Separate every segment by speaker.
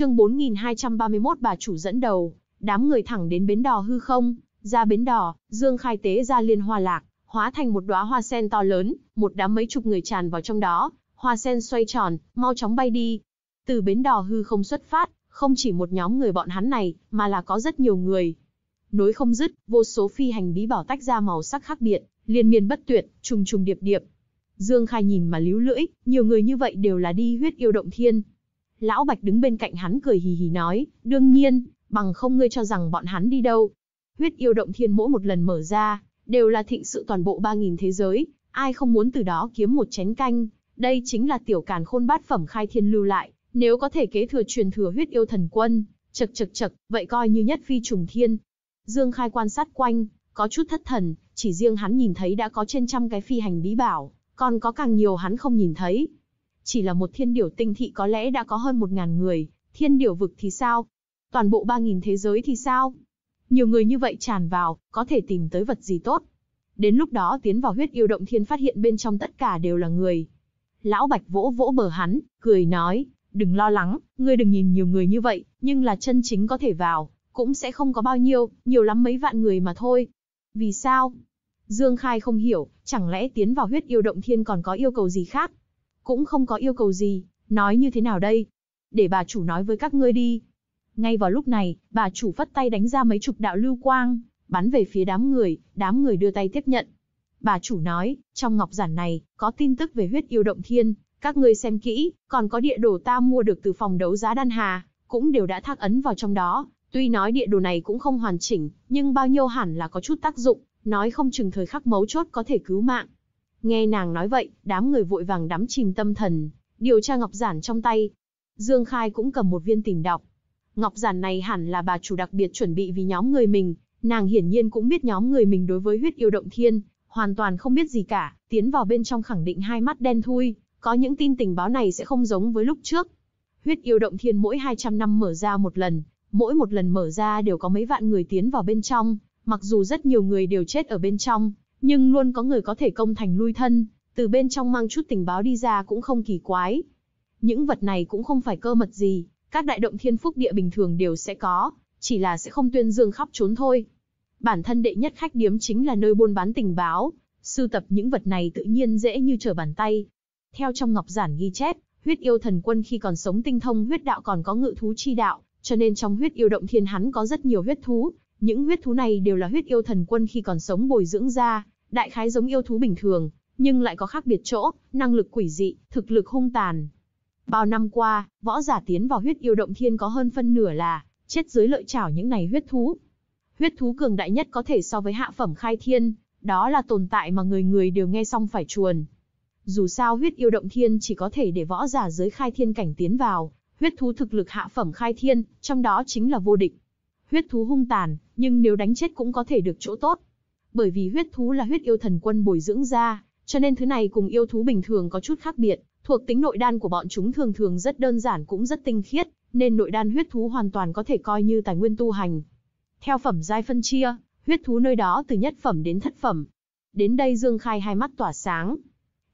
Speaker 1: chương 4231 bà chủ dẫn đầu, đám người thẳng đến bến đò hư không, ra bến đò, Dương khai tế ra liên hoa lạc, hóa thành một đóa hoa sen to lớn, một đám mấy chục người tràn vào trong đó, hoa sen xoay tròn, mau chóng bay đi. Từ bến đò hư không xuất phát, không chỉ một nhóm người bọn hắn này, mà là có rất nhiều người. Nối không dứt, vô số phi hành bí bảo tách ra màu sắc khác biệt, liên miên bất tuyệt, trùng trùng điệp điệp. Dương Khai nhìn mà líu lưỡi, nhiều người như vậy đều là đi huyết yêu động thiên. Lão Bạch đứng bên cạnh hắn cười hì hì nói, đương nhiên, bằng không ngươi cho rằng bọn hắn đi đâu. Huyết yêu động thiên mỗi một lần mở ra, đều là thịnh sự toàn bộ 3.000 thế giới, ai không muốn từ đó kiếm một chén canh. Đây chính là tiểu càn khôn bát phẩm khai thiên lưu lại, nếu có thể kế thừa truyền thừa huyết yêu thần quân, chật chật chật, vậy coi như nhất phi trùng thiên. Dương Khai quan sát quanh, có chút thất thần, chỉ riêng hắn nhìn thấy đã có trên trăm cái phi hành bí bảo, còn có càng nhiều hắn không nhìn thấy, chỉ là một thiên điểu tinh thị có lẽ đã có hơn một ngàn người, thiên điểu vực thì sao? Toàn bộ ba nghìn thế giới thì sao? Nhiều người như vậy tràn vào, có thể tìm tới vật gì tốt? Đến lúc đó tiến vào huyết yêu động thiên phát hiện bên trong tất cả đều là người. Lão Bạch vỗ vỗ bờ hắn, cười nói, đừng lo lắng, ngươi đừng nhìn nhiều người như vậy, nhưng là chân chính có thể vào, cũng sẽ không có bao nhiêu, nhiều lắm mấy vạn người mà thôi. Vì sao? Dương Khai không hiểu, chẳng lẽ tiến vào huyết yêu động thiên còn có yêu cầu gì khác? cũng không có yêu cầu gì, nói như thế nào đây? Để bà chủ nói với các ngươi đi. Ngay vào lúc này, bà chủ phất tay đánh ra mấy chục đạo lưu quang, bắn về phía đám người, đám người đưa tay tiếp nhận. Bà chủ nói, trong ngọc giản này, có tin tức về huyết yêu động thiên, các ngươi xem kỹ, còn có địa đồ ta mua được từ phòng đấu giá Đan Hà, cũng đều đã thác ấn vào trong đó. Tuy nói địa đồ này cũng không hoàn chỉnh, nhưng bao nhiêu hẳn là có chút tác dụng, nói không chừng thời khắc mấu chốt có thể cứu mạng. Nghe nàng nói vậy, đám người vội vàng đắm chìm tâm thần, điều tra ngọc giản trong tay. Dương Khai cũng cầm một viên tìm đọc. Ngọc giản này hẳn là bà chủ đặc biệt chuẩn bị vì nhóm người mình, nàng hiển nhiên cũng biết nhóm người mình đối với huyết yêu động thiên, hoàn toàn không biết gì cả, tiến vào bên trong khẳng định hai mắt đen thui, có những tin tình báo này sẽ không giống với lúc trước. Huyết yêu động thiên mỗi 200 năm mở ra một lần, mỗi một lần mở ra đều có mấy vạn người tiến vào bên trong, mặc dù rất nhiều người đều chết ở bên trong, nhưng luôn có người có thể công thành lui thân, từ bên trong mang chút tình báo đi ra cũng không kỳ quái. Những vật này cũng không phải cơ mật gì, các đại động thiên phúc địa bình thường đều sẽ có, chỉ là sẽ không tuyên dương khắp trốn thôi. Bản thân đệ nhất khách điếm chính là nơi buôn bán tình báo, sưu tập những vật này tự nhiên dễ như trở bàn tay. Theo trong ngọc giản ghi chép, huyết yêu thần quân khi còn sống tinh thông huyết đạo còn có ngự thú chi đạo, cho nên trong huyết yêu động thiên hắn có rất nhiều huyết thú, những huyết thú này đều là huyết yêu thần quân khi còn sống bồi dưỡng ra, đại khái giống yêu thú bình thường, nhưng lại có khác biệt chỗ, năng lực quỷ dị, thực lực hung tàn. Bao năm qua, võ giả tiến vào huyết yêu động thiên có hơn phân nửa là chết dưới lợi chảo những này huyết thú. Huyết thú cường đại nhất có thể so với hạ phẩm khai thiên, đó là tồn tại mà người người đều nghe xong phải chuồn. Dù sao huyết yêu động thiên chỉ có thể để võ giả dưới khai thiên cảnh tiến vào, huyết thú thực lực hạ phẩm khai thiên, trong đó chính là vô địch. Huyết thú hung tàn, nhưng nếu đánh chết cũng có thể được chỗ tốt. Bởi vì huyết thú là huyết yêu thần quân bồi dưỡng ra, cho nên thứ này cùng yêu thú bình thường có chút khác biệt, thuộc tính nội đan của bọn chúng thường thường rất đơn giản cũng rất tinh khiết, nên nội đan huyết thú hoàn toàn có thể coi như tài nguyên tu hành. Theo phẩm giai phân chia, huyết thú nơi đó từ nhất phẩm đến thất phẩm. Đến đây Dương Khai hai mắt tỏa sáng.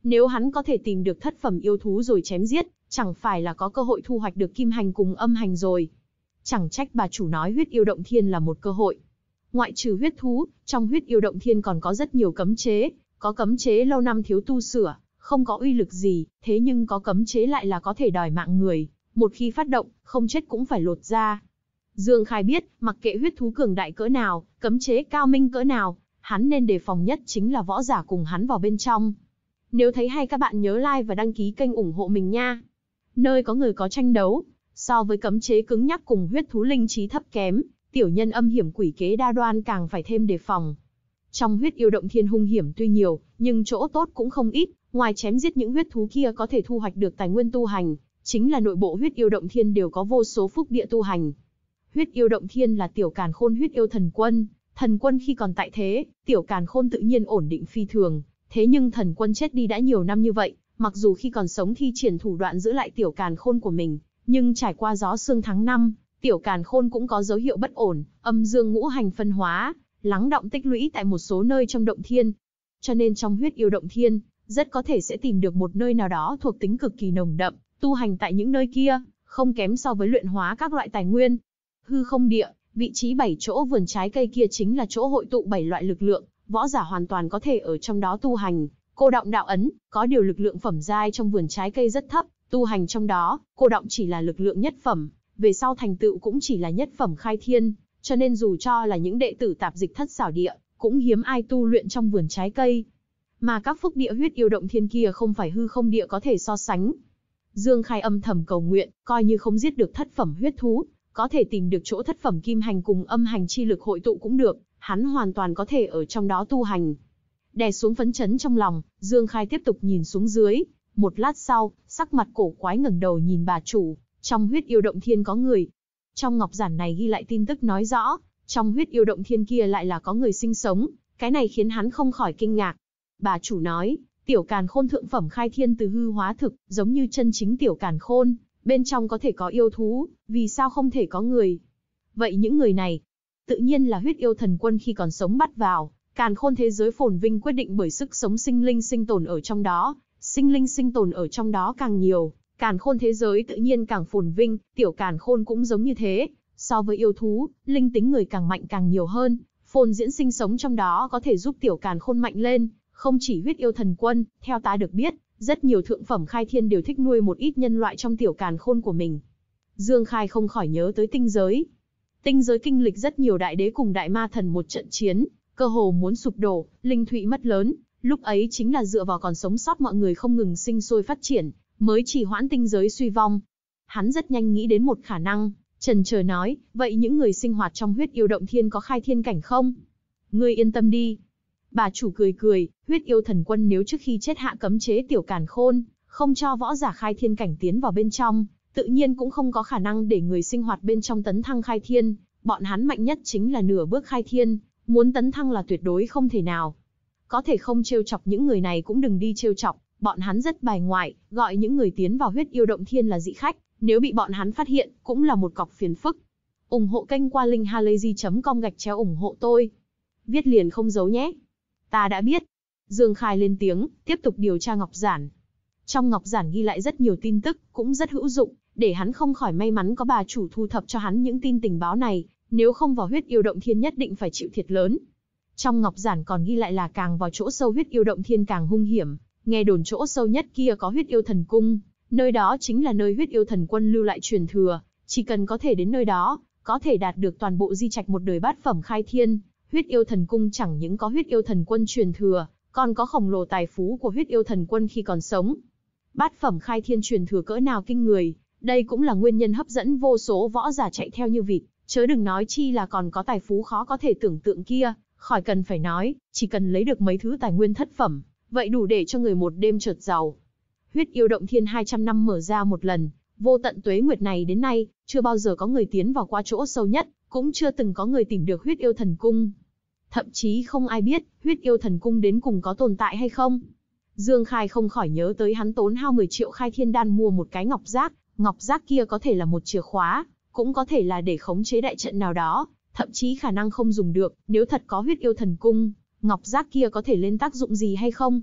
Speaker 1: Nếu hắn có thể tìm được thất phẩm yêu thú rồi chém giết, chẳng phải là có cơ hội thu hoạch được kim hành cùng âm hành rồi. Chẳng trách bà chủ nói huyết yêu động thiên là một cơ hội. Ngoại trừ huyết thú, trong huyết yêu động thiên còn có rất nhiều cấm chế, có cấm chế lâu năm thiếu tu sửa, không có uy lực gì, thế nhưng có cấm chế lại là có thể đòi mạng người, một khi phát động, không chết cũng phải lột ra. Dương Khai biết, mặc kệ huyết thú cường đại cỡ nào, cấm chế cao minh cỡ nào, hắn nên đề phòng nhất chính là võ giả cùng hắn vào bên trong. Nếu thấy hay các bạn nhớ like và đăng ký kênh ủng hộ mình nha. Nơi có người có tranh đấu, So với cấm chế cứng nhắc cùng huyết thú linh trí thấp kém, tiểu nhân âm hiểm quỷ kế đa đoan càng phải thêm đề phòng. Trong huyết yêu động thiên hung hiểm tuy nhiều, nhưng chỗ tốt cũng không ít, ngoài chém giết những huyết thú kia có thể thu hoạch được tài nguyên tu hành, chính là nội bộ huyết yêu động thiên đều có vô số phúc địa tu hành. Huyết yêu động thiên là tiểu càn khôn huyết yêu thần quân, thần quân khi còn tại thế, tiểu càn khôn tự nhiên ổn định phi thường, thế nhưng thần quân chết đi đã nhiều năm như vậy, mặc dù khi còn sống thi triển thủ đoạn giữ lại tiểu càn khôn của mình, nhưng trải qua gió xương tháng năm, tiểu càn khôn cũng có dấu hiệu bất ổn, âm dương ngũ hành phân hóa, lắng động tích lũy tại một số nơi trong động thiên. Cho nên trong huyết yêu động thiên, rất có thể sẽ tìm được một nơi nào đó thuộc tính cực kỳ nồng đậm, tu hành tại những nơi kia, không kém so với luyện hóa các loại tài nguyên. Hư không địa, vị trí bảy chỗ vườn trái cây kia chính là chỗ hội tụ bảy loại lực lượng, võ giả hoàn toàn có thể ở trong đó tu hành, cô động đạo ấn, có điều lực lượng phẩm giai trong vườn trái cây rất thấp, Tu hành trong đó, cô động chỉ là lực lượng nhất phẩm, về sau thành tựu cũng chỉ là nhất phẩm khai thiên, cho nên dù cho là những đệ tử tạp dịch thất xảo địa, cũng hiếm ai tu luyện trong vườn trái cây. Mà các phúc địa huyết yêu động thiên kia không phải hư không địa có thể so sánh. Dương Khai âm thầm cầu nguyện, coi như không giết được thất phẩm huyết thú, có thể tìm được chỗ thất phẩm kim hành cùng âm hành chi lực hội tụ cũng được, hắn hoàn toàn có thể ở trong đó tu hành. Đè xuống phấn chấn trong lòng, Dương Khai tiếp tục nhìn xuống dưới, một lát sau, sắc mặt cổ quái ngẩng đầu nhìn bà chủ, trong huyết yêu động thiên có người. Trong ngọc giản này ghi lại tin tức nói rõ, trong huyết yêu động thiên kia lại là có người sinh sống, cái này khiến hắn không khỏi kinh ngạc. Bà chủ nói, tiểu càn khôn thượng phẩm khai thiên từ hư hóa thực, giống như chân chính tiểu càn khôn, bên trong có thể có yêu thú, vì sao không thể có người? Vậy những người này, tự nhiên là huyết yêu thần quân khi còn sống bắt vào, càn khôn thế giới phồn vinh quyết định bởi sức sống sinh linh sinh tồn ở trong đó, sinh linh sinh tồn ở trong đó càng nhiều, càn khôn thế giới tự nhiên càng phồn vinh, tiểu càn khôn cũng giống như thế. So với yêu thú, linh tính người càng mạnh càng nhiều hơn, phồn diễn sinh sống trong đó có thể giúp tiểu càn khôn mạnh lên, không chỉ huyết yêu thần quân, theo ta được biết, rất nhiều thượng phẩm khai thiên đều thích nuôi một ít nhân loại trong tiểu càn khôn của mình. Dương Khai không khỏi nhớ tới tinh giới. Tinh giới kinh lịch rất nhiều đại đế cùng đại ma thần một trận chiến, cơ hồ muốn sụp đổ, linh thụy mất lớn, Lúc ấy chính là dựa vào còn sống sót mọi người không ngừng sinh sôi phát triển, mới chỉ hoãn tinh giới suy vong. Hắn rất nhanh nghĩ đến một khả năng, trần chờ nói, vậy những người sinh hoạt trong huyết yêu động thiên có khai thiên cảnh không? Ngươi yên tâm đi. Bà chủ cười cười, huyết yêu thần quân nếu trước khi chết hạ cấm chế tiểu càn khôn, không cho võ giả khai thiên cảnh tiến vào bên trong, tự nhiên cũng không có khả năng để người sinh hoạt bên trong tấn thăng khai thiên, bọn hắn mạnh nhất chính là nửa bước khai thiên, muốn tấn thăng là tuyệt đối không thể nào có thể không trêu chọc những người này cũng đừng đi trêu chọc, bọn hắn rất bài ngoại, gọi những người tiến vào huyết yêu động thiên là dị khách, nếu bị bọn hắn phát hiện, cũng là một cọc phiền phức. ủng hộ kênh qua linkhalazy.com gạch chéo ủng hộ tôi. Viết liền không giấu nhé. Ta đã biết. Dương Khai lên tiếng, tiếp tục điều tra Ngọc Giản. Trong Ngọc Giản ghi lại rất nhiều tin tức, cũng rất hữu dụng, để hắn không khỏi may mắn có bà chủ thu thập cho hắn những tin tình báo này, nếu không vào huyết yêu động thiên nhất định phải chịu thiệt lớn. Trong ngọc giản còn ghi lại là càng vào chỗ sâu huyết yêu động thiên càng hung hiểm, nghe đồn chỗ sâu nhất kia có huyết yêu thần cung, nơi đó chính là nơi huyết yêu thần quân lưu lại truyền thừa, chỉ cần có thể đến nơi đó, có thể đạt được toàn bộ di trạch một đời bát phẩm khai thiên, huyết yêu thần cung chẳng những có huyết yêu thần quân truyền thừa, còn có khổng lồ tài phú của huyết yêu thần quân khi còn sống. Bát phẩm khai thiên truyền thừa cỡ nào kinh người, đây cũng là nguyên nhân hấp dẫn vô số võ giả chạy theo như vịt, chớ đừng nói chi là còn có tài phú khó có thể tưởng tượng kia, Khỏi cần phải nói, chỉ cần lấy được mấy thứ tài nguyên thất phẩm, vậy đủ để cho người một đêm chợt giàu. Huyết yêu động thiên 200 năm mở ra một lần, vô tận tuế nguyệt này đến nay, chưa bao giờ có người tiến vào qua chỗ sâu nhất, cũng chưa từng có người tìm được huyết yêu thần cung. Thậm chí không ai biết, huyết yêu thần cung đến cùng có tồn tại hay không. Dương Khai không khỏi nhớ tới hắn tốn hao 10 triệu khai thiên đan mua một cái ngọc giác, ngọc giác kia có thể là một chìa khóa, cũng có thể là để khống chế đại trận nào đó, thậm chí khả năng không dùng được, nếu thật có huyết yêu thần cung, ngọc giác kia có thể lên tác dụng gì hay không?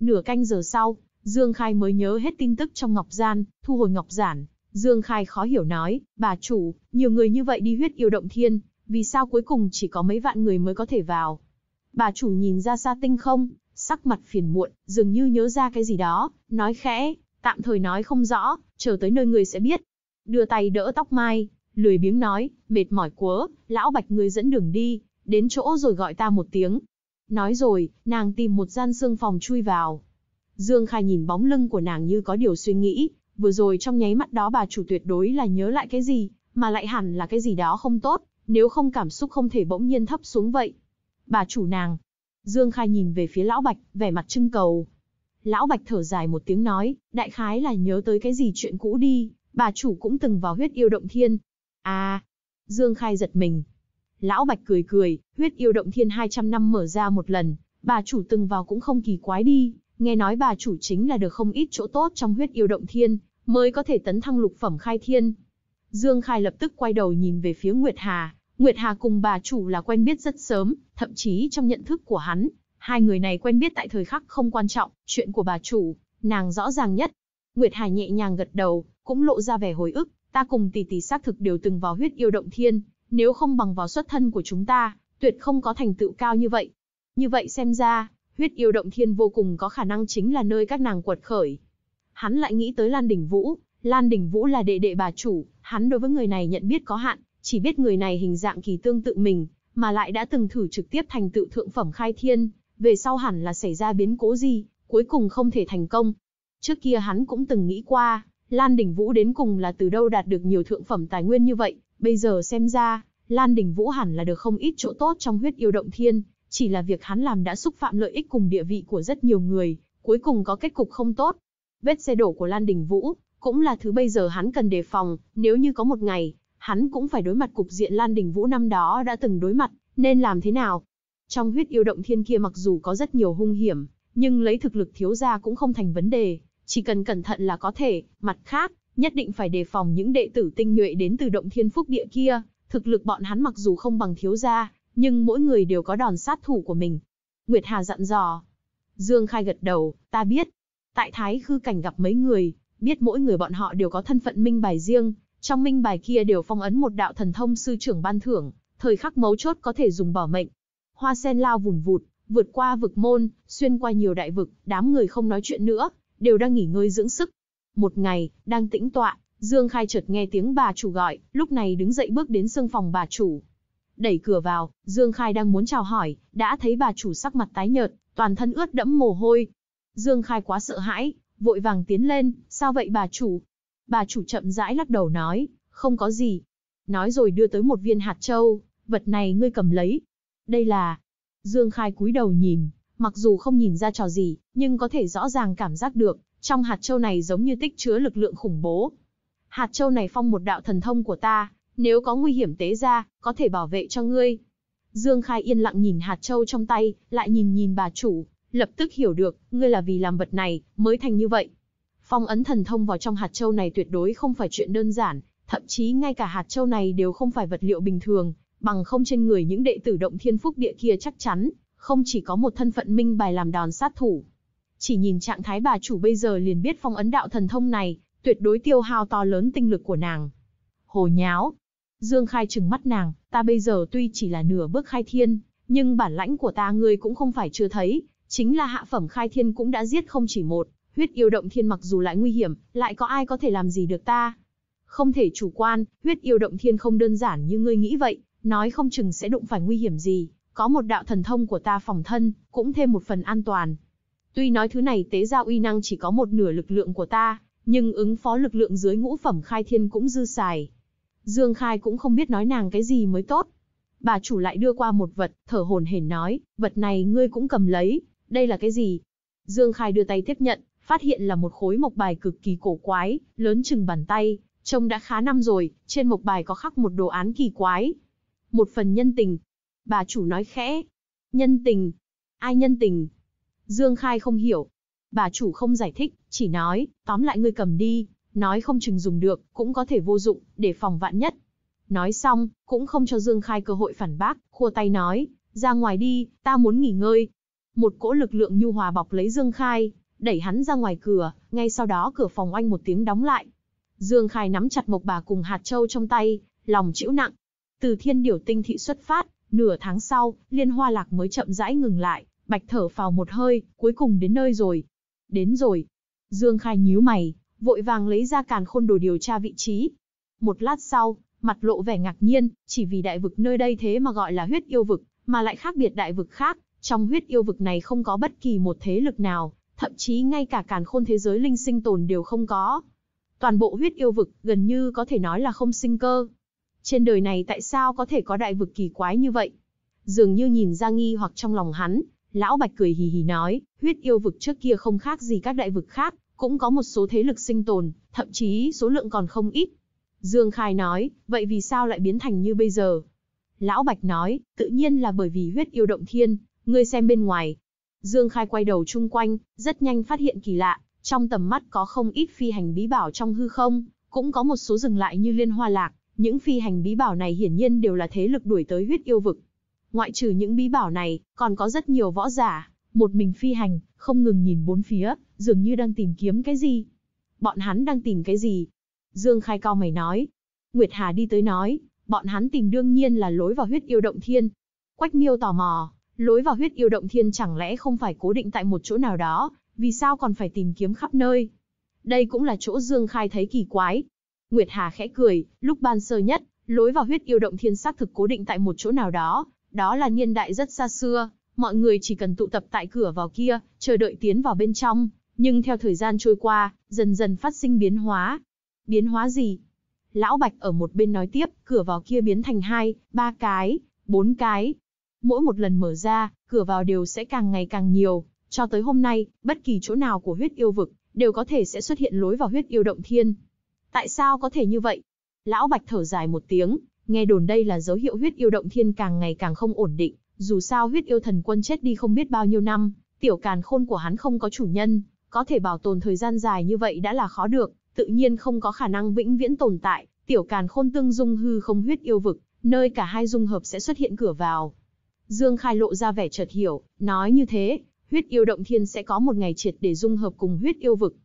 Speaker 1: Nửa canh giờ sau, Dương Khai mới nhớ hết tin tức trong ngọc gian, thu hồi ngọc giản. Dương Khai khó hiểu nói, bà chủ, nhiều người như vậy đi huyết yêu động thiên, vì sao cuối cùng chỉ có mấy vạn người mới có thể vào? Bà chủ nhìn ra xa tinh không, sắc mặt phiền muộn, dường như nhớ ra cái gì đó, nói khẽ, tạm thời nói không rõ, chờ tới nơi người sẽ biết. Đưa tay đỡ tóc Mai, lười biếng nói, mệt mỏi quá, lão bạch ngươi dẫn đường đi, đến chỗ rồi gọi ta một tiếng. Nói rồi, nàng tìm một gian xương phòng chui vào. Dương Khai nhìn bóng lưng của nàng như có điều suy nghĩ, vừa rồi trong nháy mắt đó bà chủ tuyệt đối là nhớ lại cái gì, mà lại hẳn là cái gì đó không tốt, nếu không cảm xúc không thể bỗng nhiên thấp xuống vậy. Bà chủ nàng. Dương Khai nhìn về phía lão bạch, vẻ mặt trưng cầu. Lão bạch thở dài một tiếng nói, đại khái là nhớ tới cái gì chuyện cũ đi, bà chủ cũng từng vào huyết yêu động thiên, A, à, Dương Khai giật mình. Lão Bạch cười cười, huyết yêu động thiên 200 năm mở ra một lần, bà chủ từng vào cũng không kỳ quái đi, nghe nói bà chủ chính là được không ít chỗ tốt trong huyết yêu động thiên, mới có thể tấn thăng lục phẩm khai thiên. Dương Khai lập tức quay đầu nhìn về phía Nguyệt Hà, Nguyệt Hà cùng bà chủ là quen biết rất sớm, thậm chí trong nhận thức của hắn, hai người này quen biết tại thời khắc không quan trọng, chuyện của bà chủ, nàng rõ ràng nhất. Nguyệt Hà nhẹ nhàng gật đầu, cũng lộ ra vẻ hồi ức, ta cùng tỷ tỷ xác thực đều từng vào huyết yêu động thiên, nếu không bằng vào xuất thân của chúng ta, tuyệt không có thành tựu cao như vậy. Như vậy xem ra, huyết yêu động thiên vô cùng có khả năng chính là nơi các nàng quật khởi. Hắn lại nghĩ tới Lan Đình Vũ, Lan Đình Vũ là đệ đệ bà chủ, hắn đối với người này nhận biết có hạn, chỉ biết người này hình dạng kỳ tương tự mình, mà lại đã từng thử trực tiếp thành tựu thượng phẩm khai thiên, về sau hẳn là xảy ra biến cố gì, cuối cùng không thể thành công. Trước kia hắn cũng từng nghĩ qua, Lan Đình Vũ đến cùng là từ đâu đạt được nhiều thượng phẩm tài nguyên như vậy, bây giờ xem ra, Lan Đình Vũ hẳn là được không ít chỗ tốt trong huyết yêu động thiên, chỉ là việc hắn làm đã xúc phạm lợi ích cùng địa vị của rất nhiều người, cuối cùng có kết cục không tốt. Vết xe đổ của Lan Đình Vũ cũng là thứ bây giờ hắn cần đề phòng, nếu như có một ngày, hắn cũng phải đối mặt cục diện Lan Đình Vũ năm đó đã từng đối mặt, nên làm thế nào? Trong huyết yêu động thiên kia mặc dù có rất nhiều hung hiểm, nhưng lấy thực lực thiếu gia cũng không thành vấn đề, chỉ cần cẩn thận là có thể, mặt khác, nhất định phải đề phòng những đệ tử tinh nhuệ đến từ động thiên phúc địa kia, thực lực bọn hắn mặc dù không bằng thiếu gia, nhưng mỗi người đều có đòn sát thủ của mình. Nguyệt Hà dặn dò. Dương Khai gật đầu, ta biết. Tại Thái Khư Cảnh gặp mấy người, biết mỗi người bọn họ đều có thân phận minh bài riêng, trong minh bài kia đều phong ấn một đạo thần thông sư trưởng ban thưởng, thời khắc mấu chốt có thể dùng bỏ mệnh. Hoa sen lao vùn vụt, vượt qua vực môn, xuyên qua nhiều đại vực, đám người không nói chuyện nữa, đều đang nghỉ ngơi dưỡng sức. Một ngày, đang tĩnh tọa, Dương Khai chợt nghe tiếng bà chủ gọi, lúc này đứng dậy bước đến sương phòng bà chủ. Đẩy cửa vào, Dương Khai đang muốn chào hỏi, đã thấy bà chủ sắc mặt tái nhợt, toàn thân ướt đẫm mồ hôi. Dương Khai quá sợ hãi, vội vàng tiến lên, sao vậy bà chủ? Bà chủ chậm rãi lắc đầu nói, không có gì. Nói rồi đưa tới một viên hạt châu, vật này ngươi cầm lấy. Đây là... Dương Khai cúi đầu nhìn, mặc dù không nhìn ra trò gì, nhưng có thể rõ ràng cảm giác được, trong hạt châu này giống như tích chứa lực lượng khủng bố. Hạt châu này phong một đạo thần thông của ta, nếu có nguy hiểm tế ra, có thể bảo vệ cho ngươi. Dương Khai yên lặng nhìn hạt châu trong tay, lại nhìn nhìn bà chủ, lập tức hiểu được, ngươi là vì làm vật này, mới thành như vậy. Phong ấn thần thông vào trong hạt châu này tuyệt đối không phải chuyện đơn giản, thậm chí ngay cả hạt châu này đều không phải vật liệu bình thường, bằng không trên người những đệ tử động thiên phúc địa kia chắc chắn không chỉ có một thân phận minh bài làm đòn sát thủ. Chỉ nhìn trạng thái bà chủ bây giờ liền biết phong ấn đạo thần thông này, tuyệt đối tiêu hao to lớn tinh lực của nàng. Hồ nháo. Dương Khai trừng mắt nàng, ta bây giờ tuy chỉ là nửa bước khai thiên, nhưng bản lãnh của ta ngươi cũng không phải chưa thấy, chính là hạ phẩm khai thiên cũng đã giết không chỉ một, huyết yêu động thiên mặc dù lại nguy hiểm, lại có ai có thể làm gì được ta? Không thể chủ quan, huyết yêu động thiên không đơn giản như ngươi nghĩ vậy, nói không chừng sẽ đụng phải nguy hiểm gì có một đạo thần thông của ta phòng thân, cũng thêm một phần an toàn. Tuy nói thứ này tế giao uy năng chỉ có một nửa lực lượng của ta, nhưng ứng phó lực lượng dưới ngũ phẩm khai thiên cũng dư xài. Dương Khai cũng không biết nói nàng cái gì mới tốt. Bà chủ lại đưa qua một vật, thở hổn hển nói, vật này ngươi cũng cầm lấy, đây là cái gì? Dương Khai đưa tay tiếp nhận, phát hiện là một khối mộc bài cực kỳ cổ quái, lớn chừng bàn tay, trông đã khá năm rồi, trên mộc bài có khắc một đồ án kỳ quái. Một phần nhân tình, Bà chủ nói khẽ. Nhân tình. Ai nhân tình? Dương Khai không hiểu. Bà chủ không giải thích, chỉ nói, tóm lại ngươi cầm đi, nói không chừng dùng được, cũng có thể vô dụng, để phòng vạn nhất. Nói xong, cũng không cho Dương Khai cơ hội phản bác, khua tay nói, ra ngoài đi, ta muốn nghỉ ngơi. Một cỗ lực lượng nhu hòa bọc lấy Dương Khai, đẩy hắn ra ngoài cửa, ngay sau đó cửa phòng oanh một tiếng đóng lại. Dương Khai nắm chặt mộc bà cùng hạt châu trong tay, lòng chịu nặng. Từ thiên điểu tinh thị xuất phát, Nửa tháng sau, liên hoa lạc mới chậm rãi ngừng lại, bạch thở phào một hơi, cuối cùng đến nơi rồi. Đến rồi. Dương Khai nhíu mày, vội vàng lấy ra càn khôn đồ điều tra vị trí. Một lát sau, mặt lộ vẻ ngạc nhiên, chỉ vì đại vực nơi đây thế mà gọi là huyết yêu vực, mà lại khác biệt đại vực khác, trong huyết yêu vực này không có bất kỳ một thế lực nào, thậm chí ngay cả càn khôn thế giới linh sinh tồn đều không có. Toàn bộ huyết yêu vực gần như có thể nói là không sinh cơ. Trên đời này tại sao có thể có đại vực kỳ quái như vậy? Dường như nhìn ra nghi hoặc trong lòng hắn, lão bạch cười hì hì nói, huyết yêu vực trước kia không khác gì các đại vực khác, cũng có một số thế lực sinh tồn, thậm chí số lượng còn không ít. Dương Khai nói, vậy vì sao lại biến thành như bây giờ? Lão Bạch nói, tự nhiên là bởi vì huyết yêu động thiên, ngươi xem bên ngoài. Dương Khai quay đầu chung quanh, rất nhanh phát hiện kỳ lạ, trong tầm mắt có không ít phi hành bí bảo trong hư không, cũng có một số dừng lại như liên hoa lạc, những phi hành bí bảo này hiển nhiên đều là thế lực đuổi tới huyết yêu vực. Ngoại trừ những bí bảo này, còn có rất nhiều võ giả, một mình phi hành, không ngừng nhìn bốn phía, dường như đang tìm kiếm cái gì. Bọn hắn đang tìm cái gì? Dương Khai cao mày nói. Nguyệt Hà đi tới nói, bọn hắn tìm đương nhiên là lối vào huyết yêu động thiên. Quách Miêu tò mò, lối vào huyết yêu động thiên chẳng lẽ không phải cố định tại một chỗ nào đó, vì sao còn phải tìm kiếm khắp nơi? Đây cũng là chỗ Dương Khai thấy kỳ quái, Nguyệt Hà khẽ cười, lúc ban sơ nhất, lối vào huyết yêu động thiên xác thực cố định tại một chỗ nào đó, đó là niên đại rất xa xưa, mọi người chỉ cần tụ tập tại cửa vào kia, chờ đợi tiến vào bên trong, nhưng theo thời gian trôi qua, dần dần phát sinh biến hóa. Biến hóa gì? Lão Bạch ở một bên nói tiếp, cửa vào kia biến thành hai, ba cái, bốn cái. Mỗi một lần mở ra, cửa vào đều sẽ càng ngày càng nhiều, cho tới hôm nay, bất kỳ chỗ nào của huyết yêu vực, đều có thể sẽ xuất hiện lối vào huyết yêu động thiên, Tại sao có thể như vậy? Lão Bạch thở dài một tiếng, nghe đồn đây là dấu hiệu huyết yêu động thiên càng ngày càng không ổn định, dù sao huyết yêu thần quân chết đi không biết bao nhiêu năm, tiểu càn khôn của hắn không có chủ nhân, có thể bảo tồn thời gian dài như vậy đã là khó được, tự nhiên không có khả năng vĩnh viễn tồn tại, tiểu càn khôn tương dung hư không huyết yêu vực, nơi cả hai dung hợp sẽ xuất hiện cửa vào. Dương Khai lộ ra vẻ chợt hiểu, nói như thế, huyết yêu động thiên sẽ có một ngày triệt để dung hợp cùng huyết yêu vực,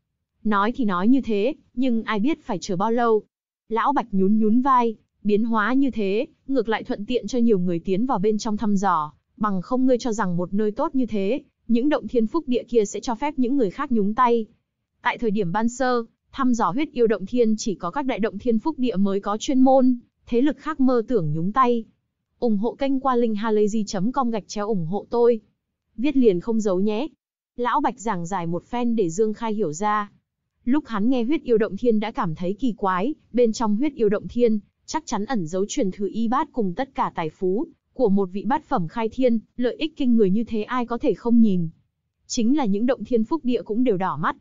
Speaker 1: Nói thì nói như thế, nhưng ai biết phải chờ bao lâu. Lão Bạch nhún nhún vai, biến hóa như thế, ngược lại thuận tiện cho nhiều người tiến vào bên trong thăm dò, bằng không ngươi cho rằng một nơi tốt như thế, những động thiên phúc địa kia sẽ cho phép những người khác nhúng tay. Tại thời điểm ban sơ, thăm dò huyết yêu động thiên chỉ có các đại động thiên phúc địa mới có chuyên môn, thế lực khác mơ tưởng nhúng tay. ủng hộ kênh qua linkhalazy.com gạch chéo ủng hộ tôi. Viết liền không giấu nhé. Lão Bạch giảng giải một phen để Dương Khai hiểu ra. Lúc hắn nghe huyết yêu động thiên đã cảm thấy kỳ quái, bên trong huyết yêu động thiên, chắc chắn ẩn giấu truyền thừa y bát cùng tất cả tài phú của một vị bát phẩm khai thiên, lợi ích kinh người như thế ai có thể không nhìn. Chính là những động thiên phúc địa cũng đều đỏ mắt.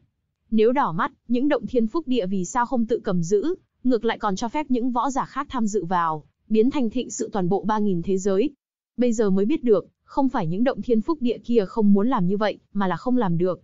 Speaker 1: Nếu đỏ mắt, những động thiên phúc địa vì sao không tự cầm giữ, ngược lại còn cho phép những võ giả khác tham dự vào, biến thành thịnh sự toàn bộ 3.000 thế giới. Bây giờ mới biết được, không phải những động thiên phúc địa kia không muốn làm như vậy, mà là không làm được.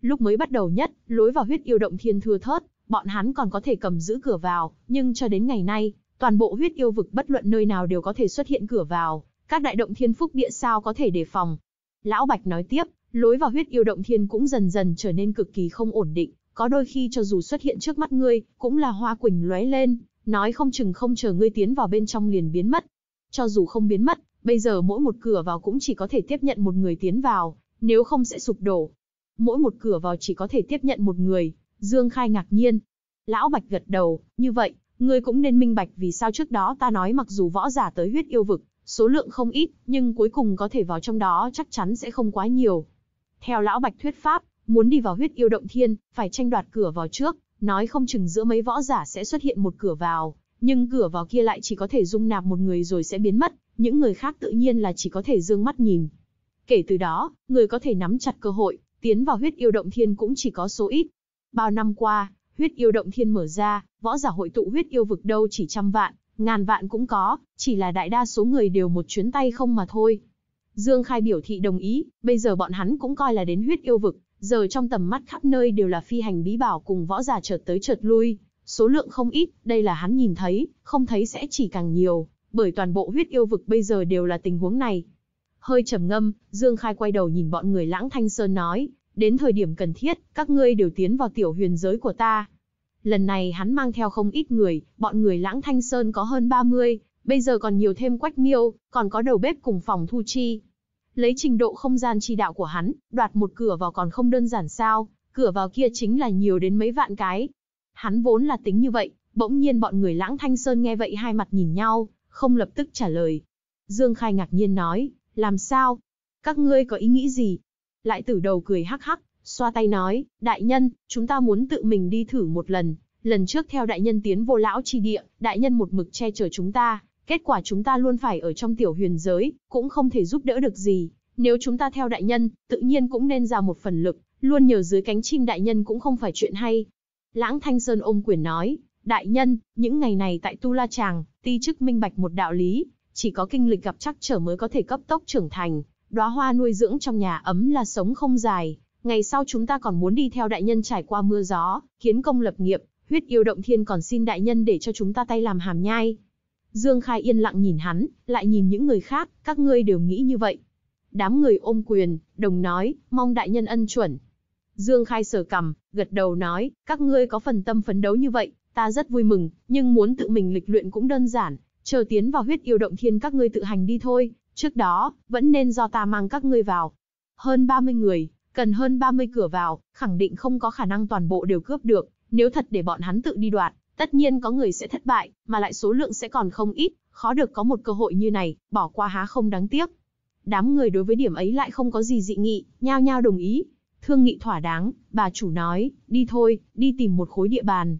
Speaker 1: Lúc mới bắt đầu nhất, lối vào huyết yêu động thiên thưa thớt, bọn hắn còn có thể cầm giữ cửa vào, nhưng cho đến ngày nay, toàn bộ huyết yêu vực bất luận nơi nào đều có thể xuất hiện cửa vào, các đại động thiên phúc địa sao có thể đề phòng. Lão Bạch nói tiếp, lối vào huyết yêu động thiên cũng dần dần trở nên cực kỳ không ổn định, có đôi khi cho dù xuất hiện trước mắt ngươi, cũng là hoa quỳnh lóe lên, nói không chừng không chờ ngươi tiến vào bên trong liền biến mất. Cho dù không biến mất, bây giờ mỗi một cửa vào cũng chỉ có thể tiếp nhận một người tiến vào, nếu không sẽ sụp đổ. Mỗi một cửa vào chỉ có thể tiếp nhận một người, Dương Khai ngạc nhiên. Lão Bạch gật đầu, như vậy, ngươi cũng nên minh bạch vì sao trước đó ta nói mặc dù võ giả tới huyết yêu vực, số lượng không ít, nhưng cuối cùng có thể vào trong đó chắc chắn sẽ không quá nhiều. Theo Lão Bạch thuyết pháp, muốn đi vào huyết yêu động thiên, phải tranh đoạt cửa vào trước, nói không chừng giữa mấy võ giả sẽ xuất hiện một cửa vào, nhưng cửa vào kia lại chỉ có thể dung nạp một người rồi sẽ biến mất, những người khác tự nhiên là chỉ có thể dương mắt nhìn. Kể từ đó, người có thể nắm chặt cơ hội, Tiến vào huyết yêu động thiên cũng chỉ có số ít. Bao năm qua, huyết yêu động thiên mở ra, võ giả hội tụ huyết yêu vực đâu chỉ trăm vạn, ngàn vạn cũng có, chỉ là đại đa số người đều một chuyến tay không mà thôi. Dương Khai biểu thị đồng ý, bây giờ bọn hắn cũng coi là đến huyết yêu vực, giờ trong tầm mắt khắp nơi đều là phi hành bí bảo cùng võ giả chợt tới chợt lui, số lượng không ít, đây là hắn nhìn thấy, không thấy sẽ chỉ càng nhiều, bởi toàn bộ huyết yêu vực bây giờ đều là tình huống này. Hơi trầm ngâm, Dương Khai quay đầu nhìn bọn người Lãng Thanh Sơn nói, đến thời điểm cần thiết, các ngươi đều tiến vào tiểu huyền giới của ta. Lần này hắn mang theo không ít người, bọn người Lãng Thanh Sơn có hơn 30, bây giờ còn nhiều thêm quách miêu, còn có đầu bếp cùng phòng thu chi. Lấy trình độ không gian chi đạo của hắn, đoạt một cửa vào còn không đơn giản sao, cửa vào kia chính là nhiều đến mấy vạn cái. Hắn vốn là tính như vậy, bỗng nhiên bọn người lãng thanh sơn nghe vậy hai mặt nhìn nhau, không lập tức trả lời. Dương Khai ngạc nhiên nói, làm sao? Các ngươi có ý nghĩ gì? Lại tử đầu cười hắc hắc, xoa tay nói, đại nhân, chúng ta muốn tự mình đi thử một lần. Lần trước theo đại nhân tiến vô lão chi địa, đại nhân một mực che chở chúng ta, kết quả chúng ta luôn phải ở trong tiểu huyền giới, cũng không thể giúp đỡ được gì. Nếu chúng ta theo đại nhân, tự nhiên cũng nên ra một phần lực, luôn nhờ dưới cánh chim đại nhân cũng không phải chuyện hay. Lãng Thanh Sơn ôm quyền nói, đại nhân, những ngày này tại Tu La Tràng, ti chức minh bạch một đạo lý, chỉ có kinh lịch gặp trắc trở mới có thể cấp tốc trưởng thành, đóa hoa nuôi dưỡng trong nhà ấm là sống không dài, ngày sau chúng ta còn muốn đi theo đại nhân trải qua mưa gió, kiến công lập nghiệp, huyết yêu động thiên còn xin đại nhân để cho chúng ta tay làm hàm nhai. Dương Khai yên lặng nhìn hắn, lại nhìn những người khác, các ngươi đều nghĩ như vậy. Đám người ôm quyền, đồng nói, mong đại nhân ân chuẩn. Dương Khai sờ cằm, gật đầu nói, các ngươi có phần tâm phấn đấu như vậy, ta rất vui mừng, nhưng muốn tự mình lịch luyện cũng đơn giản, chờ tiến vào huyết yêu động thiên các ngươi tự hành đi thôi, trước đó, vẫn nên do ta mang các ngươi vào. Hơn 30 người, cần hơn 30 cửa vào, khẳng định không có khả năng toàn bộ đều cướp được, nếu thật để bọn hắn tự đi đoạt, tất nhiên có người sẽ thất bại, mà lại số lượng sẽ còn không ít, khó được có một cơ hội như này, bỏ qua há không đáng tiếc. Đám người đối với điểm ấy lại không có gì dị nghị, nhao nhao đồng ý. Thương nghị thỏa đáng, bà chủ nói, đi thôi, đi tìm một khối địa bàn.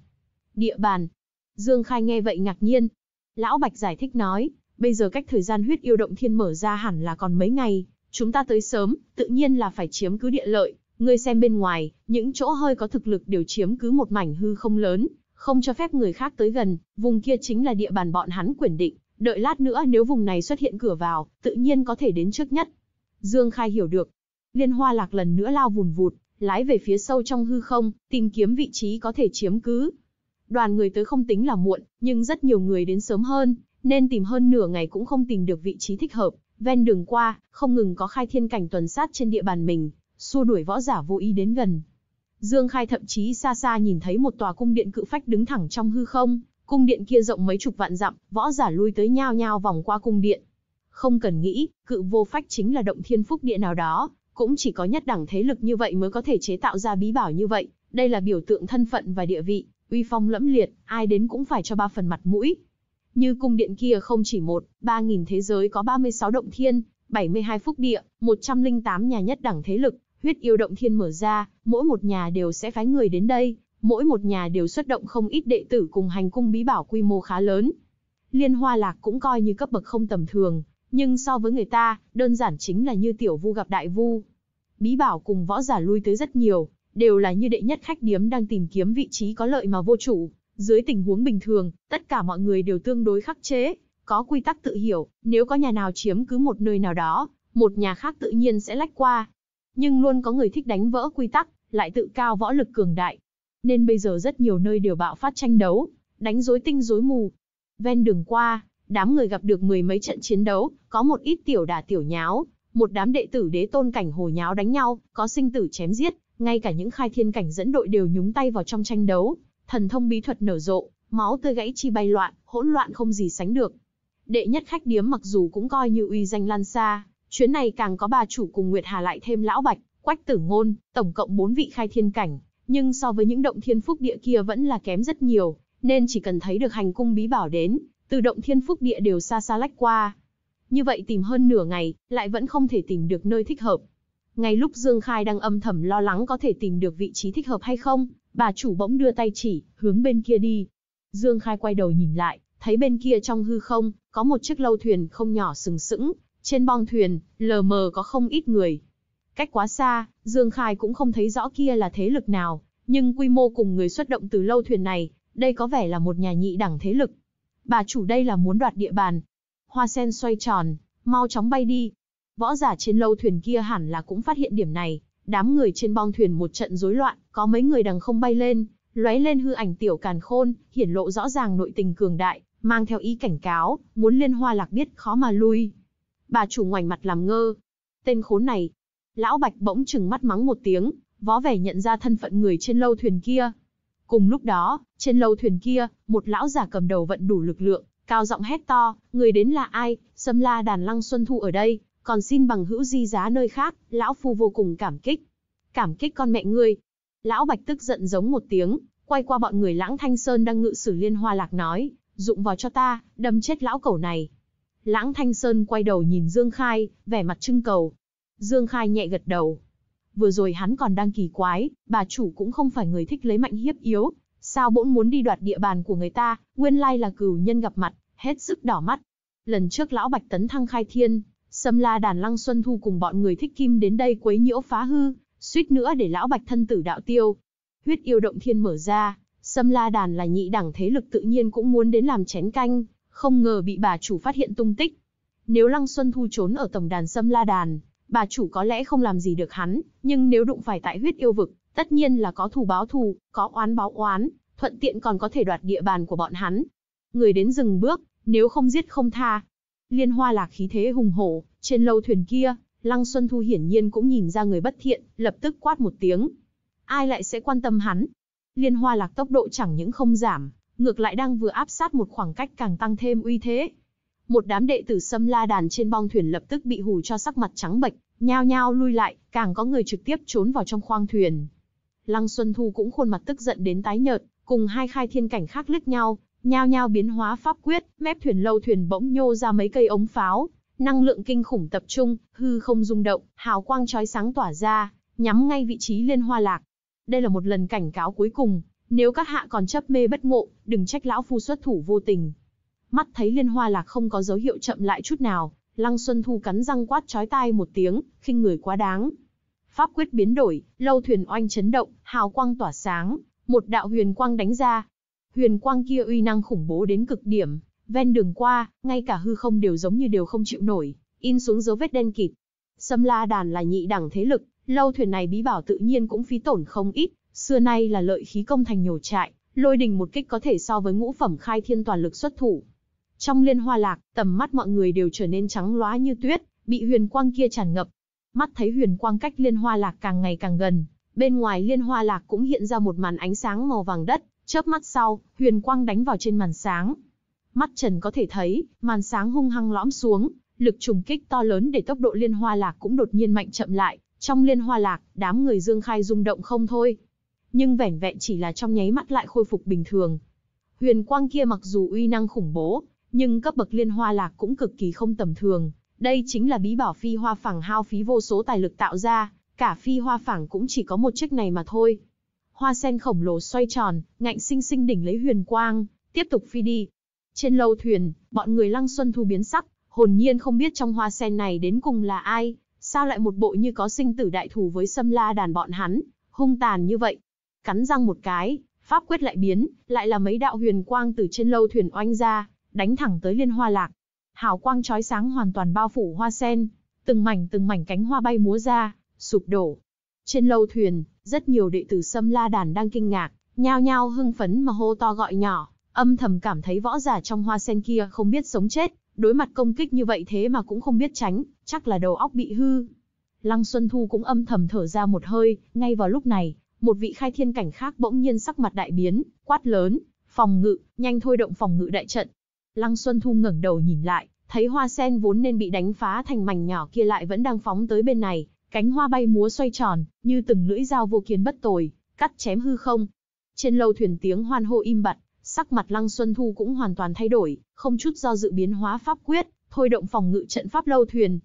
Speaker 1: Địa bàn. Dương Khai nghe vậy ngạc nhiên, Lão Bạch giải thích nói, bây giờ cách thời gian huyết yêu động thiên mở ra hẳn là còn mấy ngày, chúng ta tới sớm, tự nhiên là phải chiếm cứ địa lợi, ngươi xem bên ngoài, những chỗ hơi có thực lực đều chiếm cứ một mảnh hư không lớn, không cho phép người khác tới gần, vùng kia chính là địa bàn bọn hắn quyền định, đợi lát nữa nếu vùng này xuất hiện cửa vào, tự nhiên có thể đến trước nhất. Dương Khai hiểu được. Liên hoa lạc lần nữa lao vùn vụt, lái về phía sâu trong hư không, tìm kiếm vị trí có thể chiếm cứ, Đoàn người tới không tính là muộn, nhưng rất nhiều người đến sớm hơn, nên tìm hơn nửa ngày cũng không tìm được vị trí thích hợp. Ven đường qua, không ngừng có khai thiên cảnh tuần sát trên địa bàn mình, xua đuổi võ giả vô ý đến gần. Dương Khai thậm chí xa xa nhìn thấy một tòa cung điện cự phách đứng thẳng trong hư không, cung điện kia rộng mấy chục vạn dặm, võ giả lui tới nhao nhao vòng qua cung điện. Không cần nghĩ, cự vô phách chính là động thiên phúc địa nào đó, cũng chỉ có nhất đẳng thế lực như vậy mới có thể chế tạo ra bí bảo như vậy, đây là biểu tượng thân phận và địa vị, uy phong lẫm liệt, ai đến cũng phải cho ba phần mặt mũi. Như cung điện kia không chỉ một, 3.000 thế giới có 36 động thiên, 72 phúc địa, 108 nhà nhất đẳng thế lực, huyết yêu động thiên mở ra, mỗi một nhà đều sẽ phái người đến đây, mỗi một nhà đều xuất động không ít đệ tử cùng hành cung bí bảo quy mô khá lớn. Liên hoa lạc cũng coi như cấp bậc không tầm thường, nhưng so với người ta, đơn giản chính là như tiểu vu gặp đại vu. Bí bảo cùng võ giả lui tới rất nhiều, đều là như đệ nhất khách điếm đang tìm kiếm vị trí có lợi mà vô chủ. Dưới tình huống bình thường, tất cả mọi người đều tương đối khắc chế, có quy tắc tự hiểu, nếu có nhà nào chiếm cứ một nơi nào đó, một nhà khác tự nhiên sẽ lách qua. Nhưng luôn có người thích đánh vỡ quy tắc, lại tự cao võ lực cường đại. Nên bây giờ rất nhiều nơi đều bạo phát tranh đấu, đánh rối tinh rối mù. Ven đường qua, đám người gặp được mười mấy trận chiến đấu, có một ít tiểu đà tiểu nháo, một đám đệ tử đế tôn cảnh hồ nháo đánh nhau, có sinh tử chém giết, ngay cả những khai thiên cảnh dẫn đội đều nhúng tay vào trong tranh đấu, thần thông bí thuật nở rộ, máu tươi gãy chi bay loạn, hỗn loạn không gì sánh được. Đệ nhất khách điếm mặc dù cũng coi như uy danh lan xa, chuyến này càng có bà chủ cùng Nguyệt Hà lại thêm lão Bạch, Quách Tử Ngôn, tổng cộng 4 vị khai thiên cảnh, nhưng so với những động thiên phúc địa kia vẫn là kém rất nhiều, nên chỉ cần thấy được hành cung bí bảo đến, từ động thiên phúc địa đều xa xa lách qua. Như vậy tìm hơn nửa ngày, lại vẫn không thể tìm được nơi thích hợp. Ngay lúc Dương Khai đang âm thầm lo lắng có thể tìm được vị trí thích hợp hay không, bà chủ bỗng đưa tay chỉ, hướng bên kia đi. Dương Khai quay đầu nhìn lại, thấy bên kia trong hư không, có một chiếc lâu thuyền không nhỏ sừng sững, trên bong thuyền, lờ mờ có không ít người. Cách quá xa, Dương Khai cũng không thấy rõ kia là thế lực nào, nhưng quy mô cùng người xuất động từ lâu thuyền này, đây có vẻ là một nhà nhị đẳng thế lực. Bà chủ đây là muốn đoạt địa bàn. Hoa sen xoay tròn, mau chóng bay đi. Võ giả trên lâu thuyền kia hẳn là cũng phát hiện điểm này, đám người trên bong thuyền một trận rối loạn, có mấy người đằng không bay lên, lóe lên hư ảnh tiểu càn khôn, hiển lộ rõ ràng nội tình cường đại, mang theo ý cảnh cáo, muốn liên hoa lạc biết khó mà lui. Bà chủ ngoảnh mặt làm ngơ. Tên khốn này. Lão Bạch bỗng chừng mắt mắng một tiếng, võ vẻ nhận ra thân phận người trên lâu thuyền kia. Cùng lúc đó, trên lâu thuyền kia, một lão giả cầm đầu vận đủ lực lượng, cao giọng hét to, người đến là ai, xâm la đàn lăng xuân thu ở đây, còn xin bằng hữu di giá nơi khác, lão phu vô cùng cảm kích. Cảm kích con mẹ ngươi. Lão Bạch tức giận giống một tiếng, quay qua bọn người lãng thanh sơn đang ngự sử liên hoa lạc nói, dụng vào cho ta, đâm chết lão cẩu này. Lãng thanh sơn quay đầu nhìn Dương Khai, vẻ mặt trưng cầu. Dương Khai nhẹ gật đầu. Vừa rồi hắn còn đang kỳ quái, bà chủ cũng không phải người thích lấy mạnh hiếp yếu. Sao bỗng muốn đi đoạt địa bàn của người ta, nguyên lai là cửu nhân gặp mặt, hết sức đỏ mắt. Lần trước lão Bạch tấn thăng khai thiên, Sâm la đàn lăng xuân thu cùng bọn người thích kim đến đây quấy nhiễu phá hư, suýt nữa để lão bạch thân tử đạo tiêu. Huyết yêu động thiên mở ra, sâm la đàn là nhị đẳng thế lực tự nhiên cũng muốn đến làm chén canh, không ngờ bị bà chủ phát hiện tung tích. Nếu lăng xuân thu trốn ở tổng đàn sâm la đàn, bà chủ có lẽ không làm gì được hắn, nhưng nếu đụng phải tại huyết yêu vực, tất nhiên là có thù báo thù, có oán báo oán, thuận tiện còn có thể đoạt địa bàn của bọn hắn. Người đến dừng bước, nếu không giết không tha. Liên hoa lạc khí thế hùng hổ, trên lâu thuyền kia, Lăng Xuân Thu hiển nhiên cũng nhìn ra người bất thiện, lập tức quát một tiếng. Ai lại sẽ quan tâm hắn? Liên hoa lạc tốc độ chẳng những không giảm, ngược lại đang vừa áp sát một khoảng cách càng tăng thêm uy thế. Một đám đệ tử xâm la đàn trên bong thuyền lập tức bị hù cho sắc mặt trắng bệch, nhao nhao lui lại, càng có người trực tiếp trốn vào trong khoang thuyền. Lăng Xuân Thu cũng khuôn mặt tức giận đến tái nhợt, cùng hai khai thiên cảnh khác lướt nhau, nhao nhao biến hóa pháp quyết, mép thuyền lâu thuyền bỗng nhô ra mấy cây ống pháo, Năng lượng kinh khủng tập trung, hư không rung động, hào quang chói sáng tỏa ra, nhắm ngay vị trí liên hoa lạc. Đây là một lần cảnh cáo cuối cùng, nếu các hạ còn chấp mê bất ngộ, đừng trách lão phu xuất thủ vô tình. Mắt thấy liên hoa lạc không có dấu hiệu chậm lại chút nào, Lăng Xuân Thu cắn răng quát chói tai một tiếng, khinh người quá đáng. Pháp quyết biến đổi, lâu thuyền oanh chấn động, hào quang tỏa sáng, một đạo huyền quang đánh ra. Huyền quang kia uy năng khủng bố đến cực điểm, Ven đường qua, ngay cả hư không đều giống như đều không chịu nổi, in xuống dấu vết đen kịt. Sâm La Đàn là nhị đẳng thế lực, lâu thuyền này bí bảo tự nhiên cũng phí tổn không ít, xưa nay là lợi khí công thành nhiều trại, lôi đình một kích có thể so với ngũ phẩm khai thiên toàn lực xuất thủ. Trong liên hoa lạc, tầm mắt mọi người đều trở nên trắng loá như tuyết, bị huyền quang kia tràn ngập. Mắt thấy huyền quang cách liên hoa lạc càng ngày càng gần, bên ngoài liên hoa lạc cũng hiện ra một màn ánh sáng màu vàng đất, chớp mắt sau, huyền quang đánh vào trên màn sáng, Mắt trần có thể thấy, màn sáng hung hăng lõm xuống, lực trùng kích to lớn để tốc độ liên hoa lạc cũng đột nhiên mạnh chậm lại. Trong liên hoa lạc, đám người Dương Khai rung động không thôi. Nhưng vẻn vẹn chỉ là trong nháy mắt lại khôi phục bình thường. Huyền quang kia mặc dù uy năng khủng bố, nhưng cấp bậc liên hoa lạc cũng cực kỳ không tầm thường. Đây chính là bí bảo phi hoa phẳng hao phí vô số tài lực tạo ra, cả phi hoa phẳng cũng chỉ có một chiếc này mà thôi. Hoa sen khổng lồ xoay tròn, ngạnh sinh sinh đỉnh lấy huyền quang, tiếp tục phi đi. Trên lâu thuyền, bọn người Lăng Xuân Thu biến sắc, hồn nhiên không biết trong hoa sen này đến cùng là ai, sao lại một bộ như có sinh tử đại thù với Sâm La đàn bọn hắn, hung tàn như vậy. Cắn răng một cái, pháp quyết lại biến, lại là mấy đạo huyền quang từ trên lâu thuyền oanh ra, đánh thẳng tới Liên Hoa Lạc. Hào quang chói sáng hoàn toàn bao phủ hoa sen, từng mảnh từng mảnh cánh hoa bay múa ra, sụp đổ. Trên lâu thuyền, rất nhiều đệ tử Sâm La đàn đang kinh ngạc, nhao nhao hưng phấn mà hô to gọi nhỏ, âm thầm cảm thấy võ giả trong hoa sen kia không biết sống chết, đối mặt công kích như vậy thế mà cũng không biết tránh, chắc là đầu óc bị hư. Lăng Xuân Thu cũng âm thầm thở ra một hơi, ngay vào lúc này, một vị khai thiên cảnh khác bỗng nhiên sắc mặt đại biến, quát lớn, phòng ngự, nhanh thôi động phòng ngự đại trận. Lăng Xuân Thu ngẩng đầu nhìn lại, thấy hoa sen vốn nên bị đánh phá thành mảnh nhỏ kia lại vẫn đang phóng tới bên này, cánh hoa bay múa xoay tròn, như từng lưỡi dao vô kiên bất tồi, cắt chém hư không. Trên lâu thuyền tiếng hoan hô im bặt, Sắc mặt Lăng Xuân Thu cũng hoàn toàn thay đổi, không chút do dự biến hóa pháp quyết, thôi động phòng ngự trận pháp lâu thuyền.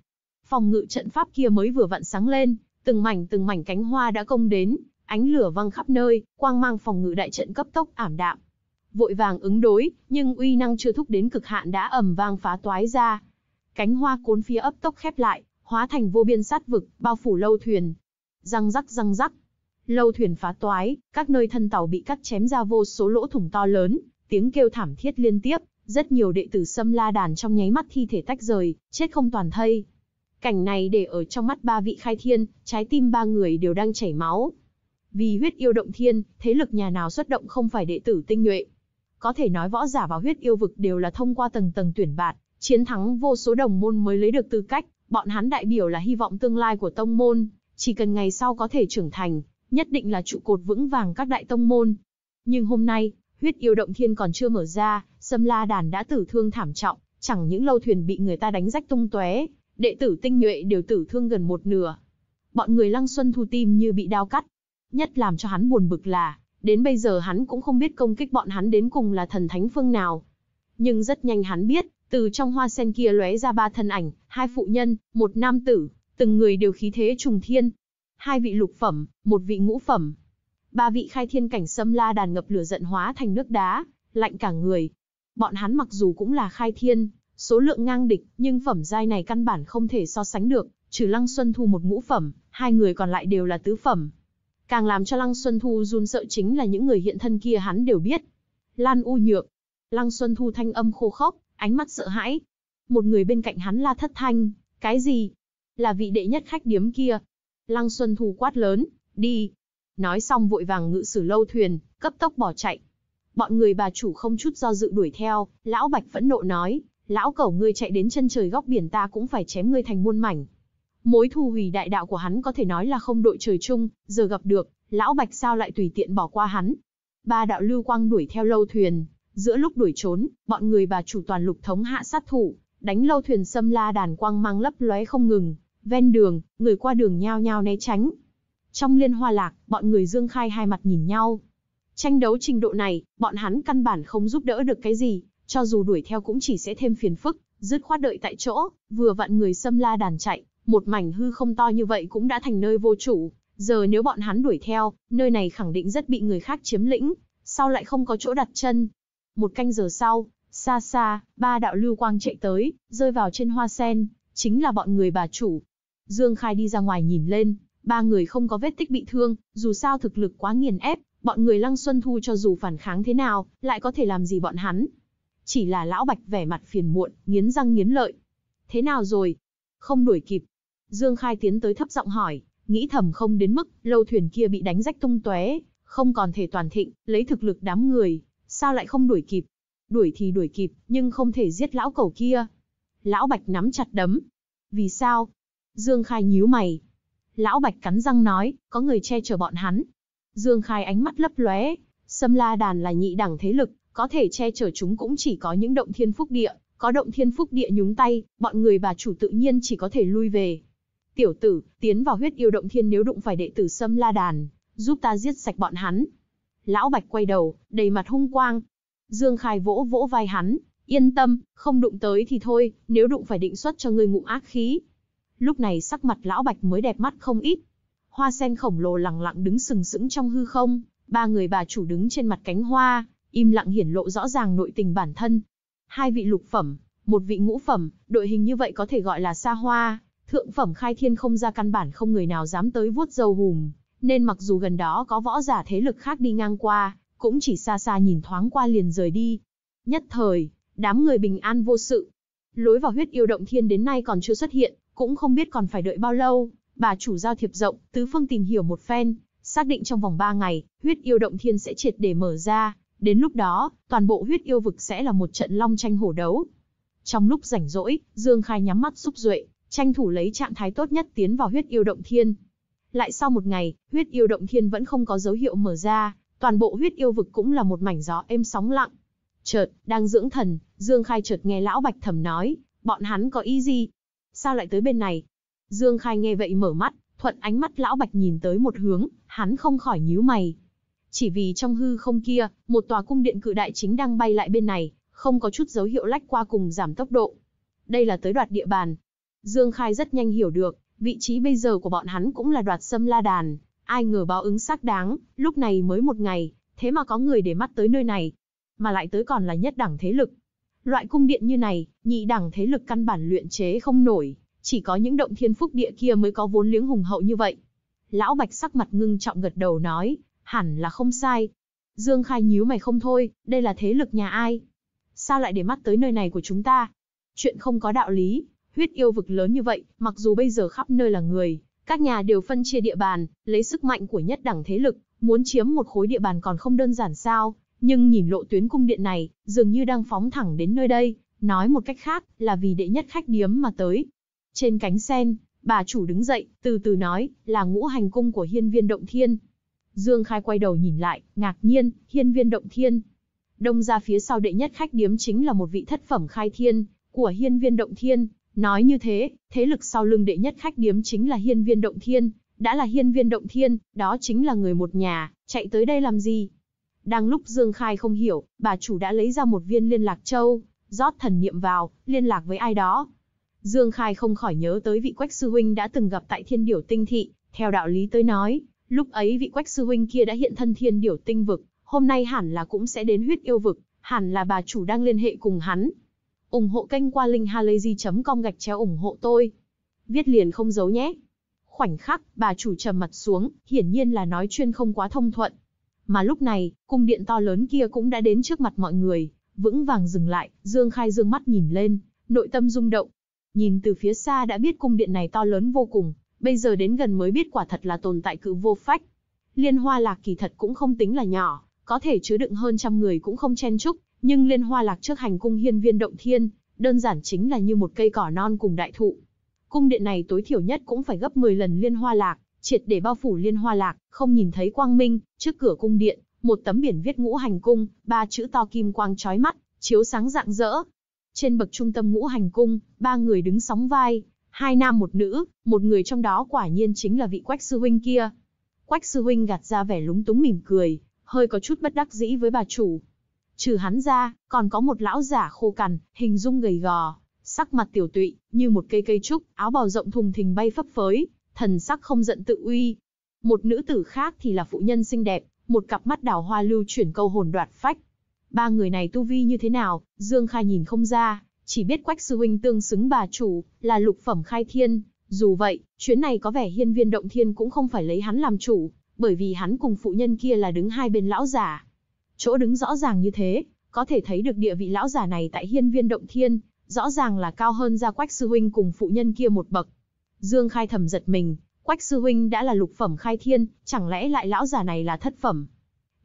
Speaker 1: Phòng ngự trận pháp kia mới vừa vặn sáng lên, từng mảnh từng mảnh cánh hoa đã công đến, ánh lửa văng khắp nơi, quang mang phòng ngự đại trận cấp tốc ảm đạm. Vội vàng ứng đối, nhưng uy năng chưa thúc đến cực hạn đã ầm vang phá toái ra. Cánh hoa cuốn phía ấp tốc khép lại, hóa thành vô biên sát vực, bao phủ lâu thuyền. Răng rắc răng rắc, Lâu thuyền phá toái, các nơi thân tàu bị cắt chém ra vô số lỗ thủng to lớn, tiếng kêu thảm thiết liên tiếp, rất nhiều đệ tử xâm la đàn trong nháy mắt thi thể tách rời, chết không toàn thây. Cảnh này để ở trong mắt ba vị khai thiên, trái tim ba người đều đang chảy máu. Vì huyết yêu động thiên, thế lực nhà nào xuất động không phải đệ tử tinh nhuệ. Có thể nói võ giả vào huyết yêu vực đều là thông qua tầng tầng tuyển bạt, chiến thắng vô số đồng môn mới lấy được tư cách, bọn hắn đại biểu là hy vọng tương lai của tông môn, chỉ cần ngày sau có thể trưởng thành, nhất định là trụ cột vững vàng các đại tông môn. Nhưng hôm nay, huyết yêu động thiên còn chưa mở ra, Sâm La Đàn đã tử thương thảm trọng, chẳng những lâu thuyền bị người ta đánh rách tung tóe, đệ tử tinh nhuệ đều tử thương gần một nửa. Bọn người Lăng Xuân Thu tim như bị đao cắt. Nhất làm cho hắn buồn bực là, đến bây giờ hắn cũng không biết công kích bọn hắn đến cùng là thần thánh phương nào. Nhưng rất nhanh hắn biết, từ trong hoa sen kia lóe ra ba thân ảnh, hai phụ nhân, một nam tử, từng người đều khí thế trùng thiên, hai vị lục phẩm, một vị ngũ phẩm. Ba vị khai thiên cảnh xâm la đàn ngập lửa giận hóa thành nước đá, lạnh cả người. Bọn hắn mặc dù cũng là khai thiên, số lượng ngang địch, nhưng phẩm giai này căn bản không thể so sánh được, trừ Lăng Xuân Thu một ngũ phẩm, hai người còn lại đều là tứ phẩm. Càng làm cho Lăng Xuân Thu run sợ chính là những người hiện thân kia hắn đều biết. Lan U Nhược, Lăng Xuân Thu thanh âm khô khốc, ánh mắt sợ hãi. Một người bên cạnh hắn la thất thanh, cái gì? Là vị đệ nhất khách điếm kia, Lăng Xuân Thu quát lớn, đi. Nói xong vội vàng ngự sử lâu thuyền, cấp tốc bỏ chạy. Bọn người bà chủ không chút do dự đuổi theo, lão Bạch phẫn nộ nói, lão cẩu ngươi chạy đến chân trời góc biển ta cũng phải chém ngươi thành muôn mảnh. Mối thù hủy đại đạo của hắn có thể nói là không đội trời chung, giờ gặp được, lão Bạch sao lại tùy tiện bỏ qua hắn. Ba đạo lưu quang đuổi theo lâu thuyền, giữa lúc đuổi trốn, bọn người bà chủ toàn lục thống hạ sát thủ, đánh lâu thuyền xâm la đàn quang mang lấp lóe không ngừng, Ven đường, người qua đường nhao nhao né tránh. Trong liên hoa lạc, bọn người Dương Khai hai mặt nhìn nhau. Tranh đấu trình độ này, bọn hắn căn bản không giúp đỡ được cái gì, cho dù đuổi theo cũng chỉ sẽ thêm phiền phức, dứt khoát đợi tại chỗ, vừa vặn người xâm la đàn chạy, một mảnh hư không to như vậy cũng đã thành nơi vô chủ, giờ nếu bọn hắn đuổi theo, nơi này khẳng định rất bị người khác chiếm lĩnh, sau lại không có chỗ đặt chân. Một canh giờ sau, xa xa, ba đạo lưu quang chạy tới, rơi vào trên hoa sen, chính là bọn người bà chủ, Dương Khai đi ra ngoài nhìn lên, ba người không có vết tích bị thương, dù sao thực lực quá nghiền ép, bọn người Lăng Xuân Thu cho dù phản kháng thế nào, lại có thể làm gì bọn hắn. Chỉ là lão Bạch vẻ mặt phiền muộn, nghiến răng nghiến lợi. Thế nào rồi? Không đuổi kịp. Dương Khai tiến tới thấp giọng hỏi, nghĩ thầm không đến mức lâu thuyền kia bị đánh rách tung tóe, không còn thể toàn thịnh, lấy thực lực đám người, sao lại không đuổi kịp? Đuổi thì đuổi kịp, nhưng không thể giết lão cẩu kia. Lão Bạch nắm chặt đấm. Vì sao? Dương Khai nhíu mày. Lão Bạch cắn răng nói, có người che chở bọn hắn. Dương Khai ánh mắt lấp lóe, Sâm La Đàn là nhị đẳng thế lực, có thể che chở chúng cũng chỉ có những động thiên phúc địa, có động thiên phúc địa nhúng tay, bọn người bà chủ tự nhiên chỉ có thể lui về. Tiểu tử, tiến vào huyết yêu động thiên nếu đụng phải đệ tử Sâm La Đàn, giúp ta giết sạch bọn hắn. Lão Bạch quay đầu, đầy mặt hung quang. Dương Khai vỗ vỗ vai hắn, yên tâm, không đụng tới thì thôi, nếu đụng phải định xuất cho ngươi ngụm ác khí, lúc này sắc mặt lão bạch mới đẹp mắt không ít. Hoa sen khổng lồ lặng lặng đứng sừng sững trong hư không, ba người bà chủ đứng trên mặt cánh hoa, im lặng hiển lộ rõ ràng nội tình bản thân. Hai vị lục phẩm, một vị ngũ phẩm, đội hình như vậy có thể gọi là xa hoa, thượng phẩm khai thiên không ra căn bản không người nào dám tới vuốt dâu hùm, nên mặc dù gần đó có võ giả thế lực khác đi ngang qua, cũng chỉ xa xa nhìn thoáng qua liền rời đi. Nhất thời, đám người bình an vô sự. Lối vào huyết yêu động thiên đến nay còn chưa xuất hiện, cũng không biết còn phải đợi bao lâu, bà chủ giao thiệp rộng, tứ phương tìm hiểu một phen, xác định trong vòng 3 ngày, huyết yêu động thiên sẽ triệt để mở ra, đến lúc đó, toàn bộ huyết yêu vực sẽ là một trận long tranh hổ đấu. Trong lúc rảnh rỗi, Dương Khai nhắm mắt xúc duệ, tranh thủ lấy trạng thái tốt nhất tiến vào huyết yêu động thiên. Lại sau một ngày, huyết yêu động thiên vẫn không có dấu hiệu mở ra, toàn bộ huyết yêu vực cũng là một mảnh gió êm sóng lặng. Chợt, đang dưỡng thần, Dương Khai chợt nghe lão Bạch Thẩm nói, bọn hắn có ý gì? Sao lại tới bên này? Dương Khai nghe vậy mở mắt, thuận ánh mắt lão bạch nhìn tới một hướng, hắn không khỏi nhíu mày. Chỉ vì trong hư không kia, một tòa cung điện cự đại chính đang bay lại bên này, không có chút dấu hiệu lách qua cùng giảm tốc độ. Đây là tới đoạt địa bàn. Dương Khai rất nhanh hiểu được, vị trí bây giờ của bọn hắn cũng là đoạt sâm la đàn. Ai ngờ báo ứng xác đáng, lúc này mới một ngày, thế mà có người để mắt tới nơi này. Mà lại tới còn là nhất đẳng thế lực, Loại cung điện như này, nhị đẳng thế lực căn bản luyện chế không nổi, chỉ có những động thiên phúc địa kia mới có vốn liếng hùng hậu như vậy. Lão Bạch sắc mặt ngưng trọng gật đầu nói, hẳn là không sai. Dương Khai nhíu mày không thôi, đây là thế lực nhà ai? Sao lại để mắt tới nơi này của chúng ta? Chuyện không có đạo lý, huyết yêu vực lớn như vậy, mặc dù bây giờ khắp nơi là người, các nhà đều phân chia địa bàn, lấy sức mạnh của nhất đẳng thế lực, muốn chiếm một khối địa bàn còn không đơn giản sao? nhưng nhìn lộ tuyến cung điện này, dường như đang phóng thẳng đến nơi đây, nói một cách khác, là vì đệ nhất khách điếm mà tới. Trên cánh sen, bà chủ đứng dậy, từ từ nói, là ngũ hành cung của hiên viên động thiên. Dương Khai quay đầu nhìn lại, ngạc nhiên, hiên viên động thiên. Đông ra phía sau đệ nhất khách điếm chính là một vị thất phẩm khai thiên, của hiên viên động thiên. Nói như thế, thế lực sau lưng đệ nhất khách điếm chính là hiên viên động thiên, đã là hiên viên động thiên, đó chính là người một nhà, chạy tới đây làm gì? Đang lúc Dương Khai không hiểu, bà chủ đã lấy ra một viên liên lạc châu, rót thần niệm vào, liên lạc với ai đó. Dương Khai không khỏi nhớ tới vị quách sư huynh đã từng gặp tại thiên điểu tinh thị, theo đạo lý tới nói, lúc ấy vị quách sư huynh kia đã hiện thân thiên điểu tinh vực, hôm nay hẳn là cũng sẽ đến huyết yêu vực, hẳn là bà chủ đang liên hệ cùng hắn. ủng hộ kênh qua linkhalazy.com gạch chéo ủng hộ tôi. Viết liền không giấu nhé. Khoảnh khắc, bà chủ trầm mặt xuống, hiển nhiên là nói chuyên không quá thông thuận, mà lúc này, cung điện to lớn kia cũng đã đến trước mặt mọi người, vững vàng dừng lại, Dương Khai dương mắt nhìn lên, nội tâm rung động. Nhìn từ phía xa đã biết cung điện này to lớn vô cùng, bây giờ đến gần mới biết quả thật là tồn tại cự vô phách. Liên hoa lạc kỳ thật cũng không tính là nhỏ, có thể chứa đựng hơn trăm người cũng không chen chúc, nhưng liên hoa lạc trước hành cung hiên viên động thiên, đơn giản chính là như một cây cỏ non cùng đại thụ. Cung điện này tối thiểu nhất cũng phải gấp 10 lần liên hoa lạc, triệt để bao phủ liên hoa lạc, không nhìn thấy quang minh, trước cửa cung điện, một tấm biển viết ngũ hành cung, ba chữ to kim quang chói mắt, chiếu sáng rạng rỡ. Trên bậc trung tâm ngũ hành cung, ba người đứng sóng vai, hai nam một nữ, một người trong đó quả nhiên chính là vị quách sư huynh kia. Quách sư huynh gạt ra vẻ lúng túng mỉm cười, hơi có chút bất đắc dĩ với bà chủ. Trừ hắn ra, còn có một lão giả khô cằn, hình dung gầy gò, sắc mặt tiểu tụy, như một cây cây trúc, áo bào rộng thùng thình bay phấp phới, thần sắc không giận tự uy. Một nữ tử khác thì là phụ nhân xinh đẹp, một cặp mắt đào hoa lưu chuyển câu hồn đoạt phách. Ba người này tu vi như thế nào, Dương Khai nhìn không ra, chỉ biết Quách Sư Huynh tương xứng bà chủ, là lục phẩm khai thiên. Dù vậy, chuyến này có vẻ hiên viên động thiên cũng không phải lấy hắn làm chủ, bởi vì hắn cùng phụ nhân kia là đứng hai bên lão giả. Chỗ đứng rõ ràng như thế, có thể thấy được địa vị lão giả này tại hiên viên động thiên, rõ ràng là cao hơn ra Quách Sư Huynh cùng phụ nhân kia một bậc. Dương Khai thầm giật mình, Quách sư huynh đã là lục phẩm khai thiên, chẳng lẽ lại lão già này là thất phẩm?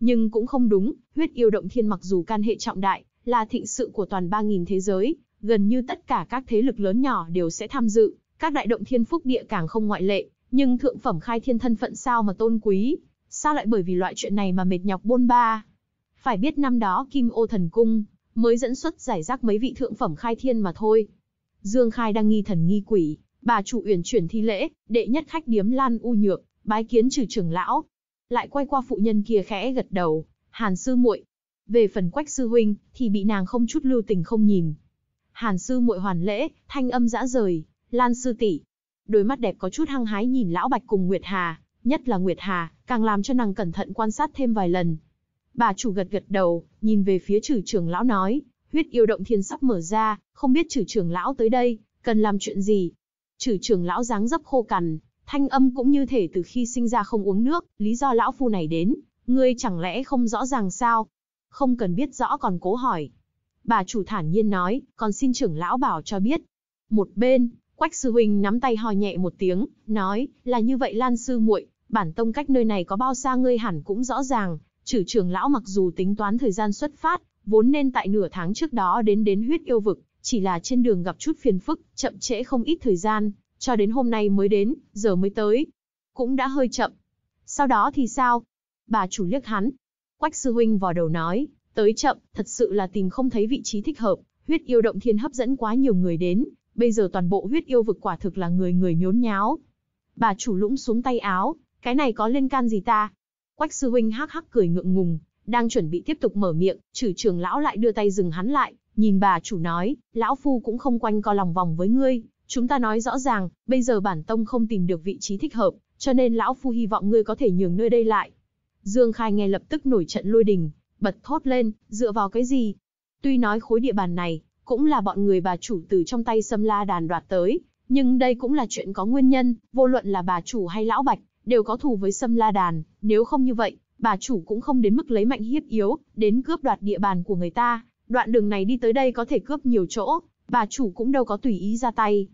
Speaker 1: Nhưng cũng không đúng, huyết yêu động thiên mặc dù can hệ trọng đại, là thịnh sự của toàn 3.000 thế giới, gần như tất cả các thế lực lớn nhỏ đều sẽ tham dự, các đại động thiên phúc địa càng không ngoại lệ, nhưng thượng phẩm khai thiên thân phận sao mà tôn quý, sao lại bởi vì loại chuyện này mà mệt nhọc bôn ba? Phải biết năm đó Kim Ô Thần Cung mới dẫn xuất giải rác mấy vị thượng phẩm khai thiên mà thôi. Dương Khai đang nghi thần nghi quỷ, bà chủ uyển chuyển thi lễ, đệ nhất khách điếm Lan U Nhược, bái kiến trừ trưởng lão. Lại quay qua phụ nhân kia khẽ gật đầu, Hàn sư muội. Về phần Quách sư huynh, thì bị nàng không chút lưu tình không nhìn. Hàn sư muội hoàn lễ, thanh âm dã rời, Lan sư tỷ. Đôi mắt đẹp có chút hăng hái nhìn lão Bạch cùng Nguyệt Hà, nhất là Nguyệt Hà, càng làm cho nàng cẩn thận quan sát thêm vài lần. Bà chủ gật gật đầu, nhìn về phía trừ trưởng lão nói, huyết yêu động thiên sắp mở ra, không biết trừ trưởng lão tới đây, cần làm chuyện gì. Trừ trưởng lão dáng dấp khô cằn, thanh âm cũng như thể từ khi sinh ra không uống nước, lý do lão phu này đến, ngươi chẳng lẽ không rõ ràng sao? Không cần biết rõ còn cố hỏi. Bà chủ thản nhiên nói, còn xin trưởng lão bảo cho biết. Một bên, Quách sư huynh nắm tay hò nhẹ một tiếng, nói, là như vậy Lan sư muội, bản tông cách nơi này có bao xa ngươi hẳn cũng rõ ràng, trừ trưởng lão mặc dù tính toán thời gian xuất phát, vốn nên tại nửa tháng trước đó đến đến huyết yêu vực, chỉ là trên đường gặp chút phiền phức, chậm trễ không ít thời gian, cho đến hôm nay mới đến, giờ mới tới. Cũng đã hơi chậm. Sau đó thì sao? Bà chủ liếc hắn. Quách sư huynh vò đầu nói, tới chậm, thật sự là tìm không thấy vị trí thích hợp, huyết yêu động thiên hấp dẫn quá nhiều người đến, bây giờ toàn bộ huyết yêu vực quả thực là người người nhốn nháo. Bà chủ lũng xuống tay áo, cái này có liên can gì ta? Quách sư huynh hắc hắc cười ngượng ngùng, đang chuẩn bị tiếp tục mở miệng, trừ trường lão lại đưa tay dừng hắn lại, Nhìn bà chủ nói, lão phu cũng không quanh co lòng vòng với ngươi, chúng ta nói rõ ràng, bây giờ bản tông không tìm được vị trí thích hợp, cho nên lão phu hy vọng ngươi có thể nhường nơi đây lại. Dương Khai nghe lập tức nổi trận lôi đình, bật thốt lên, dựa vào cái gì? Tuy nói khối địa bàn này, cũng là bọn người bà chủ từ trong tay Sâm la đàn đoạt tới, nhưng đây cũng là chuyện có nguyên nhân, vô luận là bà chủ hay lão bạch, đều có thù với Sâm la đàn, nếu không như vậy, bà chủ cũng không đến mức lấy mạnh hiếp yếu, đến cướp đoạt địa bàn của người ta đoạn đường này đi tới đây có thể cướp nhiều chỗ, bà chủ cũng đâu có tùy ý ra tay.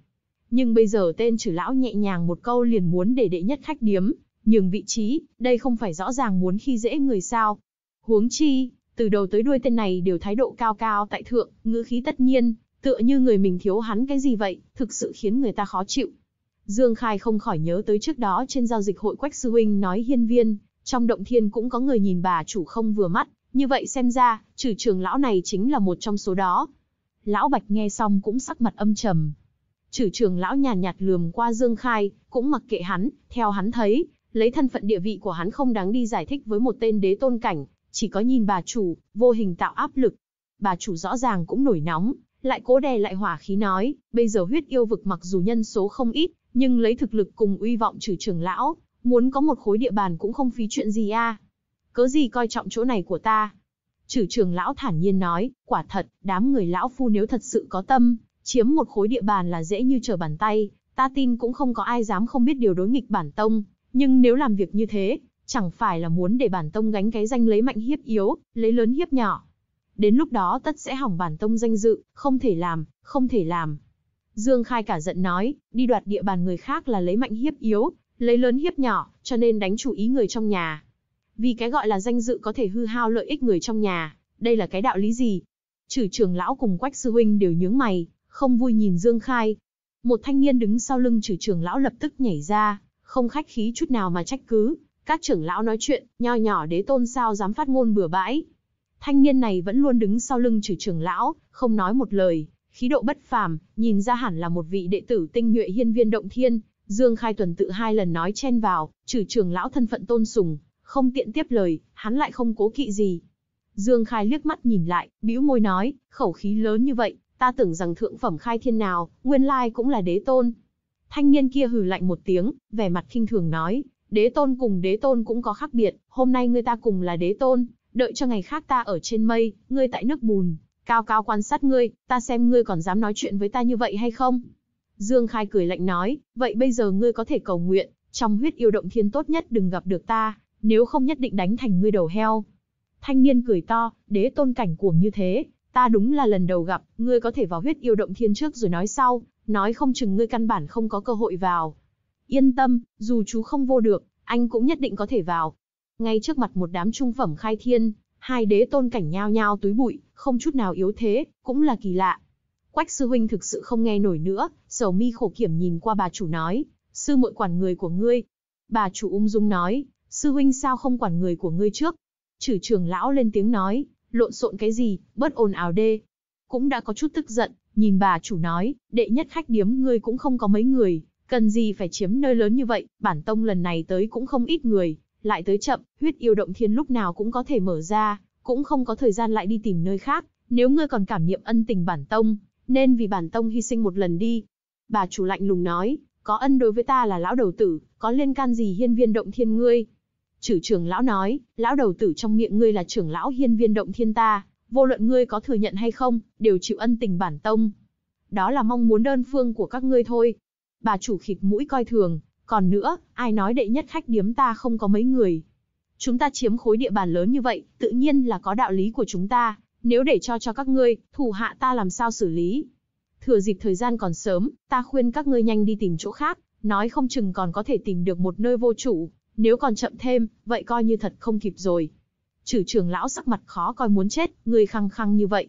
Speaker 1: Nhưng bây giờ tên trừ lão nhẹ nhàng một câu liền muốn để đệ nhất khách điếm, nhường vị trí, đây không phải rõ ràng muốn khi dễ người sao. Huống chi, từ đầu tới đuôi tên này đều thái độ cao cao tại thượng, ngữ khí tất nhiên, tựa như người mình thiếu hắn cái gì vậy, thực sự khiến người ta khó chịu. Dương Khai không khỏi nhớ tới trước đó trên giao dịch hội Quách Sư Huynh nói hiên viên, trong động thiên cũng có người nhìn bà chủ không vừa mắt, như vậy xem ra, trừ trường lão này chính là một trong số đó. Lão Bạch nghe xong cũng sắc mặt âm trầm. Trừ trường lão nhàn nhạt, lườm qua Dương Khai, cũng mặc kệ hắn, theo hắn thấy, lấy thân phận địa vị của hắn không đáng đi giải thích với một tên đế tôn cảnh, chỉ có nhìn bà chủ, vô hình tạo áp lực. Bà chủ rõ ràng cũng nổi nóng, lại cố đè lại hỏa khí nói, bây giờ huyết yêu vực mặc dù nhân số không ít, nhưng lấy thực lực cùng uy vọng trừ trường lão, muốn có một khối địa bàn cũng không phí chuyện gì a. À cớ gì coi trọng chỗ này của ta? Chử trường lão thản nhiên nói, quả thật, đám người lão phu nếu thật sự có tâm, chiếm một khối địa bàn là dễ như trở bàn tay, ta tin cũng không có ai dám không biết điều đối nghịch bản tông, nhưng nếu làm việc như thế, chẳng phải là muốn để bản tông gánh cái danh lấy mạnh hiếp yếu, lấy lớn hiếp nhỏ. Đến lúc đó tất sẽ hỏng bản tông danh dự, không thể làm, không thể làm. Dương Khai cả giận nói, đi đoạt địa bàn người khác là lấy mạnh hiếp yếu, lấy lớn hiếp nhỏ, cho nên đánh chủ ý người trong nhà. Vì cái gọi là danh dự có thể hư hao lợi ích người trong nhà, đây là cái đạo lý gì? Chử trưởng lão cùng quách sư huynh đều nhướng mày, không vui nhìn Dương Khai. Một thanh niên đứng sau lưng chử trưởng lão lập tức nhảy ra, không khách khí chút nào mà trách cứ. Các trưởng lão nói chuyện, nho nhỏ đế tôn sao dám phát ngôn bừa bãi. Thanh niên này vẫn luôn đứng sau lưng chử trưởng lão, không nói một lời, khí độ bất phàm, nhìn ra hẳn là một vị đệ tử tinh nhuệ hiên viên động thiên. Dương Khai tuần tự hai lần nói chen vào, trừ trưởng lão thân phận tôn sùng, không tiện tiếp lời, hắn lại không cố kỵ gì. Dương Khai liếc mắt nhìn lại, bĩu môi nói, khẩu khí lớn như vậy, ta tưởng rằng thượng phẩm khai thiên nào, nguyên lai cũng là đế tôn. Thanh niên kia hừ lạnh một tiếng, vẻ mặt khinh thường nói, đế tôn cùng đế tôn cũng có khác biệt, hôm nay ngươi ta cùng là đế tôn, đợi cho ngày khác ta ở trên mây, ngươi tại nước bùn, cao cao quan sát ngươi, ta xem ngươi còn dám nói chuyện với ta như vậy hay không. Dương Khai cười lạnh nói, vậy bây giờ ngươi có thể cầu nguyện, trong huyết yêu động thiên tốt nhất đừng gặp được ta, nếu không nhất định đánh thành ngươi đầu heo. Thanh niên cười to, đế tôn cảnh cuồng như thế, ta đúng là lần đầu gặp, ngươi có thể vào huyết yêu động thiên trước rồi nói sau, nói không chừng ngươi căn bản không có cơ hội vào. Yên tâm, dù chú không vô được, anh cũng nhất định có thể vào. Ngay trước mặt một đám trung phẩm khai thiên, hai đế tôn cảnh nhao nhao túi bụi, không chút nào yếu thế, cũng là kỳ lạ. Quách sư huynh thực sự không nghe nổi nữa, sầu mi khổ kiểm nhìn qua bà chủ nói, sư muội quản người của ngươi. Bà chủ ung dung nói, sư huynh sao không quản người của ngươi trước? Chử trưởng lão lên tiếng nói, lộn xộn cái gì, bớt ồn ào đê. Cũng đã có chút tức giận, nhìn bà chủ nói, đệ nhất khách điếm ngươi cũng không có mấy người, cần gì phải chiếm nơi lớn như vậy, bản tông lần này tới cũng không ít người, lại tới chậm, huyết yêu động thiên lúc nào cũng có thể mở ra, cũng không có thời gian lại đi tìm nơi khác, nếu ngươi còn cảm niệm ân tình bản tông, nên vì bản tông hy sinh một lần đi. Bà chủ lạnh lùng nói, có ân đối với ta là lão đầu tử, có liên can gì hiên viên động thiên ngươi, Chử trưởng lão nói, lão đầu tử trong miệng ngươi là trưởng lão hiên viên động thiên ta, vô luận ngươi có thừa nhận hay không, đều chịu ân tình bản tông. Đó là mong muốn đơn phương của các ngươi thôi. Bà chủ khịt mũi coi thường, còn nữa, ai nói đệ nhất khách điếm ta không có mấy người. Chúng ta chiếm khối địa bàn lớn như vậy, tự nhiên là có đạo lý của chúng ta, nếu để cho cho các ngươi, thủ hạ ta làm sao xử lý. Thừa dịp thời gian còn sớm, ta khuyên các ngươi nhanh đi tìm chỗ khác, nói không chừng còn có thể tìm được một nơi vô chủ, nếu còn chậm thêm, vậy coi như thật không kịp rồi. Chử trưởng lão sắc mặt khó coi muốn chết, người khăng khăng như vậy.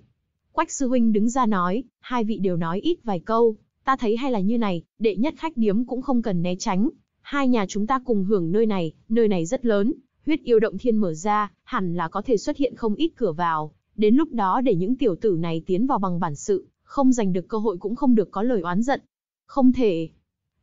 Speaker 1: Quách sư huynh đứng ra nói, hai vị đều nói ít vài câu, ta thấy hay là như này, đệ nhất khách điếm cũng không cần né tránh. Hai nhà chúng ta cùng hưởng nơi này, nơi này rất lớn, huyết yêu động thiên mở ra, hẳn là có thể xuất hiện không ít cửa vào. Đến lúc đó để những tiểu tử này tiến vào bằng bản sự, không giành được cơ hội cũng không được có lời oán giận. Không thể,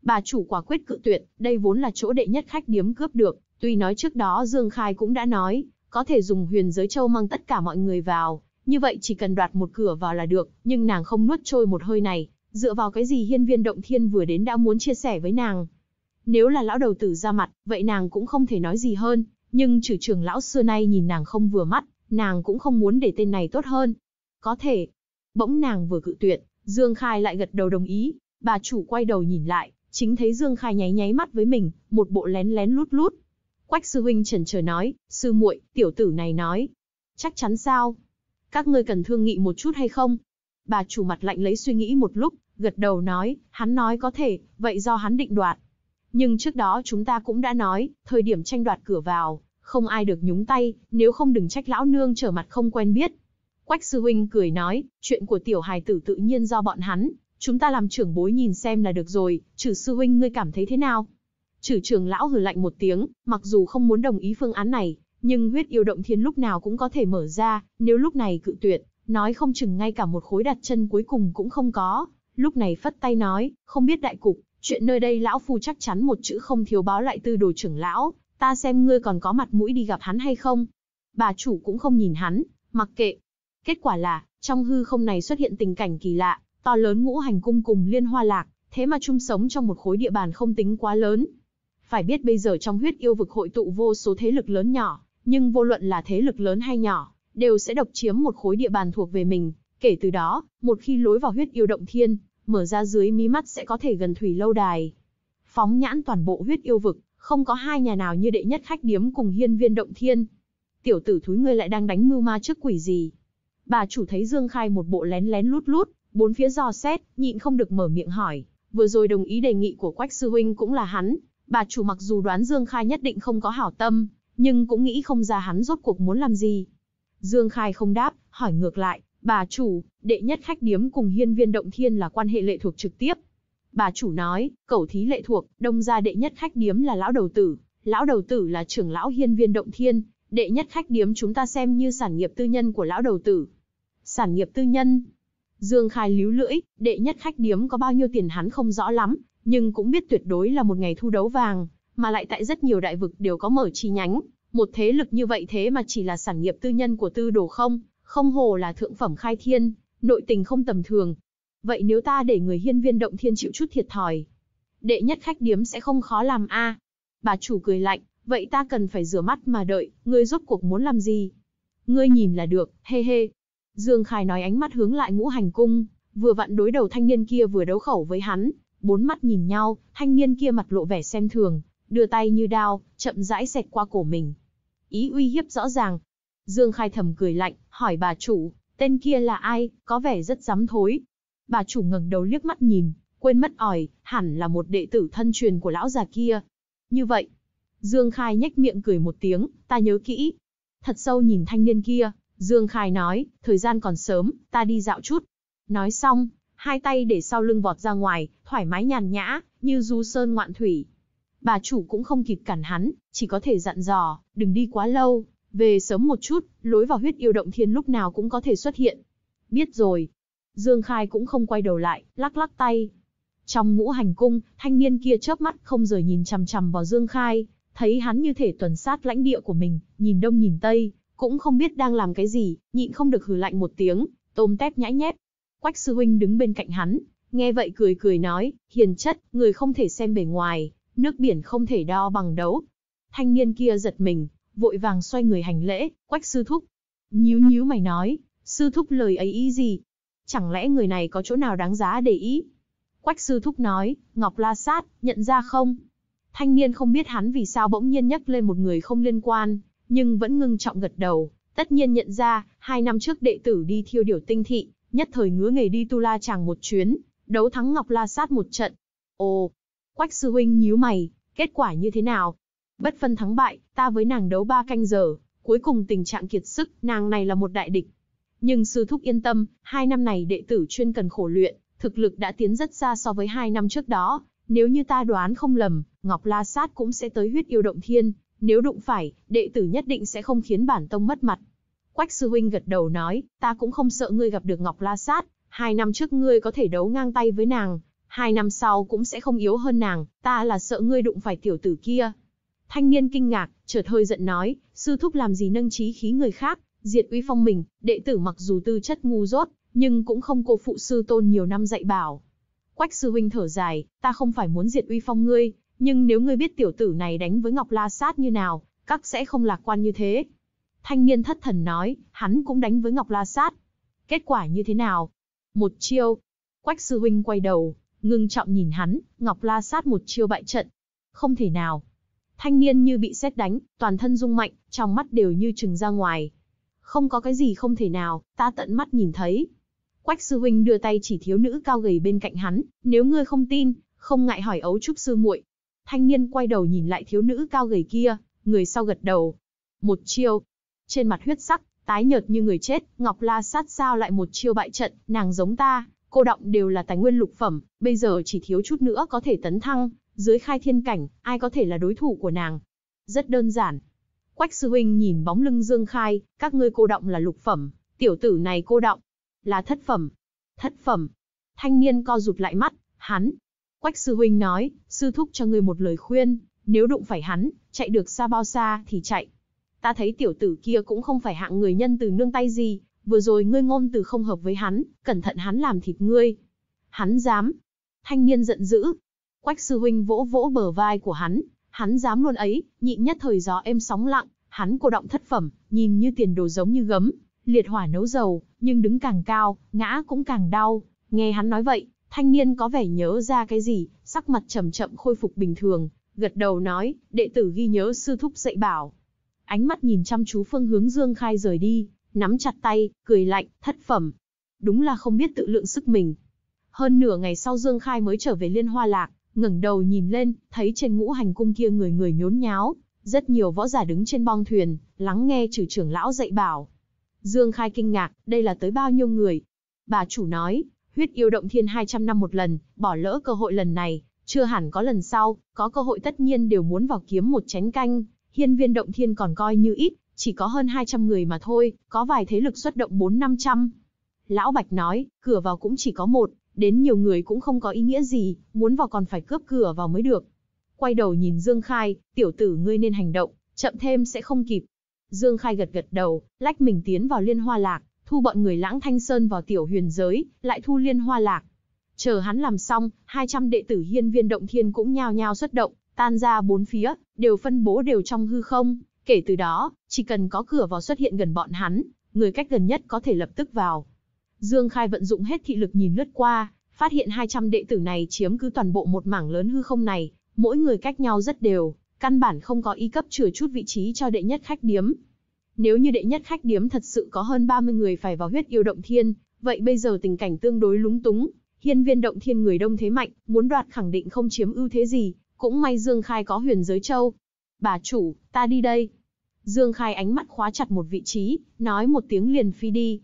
Speaker 1: bà chủ quả quyết cự tuyệt, đây vốn là chỗ đệ nhất khách điếm cướp được, tuy nói trước đó Dương Khai cũng đã nói, có thể dùng huyền giới châu mang tất cả mọi người vào, như vậy chỉ cần đoạt một cửa vào là được, nhưng nàng không nuốt trôi một hơi này, dựa vào cái gì hiên viên động thiên vừa đến đã muốn chia sẻ với nàng. Nếu là lão đầu tử ra mặt, vậy nàng cũng không thể nói gì hơn, nhưng trừ trưởng lão xưa nay nhìn nàng không vừa mắt, nàng cũng không muốn để tên này tốt hơn. Có thể, bỗng nàng vừa cự tuyệt, Dương Khai lại gật đầu đồng ý, bà chủ quay đầu nhìn lại, chính thấy Dương Khai nháy nháy mắt với mình, một bộ lén lén lút lút. Quách sư huynh chần chờ nói, sư muội, tiểu tử này nói. Chắc chắn sao? Các ngươi cần thương nghị một chút hay không? Bà chủ mặt lạnh lấy suy nghĩ một lúc, gật đầu nói, hắn nói có thể, vậy do hắn định đoạt. Nhưng trước đó chúng ta cũng đã nói, thời điểm tranh đoạt cửa vào, không ai được nhúng tay, nếu không đừng trách lão nương trở mặt không quen biết. Quách sư huynh cười nói, chuyện của tiểu hài tử tự nhiên do bọn hắn, chúng ta làm trưởng bối nhìn xem là được rồi, trừ sư huynh ngươi cảm thấy thế nào? Trừ trưởng lão hừ lạnh một tiếng, mặc dù không muốn đồng ý phương án này, nhưng huyết yêu động thiên lúc nào cũng có thể mở ra, nếu lúc này cự tuyệt, nói không chừng ngay cả một khối đặt chân cuối cùng cũng không có. Lúc này phất tay nói, không biết đại cục, chuyện nơi đây lão phu chắc chắn một chữ không thiếu báo lại tư đồ trưởng lão, ta xem ngươi còn có mặt mũi đi gặp hắn hay không. Bà chủ cũng không nhìn hắn, mặc kệ. Kết quả là, trong hư không này xuất hiện tình cảnh kỳ lạ, to lớn ngũ hành cung cùng liên hoa lạc, thế mà chung sống trong một khối địa bàn không tính quá lớn. Phải biết bây giờ trong huyết yêu vực hội tụ vô số thế lực lớn nhỏ, nhưng vô luận là thế lực lớn hay nhỏ, đều sẽ độc chiếm một khối địa bàn thuộc về mình. Kể từ đó, một khi lối vào huyết yêu động thiên, mở ra dưới mí mắt sẽ có thể gần thủy lâu đài. Phóng nhãn toàn bộ huyết yêu vực, không có hai nhà nào như đệ nhất khách điếm cùng hiên viên động thiên. Tiểu tử thúi ngươi lại đang đánh mưu ma trước quỷ gì? Bà chủ thấy Dương Khai một bộ lén lén lút lút, Bốn phía dò xét, nhịn không được mở miệng hỏi, vừa rồi đồng ý đề nghị của Quách Sư Huynh cũng là hắn. Bà chủ mặc dù đoán Dương Khai nhất định không có hảo tâm, nhưng cũng nghĩ không ra hắn rốt cuộc muốn làm gì. Dương Khai không đáp, hỏi ngược lại, bà chủ, đệ nhất khách điếm cùng hiên viên động thiên là quan hệ lệ thuộc trực tiếp. Bà chủ nói, cẩu thí lệ thuộc, đông gia đệ nhất khách điếm là lão đầu tử, lão đầu tử là trưởng lão hiên viên động thiên, đệ nhất khách điếm chúng ta xem như sản nghiệp tư nhân của lão đầu tử. Sản nghiệp tư nhân, Dương Khai líu lưỡi, đệ nhất khách điếm có bao nhiêu tiền hắn không rõ lắm, nhưng cũng biết tuyệt đối là một ngày thu đấu vàng, mà lại tại rất nhiều đại vực đều có mở chi nhánh. Một thế lực như vậy thế mà chỉ là sản nghiệp tư nhân của tư đồ không, không hồ là thượng phẩm khai thiên, nội tình không tầm thường. Vậy nếu ta để người hiên viên động thiên chịu chút thiệt thòi, đệ nhất khách điếm sẽ không khó làm a Bà chủ cười lạnh, vậy ta cần phải rửa mắt mà đợi, ngươi rốt cuộc muốn làm gì? Ngươi nhìn là được, hê hê, Dương Khai nói ánh mắt hướng lại ngũ hành cung, vừa vặn đối đầu thanh niên kia vừa đấu khẩu với hắn, bốn mắt nhìn nhau, thanh niên kia mặt lộ vẻ xem thường, đưa tay như đao, chậm rãi xẹt qua cổ mình. Ý uy hiếp rõ ràng. Dương Khai thầm cười lạnh, hỏi bà chủ, tên kia là ai, có vẻ rất dám thối. Bà chủ ngẩng đầu liếc mắt nhìn, quên mất ỏi, hẳn là một đệ tử thân truyền của lão già kia. Như vậy, Dương Khai nhếch miệng cười một tiếng, ta nhớ kỹ. Thật sâu nhìn thanh niên kia, Dương Khai nói, thời gian còn sớm, ta đi dạo chút. Nói xong, hai tay để sau lưng vọt ra ngoài, thoải mái nhàn nhã, như du sơn ngoạn thủy. Bà chủ cũng không kịp cản hắn, chỉ có thể dặn dò, đừng đi quá lâu, về sớm một chút, lối vào huyết yêu động thiên lúc nào cũng có thể xuất hiện. Biết rồi. Dương Khai cũng không quay đầu lại, lắc lắc tay. Trong ngũ hành cung, thanh niên kia chớp mắt không rời nhìn chằm chằm vào Dương Khai, thấy hắn như thể tuần sát lãnh địa của mình, nhìn đông nhìn tây, cũng không biết đang làm cái gì, nhịn không được hừ lạnh một tiếng, tôm tép nhãi nhép. Quách sư huynh đứng bên cạnh hắn, nghe vậy cười cười nói, hiền chất, người không thể xem bề ngoài, nước biển không thể đo bằng đấu. Thanh niên kia giật mình, vội vàng xoay người hành lễ, quách sư thúc. Nhíu nhíu mày nói, sư thúc lời ấy ý gì? Chẳng lẽ người này có chỗ nào đáng giá để ý? Quách sư thúc nói, Ngọc La Sát, nhận ra không? Thanh niên không biết hắn vì sao bỗng nhiên nhắc lên một người không liên quan, nhưng vẫn ngưng trọng gật đầu, tất nhiên nhận ra, hai năm trước đệ tử đi thiêu điều tinh thị, nhất thời ngứa nghề đi tu la chàng một chuyến, đấu thắng Ngọc La Sát một trận. Ồ, Quách Sư Huynh nhíu mày, kết quả như thế nào? Bất phân thắng bại, ta với nàng đấu ba canh giờ, cuối cùng tình trạng kiệt sức, nàng này là một đại địch. Nhưng sư thúc yên tâm, hai năm này đệ tử chuyên cần khổ luyện, thực lực đã tiến rất xa so với hai năm trước đó. Nếu như ta đoán không lầm, Ngọc La Sát cũng sẽ tới huyết yêu động thiên, nếu đụng phải, đệ tử nhất định sẽ không khiến bản tông mất mặt. Quách sư huynh gật đầu nói, ta cũng không sợ ngươi gặp được Ngọc La Sát, hai năm trước ngươi có thể đấu ngang tay với nàng, hai năm sau cũng sẽ không yếu hơn nàng, ta là sợ ngươi đụng phải tiểu tử kia. Thanh niên kinh ngạc, chợt hơi giận nói, sư thúc làm gì nâng trí khí người khác, diệt uy phong mình, đệ tử mặc dù tư chất ngu dốt, nhưng cũng không cô phụ sư tôn nhiều năm dạy bảo. Quách sư huynh thở dài, ta không phải muốn diệt uy phong ngươi, nhưng nếu ngươi biết tiểu tử này đánh với Ngọc La Sát như nào, các sẽ không lạc quan như thế. Thanh niên thất thần nói, hắn cũng đánh với Ngọc La Sát. Kết quả như thế nào? Một chiêu. Quách sư huynh quay đầu, ngưng trọng nhìn hắn, Ngọc La Sát một chiêu bại trận. Không thể nào. Thanh niên như bị sét đánh, toàn thân rung mạnh, trong mắt đều như trừng ra ngoài. Không có cái gì không thể nào, ta tận mắt nhìn thấy. Quách sư huynh đưa tay chỉ thiếu nữ cao gầy bên cạnh hắn, nếu ngươi không tin, không ngại hỏi ấu trúc sư muội, thanh niên quay đầu nhìn lại thiếu nữ cao gầy kia, người sau gật đầu. Một chiêu. Trên mặt huyết sắc, tái nhợt như người chết, Ngọc La sát sao lại một chiêu bại trận, nàng giống ta, cô động đều là tài nguyên lục phẩm, bây giờ chỉ thiếu chút nữa có thể tấn thăng, dưới khai thiên cảnh, ai có thể là đối thủ của nàng. Rất đơn giản. Quách sư huynh nhìn bóng lưng Dương Khai, các ngươi cô động là lục phẩm, tiểu tử này cô động là thất phẩm. Thất phẩm. Thanh niên co rụt lại mắt, hắn, Quách sư huynh nói, sư thúc cho ngươi một lời khuyên, nếu đụng phải hắn, chạy được xa bao xa thì chạy. Ta thấy tiểu tử kia cũng không phải hạng người nhân từ nương tay gì, vừa rồi ngươi ngôn từ không hợp với hắn, cẩn thận hắn làm thịt ngươi. Hắn dám. Thanh niên giận dữ. Quách sư huynh vỗ vỗ bờ vai của hắn, hắn dám luôn ấy, nhịn nhất thời gió êm sóng lặng, hắn cô động thất phẩm, nhìn như tiền đồ giống như gấm, liệt hỏa nấu dầu, nhưng đứng càng cao, ngã cũng càng đau, nghe hắn nói vậy, Thanh niên có vẻ nhớ ra cái gì, sắc mặt chậm chậm khôi phục bình thường, gật đầu nói, đệ tử ghi nhớ sư thúc dạy bảo. Ánh mắt nhìn chăm chú phương hướng Dương Khai rời đi, nắm chặt tay, cười lạnh, thất phẩm. Đúng là không biết tự lượng sức mình. Hơn nửa ngày sau Dương Khai mới trở về Liên Hoa Lạc, ngẩng đầu nhìn lên, thấy trên ngũ hành cung kia người người nhốn nháo, rất nhiều võ giả đứng trên bong thuyền, lắng nghe trừ trưởng lão dạy bảo. Dương Khai kinh ngạc, đây là tới bao nhiêu người? Bà chủ nói, Huyết yêu động thiên 200 năm một lần, bỏ lỡ cơ hội lần này, chưa hẳn có lần sau, có cơ hội tất nhiên đều muốn vào kiếm một chén canh. Hiên viên động thiên còn coi như ít, chỉ có hơn 200 người mà thôi, có vài thế lực xuất động 4-500. Lão Bạch nói, cửa vào cũng chỉ có một, đến nhiều người cũng không có ý nghĩa gì, muốn vào còn phải cướp cửa vào mới được. Quay đầu nhìn Dương Khai, tiểu tử ngươi nên hành động, chậm thêm sẽ không kịp. Dương Khai gật gật đầu, lách mình tiến vào liên hoa lạc, thu bọn người lãng thanh sơn vào tiểu huyền giới, lại thu liên hoa lạc. Chờ hắn làm xong, 200 đệ tử hiên viên động thiên cũng nhao nhao xuất động, tan ra bốn phía, đều phân bố đều trong hư không. Kể từ đó, chỉ cần có cửa vào xuất hiện gần bọn hắn, người cách gần nhất có thể lập tức vào. Dương Khai vận dụng hết thị lực nhìn lướt qua, phát hiện 200 đệ tử này chiếm cứ toàn bộ một mảng lớn hư không này, mỗi người cách nhau rất đều, căn bản không có ý cấp chừa chút vị trí cho đệ nhất khách điếm, nếu như đệ nhất khách điếm thật sự có hơn 30 người phải vào huyết yêu động thiên, vậy bây giờ tình cảnh tương đối lúng túng. Hiên viên động thiên người đông thế mạnh, muốn đoạt khẳng định không chiếm ưu thế gì, cũng may Dương Khai có huyền giới châu. Bà chủ, ta đi đây. Dương Khai ánh mắt khóa chặt một vị trí, nói một tiếng liền phi đi.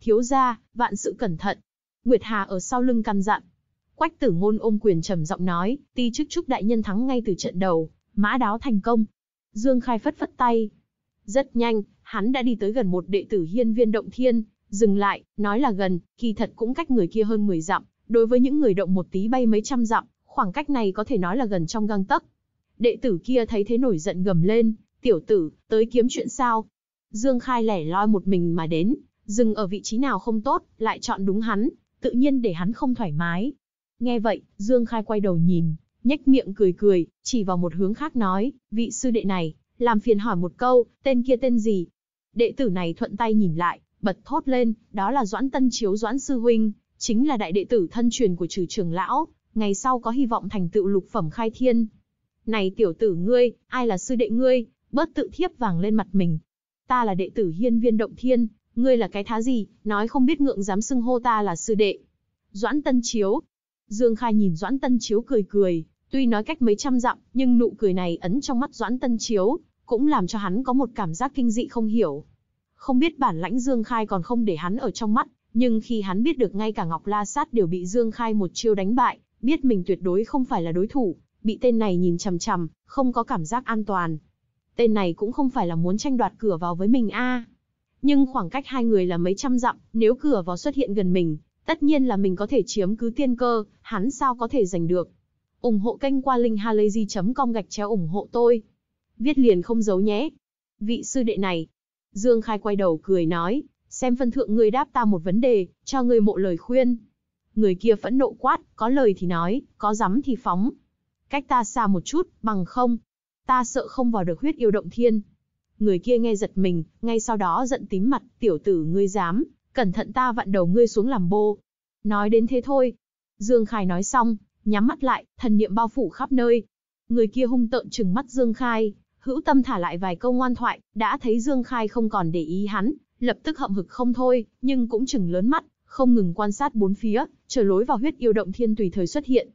Speaker 1: Thiếu ra, vạn sự cẩn thận. Nguyệt Hà ở sau lưng căn dặn. Quách tử ngôn ôm quyền trầm giọng nói, ti chức chúc đại nhân thắng ngay từ trận đầu, mã đáo thành công. Dương Khai phất phất tay, rất nhanh, hắn đã đi tới gần một đệ tử hiên viên động thiên, dừng lại, nói là gần, kỳ thật cũng cách người kia hơn 10 dặm, đối với những người động một tí bay mấy trăm dặm, khoảng cách này có thể nói là gần trong gang tấc. Đệ tử kia thấy thế nổi giận gầm lên, tiểu tử, tới kiếm chuyện sao? Dương Khai lẻ loi một mình mà đến, dừng ở vị trí nào không tốt, lại chọn đúng hắn, tự nhiên để hắn không thoải mái. Nghe vậy, Dương Khai quay đầu nhìn, nhếch miệng cười cười, chỉ vào một hướng khác nói, vị sư đệ này, làm phiền hỏi một câu, tên kia tên gì? Đệ tử này thuận tay nhìn lại, bật thốt lên, đó là Doãn Tân Chiếu Doãn Sư Huynh, chính là đại đệ tử thân truyền của trừ trưởng lão, ngày sau có hy vọng thành tựu lục phẩm khai thiên. Này tiểu tử ngươi, ai là sư đệ ngươi, bớt tự thiếp vàng lên mặt mình. Ta là đệ tử hiên viên động thiên, ngươi là cái thá gì, nói không biết ngượng dám xưng hô ta là sư đệ. Doãn Tân Chiếu. Dương Khai nhìn Doãn Tân Chiếu cười cười, tuy nói cách mấy trăm dặm, nhưng nụ cười này ấn trong mắt Doãn Tân Chiếu, cũng làm cho hắn có một cảm giác kinh dị không hiểu. Không biết bản lãnh Dương Khai còn không để hắn ở trong mắt, nhưng khi hắn biết được ngay cả Ngọc La Sát đều bị Dương Khai một chiêu đánh bại, biết mình tuyệt đối không phải là đối thủ, bị tên này nhìn chằm chằm, không có cảm giác an toàn. Tên này cũng không phải là muốn tranh đoạt cửa vào với mình a. Nhưng khoảng cách hai người là mấy trăm dặm, nếu cửa vào xuất hiện gần mình, tất nhiên là mình có thể chiếm cứ tiên cơ, hắn sao có thể giành được. ủng hộ kênh qua linkhalazy.com gạch chéo ủng hộ tôi viết liền không giấu nhé. Vị sư đệ này. Dương Khai quay đầu cười nói, xem phân thượng ngươi đáp ta một vấn đề, cho ngươi mộ lời khuyên. Người kia phẫn nộ quát, có lời thì nói, có dám thì phóng. Cách ta xa một chút, bằng không. Ta sợ không vào được huyết yêu động thiên. Người kia nghe giật mình, ngay sau đó giận tím mặt, tiểu tử ngươi dám, cẩn thận ta vặn đầu ngươi xuống làm bô. Nói đến thế thôi. Dương Khai nói xong, nhắm mắt lại, thần niệm bao phủ khắp nơi. Người kia hung tợn trừng mắt Dương Khai, hữu tâm thả lại vài câu ngoan thoại, đã thấy Dương Khai không còn để ý hắn, lập tức hậm hực không thôi, nhưng cũng chừng lớn mắt, không ngừng quan sát bốn phía, chờ lối vào huyết yêu động thiên tùy thời xuất hiện.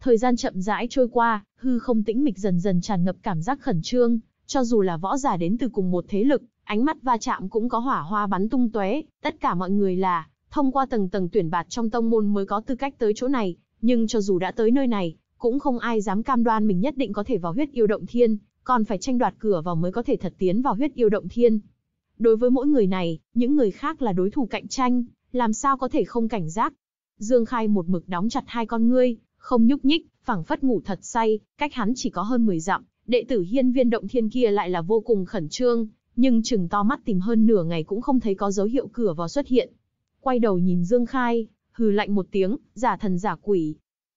Speaker 1: Thời gian chậm rãi trôi qua, hư không tĩnh mịch dần dần tràn ngập cảm giác khẩn trương, cho dù là võ giả đến từ cùng một thế lực, ánh mắt va chạm cũng có hỏa hoa bắn tung tóe, tất cả mọi người là thông qua tầng tầng tuyển bạt trong tông môn mới có tư cách tới chỗ này, nhưng cho dù đã tới nơi này, cũng không ai dám cam đoan mình nhất định có thể vào huyết yêu động thiên, còn phải tranh đoạt cửa vào mới có thể thật tiến vào huyết yêu động thiên. Đối với mỗi người này, những người khác là đối thủ cạnh tranh, làm sao có thể không cảnh giác. Dương Khai một mực đóng chặt hai con ngươi, không nhúc nhích, phảng phất ngủ thật say, cách hắn chỉ có hơn 10 dặm, đệ tử hiên viên động thiên kia lại là vô cùng khẩn trương, nhưng chừng to mắt tìm hơn nửa ngày cũng không thấy có dấu hiệu cửa vào xuất hiện. Quay đầu nhìn Dương Khai, hừ lạnh một tiếng, giả thần giả quỷ.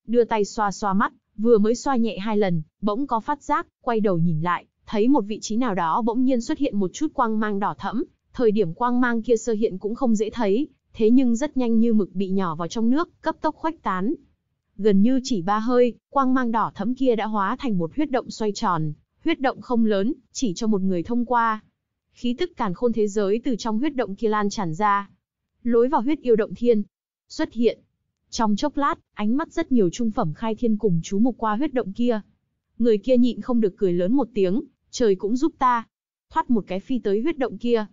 Speaker 1: Đưa tay xoa xoa mắt, vừa mới xoa nhẹ hai lần, bỗng có phát giác, quay đầu nhìn lại, thấy một vị trí nào đó bỗng nhiên xuất hiện một chút quang mang đỏ thẫm, thời điểm quang mang kia sơ hiện cũng không dễ thấy, thế nhưng rất nhanh như mực bị nhỏ vào trong nước, cấp tốc khuếch tán. Gần như chỉ ba hơi, quang mang đỏ thẫm kia đã hóa thành một huyết động xoay tròn, huyết động không lớn, chỉ cho một người thông qua. Khí tức càn khôn thế giới từ trong huyết động kia lan tràn ra. Lối vào huyết yêu động thiên xuất hiện, trong chốc lát, ánh mắt rất nhiều trung phẩm khai thiên cùng chú mục qua huyết động kia. Người kia nhịn không được cười lớn một tiếng, trời cũng giúp ta. Thoát một cái phi tới huyết động kia.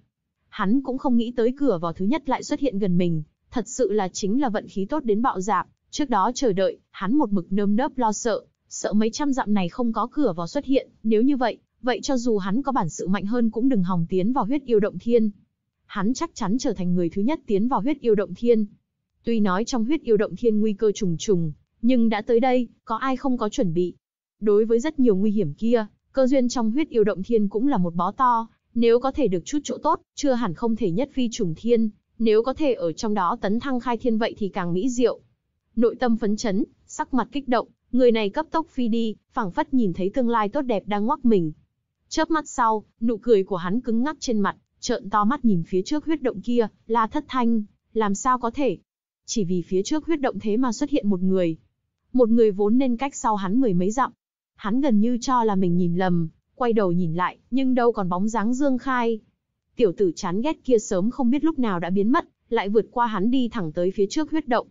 Speaker 1: Hắn cũng không nghĩ tới cửa vào thứ nhất lại xuất hiện gần mình, thật sự là chính là vận khí tốt đến bạo dạp. Trước đó chờ đợi, hắn một mực nơm nớp lo sợ, sợ mấy trăm dặm này không có cửa vào xuất hiện, nếu như vậy, vậy cho dù hắn có bản sự mạnh hơn cũng đừng hòng tiến vào huyết yêu động thiên. Hắn chắc chắn trở thành người thứ nhất tiến vào huyết yêu động thiên. Tuy nói trong huyết yêu động thiên nguy cơ trùng trùng, nhưng đã tới đây, có ai không có chuẩn bị. Đối với rất nhiều nguy hiểm kia, cơ duyên trong huyết yêu động thiên cũng là một bó to, nếu có thể được chút chỗ tốt, chưa hẳn không thể nhất phi trùng thiên, nếu có thể ở trong đó tấn thăng khai thiên vậy thì càng mỹ diệu. Nội tâm phấn chấn, sắc mặt kích động, người này cấp tốc phi đi, phảng phất nhìn thấy tương lai tốt đẹp đang ngoắc mình. Chớp mắt sau, nụ cười của hắn cứng ngắc trên mặt, trợn to mắt nhìn phía trước huyết động kia, la thất thanh, làm sao có thể, chỉ vì phía trước huyết động thế mà xuất hiện một người. Một người vốn nên cách sau hắn mười mấy dặm. Hắn gần như cho là mình nhìn lầm, quay đầu nhìn lại, nhưng đâu còn bóng dáng Dương Khai. Tiểu tử chán ghét kia sớm không biết lúc nào đã biến mất, lại vượt qua hắn đi thẳng tới phía trước huyết động.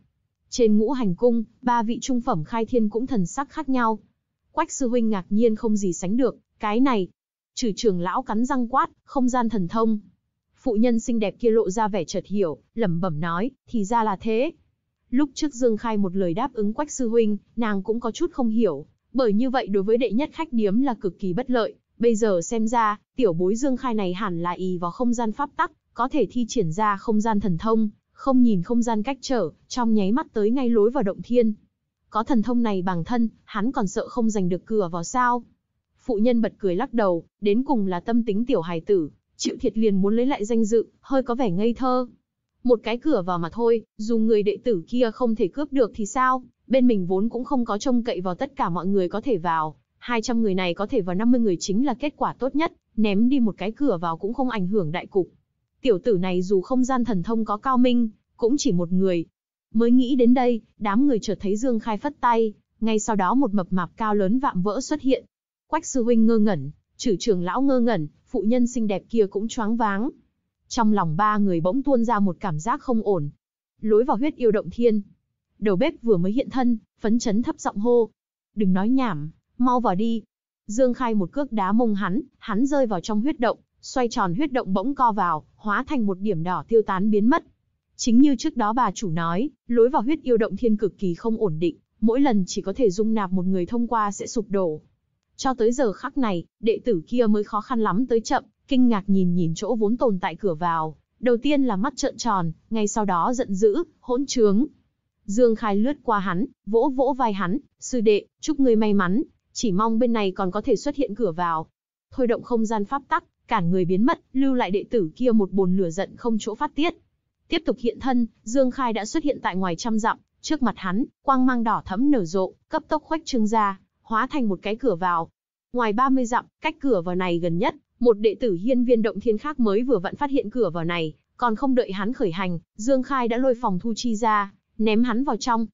Speaker 1: Trên ngũ hành cung, ba vị trung phẩm khai thiên cũng thần sắc khác nhau. Quách sư huynh ngạc nhiên không gì sánh được, cái này. Trừ Trường lão cắn răng quát, không gian thần thông. Phụ nhân xinh đẹp kia lộ ra vẻ chợt hiểu, lẩm bẩm nói, thì ra là thế. Lúc trước Dương Khai một lời đáp ứng Quách Sư Huynh, nàng cũng có chút không hiểu, bởi như vậy đối với đệ nhất khách điếm là cực kỳ bất lợi. Bây giờ xem ra, tiểu bối Dương Khai này hẳn là ý vào không gian pháp tắc, có thể thi triển ra không gian thần thông, không nhìn không gian cách trở, trong nháy mắt tới ngay lối vào động thiên. Có thần thông này bằng thân, hắn còn sợ không giành được cửa vào sao. Phụ nhân bật cười lắc đầu, đến cùng là tâm tính tiểu hài tử, chịu thiệt liền muốn lấy lại danh dự, hơi có vẻ ngây thơ. Một cái cửa vào mà thôi, dù người đệ tử kia không thể cướp được thì sao, bên mình vốn cũng không có trông cậy vào tất cả mọi người có thể vào, 200 người này có thể vào 50 người chính là kết quả tốt nhất, ném đi một cái cửa vào cũng không ảnh hưởng đại cục. Tiểu tử này dù không gian thần thông có cao minh, cũng chỉ một người. Mới nghĩ đến đây, đám người chợt thấy Dương Khai phất tay, ngay sau đó một mập mạp cao lớn vạm vỡ xuất hiện. Quách sư huynh ngơ ngẩn, trừ trưởng lão ngơ ngẩn, phụ nhân xinh đẹp kia cũng choáng váng. Trong lòng ba người bỗng tuôn ra một cảm giác không ổn. Lối vào huyết yêu động thiên. Đầu bếp vừa mới hiện thân, phấn chấn thấp giọng hô. Đừng nói nhảm, mau vào đi. Dương Khai một cước đá mông hắn, hắn rơi vào trong huyết động, xoay tròn huyết động bỗng co vào, hóa thành một điểm đỏ tiêu tán biến mất. Chính như trước đó bà chủ nói, lối vào huyết yêu động thiên cực kỳ không ổn định, mỗi lần chỉ có thể dung nạp một người thông qua sẽ sụp đổ. Cho tới giờ khắc này, đệ tử kia mới khó khăn lắm tới chậm, kinh ngạc nhìn nhìn chỗ vốn tồn tại cửa vào. Đầu tiên là mắt trợn tròn, ngay sau đó giận dữ, hỗn trướng. Dương Khai lướt qua hắn, vỗ vỗ vai hắn, sư đệ, chúc ngươi may mắn, chỉ mong bên này còn có thể xuất hiện cửa vào. Thôi động không gian pháp tắc, cản người biến mất, lưu lại đệ tử kia một bồn lửa giận không chỗ phát tiết. Tiếp tục hiện thân, Dương Khai đã xuất hiện tại ngoài trăm dặm, trước mặt hắn, quang mang đỏ thẫm nở rộ, cấp tốc khoách trương ra hóa thành một cái cửa vào. Ngoài 30 dặm, cách cửa vào này gần nhất, một đệ tử hiên viên động thiên khác mới vừa vặn phát hiện cửa vào này, còn không đợi hắn khởi hành, Dương Khai đã lôi phòng thu chi ra, ném hắn vào trong.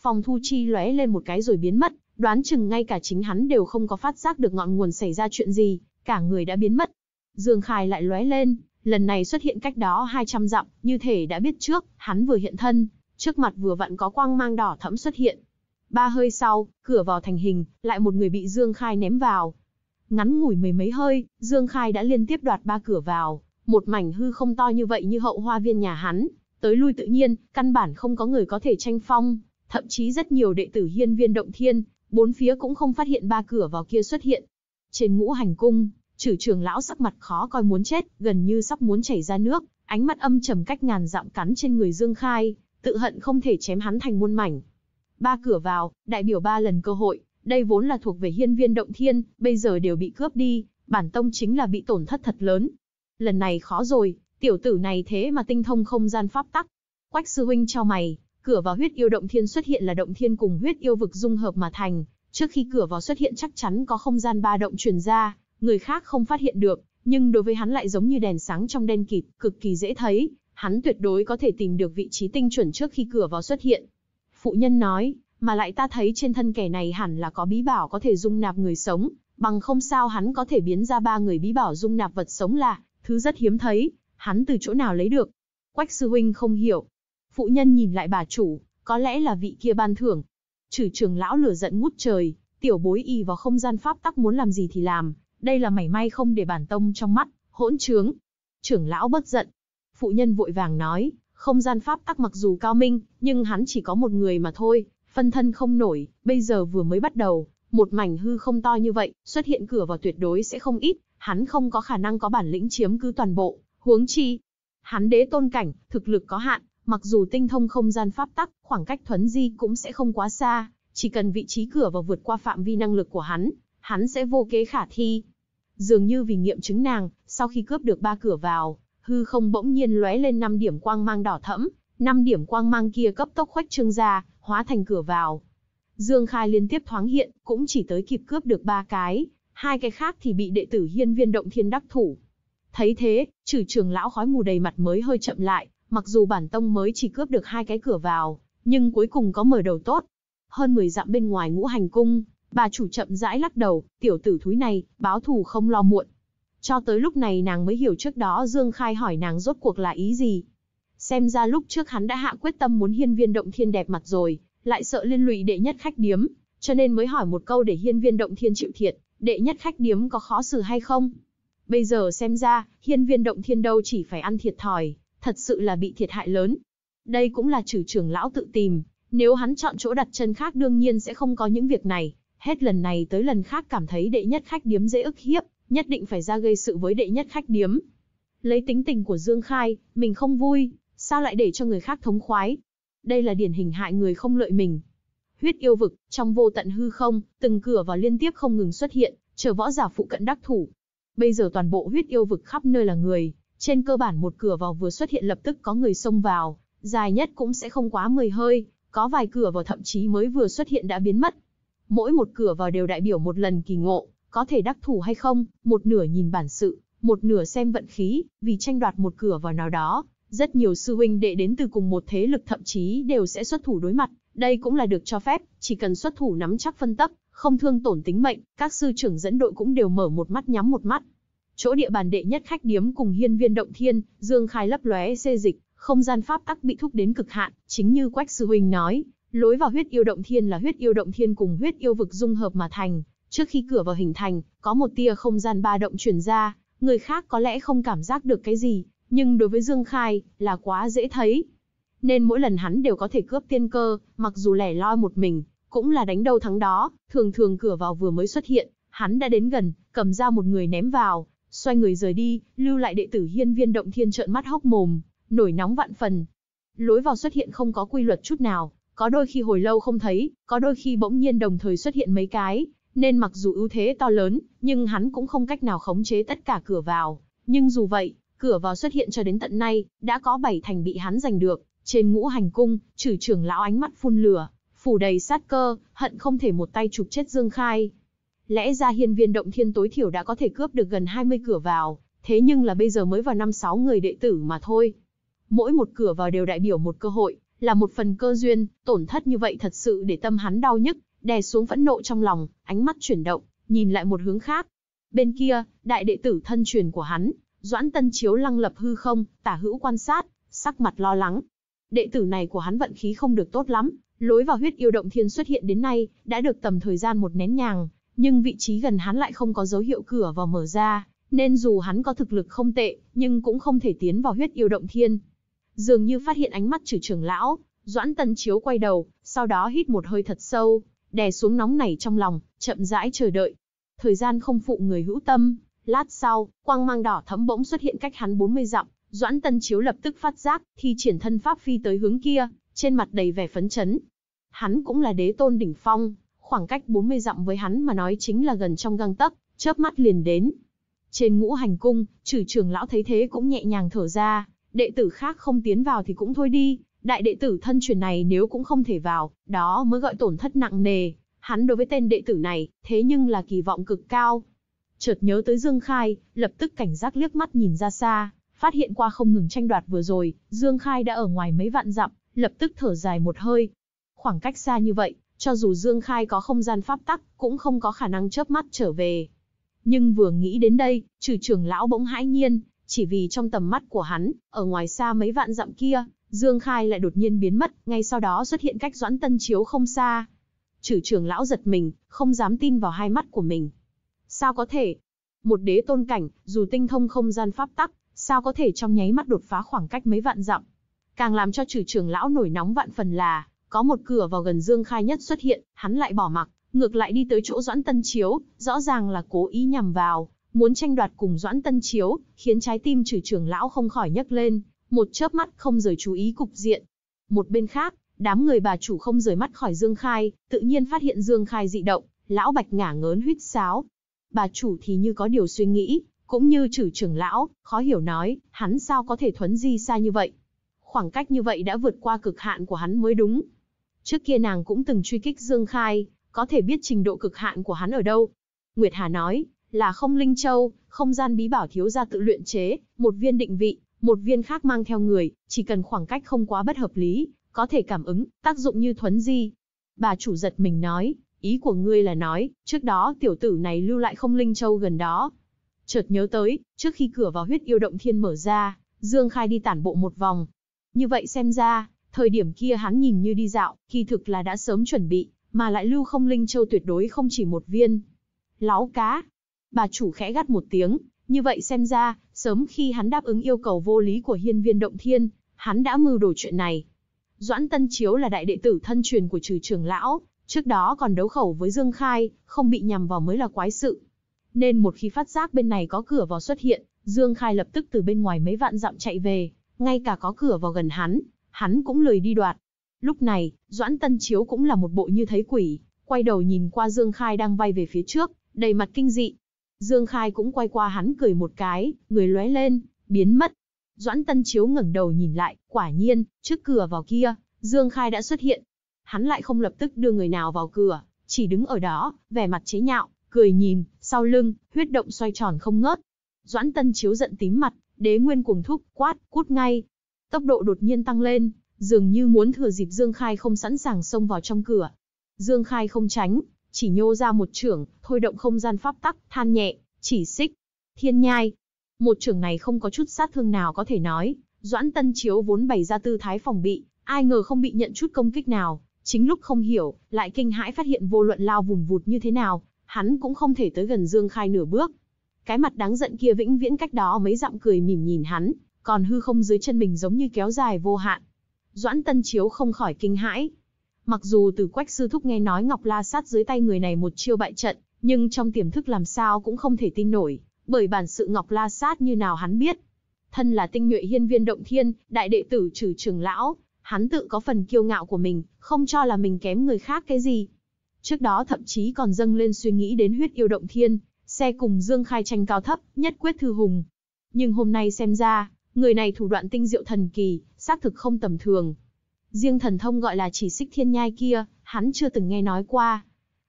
Speaker 1: Phòng thu chi lóe lên một cái rồi biến mất, đoán chừng ngay cả chính hắn đều không có phát giác được ngọn nguồn xảy ra chuyện gì, cả người đã biến mất. Dương Khai lại lóe lên, lần này xuất hiện cách đó 200 dặm, như thể đã biết trước, hắn vừa hiện thân, trước mặt vừa vặn có quang mang đỏ thẫm xuất hiện, Ba hơi sau, cửa vào thành hình, lại một người bị Dương Khai ném vào. Ngắn ngủi mấy mấy hơi, Dương Khai đã liên tiếp đoạt ba cửa vào, một mảnh hư không to như vậy như hậu hoa viên nhà hắn, tới lui tự nhiên, căn bản không có người có thể tranh phong, thậm chí rất nhiều đệ tử hiên viên động thiên, bốn phía cũng không phát hiện ba cửa vào kia xuất hiện. Trên ngũ hành cung, trừ Trường lão sắc mặt khó coi muốn chết, gần như sắp muốn chảy ra nước, ánh mắt âm trầm cách ngàn dặm cắn trên người Dương Khai, tự hận không thể chém hắn thành muôn mảnh. Ba cửa vào, đại biểu ba lần cơ hội, đây vốn là thuộc về hiên viên động thiên, bây giờ đều bị cướp đi, bản tông chính là bị tổn thất thật lớn. Lần này khó rồi, tiểu tử này thế mà tinh thông không gian pháp tắc. Quách sư huynh cho mày, cửa vào huyết yêu động thiên xuất hiện là động thiên cùng huyết yêu vực dung hợp mà thành, trước khi cửa vào xuất hiện chắc chắn có không gian ba động truyền ra, người khác không phát hiện được, nhưng đối với hắn lại giống như đèn sáng trong đen kịt, cực kỳ dễ thấy, hắn tuyệt đối có thể tìm được vị trí tinh chuẩn trước khi cửa vào xuất hiện. Phụ nhân nói, mà lại ta thấy trên thân kẻ này hẳn là có bí bảo có thể dung nạp người sống, bằng không sao hắn có thể biến ra ba người bí bảo dung nạp vật sống là, thứ rất hiếm thấy, hắn từ chỗ nào lấy được. Quách sư huynh không hiểu. Phụ nhân nhìn lại bà chủ, có lẽ là vị kia ban thưởng. Trừ trường lão lửa giận ngút trời, tiểu bối y vào không gian pháp tắc muốn làm gì thì làm, đây là mảy may không để bản tông trong mắt, hỗn trướng. Trưởng lão bất giận. Phụ nhân vội vàng nói, không gian pháp tắc mặc dù cao minh, nhưng hắn chỉ có một người mà thôi, phân thân không nổi, bây giờ vừa mới bắt đầu, một mảnh hư không to như vậy, xuất hiện cửa vào tuyệt đối sẽ không ít, hắn không có khả năng có bản lĩnh chiếm cứ toàn bộ, huống chi. Hắn đế tôn cảnh, thực lực có hạn, mặc dù tinh thông không gian pháp tắc, khoảng cách thuấn di cũng sẽ không quá xa, chỉ cần vị trí cửa vào vượt qua phạm vi năng lực của hắn, hắn sẽ vô kế khả thi. Dường như vì nghiệm chứng nàng, sau khi cướp được ba cửa vào, hư không bỗng nhiên lóe lên năm điểm quang mang đỏ thẫm, năm điểm quang mang kia cấp tốc khoách trương ra, hóa thành cửa vào. Dương Khai liên tiếp thoáng hiện, cũng chỉ tới kịp cướp được ba cái, hai cái khác thì bị đệ tử hiên viên động thiên đắc thủ. Thấy thế, trừ trường lão khói mù đầy mặt mới hơi chậm lại, mặc dù bản tông mới chỉ cướp được hai cái cửa vào, nhưng cuối cùng có mở đầu tốt. Hơn 10 dặm bên ngoài ngũ hành cung, bà chủ chậm rãi lắc đầu, tiểu tử thúi này, báo thù không lo muộn. Cho tới lúc này nàng mới hiểu trước đó Dương Khai hỏi nàng rốt cuộc là ý gì. Xem ra lúc trước hắn đã hạ quyết tâm muốn hiên viên động thiên đẹp mặt rồi, lại sợ liên lụy đệ nhất khách điếm, cho nên mới hỏi một câu để hiên viên động thiên chịu thiệt, đệ nhất khách điếm có khó xử hay không. Bây giờ xem ra, hiên viên động thiên đâu chỉ phải ăn thiệt thòi, thật sự là bị thiệt hại lớn. Đây cũng là trừ trưởng lão tự tìm, nếu hắn chọn chỗ đặt chân khác đương nhiên sẽ không có những việc này, hết lần này tới lần khác cảm thấy đệ nhất khách điếm dễ ức hiếp, nhất định phải ra gây sự với đệ nhất khách điếm. Lấy tính tình của Dương Khai, mình không vui, sao lại để cho người khác thống khoái? Đây là điển hình hại người không lợi mình. Huyết yêu vực, trong vô tận hư không, từng cửa vào liên tiếp không ngừng xuất hiện, chờ võ giả phụ cận đắc thủ. Bây giờ toàn bộ huyết yêu vực khắp nơi là người, trên cơ bản một cửa vào vừa xuất hiện lập tức có người xông vào, dài nhất cũng sẽ không quá 10 hơi, có vài cửa vào thậm chí mới vừa xuất hiện đã biến mất. Mỗi một cửa vào đều đại biểu một lần kỳ ngộ, có thể đắc thủ hay không, một nửa nhìn bản sự, một nửa xem vận khí, vì tranh đoạt một cửa vào nào đó, rất nhiều sư huynh đệ đến từ cùng một thế lực thậm chí đều sẽ xuất thủ đối mặt, đây cũng là được cho phép, chỉ cần xuất thủ nắm chắc phân tấp, không thương tổn tính mệnh, các sư trưởng dẫn đội cũng đều mở một mắt nhắm một mắt. Chỗ địa bàn đệ nhất khách điếm cùng hiên viên động thiên, dương khai lấp lóe xê dịch, không gian pháp tắc bị thúc đến cực hạn, chính như Quách sư huynh nói, lối vào huyết yêu động thiên là huyết yêu động thiên cùng huyết yêu vực dung hợp mà thành, Trước khi cửa vào hình thành, có một tia không gian ba động chuyển ra, người khác có lẽ không cảm giác được cái gì, nhưng đối với Dương Khai, là quá dễ thấy. Nên mỗi lần hắn đều có thể cướp tiên cơ, mặc dù lẻ loi một mình, cũng là đánh đâu thắng đó, thường thường cửa vào vừa mới xuất hiện, hắn đã đến gần, cầm ra một người ném vào, xoay người rời đi, lưu lại đệ tử hiên viên động thiên trợn mắt hốc mồm, nổi nóng vạn phần. Lối vào xuất hiện không có quy luật chút nào, có đôi khi hồi lâu không thấy, có đôi khi bỗng nhiên đồng thời xuất hiện mấy cái, nên mặc dù ưu thế to lớn, nhưng hắn cũng không cách nào khống chế tất cả cửa vào. Nhưng dù vậy, cửa vào xuất hiện cho đến tận nay, đã có bảy thành bị hắn giành được. Trên ngũ hành cung, trừ trưởng lão ánh mắt phun lửa, phủ đầy sát cơ, hận không thể một tay chụp chết Dương Khai. Lẽ ra hiên viên động thiên tối thiểu đã có thể cướp được gần 20 cửa vào, thế nhưng là bây giờ mới vào năm sáu người đệ tử mà thôi. Mỗi một cửa vào đều đại biểu một cơ hội, là một phần cơ duyên, tổn thất như vậy thật sự để tâm hắn đau nhức, đè xuống phẫn nộ trong lòng, ánh mắt chuyển động, nhìn lại một hướng khác. Bên kia, đại đệ tử thân truyền của hắn, Doãn Tân Chiếu lăng lập hư không, tả hữu quan sát, sắc mặt lo lắng. Đệ tử này của hắn vận khí không được tốt lắm, lối vào huyết yêu động thiên xuất hiện đến nay, đã được tầm thời gian một nén nhàng, nhưng vị trí gần hắn lại không có dấu hiệu cửa vào mở ra, nên dù hắn có thực lực không tệ, nhưng cũng không thể tiến vào huyết yêu động thiên. Dường như phát hiện ánh mắt trừ trưởng lão, Doãn Tân Chiếu quay đầu, sau đó hít một hơi thật sâu, đè xuống nóng nảy trong lòng, chậm rãi chờ đợi. Thời gian không phụ người hữu tâm, lát sau, quang mang đỏ thấm bỗng xuất hiện cách hắn 40 dặm, Doãn Tân Chiếu lập tức phát giác, thi triển thân pháp phi tới hướng kia, trên mặt đầy vẻ phấn chấn. Hắn cũng là đế tôn đỉnh phong, khoảng cách 40 dặm với hắn mà nói chính là gần trong gang tấc, chớp mắt liền đến. Trên ngũ hành cung, trừ trưởng lão thấy thế cũng nhẹ nhàng thở ra, đệ tử khác không tiến vào thì cũng thôi đi, đại đệ tử thân truyền này nếu cũng không thể vào, đó mới gọi tổn thất nặng nề. Hắn đối với tên đệ tử này, thế nhưng là kỳ vọng cực cao. Chợt nhớ tới Dương Khai, lập tức cảnh giác liếc mắt nhìn ra xa, phát hiện qua không ngừng tranh đoạt vừa rồi, Dương Khai đã ở ngoài mấy vạn dặm, lập tức thở dài một hơi. Khoảng cách xa như vậy, cho dù Dương Khai có không gian pháp tắc, cũng không có khả năng chớp mắt trở về. Nhưng vừa nghĩ đến đây, trừ trưởng lão bỗng hãi nhiên, chỉ vì trong tầm mắt của hắn, ở ngoài xa mấy vạn dặm kia, Dương Khai lại đột nhiên biến mất, ngay sau đó xuất hiện cách Doãn Tân Chiếu không xa. Chử trưởng lão giật mình, không dám tin vào hai mắt của mình. Sao có thể? Một đế tôn cảnh, dù tinh thông không gian pháp tắc, sao có thể trong nháy mắt đột phá khoảng cách mấy vạn dặm? Càng làm cho chử trưởng lão nổi nóng vạn phần là, có một cửa vào gần Dương Khai nhất xuất hiện, hắn lại bỏ mặc, ngược lại đi tới chỗ Doãn Tân Chiếu, rõ ràng là cố ý nhằm vào, muốn tranh đoạt cùng Doãn Tân Chiếu, khiến trái tim trừ trưởng lão không khỏi nhấc lên, một chớp mắt không rời chú ý cục diện. Một bên khác, đám người bà chủ không rời mắt khỏi Dương Khai, tự nhiên phát hiện Dương Khai dị động, lão bạch ngả ngớn huýt sáo. Bà chủ thì như có điều suy nghĩ, cũng như trừ trưởng lão, khó hiểu nói, hắn sao có thể thuấn di xa như vậy. Khoảng cách như vậy đã vượt qua cực hạn của hắn mới đúng. Trước kia nàng cũng từng truy kích Dương Khai, có thể biết trình độ cực hạn của hắn ở đâu. Nguyệt Hà nói, là không linh châu, không gian bí bảo thiếu gia tự luyện chế, một viên định vị, một viên khác mang theo người, chỉ cần khoảng cách không quá bất hợp lý, có thể cảm ứng, tác dụng như thuấn di. Bà chủ giật mình nói, ý của ngươi là nói, trước đó tiểu tử này lưu lại không linh châu gần đó. Chợt nhớ tới, trước khi cửa vào huyết yêu động thiên mở ra, Dương Khai đi tản bộ một vòng. Như vậy xem ra, thời điểm kia hắn nhìn như đi dạo, kỳ thực là đã sớm chuẩn bị, mà lại lưu không linh châu tuyệt đối không chỉ một viên. Láo cá. Bà chủ khẽ gắt một tiếng, như vậy xem ra, sớm khi hắn đáp ứng yêu cầu vô lý của hiên viên động thiên, hắn đã mưu đồ chuyện này. Doãn Tân Chiếu là đại đệ tử thân truyền của trừ trưởng lão, trước đó còn đấu khẩu với Dương Khai, không bị nhằm vào mới là quái sự. Nên một khi phát giác bên này có cửa vào xuất hiện, Dương Khai lập tức từ bên ngoài mấy vạn dặm chạy về, ngay cả có cửa vào gần hắn, hắn cũng lười đi đoạt. Lúc này, Doãn Tân Chiếu cũng là một bộ như thấy quỷ, quay đầu nhìn qua Dương Khai đang bay về phía trước, đầy mặt kinh dị. Dương Khai cũng quay qua hắn cười một cái, người lóe lên, biến mất. Doãn Tân Chiếu ngẩng đầu nhìn lại, quả nhiên, trước cửa vào kia, Dương Khai đã xuất hiện. Hắn lại không lập tức đưa người nào vào cửa, chỉ đứng ở đó, vẻ mặt chế nhạo, cười nhìn, sau lưng, huyết động xoay tròn không ngớt. Doãn Tân Chiếu giận tím mặt, đế nguyên cuồng thúc, quát, cút ngay. Tốc độ đột nhiên tăng lên, dường như muốn thừa dịp Dương Khai không sẵn sàng xông vào trong cửa. Dương Khai không tránh, chỉ nhô ra một trưởng, thôi động không gian pháp tắc, than nhẹ, chỉ xích, thiên nhai. Một trưởng này không có chút sát thương nào có thể nói, Doãn Tân Chiếu vốn bày ra tư thái phòng bị, ai ngờ không bị nhận chút công kích nào, chính lúc không hiểu, lại kinh hãi phát hiện vô luận lao vùng vụt như thế nào, hắn cũng không thể tới gần Dương Khai nửa bước. Cái mặt đáng giận kia vĩnh viễn cách đó mấy dặm cười mỉm nhìn hắn, còn hư không dưới chân mình giống như kéo dài vô hạn. Doãn Tân Chiếu không khỏi kinh hãi, Mặc dù từ quách sư thúc nghe nói Ngọc La sát dưới tay người này một chiêu bại trận, nhưng trong tiềm thức làm sao cũng không thể tin nổi, bởi bản sự Ngọc La sát như nào hắn biết. Thân là tinh nhuệ hiên viên động thiên, đại đệ tử trừ trường lão, hắn tự có phần kiêu ngạo của mình, không cho là mình kém người khác cái gì. Trước đó thậm chí còn dâng lên suy nghĩ đến huyết yêu động thiên, xe cùng Dương Khai tranh cao thấp, nhất quyết thư hùng. Nhưng hôm nay xem ra, người này thủ đoạn tinh diệu thần kỳ, xác thực không tầm thường. Riêng thần thông gọi là chỉ xích thiên nhai kia, hắn chưa từng nghe nói qua.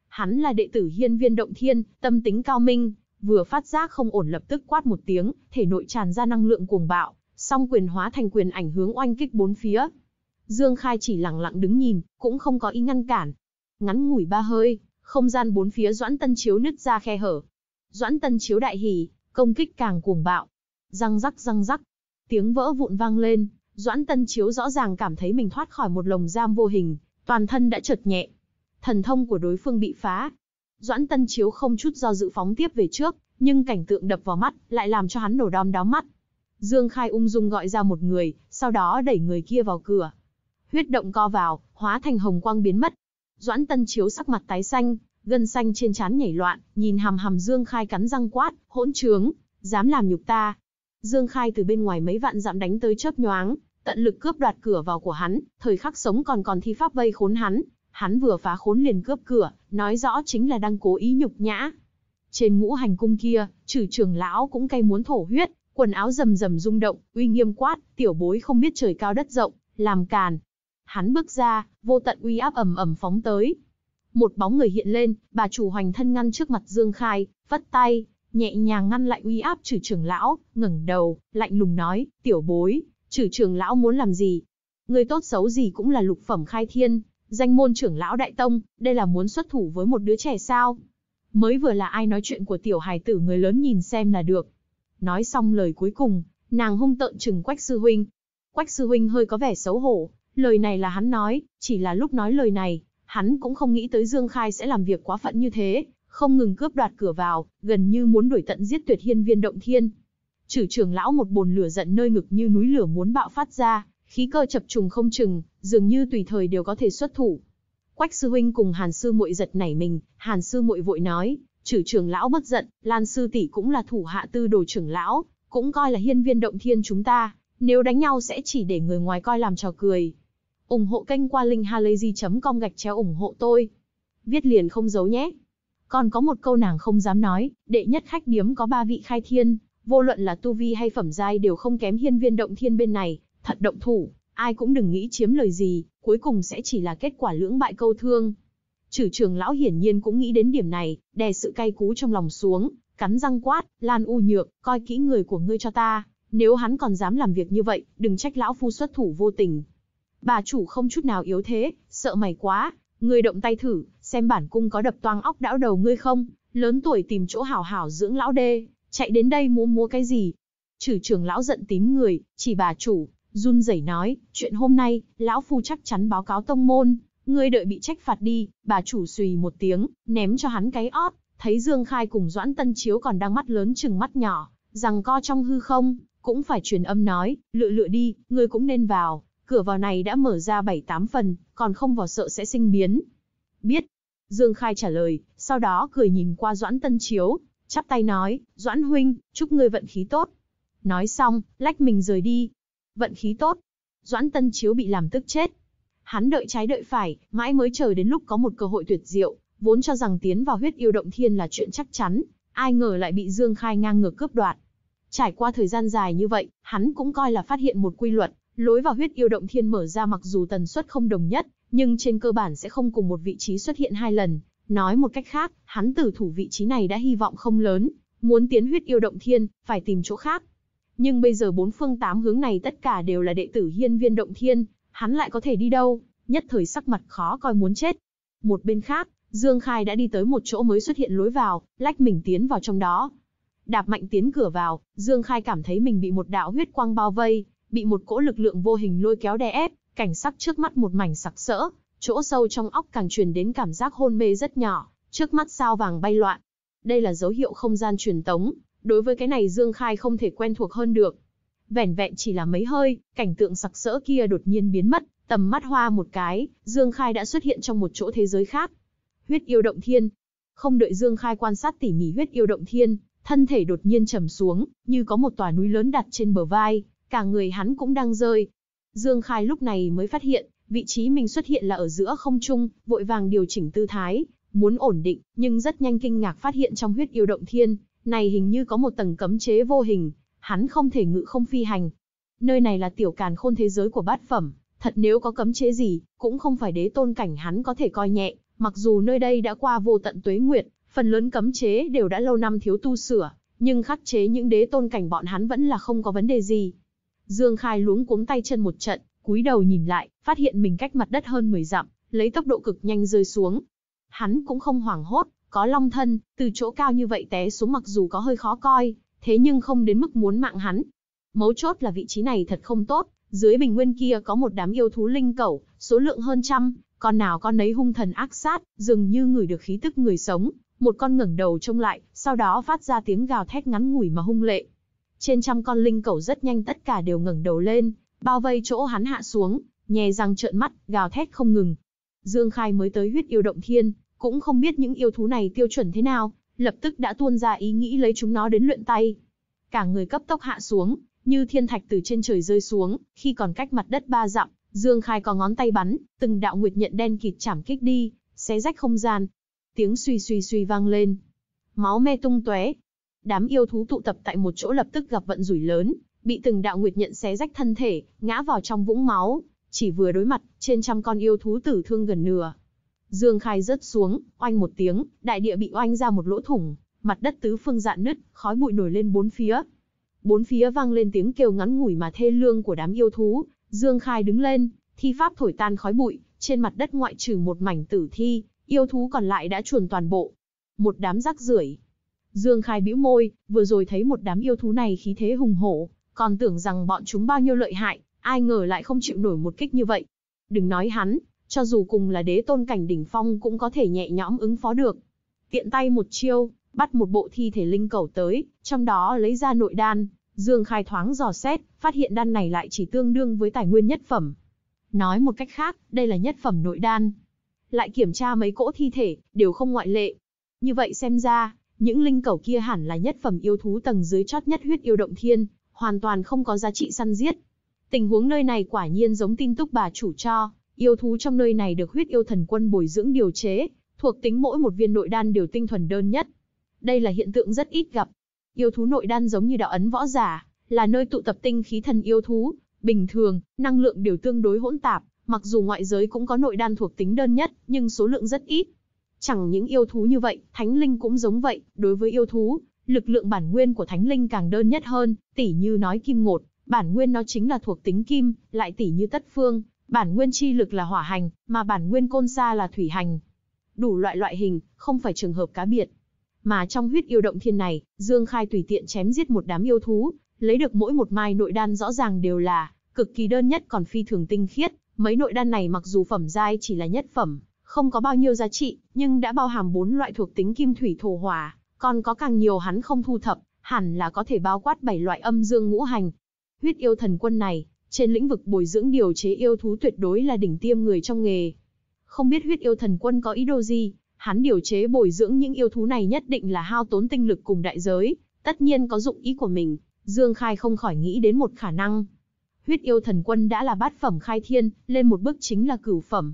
Speaker 1: Hắn là đệ tử hiên viên động thiên, tâm tính cao minh, vừa phát giác không ổn lập tức quát một tiếng, thể nội tràn ra năng lượng cuồng bạo, song quyền hóa thành quyền ảnh hướng oanh kích bốn phía. Dương Khai chỉ lặng lặng đứng nhìn, cũng không có ý ngăn cản. Ngắn ngủi ba hơi, không gian bốn phía Doãn Tân Chiếu nứt ra khe hở. Doãn Tân Chiếu đại hỉ, công kích càng cuồng bạo. Răng rắc răng rắc, tiếng vỡ vụn vang lên, Doãn Tân Chiếu rõ ràng cảm thấy mình thoát khỏi một lồng giam vô hình, toàn thân đã chợt nhẹ. Thần thông của đối phương bị phá. Doãn Tân Chiếu không chút do dự phóng tiếp về trước, nhưng cảnh tượng đập vào mắt lại làm cho hắn nổ đom đóm mắt. Dương Khai ung dung gọi ra một người, sau đó đẩy người kia vào cửa. Huyết động co vào, hóa thành hồng quang biến mất. Doãn Tân Chiếu sắc mặt tái xanh, gân xanh trên trán nhảy loạn, nhìn hằm hằm Dương Khai cắn răng quát, hỗn trướng, dám làm nhục ta, Dương Khai từ bên ngoài mấy vạn dặm đánh tới chớp nhoáng, tận lực cướp đoạt cửa vào của hắn, thời khắc sống còn còn thi pháp vây khốn hắn, hắn vừa phá khốn liền cướp cửa, nói rõ chính là đang cố ý nhục nhã. Trên ngũ hành cung kia, trừ trưởng lão cũng cay muốn thổ huyết, quần áo rầm rầm rung động, uy nghiêm quát, tiểu bối không biết trời cao đất rộng, làm càn. Hắn bước ra, vô tận uy áp ầm ầm phóng tới. Một bóng người hiện lên, bà chủ hoành thân ngăn trước mặt Dương Khai, vất tay, nhẹ nhàng ngăn lại uy áp trừ trưởng lão, ngẩng đầu, lạnh lùng nói, tiểu bối, trừ trưởng lão muốn làm gì? Người tốt xấu gì cũng là lục phẩm khai thiên, danh môn trưởng lão đại tông, đây là muốn xuất thủ với một đứa trẻ sao? Mới vừa là ai nói chuyện của tiểu hài tử người lớn nhìn xem là được. Nói xong lời cuối cùng, nàng hung tợn chừng Quách Sư Huynh. Quách Sư Huynh hơi có vẻ xấu hổ, lời này là hắn nói, chỉ là lúc nói lời này, hắn cũng không nghĩ tới Dương Khai sẽ làm việc quá phận như thế, không ngừng cướp đoạt cửa vào, gần như muốn đuổi tận giết tuyệt hiên viên động thiên. Chử trưởng lão một bồn lửa giận nơi ngực như núi lửa muốn bạo phát ra, khí cơ chập trùng không chừng, dường như tùy thời đều có thể xuất thủ. Quách sư huynh cùng Hàn sư muội giật nảy mình, Hàn sư muội vội nói, "Chử trưởng lão bất giận, Lan sư tỷ cũng là thủ hạ tư đồ trưởng lão, cũng coi là hiên viên động thiên chúng ta, nếu đánh nhau sẽ chỉ để người ngoài coi làm trò cười." ủng hộ kênh qua linkhalazy.com gạch chéo ủng hộ tôi. Viết liền không giấu nhé. Còn có một câu nàng không dám nói, đệ nhất khách điếm có ba vị khai thiên, vô luận là tu vi hay phẩm giai đều không kém hiên viên động thiên bên này, thật động thủ, ai cũng đừng nghĩ chiếm lời gì, cuối cùng sẽ chỉ là kết quả lưỡng bại câu thương. Chử trường lão hiển nhiên cũng nghĩ đến điểm này, đè sự cay cú trong lòng xuống, cắn răng quát, Lan U Nhược, coi kỹ người của ngươi cho ta, nếu hắn còn dám làm việc như vậy, đừng trách lão phu xuất thủ vô tình. Bà chủ không chút nào yếu thế, sợ mày quá, người động tay thử, xem bản cung có đập toang óc đảo đầu ngươi không, lớn tuổi tìm chỗ hảo hảo dưỡng lão đê, chạy đến đây múa múa cái gì. Chử trưởng lão giận tím người, chỉ bà chủ, run rẩy nói, chuyện hôm nay, lão phu chắc chắn báo cáo tông môn, ngươi đợi bị trách phạt đi, bà chủ xùy một tiếng, ném cho hắn cái ót, thấy Dương Khai cùng Doãn Tân Chiếu còn đang mắt lớn chừng mắt nhỏ, rằng co trong hư không, cũng phải truyền âm nói, lựa lựa đi, ngươi cũng nên vào, cửa vào này đã mở ra bảy tám phần, còn không vào sợ sẽ sinh biến. Biết, Dương Khai trả lời, sau đó cười nhìn qua Doãn Tân Chiếu, chắp tay nói, Doãn Huynh, chúc ngươi vận khí tốt. Nói xong, lách mình rời đi. Vận khí tốt. Doãn Tân Chiếu bị làm tức chết. Hắn đợi trái đợi phải, mãi mới chờ đến lúc có một cơ hội tuyệt diệu, vốn cho rằng tiến vào huyết yêu động thiên là chuyện chắc chắn, ai ngờ lại bị Dương Khai ngang ngược cướp đoạt. Trải qua thời gian dài như vậy, hắn cũng coi là phát hiện một quy luật, lối vào huyết yêu động thiên mở ra mặc dù tần suất không đồng nhất, nhưng trên cơ bản sẽ không cùng một vị trí xuất hiện hai lần. Nói một cách khác, hắn tử thủ vị trí này đã hy vọng không lớn, muốn tiến huyết yêu động thiên, phải tìm chỗ khác. Nhưng bây giờ bốn phương tám hướng này tất cả đều là đệ tử hiên viên động thiên, hắn lại có thể đi đâu, nhất thời sắc mặt khó coi muốn chết. Một bên khác, Dương Khai đã đi tới một chỗ mới xuất hiện lối vào, lách mình tiến vào trong đó. Đạp mạnh tiến cửa vào, Dương Khai cảm thấy mình bị một đạo huyết quang bao vây, bị một cỗ lực lượng vô hình lôi kéo đè ép, cảnh sắc trước mắt một mảnh sặc sỡ, chỗ sâu trong óc càng truyền đến cảm giác hôn mê rất nhỏ, trước mắt sao vàng bay loạn. Đây là dấu hiệu không gian truyền tống, đối với cái này Dương Khai không thể quen thuộc hơn được. Vẻn vẹn chỉ là mấy hơi, cảnh tượng sặc sỡ kia đột nhiên biến mất, tầm mắt hoa một cái, Dương Khai đã xuất hiện trong một chỗ thế giới khác. Huyết yêu động thiên. Không đợi Dương Khai quan sát tỉ mỉ huyết yêu động thiên, thân thể đột nhiên trầm xuống, như có một tòa núi lớn đặt trên bờ vai, cả người hắn cũng đang rơi, Dương Khai lúc này mới phát hiện, vị trí mình xuất hiện là ở giữa không trung, vội vàng điều chỉnh tư thái, muốn ổn định, nhưng rất nhanh kinh ngạc phát hiện trong huyết yêu động thiên, này hình như có một tầng cấm chế vô hình, hắn không thể ngự không phi hành. Nơi này là tiểu càn khôn thế giới của bát phẩm, thật nếu có cấm chế gì, cũng không phải đế tôn cảnh hắn có thể coi nhẹ, mặc dù nơi đây đã qua vô tận tuế nguyệt, phần lớn cấm chế đều đã lâu năm thiếu tu sửa, nhưng khắc chế những đế tôn cảnh bọn hắn vẫn là không có vấn đề gì. Dương Khai luống cuống tay chân một trận, cúi đầu nhìn lại, phát hiện mình cách mặt đất hơn 10 dặm, lấy tốc độ cực nhanh rơi xuống. Hắn cũng không hoảng hốt, có long thân, từ chỗ cao như vậy té xuống mặc dù có hơi khó coi, thế nhưng không đến mức muốn mạng hắn. Mấu chốt là vị trí này thật không tốt, dưới bình nguyên kia có một đám yêu thú linh cẩu, số lượng hơn trăm, con nào con nấy hung thần ác sát, dường như người được khí tức người sống, một con ngẩng đầu trông lại, sau đó phát ra tiếng gào thét ngắn ngủi mà hung lệ, trên trăm con linh cẩu rất nhanh tất cả đều ngẩng đầu lên, bao vây chỗ hắn hạ xuống, nhè răng trợn mắt, gào thét không ngừng. Dương Khai mới tới huyết yêu động thiên, cũng không biết những yêu thú này tiêu chuẩn thế nào, lập tức đã tuôn ra ý nghĩ lấy chúng nó đến luyện tay. Cả người cấp tốc hạ xuống, như thiên thạch từ trên trời rơi xuống, khi còn cách mặt đất ba dặm, Dương Khai có ngón tay bắn, từng đạo nguyệt nhận đen kịt chảm kích đi, xé rách không gian. Tiếng suy suy suy vang lên. Máu me tung tóe, đám yêu thú tụ tập tại một chỗ lập tức gặp vận rủi lớn, bị từng đạo nguyệt nhận xé rách thân thể, ngã vào trong vũng máu, chỉ vừa đối mặt, trên trăm con yêu thú tử thương gần nửa. Dương Khai rớt xuống, oanh một tiếng, đại địa bị oanh ra một lỗ thủng, mặt đất tứ phương dạn nứt, khói bụi nổi lên bốn phía. Bốn phía vang lên tiếng kêu ngắn ngủi mà thê lương của đám yêu thú, Dương Khai đứng lên, thi pháp thổi tan khói bụi, trên mặt đất ngoại trừ một mảnh tử thi, yêu thú còn lại đã chuồn toàn bộ. Một đám rác rưởi, Dương Khai bĩu môi, vừa rồi thấy một đám yêu thú này khí thế hùng hổ, còn tưởng rằng bọn chúng bao nhiêu lợi hại, ai ngờ lại không chịu nổi một kích như vậy. Đừng nói hắn, cho dù cùng là đế tôn cảnh đỉnh phong cũng có thể nhẹ nhõm ứng phó được. Tiện tay một chiêu, bắt một bộ thi thể linh cầu tới, trong đó lấy ra nội đan, Dương Khai thoáng dò xét, phát hiện đan này lại chỉ tương đương với tài nguyên nhất phẩm. Nói một cách khác, đây là nhất phẩm nội đan. Lại kiểm tra mấy cỗ thi thể, đều không ngoại lệ. Như vậy xem ra, những linh cẩu kia hẳn là nhất phẩm yêu thú tầng dưới chót nhất huyết yêu động thiên, hoàn toàn không có giá trị săn giết. Tình huống nơi này quả nhiên giống tin tức bà chủ cho, yêu thú trong nơi này được huyết yêu thần quân bồi dưỡng điều chế, thuộc tính mỗi một viên nội đan đều tinh thuần đơn nhất. Đây là hiện tượng rất ít gặp. Yêu thú nội đan giống như đạo ấn võ giả, là nơi tụ tập tinh khí thần yêu thú, bình thường, năng lượng đều tương đối hỗn tạp, mặc dù ngoại giới cũng có nội đan thuộc tính đơn nhất, nhưng số lượng rất ít. Chẳng những yêu thú như vậy, thánh linh cũng giống vậy, đối với yêu thú, lực lượng bản nguyên của thánh linh càng đơn nhất hơn, tỉ như nói kim ngột, bản nguyên nó chính là thuộc tính kim, lại tỉ như tất phương, bản nguyên chi lực là hỏa hành, mà bản nguyên côn sa là thủy hành. Đủ loại loại hình, không phải trường hợp cá biệt. Mà trong huyết yêu động thiên này, Dương Khai tùy tiện chém giết một đám yêu thú, lấy được mỗi một mai nội đan rõ ràng đều là cực kỳ đơn nhất còn phi thường tinh khiết, mấy nội đan này mặc dù phẩm giai chỉ là nhất phẩm, không có bao nhiêu giá trị, nhưng đã bao hàm bốn loại thuộc tính kim thủy thổ hỏa, còn có càng nhiều hắn không thu thập, hẳn là có thể bao quát bảy loại âm dương ngũ hành. Huyết yêu thần quân này, trên lĩnh vực bồi dưỡng điều chế yêu thú tuyệt đối là đỉnh tiêm người trong nghề. Không biết huyết yêu thần quân có ý đồ gì, hắn điều chế bồi dưỡng những yêu thú này nhất định là hao tốn tinh lực cùng đại giới, tất nhiên có dụng ý của mình, Dương Khai không khỏi nghĩ đến một khả năng. Huyết yêu thần quân đã là bát phẩm khai thiên, lên một bước chính là cửu phẩm,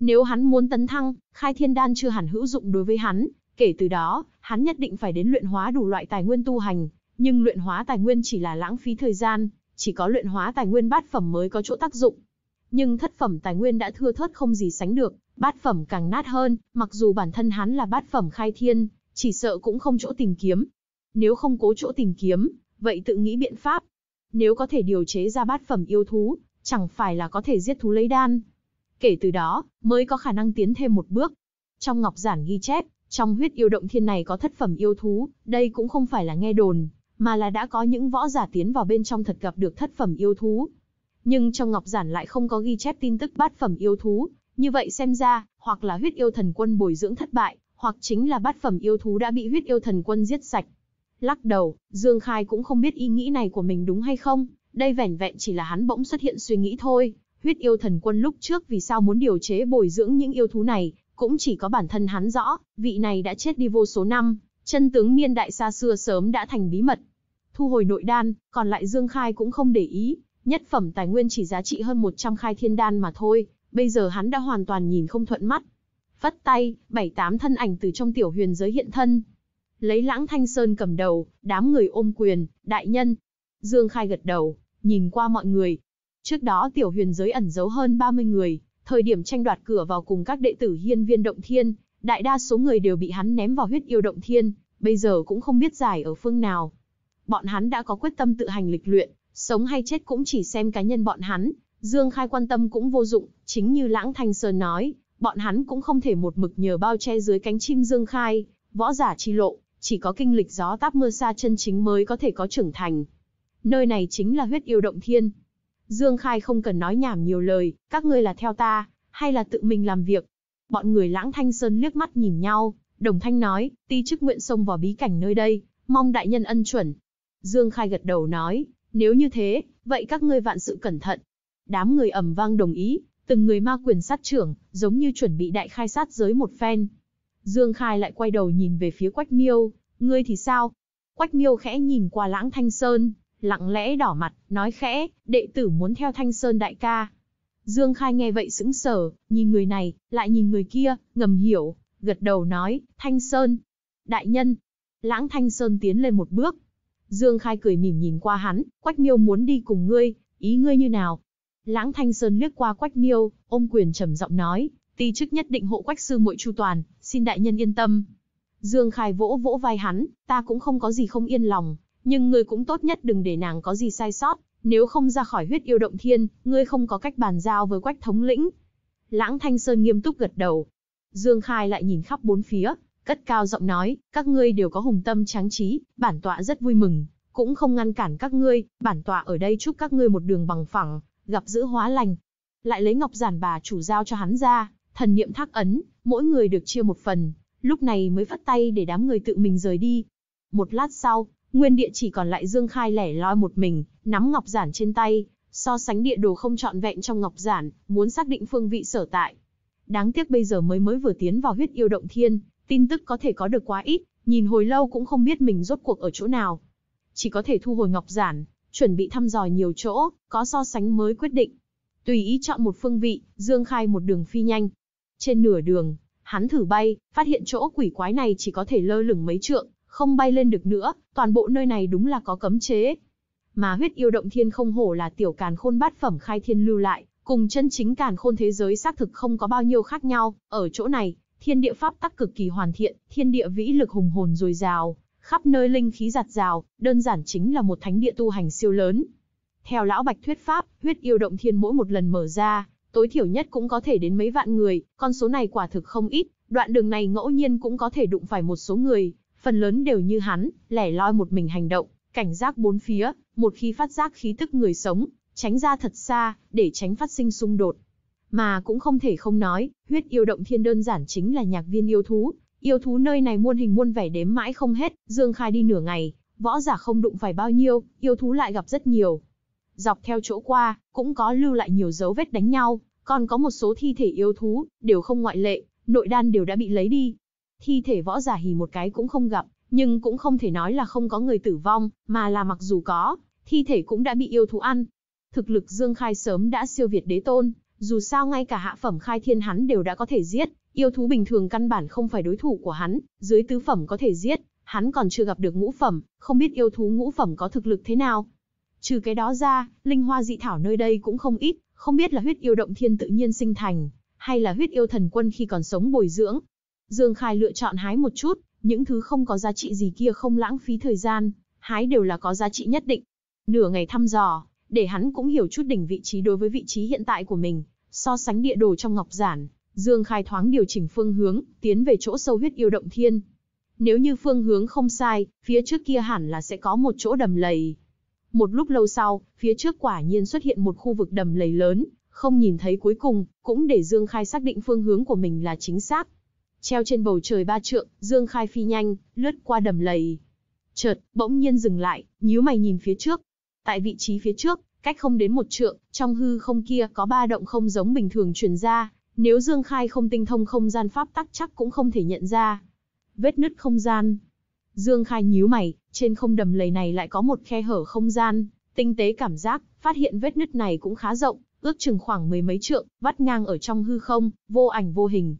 Speaker 1: nếu hắn muốn tấn thăng, khai thiên đan chưa hẳn hữu dụng đối với hắn, kể từ đó, hắn nhất định phải đến luyện hóa đủ loại tài nguyên tu hành, nhưng luyện hóa tài nguyên chỉ là lãng phí thời gian, chỉ có luyện hóa tài nguyên bát phẩm mới có chỗ tác dụng. Nhưng thất phẩm tài nguyên đã thưa thớt không gì sánh được, bát phẩm càng nát hơn, mặc dù bản thân hắn là bát phẩm khai thiên, chỉ sợ cũng không chỗ tìm kiếm. Nếu không cố chỗ tìm kiếm, vậy tự nghĩ biện pháp. Nếu có thể điều chế ra bát phẩm yêu thú, chẳng phải là có thể giết thú lấy đan, kể từ đó mới có khả năng tiến thêm một bước. Trong ngọc giản ghi chép, trong huyết yêu động thiên này có thất phẩm yêu thú, đây cũng không phải là nghe đồn, mà là đã có những võ giả tiến vào bên trong thật gặp được thất phẩm yêu thú. Nhưng trong ngọc giản lại không có ghi chép tin tức bát phẩm yêu thú, như vậy xem ra, hoặc là huyết yêu thần quân bồi dưỡng thất bại, hoặc chính là bát phẩm yêu thú đã bị huyết yêu thần quân giết sạch. Lắc đầu, Dương Khai cũng không biết ý nghĩ này của mình đúng hay không, đây vẻn vẹn chỉ là hắn bỗng xuất hiện suy nghĩ thôi, huyết yêu thần quân lúc trước vì sao muốn điều chế bồi dưỡng những yêu thú này, cũng chỉ có bản thân hắn rõ, vị này đã chết đi vô số năm, chân tướng niên đại xa xưa sớm đã thành bí mật. Thu hồi nội đan, còn lại Dương Khai cũng không để ý, nhất phẩm tài nguyên chỉ giá trị hơn 100 khai thiên đan mà thôi, bây giờ hắn đã hoàn toàn nhìn không thuận mắt. Phất tay, bảy tám thân ảnh từ trong tiểu huyền giới hiện thân. Lấy lãng thanh sơn cầm đầu, đám người ôm quyền, đại nhân. Dương Khai gật đầu, nhìn qua mọi người, Trước đó tiểu huyền giới ẩn giấu hơn 30 người, thời điểm tranh đoạt cửa vào cùng các đệ tử hiên viên động thiên, đại đa số người đều bị hắn ném vào huyết yêu động thiên, bây giờ cũng không biết giải ở phương nào. Bọn hắn đã có quyết tâm tự hành lịch luyện, sống hay chết cũng chỉ xem cá nhân bọn hắn, Dương Khai quan tâm cũng vô dụng, chính như Lãng Thanh Sơn nói, bọn hắn cũng không thể một mực nhờ bao che dưới cánh chim Dương Khai, võ giả chi lộ, chỉ có kinh lịch gió táp mưa xa chân chính mới có thể có trưởng thành. Nơi này chính là huyết yêu động thiên, Dương Khai không cần nói nhảm nhiều lời, các ngươi là theo ta, hay là tự mình làm việc. Bọn người lãng thanh sơn liếc mắt nhìn nhau, đồng thanh nói, ti chức nguyện xông vào bí cảnh nơi đây, mong đại nhân ân chuẩn. Dương Khai gật đầu nói, nếu như thế, vậy các ngươi vạn sự cẩn thận. Đám người ẩm vang đồng ý, từng người ma quyền sát trưởng, giống như chuẩn bị đại khai sát giới một phen. Dương Khai lại quay đầu nhìn về phía Quách Miêu, ngươi thì sao? Quách Miêu khẽ nhìn qua lãng thanh sơn, lặng lẽ đỏ mặt, nói khẽ, đệ tử muốn theo Thanh Sơn đại ca. Dương Khai nghe vậy sững sờ, nhìn người này, lại nhìn người kia, ngầm hiểu, gật đầu nói, Thanh Sơn, đại nhân. Lãng Thanh Sơn tiến lên một bước. Dương Khai cười mỉm nhìn qua hắn, Quách Miêu muốn đi cùng ngươi, ý ngươi như nào? Lãng Thanh Sơn liếc qua Quách Miêu, ôm quyền trầm giọng nói, ti chức nhất định hộ Quách sư muội Chu Toàn, xin đại nhân yên tâm. Dương Khai vỗ vỗ vai hắn, ta cũng không có gì không yên lòng, nhưng ngươi cũng tốt nhất đừng để nàng có gì sai sót, nếu không ra khỏi huyết yêu động thiên, ngươi không có cách bàn giao với quách thống lĩnh. Lãng Thanh Sơn nghiêm túc gật đầu. Dương Khai lại nhìn khắp bốn phía, cất cao giọng nói, các ngươi đều có hùng tâm tráng trí, bản tọa rất vui mừng, cũng không ngăn cản các ngươi, bản tọa ở đây chúc các ngươi một đường bằng phẳng, gặp giữ hóa lành. Lại lấy ngọc giản bà chủ giao cho hắn ra, thần niệm thác ấn, mỗi người được chia một phần, lúc này mới phát tay để đám người tự mình rời đi. Một lát sau, Nguyên địa chỉ còn lại Dương Khai lẻ loi một mình, nắm ngọc giản trên tay, so sánh địa đồ không trọn vẹn trong ngọc giản, muốn xác định phương vị sở tại. Đáng tiếc bây giờ mới mới vừa tiến vào huyết yêu động thiên, tin tức có thể có được quá ít, nhìn hồi lâu cũng không biết mình rốt cuộc ở chỗ nào. Chỉ có thể thu hồi ngọc giản, chuẩn bị thăm dò nhiều chỗ, có so sánh mới quyết định. Tùy ý chọn một phương vị, Dương Khai một đường phi nhanh. Trên nửa đường, hắn thử bay, phát hiện chỗ quỷ quái này chỉ có thể lơ lửng mấy trượng, không bay lên được nữa, toàn bộ nơi này đúng là có cấm chế. Mà huyết yêu động thiên không hổ là tiểu càn khôn bát phẩm khai thiên lưu lại, cùng chân chính càn khôn thế giới xác thực không có bao nhiêu khác nhau, ở chỗ này, thiên địa pháp tắc cực kỳ hoàn thiện, thiên địa vĩ lực hùng hồn dồi dào, khắp nơi linh khí giạt rào, đơn giản chính là một thánh địa tu hành siêu lớn. Theo lão Bạch thuyết pháp, huyết yêu động thiên mỗi một lần mở ra, tối thiểu nhất cũng có thể đến mấy vạn người, con số này quả thực không ít, đoạn đường này ngẫu nhiên cũng có thể đụng phải một số người, phần lớn đều như hắn, lẻ loi một mình hành động, cảnh giác bốn phía, một khi phát giác khí tức người sống, tránh ra thật xa, để tránh phát sinh xung đột. Mà cũng không thể không nói, huyết yêu động thiên đơn giản chính là nhạc viên yêu thú, yêu thú nơi này muôn hình muôn vẻ đếm mãi không hết, Dương Khai đi nửa ngày, võ giả không đụng phải bao nhiêu, yêu thú lại gặp rất nhiều. Dọc theo chỗ qua, cũng có lưu lại nhiều dấu vết đánh nhau, còn có một số thi thể yêu thú, đều không ngoại lệ, nội đan đều đã bị lấy đi, Thi thể võ giả hì một cái cũng không gặp, nhưng cũng không thể nói là không có người tử vong, mà là mặc dù có, thi thể cũng đã bị yêu thú ăn. Thực lực Dương Khai sớm đã siêu việt đế tôn, dù sao ngay cả hạ phẩm khai thiên hắn đều đã có thể giết, yêu thú bình thường căn bản không phải đối thủ của hắn, dưới tứ phẩm có thể giết, hắn còn chưa gặp được ngũ phẩm, không biết yêu thú ngũ phẩm có thực lực thế nào. Trừ cái đó ra, linh hoa dị thảo nơi đây cũng không ít, không biết là huyết yêu động thiên tự nhiên sinh thành, hay là huyết yêu thần quân khi còn sống bồi dưỡng, Dương Khai lựa chọn hái một chút, những thứ không có giá trị gì kia không lãng phí thời gian, hái đều là có giá trị nhất định. Nửa ngày thăm dò, để hắn cũng hiểu chút đỉnh vị trí đối với vị trí hiện tại của mình, so sánh địa đồ trong ngọc giản, Dương Khai thoáng điều chỉnh phương hướng, tiến về chỗ sâu huyết yêu động thiên. Nếu như phương hướng không sai, phía trước kia hẳn là sẽ có một chỗ đầm lầy. Một lúc lâu sau, phía trước quả nhiên xuất hiện một khu vực đầm lầy lớn, không nhìn thấy cuối cùng, cũng để Dương Khai xác định phương hướng của mình là chính xác. Treo trên bầu trời ba trượng, Dương Khai phi nhanh, lướt qua đầm lầy. Chợt, bỗng nhiên dừng lại, nhíu mày nhìn phía trước. Tại vị trí phía trước, cách không đến một trượng, trong hư không kia có ba động không giống bình thường truyền ra, nếu Dương Khai không tinh thông không gian pháp tắc chắc cũng không thể nhận ra. Vết nứt không gian. Dương Khai nhíu mày, trên không đầm lầy này lại có một khe hở không gian, tinh tế cảm giác, phát hiện vết nứt này cũng khá rộng, ước chừng khoảng mười mấy trượng, vắt ngang ở trong hư không, vô ảnh vô hình,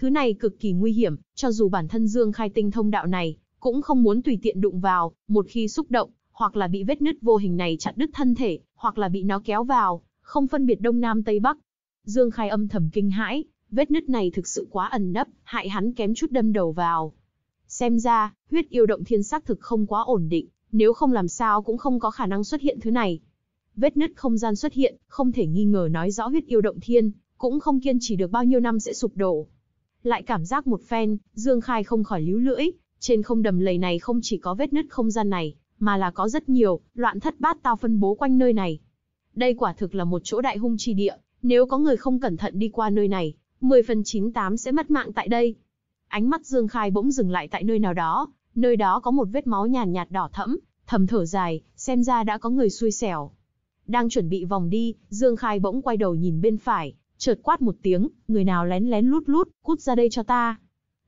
Speaker 1: Thứ này cực kỳ nguy hiểm, cho dù bản thân Dương Khai tinh thông đạo này, cũng không muốn tùy tiện đụng vào, một khi xúc động, hoặc là bị vết nứt vô hình này chặt đứt thân thể, hoặc là bị nó kéo vào, không phân biệt đông nam tây bắc. Dương Khai âm thầm kinh hãi, vết nứt này thực sự quá ẩn nấp, hại hắn kém chút đâm đầu vào. Xem ra, huyết yêu động thiên sắc thực không quá ổn định, nếu không làm sao cũng không có khả năng xuất hiện thứ này. Vết nứt không gian xuất hiện, không thể nghi ngờ nói rõ huyết yêu động thiên, cũng không kiên trì được bao nhiêu năm sẽ sụp đổ lại cảm giác một phen, Dương Khai không khỏi líu lưỡi, trên không đầm lầy này không chỉ có vết nứt không gian này, mà là có rất nhiều, loạn thất bát tao phân bố quanh nơi này. Đây quả thực là một chỗ đại hung chi địa, nếu có người không cẩn thận đi qua nơi này, 10 phần 98 sẽ mất mạng tại đây. Ánh mắt Dương Khai bỗng dừng lại tại nơi nào đó, nơi đó có một vết máu nhàn nhạt đỏ thẫm, thầm thở dài, xem ra đã có người xui xẻo. Đang chuẩn bị vòng đi, Dương Khai bỗng quay đầu nhìn bên phải, chợt quát một tiếng, người nào lén lén lút lút, cút ra đây cho ta.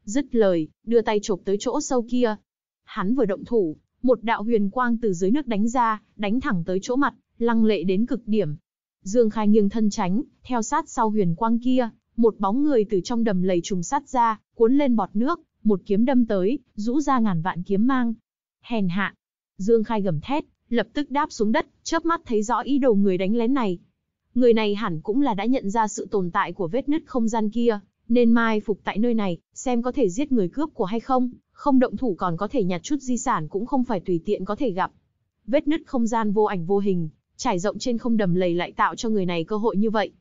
Speaker 1: Dứt lời, đưa tay chộp tới chỗ sâu kia. Hắn vừa động thủ, một đạo huyền quang từ dưới nước đánh ra, đánh thẳng tới chỗ mặt, lăng lệ đến cực điểm. Dương Khai nghiêng thân tránh, theo sát sau huyền quang kia, một bóng người từ trong đầm lầy trùng sát ra, cuốn lên bọt nước, một kiếm đâm tới, rũ ra ngàn vạn kiếm mang. Hèn hạ. Dương Khai gầm thét, lập tức đáp xuống đất, chớp mắt thấy rõ ý đồ người đánh lén này, Người này hẳn cũng là đã nhận ra sự tồn tại của vết nứt không gian kia, nên mai phục tại nơi này, xem có thể giết người cướp của hay không, không động thủ còn có thể nhặt chút di sản cũng không phải tùy tiện có thể gặp. Vết nứt không gian vô ảnh vô hình, trải rộng trên không đầm lầy lại tạo cho người này cơ hội như vậy.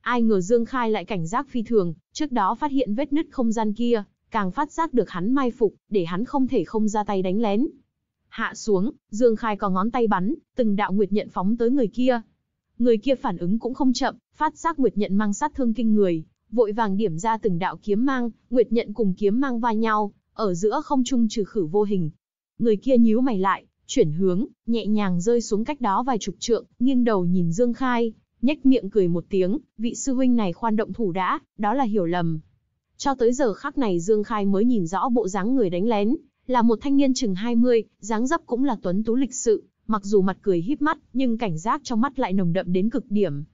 Speaker 1: Ai ngờ Dương Khai lại cảnh giác phi thường, trước đó phát hiện vết nứt không gian kia, càng phát giác được hắn mai phục, để hắn không thể không ra tay đánh lén. Hạ xuống, Dương Khai có ngón tay bắn, từng đạo nguyệt nhận phóng tới người kia, Người kia phản ứng cũng không chậm, phát giác Nguyệt Nhận mang sát thương kinh người, vội vàng điểm ra từng đạo kiếm mang, Nguyệt Nhận cùng kiếm mang va nhau, ở giữa không trung trừ khử vô hình. Người kia nhíu mày lại, chuyển hướng, nhẹ nhàng rơi xuống cách đó vài chục trượng, nghiêng đầu nhìn Dương Khai, nhếch miệng cười một tiếng, vị sư huynh này khoan động thủ đã, đó là hiểu lầm. Cho tới giờ khắc này Dương Khai mới nhìn rõ bộ dáng người đánh lén, là một thanh niên chừng 20, dáng dấp cũng là tuấn tú lịch sự, mặc dù mặt cười híp mắt, nhưng cảnh giác trong mắt lại nồng đậm đến cực điểm.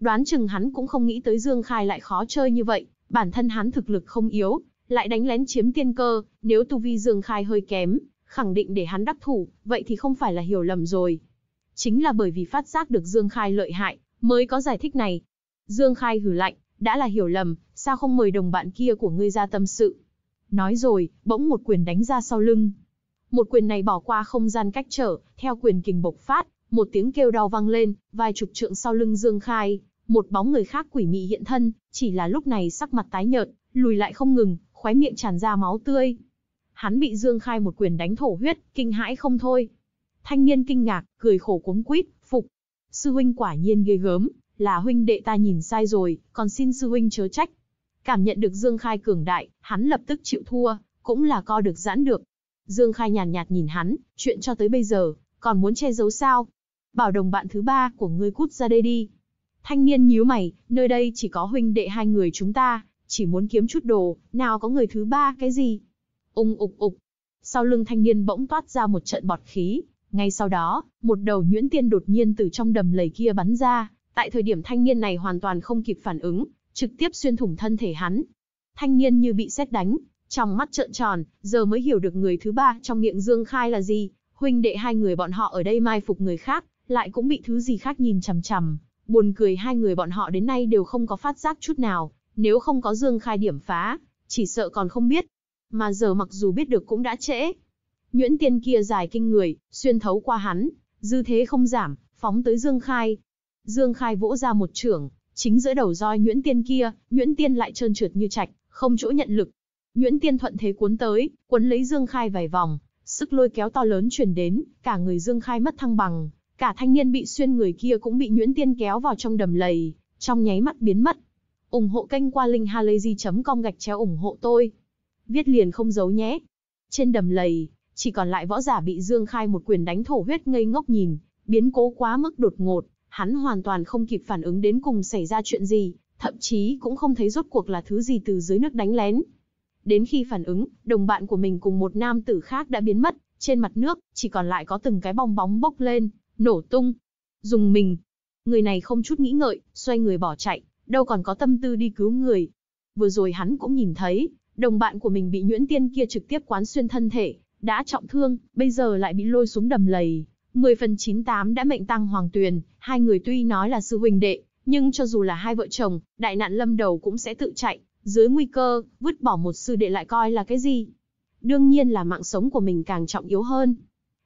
Speaker 1: Đoán chừng hắn cũng không nghĩ tới Dương Khai lại khó chơi như vậy, bản thân hắn thực lực không yếu, lại đánh lén chiếm tiên cơ, nếu tu vi Dương Khai hơi kém, khẳng định để hắn đắc thủ, vậy thì không phải là hiểu lầm rồi. Chính là bởi vì phát giác được Dương Khai lợi hại, mới có giải thích này. Dương Khai hử lạnh, đã là hiểu lầm, sao không mời đồng bạn kia của ngươi ra tâm sự. Nói rồi, bỗng một quyền đánh ra sau lưng. Một quyền này bỏ qua không gian cách trở, theo quyền kình bộc phát, một tiếng kêu đau vang lên, vài chục trượng sau lưng Dương Khai, một bóng người khác quỷ mị hiện thân, chỉ là lúc này sắc mặt tái nhợt, lùi lại không ngừng, khóe miệng tràn ra máu tươi. Hắn bị Dương Khai một quyền đánh thổ huyết, kinh hãi không thôi. Thanh niên kinh ngạc, cười khổ cuống quýt, phục. Sư huynh quả nhiên ghê gớm, là huynh đệ ta nhìn sai rồi, còn xin sư huynh chớ trách. Cảm nhận được Dương Khai cường đại, hắn lập tức chịu thua, cũng là co được giãn được, Dương Khai nhàn nhạt, nhìn hắn, chuyện cho tới bây giờ, còn muốn che giấu sao? Bảo đồng bạn thứ ba của ngươi cút ra đây đi. Thanh niên nhíu mày, nơi đây chỉ có huynh đệ hai người chúng ta, chỉ muốn kiếm chút đồ, nào có người thứ ba cái gì? Ung ục ục. Sau lưng thanh niên bỗng toát ra một trận bọt khí, ngay sau đó, một đầu nhuyễn tiên đột nhiên từ trong đầm lầy kia bắn ra, tại thời điểm thanh niên này hoàn toàn không kịp phản ứng, trực tiếp xuyên thủng thân thể hắn. Thanh niên như bị sét đánh, trong mắt trợn tròn, giờ mới hiểu được người thứ ba trong miệng Dương Khai là gì, huynh đệ hai người bọn họ ở đây mai phục người khác, lại cũng bị thứ gì khác nhìn chằm chằm. Buồn cười hai người bọn họ đến nay đều không có phát giác chút nào, nếu không có Dương Khai điểm phá, chỉ sợ còn không biết. Mà giờ mặc dù biết được cũng đã trễ. Nhuyễn tiên kia dài kinh người, xuyên thấu qua hắn, dư thế không giảm, phóng tới Dương Khai. Dương Khai vỗ ra một chưởng, chính giữa đầu roi Nhuyễn tiên kia, Nhuyễn tiên lại trơn trượt như trạch, không chỗ nhận lực, Nguyễn Tiên thuận thế cuốn tới, cuốn lấy Dương Khai vài vòng, sức lôi kéo to lớn truyền đến, cả người Dương Khai mất thăng bằng, cả thanh niên bị xuyên người kia cũng bị Nguyễn Tiên kéo vào trong đầm lầy, trong nháy mắt biến mất. ủng hộ kênh qua linkhalazy.com gạch chéo ủng hộ tôi. Viết liền không giấu nhé. Trên đầm lầy, chỉ còn lại võ giả bị Dương Khai một quyền đánh thổ huyết ngây ngốc nhìn, biến cố quá mức đột ngột, hắn hoàn toàn không kịp phản ứng đến cùng xảy ra chuyện gì, thậm chí cũng không thấy rốt cuộc là thứ gì từ dưới nước đánh lén, Đến khi phản ứng, đồng bạn của mình cùng một nam tử khác đã biến mất, trên mặt nước, chỉ còn lại có từng cái bong bóng bốc lên, nổ tung. Dùng mình. Người này không chút nghĩ ngợi, xoay người bỏ chạy, đâu còn có tâm tư đi cứu người. Vừa rồi hắn cũng nhìn thấy, đồng bạn của mình bị nhuyễn tiên kia trực tiếp quán xuyên thân thể, đã trọng thương, bây giờ lại bị lôi xuống đầm lầy. 10 phần 98 đã mệnh tăng Hoàng Tuyền, hai người tuy nói là sư huynh đệ, nhưng cho dù là hai vợ chồng, đại nạn lâm đầu cũng sẽ tự chạy. Dưới nguy cơ, vứt bỏ một sư đệ lại coi là cái gì? Đương nhiên là mạng sống của mình càng trọng yếu hơn.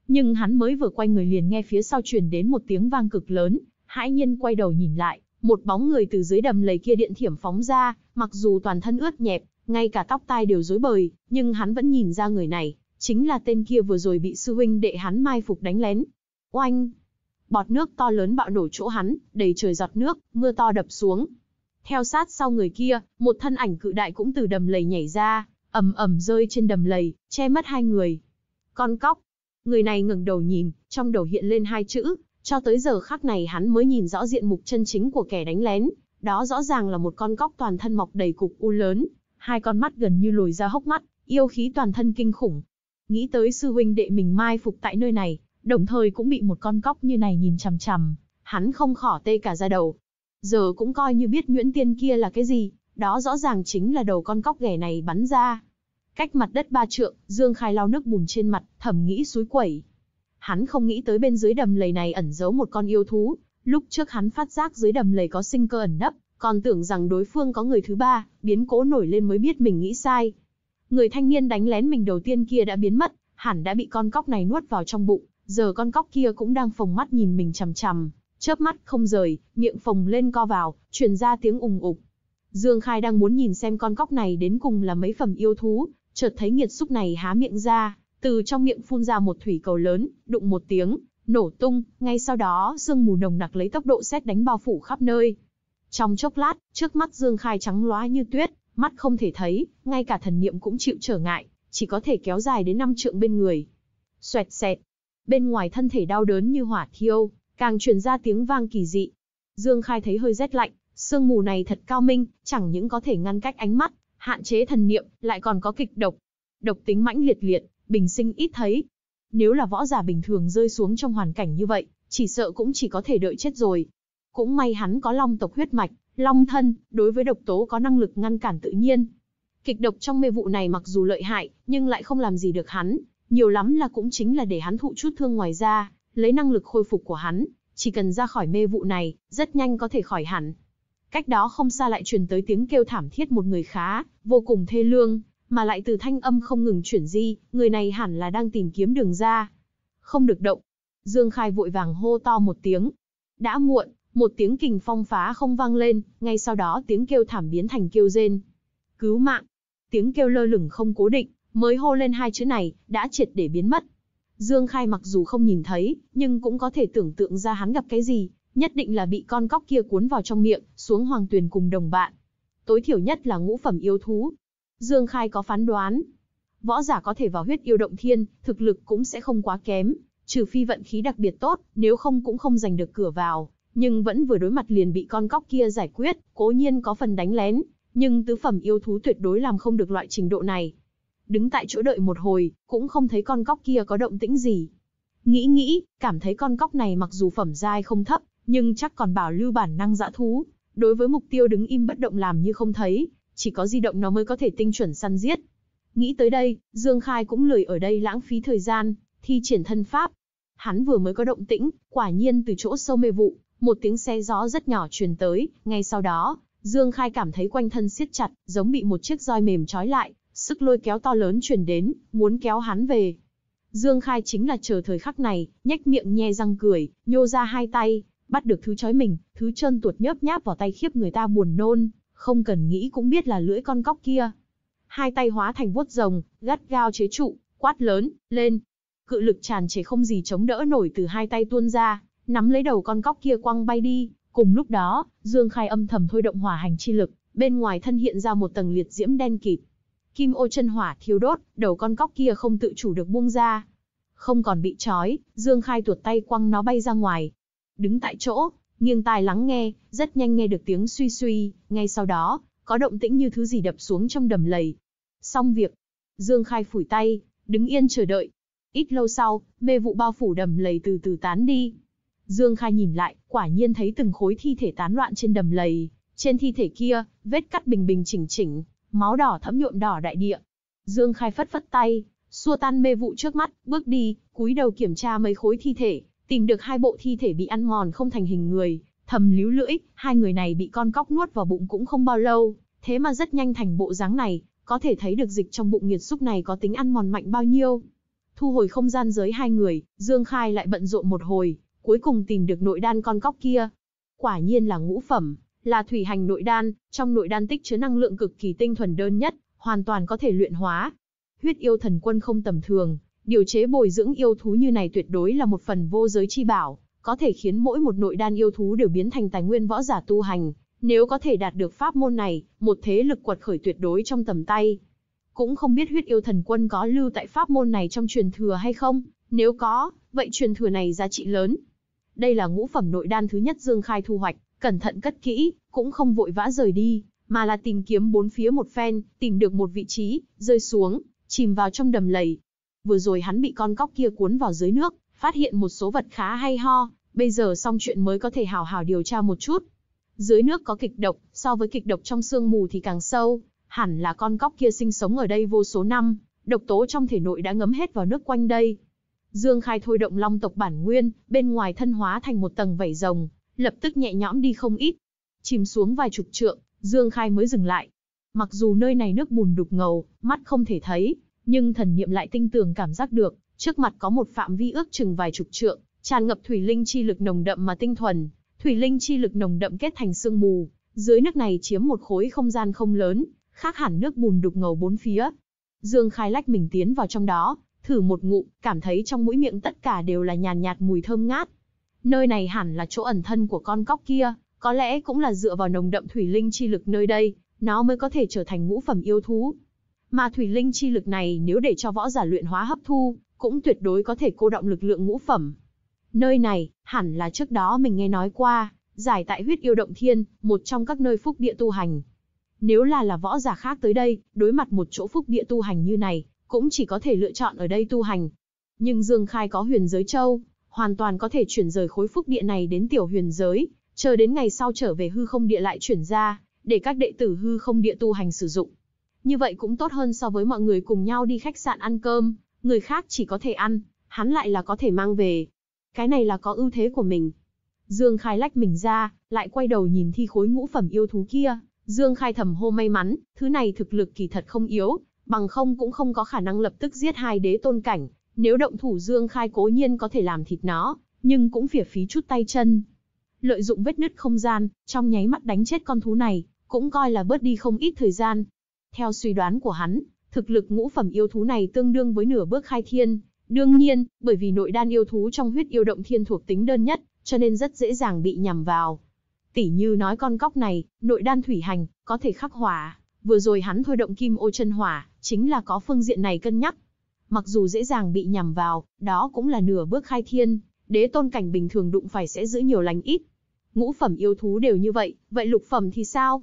Speaker 1: Nhưng hắn mới vừa quay người liền nghe phía sau truyền đến một tiếng vang cực lớn, hãi nhiên quay đầu nhìn lại, một bóng người từ dưới đầm lầy kia điện thiểm phóng ra, mặc dù toàn thân ướt nhẹp, ngay cả tóc tai đều rối bời, nhưng hắn vẫn nhìn ra người này, chính là tên kia vừa rồi bị sư huynh đệ hắn mai phục đánh lén. Oanh! Bọt nước to lớn bạo đổ chỗ hắn, đầy trời giọt nước, mưa to đập xuống, theo sát sau người kia, một thân ảnh cự đại cũng từ đầm lầy nhảy ra, ầm ầm rơi trên đầm lầy, che mất hai người. Con cóc. Người này ngẩng đầu nhìn, trong đầu hiện lên hai chữ, cho tới giờ khắc này hắn mới nhìn rõ diện mục chân chính của kẻ đánh lén, đó rõ ràng là một con cóc toàn thân mọc đầy cục u lớn, hai con mắt gần như lồi ra hốc mắt, yêu khí toàn thân kinh khủng. Nghĩ tới sư huynh đệ mình mai phục tại nơi này, đồng thời cũng bị một con cóc như này nhìn chằm chằm, hắn không khỏi tê cả da đầu, Giờ cũng coi như biết nhuyễn tiên kia là cái gì, đó rõ ràng chính là đầu con cóc ghẻ này bắn ra. Cách mặt đất ba trượng, Dương Khai lau nước bùn trên mặt, thầm nghĩ suối quẩy. Hắn không nghĩ tới bên dưới đầm lầy này ẩn giấu một con yêu thú, lúc trước hắn phát giác dưới đầm lầy có sinh cơ ẩn nấp, còn tưởng rằng đối phương có người thứ ba, biến cố nổi lên mới biết mình nghĩ sai. Người thanh niên đánh lén mình đầu tiên kia đã biến mất, hẳn đã bị con cóc này nuốt vào trong bụng, giờ con cóc kia cũng đang phồng mắt nhìn mình chằm chằm chớp mắt không rời, miệng phồng lên co vào, truyền ra tiếng ùng ục. Dương Khai đang muốn nhìn xem con cóc này đến cùng là mấy phẩm yêu thú, chợt thấy nghiệt xúc này há miệng ra, từ trong miệng phun ra một thủy cầu lớn, đụng một tiếng, nổ tung, ngay sau đó sương mù nồng nặc lấy tốc độ xét đánh bao phủ khắp nơi. Trong chốc lát, trước mắt Dương Khai trắng lóa như tuyết, mắt không thể thấy, ngay cả thần niệm cũng chịu trở ngại, chỉ có thể kéo dài đến năm trượng bên người. Xoẹt xẹt. Bên ngoài thân thể đau đớn như hỏa thiêu, càng truyền ra tiếng vang kỳ dị. Dương Khai thấy hơi rét lạnh, sương mù này thật cao minh, chẳng những có thể ngăn cách ánh mắt, hạn chế thần niệm, lại còn có kịch độc. Độc tính mãnh liệt liệt, bình sinh ít thấy. Nếu là võ giả bình thường rơi xuống trong hoàn cảnh như vậy, chỉ sợ cũng chỉ có thể đợi chết rồi. Cũng may hắn có long tộc huyết mạch, long thân, đối với độc tố có năng lực ngăn cản tự nhiên. Kịch độc trong mê vụ này mặc dù lợi hại, nhưng lại không làm gì được hắn, nhiều lắm là cũng chính là để hắn thụ chút thương ngoài ra lấy năng lực khôi phục của hắn, chỉ cần ra khỏi mê vụ này, rất nhanh có thể khỏi hẳn. Cách đó không xa lại truyền tới tiếng kêu thảm thiết một người khá, vô cùng thê lương, mà lại từ thanh âm không ngừng chuyển di, người này hẳn là đang tìm kiếm đường ra. Không được động. Dương Khai vội vàng hô to một tiếng. Đã muộn, một tiếng kình phong phá không vang lên, ngay sau đó tiếng kêu thảm biến thành kêu rên. Cứu mạng. Tiếng kêu lơ lửng không cố định, mới hô lên hai chữ này, đã triệt để biến mất. Dương Khai mặc dù không nhìn thấy, nhưng cũng có thể tưởng tượng ra hắn gặp cái gì, nhất định là bị con cóc kia cuốn vào trong miệng, xuống hoàng tuyền cùng đồng bạn. Tối thiểu nhất là ngũ phẩm yêu thú. Dương Khai có phán đoán, võ giả có thể vào huyết yêu động thiên, thực lực cũng sẽ không quá kém, trừ phi vận khí đặc biệt tốt, nếu không cũng không giành được cửa vào, nhưng vẫn vừa đối mặt liền bị con cóc kia giải quyết, cố nhiên có phần đánh lén, nhưng tứ phẩm yêu thú tuyệt đối làm không được loại trình độ này đứng tại chỗ đợi một hồi, cũng không thấy con cóc kia có động tĩnh gì. Nghĩ nghĩ, cảm thấy con cóc này mặc dù phẩm giai không thấp, nhưng chắc còn bảo lưu bản năng dã thú, đối với mục tiêu đứng im bất động làm như không thấy, chỉ có di động nó mới có thể tinh chuẩn săn giết. Nghĩ tới đây, Dương Khai cũng lười ở đây lãng phí thời gian, thi triển thân pháp. Hắn vừa mới có động tĩnh, quả nhiên từ chỗ sâu mê vụ, một tiếng xe gió rất nhỏ truyền tới, ngay sau đó, Dương Khai cảm thấy quanh thân siết chặt, giống bị một chiếc roi mềm trói lại, sức lôi kéo to lớn truyền đến, muốn kéo hắn về. Dương Khai chính là chờ thời khắc này, nhếch miệng nhe răng cười, nhô ra hai tay, bắt được thứ chói mình, thứ chân tuột nhớp nháp vào tay khiếp người ta buồn nôn, không cần nghĩ cũng biết là lưỡi con cóc kia. Hai tay hóa thành vuốt rồng, gắt gao chế trụ, quát lớn, lên. Cự lực tràn trề không gì chống đỡ nổi từ hai tay tuôn ra, nắm lấy đầu con cóc kia quăng bay đi. Cùng lúc đó, Dương Khai âm thầm thôi động hỏa hành chi lực, bên ngoài thân hiện ra một tầng liệt diễm đen kịt, Kim ô chân hỏa thiêu đốt, đầu con cóc kia không tự chủ được buông ra. Không còn bị trói, Dương Khai tuột tay quăng nó bay ra ngoài. Đứng tại chỗ, nghiêng tai lắng nghe, rất nhanh nghe được tiếng suy suy, ngay sau đó, có động tĩnh như thứ gì đập xuống trong đầm lầy. Xong việc, Dương Khai phủi tay, đứng yên chờ đợi. Ít lâu sau, mê vụ bao phủ đầm lầy từ từ tán đi. Dương Khai nhìn lại, quả nhiên thấy từng khối thi thể tán loạn trên đầm lầy, trên thi thể kia, vết cắt bình bình chỉnh chỉnh, máu đỏ thấm nhuộm đỏ đại địa. Dương Khai phất phất tay, xua tan mê vụ trước mắt, bước đi, cúi đầu kiểm tra mấy khối thi thể, tìm được hai bộ thi thể bị ăn mòn không thành hình người, thầm líu lưỡi, hai người này bị con cóc nuốt vào bụng cũng không bao lâu, thế mà rất nhanh thành bộ dáng này, có thể thấy được dịch trong bụng nghiệt xúc này có tính ăn mòn mạnh bao nhiêu. Thu hồi không gian giới hai người, Dương Khai lại bận rộn một hồi, cuối cùng tìm được nội đan con cóc kia. Quả nhiên là ngũ phẩm, là thủy hành nội đan, trong nội đan tích chứa năng lượng cực kỳ tinh thuần đơn nhất, hoàn toàn có thể luyện hóa. Huyết yêu thần quân không tầm thường, điều chế bồi dưỡng yêu thú như này tuyệt đối là một phần vô giới chi bảo, có thể khiến mỗi một nội đan yêu thú đều biến thành tài nguyên võ giả tu hành, nếu có thể đạt được pháp môn này, một thế lực quật khởi tuyệt đối trong tầm tay. Cũng không biết huyết yêu thần quân có lưu tại pháp môn này trong truyền thừa hay không, nếu có, vậy truyền thừa này giá trị lớn. Đây là ngũ phẩm nội đan thứ nhất Dương Khai thu hoạch, cẩn thận cất kỹ, cũng không vội vã rời đi, mà là tìm kiếm bốn phía một phen, tìm được một vị trí, rơi xuống, chìm vào trong đầm lầy. Vừa rồi hắn bị con cóc kia cuốn vào dưới nước, phát hiện một số vật khá hay ho, bây giờ xong chuyện mới có thể hào hào điều tra một chút. Dưới nước có kịch độc, so với kịch độc trong sương mù thì càng sâu, hẳn là con cóc kia sinh sống ở đây vô số năm, độc tố trong thể nội đã ngấm hết vào nước quanh đây. Dương Khai thôi động long tộc bản nguyên, bên ngoài thân hóa thành một tầng vảy rồng, lập tức nhẹ nhõm đi không ít. Chìm xuống vài chục trượng, Dương Khai mới dừng lại. Mặc dù nơi này nước bùn đục ngầu, mắt không thể thấy, nhưng thần niệm lại tinh tường cảm giác được, trước mặt có một phạm vi ước chừng vài chục trượng, tràn ngập thủy linh chi lực nồng đậm mà tinh thuần, thủy linh chi lực nồng đậm kết thành sương mù, dưới nước này chiếm một khối không gian không lớn, khác hẳn nước bùn đục ngầu bốn phía. Dương Khai lách mình tiến vào trong đó, thử một ngụm, cảm thấy trong mũi miệng tất cả đều là nhàn nhạt, mùi thơm ngát, Nơi này hẳn là chỗ ẩn thân của con cóc kia, có lẽ cũng là dựa vào nồng đậm thủy linh chi lực nơi đây, nó mới có thể trở thành ngũ phẩm yêu thú. Mà thủy linh chi lực này nếu để cho võ giả luyện hóa hấp thu, cũng tuyệt đối có thể cô động lực lượng ngũ phẩm. Nơi này, hẳn là trước đó mình nghe nói qua, giải tại huyết yêu động thiên, một trong các nơi phúc địa tu hành. Nếu là là võ giả khác tới đây, đối mặt một chỗ phúc địa tu hành như này, cũng chỉ có thể lựa chọn ở đây tu hành. Nhưng Dương Khai có huyền giới châu, hoàn toàn có thể chuyển rời khối phúc địa này đến tiểu huyền giới, chờ đến ngày sau trở về hư không địa lại chuyển ra, để các đệ tử hư không địa tu hành sử dụng. Như vậy cũng tốt hơn so với mọi người cùng nhau đi khách sạn ăn cơm, người khác chỉ có thể ăn, hắn lại là có thể mang về. Cái này là có ưu thế của mình. Dương Khai lách mình ra, lại quay đầu nhìn thi khối ngũ phẩm yêu thú kia. Dương Khai thầm hô may mắn, thứ này thực lực kỳ thật không yếu, bằng không cũng không có khả năng lập tức giết hai đế tôn cảnh, nếu động thủ Dương Khai cố nhiên có thể làm thịt nó, nhưng cũng phỉ phí chút tay chân. Lợi dụng vết nứt không gian, trong nháy mắt đánh chết con thú này, cũng coi là bớt đi không ít thời gian. Theo suy đoán của hắn, thực lực ngũ phẩm yêu thú này tương đương với nửa bước khai thiên. Đương nhiên, bởi vì nội đan yêu thú trong huyết yêu động thiên thuộc tính đơn nhất, cho nên rất dễ dàng bị nhằm vào. Tỷ như nói con cóc này, nội đan thủy hành, có thể khắc hỏa. Vừa rồi hắn thôi động kim ô chân hỏa, chính là có phương diện này cân nhắc mặc dù dễ dàng bị nhằm vào, đó cũng là nửa bước khai thiên, đế tôn cảnh bình thường đụng phải sẽ giữ nhiều lành ít. Ngũ phẩm yêu thú đều như vậy, vậy lục phẩm thì sao?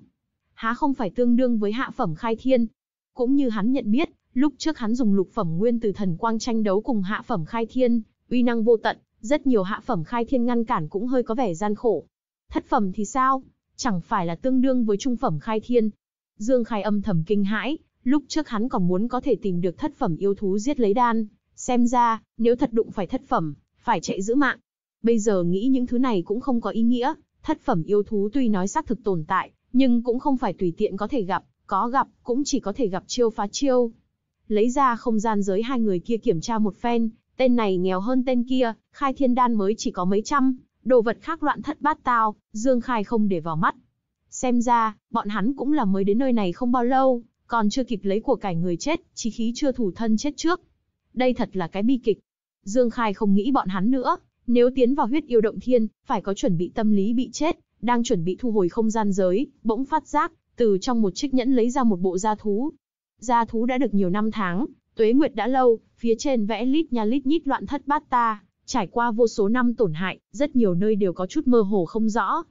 Speaker 1: Há không phải tương đương với hạ phẩm khai thiên? Cũng như hắn nhận biết, lúc trước hắn dùng lục phẩm nguyên từ thần quang tranh đấu cùng hạ phẩm khai thiên, uy năng vô tận, rất nhiều hạ phẩm khai thiên ngăn cản cũng hơi có vẻ gian khổ. Thất phẩm thì sao? Chẳng phải là tương đương với trung phẩm khai thiên? Dương Khai âm thầm kinh hãi, Lúc trước hắn còn muốn có thể tìm được thất phẩm yêu thú giết lấy đan, xem ra, nếu thật đụng phải thất phẩm, phải chạy giữ mạng. Bây giờ nghĩ những thứ này cũng không có ý nghĩa, thất phẩm yêu thú tuy nói xác thực tồn tại, nhưng cũng không phải tùy tiện có thể gặp, có gặp cũng chỉ có thể gặp chiêu phá chiêu. Lấy ra không gian giới hai người kia kiểm tra một phen, tên này nghèo hơn tên kia, khai thiên đan mới chỉ có mấy trăm, đồ vật khác loạn thất bát tao, Dương Khai không để vào mắt. Xem ra, bọn hắn cũng là mới đến nơi này không bao lâu, còn chưa kịp lấy của cải người chết, chí khí chưa thủ thân chết trước. Đây thật là cái bi kịch. Dương Khai không nghĩ bọn hắn nữa, nếu tiến vào huyết yêu động thiên, phải có chuẩn bị tâm lý bị chết, đang chuẩn bị thu hồi không gian giới, bỗng phát giác, từ trong một chiếc nhẫn lấy ra một bộ gia thú. gia thú đã được nhiều năm tháng, tuế nguyệt đã lâu, phía trên vẽ lít nha lít nhít loạn thất bát ta, trải qua vô số năm tổn hại, rất nhiều nơi đều có chút mơ hồ không rõ.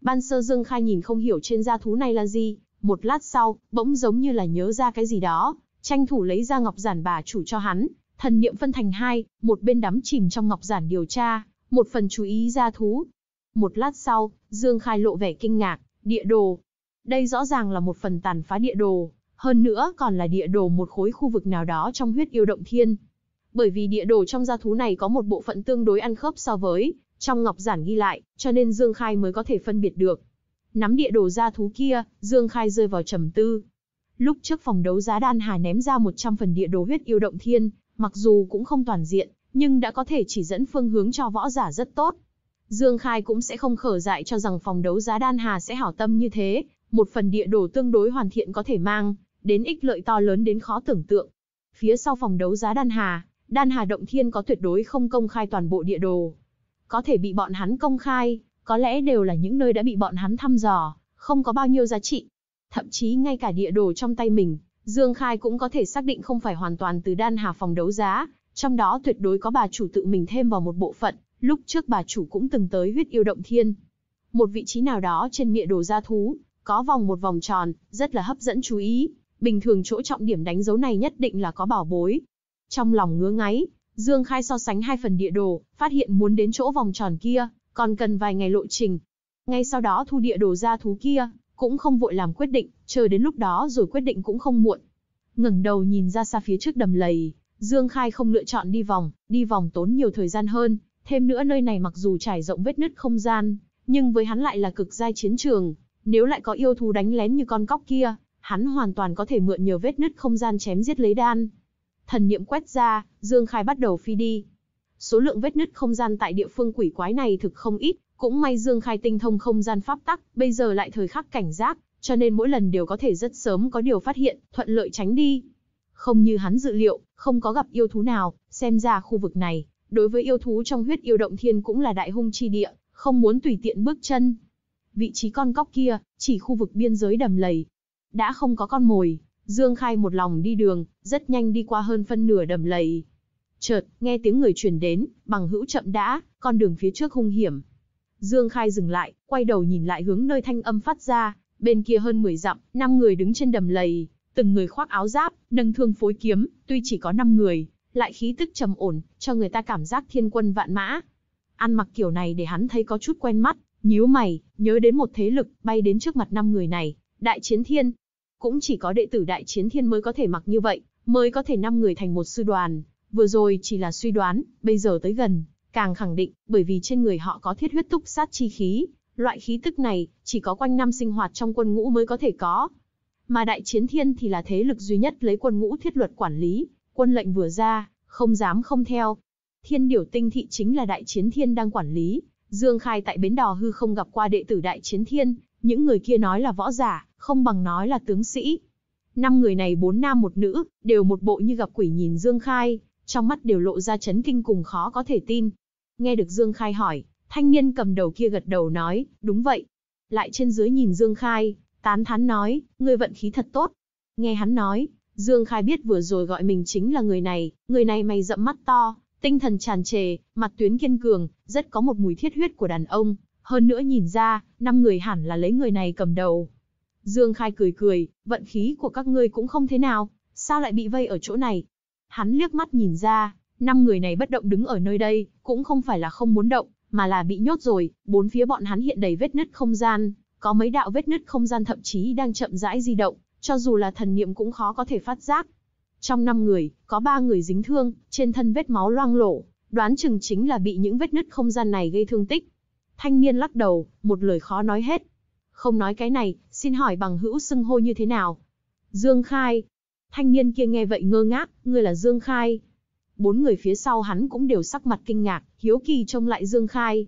Speaker 1: Ban sơ Dương Khai nhìn không hiểu trên gia thú này là gì, một lát sau, bỗng giống như là nhớ ra cái gì đó, tranh thủ lấy ra ngọc giản bà chủ cho hắn, thần niệm phân thành hai, một bên đắm chìm trong ngọc giản điều tra, một phần chú ý ra thú. Một lát sau, Dương Khai lộ vẻ kinh ngạc, địa đồ. Đây rõ ràng là một phần tàn phá địa đồ, hơn nữa còn là địa đồ một khối khu vực nào đó trong huyết yêu động thiên. Bởi vì địa đồ trong gia thú này có một bộ phận tương đối ăn khớp so với trong ngọc giản ghi lại, cho nên Dương Khai mới có thể phân biệt được Nắm địa đồ ra thú kia, Dương Khai rơi vào trầm tư. Lúc trước phòng đấu giá Đan Hà ném ra 100 phần địa đồ huyết yêu động thiên, mặc dù cũng không toàn diện, nhưng đã có thể chỉ dẫn phương hướng cho võ giả rất tốt. Dương Khai cũng sẽ không khở dại cho rằng phòng đấu giá Đan Hà sẽ hảo tâm như thế, một phần địa đồ tương đối hoàn thiện có thể mang, đến ích lợi to lớn đến khó tưởng tượng. Phía sau phòng đấu giá Đan Hà, Đan Hà Động Thiên có tuyệt đối không công khai toàn bộ địa đồ. Có thể bị bọn hắn công khai, có lẽ đều là những nơi đã bị bọn hắn thăm dò, không có bao nhiêu giá trị. Thậm chí ngay cả địa đồ trong tay mình, Dương Khai cũng có thể xác định không phải hoàn toàn từ đan hà phòng đấu giá, trong đó tuyệt đối có bà chủ tự mình thêm vào một bộ phận, lúc trước bà chủ cũng từng tới huyết yêu động thiên. Một vị trí nào đó trên địa đồ gia thú, có vòng một vòng tròn, rất là hấp dẫn chú ý, bình thường chỗ trọng điểm đánh dấu này nhất định là có bảo bối. Trong lòng ngứa ngáy, Dương Khai so sánh hai phần địa đồ, phát hiện muốn đến chỗ vòng tròn kia, còn cần vài ngày lộ trình. Ngay sau đó thu địa đồ ra thú kia, cũng không vội làm quyết định, chờ đến lúc đó rồi quyết định cũng không muộn. Ngẩng đầu nhìn ra xa phía trước đầm lầy, Dương Khai không lựa chọn đi vòng, đi vòng tốn nhiều thời gian hơn, thêm nữa nơi này mặc dù trải rộng vết nứt không gian, nhưng với hắn lại là cực giai chiến trường, nếu lại có yêu thú đánh lén như con cóc kia, hắn hoàn toàn có thể mượn nhờ vết nứt không gian chém giết lấy đan. Thần niệm quét ra, Dương Khai bắt đầu phi đi. Số lượng vết nứt không gian tại địa phương quỷ quái này thực không ít, cũng may Dương Khai tinh thông không gian pháp tắc, bây giờ lại thời khắc cảnh giác, cho nên mỗi lần đều có thể rất sớm có điều phát hiện, thuận lợi tránh đi. Không như hắn dự liệu, không có gặp yêu thú nào, xem ra khu vực này, đối với yêu thú trong huyết yêu động thiên cũng là đại hung chi địa, không muốn tùy tiện bước chân. Vị trí con cóc kia, chỉ khu vực biên giới đầm lầy. Đã không có con mồi, Dương Khai một lòng đi đường, rất nhanh đi qua hơn phân nửa đầm lầy. Chợt, nghe tiếng người truyền đến, bằng hữu chậm đã, con đường phía trước hung hiểm. Dương Khai dừng lại, quay đầu nhìn lại hướng nơi thanh âm phát ra, bên kia hơn 10 dặm, năm người đứng trên đầm lầy, từng người khoác áo giáp, nâng thương phối kiếm, tuy chỉ có 5 người, lại khí tức trầm ổn, cho người ta cảm giác thiên quân vạn mã. Ăn mặc kiểu này để hắn thấy có chút quen mắt, nhíu mày, nhớ đến một thế lực bay đến trước mặt năm người này, Đại Chiến Thiên. Cũng chỉ có đệ tử Đại Chiến Thiên mới có thể mặc như vậy, mới có thể năm người thành một sư đoàn. Vừa rồi chỉ là suy đoán, bây giờ tới gần, càng khẳng định, bởi vì trên người họ có thiết huyết túc sát chi khí, loại khí tức này chỉ có quanh năm sinh hoạt trong quân ngũ mới có thể có. Mà đại chiến thiên thì là thế lực duy nhất lấy quân ngũ thiết luật quản lý, quân lệnh vừa ra, không dám không theo. Thiên điểu tinh thị chính là đại chiến thiên đang quản lý, Dương Khai tại bến đò hư không gặp qua đệ tử đại chiến thiên, những người kia nói là võ giả, không bằng nói là tướng sĩ. Năm người này bốn nam một nữ, đều một bộ như gặp quỷ nhìn Dương Khai, trong mắt đều lộ ra chấn kinh cùng khó có thể tin. Nghe được Dương Khai hỏi, thanh niên cầm đầu kia gật đầu nói, đúng vậy. Lại trên dưới nhìn Dương Khai, tán thán nói, người vận khí thật tốt. Nghe hắn nói, Dương Khai biết vừa rồi gọi mình chính là người này, người này mày rậm mắt to, tinh thần tràn trề, mặt tuyến kiên cường, rất có một mùi thiết huyết của đàn ông, hơn nữa nhìn ra, năm người hẳn là lấy người này cầm đầu. Dương Khai cười cười, vận khí của các ngươi cũng không thế nào, sao lại bị vây ở chỗ này, Hắn liếc mắt nhìn ra, năm người này bất động đứng ở nơi đây, cũng không phải là không muốn động, mà là bị nhốt rồi, bốn phía bọn hắn hiện đầy vết nứt không gian, có mấy đạo vết nứt không gian thậm chí đang chậm rãi di động, cho dù là thần niệm cũng khó có thể phát giác. Trong năm người, có ba người dính thương, trên thân vết máu loang lổ, đoán chừng chính là bị những vết nứt không gian này gây thương tích. Thanh niên lắc đầu, một lời khó nói hết. Không nói cái này, xin hỏi bằng hữu xưng hô như thế nào? Dương Khai, Thanh niên kia nghe vậy ngơ ngác, ngươi là Dương Khai. Bốn người phía sau hắn cũng đều sắc mặt kinh ngạc, hiếu kỳ trông lại Dương Khai.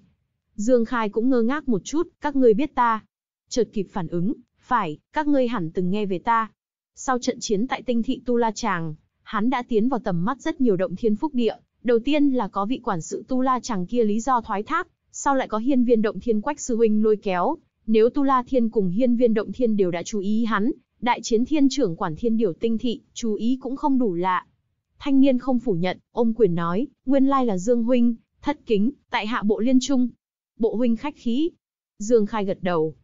Speaker 1: Dương Khai cũng ngơ ngác một chút, các ngươi biết ta. Chợt kịp phản ứng, phải, các ngươi hẳn từng nghe về ta. Sau trận chiến tại tinh thị Tu La Tràng, hắn đã tiến vào tầm mắt rất nhiều động thiên phúc địa. Đầu tiên là có vị quản sự Tu La Tràng kia lý do thoái thác, sau lại có hiên viên động thiên quách sư huynh lôi kéo. Nếu Tu La Thiên cùng hiên viên động thiên đều đã chú ý hắn, Đại chiến thiên trưởng quản thiên điều tinh thị, chú ý cũng không đủ lạ. Thanh niên không phủ nhận, ôm quyền nói, nguyên lai là Dương Huynh, thất kính, tại hạ bộ liên trung. Bộ Huynh khách khí. Dương Khai gật đầu.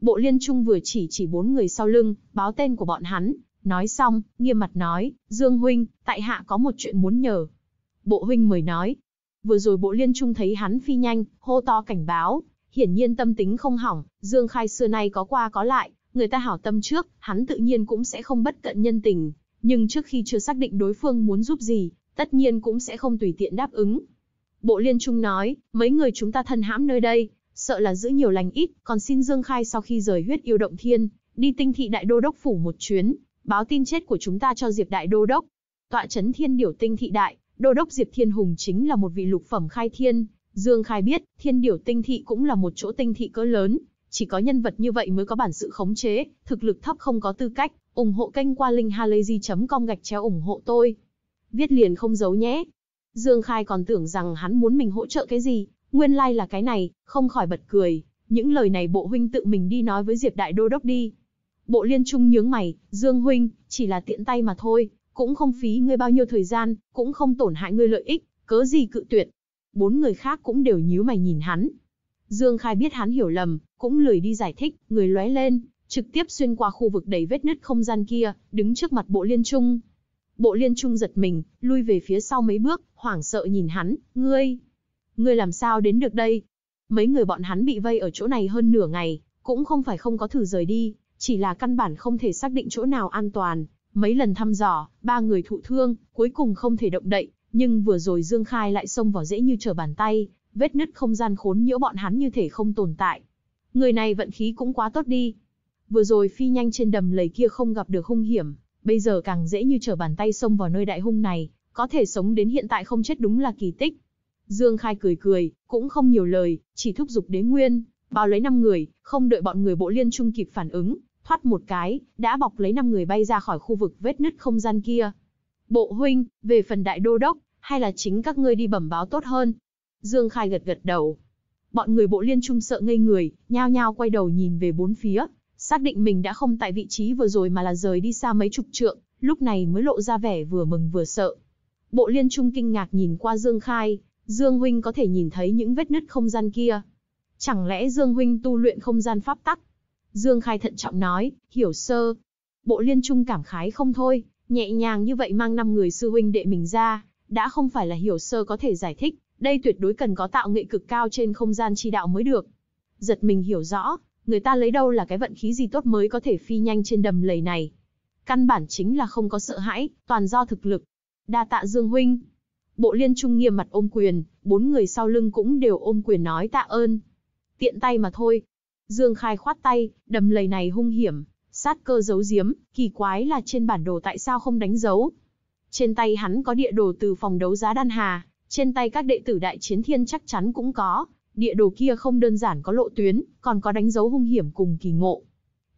Speaker 1: Bộ liên trung vừa chỉ chỉ bốn người sau lưng, báo tên của bọn hắn. Nói xong, nghiêm mặt nói, Dương Huynh, tại hạ có một chuyện muốn nhờ. Bộ Huynh mời nói. Vừa rồi bộ liên trung thấy hắn phi nhanh, hô to cảnh báo, hiển nhiên tâm tính không hỏng, Dương Khai xưa nay có qua có lại, người ta hảo tâm trước, hắn tự nhiên cũng sẽ không bất cận nhân tình, nhưng trước khi chưa xác định đối phương muốn giúp gì, tất nhiên cũng sẽ không tùy tiện đáp ứng. Bộ Liên Trung nói, mấy người chúng ta thân hãm nơi đây, sợ là giữ nhiều lành ít, còn xin Dương Khai sau khi rời huyết yêu động thiên, đi tinh thị đại đô đốc phủ một chuyến, báo tin chết của chúng ta cho Diệp đại đô đốc. Tọa Trấn thiên điểu tinh thị đại, đô đốc Diệp Thiên Hùng chính là một vị lục phẩm khai thiên, Dương Khai biết, thiên điểu tinh thị cũng là một chỗ tinh thị cỡ lớn, chỉ có nhân vật như vậy mới có bản sự khống chế, thực lực thấp không có tư cách, ủng hộ kênh qua linh linkhalazy.com gạch chéo ủng hộ tôi. Viết liền không giấu nhé. Dương Khai còn tưởng rằng hắn muốn mình hỗ trợ cái gì, nguyên lai like là cái này, không khỏi bật cười. Những lời này bộ huynh tự mình đi nói với Diệp Đại Đô Đốc đi. Bộ liên trung nhướng mày, Dương Huynh, chỉ là tiện tay mà thôi, cũng không phí ngươi bao nhiêu thời gian, cũng không tổn hại ngươi lợi ích, cớ gì cự tuyệt. Bốn người khác cũng đều nhíu mày nhìn hắn. Dương Khai biết hắn hiểu lầm, cũng lười đi giải thích, người lóe lên, trực tiếp xuyên qua khu vực đầy vết nứt không gian kia, đứng trước mặt bộ liên trung. Bộ liên trung giật mình, lui về phía sau mấy bước, hoảng sợ nhìn hắn, ngươi, ngươi làm sao đến được đây? Mấy người bọn hắn bị vây ở chỗ này hơn nửa ngày, cũng không phải không có thử rời đi, chỉ là căn bản không thể xác định chỗ nào an toàn. Mấy lần thăm dò, ba người thụ thương, cuối cùng không thể động đậy, nhưng vừa rồi Dương Khai lại xông vào dễ như trở bàn tay, vết nứt không gian khốn nhiễu bọn hắn như thể không tồn tại. Người này vận khí cũng quá tốt đi. Vừa rồi phi nhanh trên đầm lầy kia không gặp được hung hiểm, bây giờ càng dễ như trở bàn tay xông vào nơi đại hung này, có thể sống đến hiện tại không chết đúng là kỳ tích. Dương Khai cười cười, cũng không nhiều lời, chỉ thúc giục đế nguyên, bao lấy 5 người, không đợi bọn người bộ liên trung kịp phản ứng, thoát một cái, đã bọc lấy 5 người bay ra khỏi khu vực vết nứt không gian kia. Bộ huynh, về phần đại đô đốc, hay là chính các ngươi đi bẩm báo tốt hơn. Dương Khai gật gật đầu, bọn người bộ liên trung sợ ngây người, nhao nhao quay đầu nhìn về bốn phía, xác định mình đã không tại vị trí vừa rồi mà là rời đi xa mấy chục trượng, lúc này mới lộ ra vẻ vừa mừng vừa sợ. Bộ liên trung kinh ngạc nhìn qua Dương Khai, Dương Huynh có thể nhìn thấy những vết nứt không gian kia. Chẳng lẽ Dương Huynh tu luyện không gian pháp tắc? Dương Khai thận trọng nói, hiểu sơ. Bộ liên trung cảm khái không thôi, nhẹ nhàng như vậy mang năm người sư huynh đệ mình ra, đã không phải là hiểu sơ có thể giải thích, đây tuyệt đối cần có tạo nghệ cực cao trên không gian chi đạo mới được. Giật mình hiểu rõ, người ta lấy đâu là cái vận khí gì tốt mới có thể phi nhanh trên đầm lầy này. Căn bản chính là không có sợ hãi, toàn do thực lực. Đa tạ Dương Huynh. Bộ liên trung nghiêm mặt ôm quyền, bốn người sau lưng cũng đều ôm quyền nói tạ ơn. Tiện tay mà thôi. Dương Khai khoát tay, đầm lầy này hung hiểm, sát cơ giấu giếm, kỳ quái là trên bản đồ tại sao không đánh dấu. Trên tay hắn có địa đồ từ phòng đấu giá đan hà, trên tay các đệ tử đại chiến thiên chắc chắn cũng có, địa đồ kia không đơn giản có lộ tuyến, còn có đánh dấu hung hiểm cùng kỳ ngộ.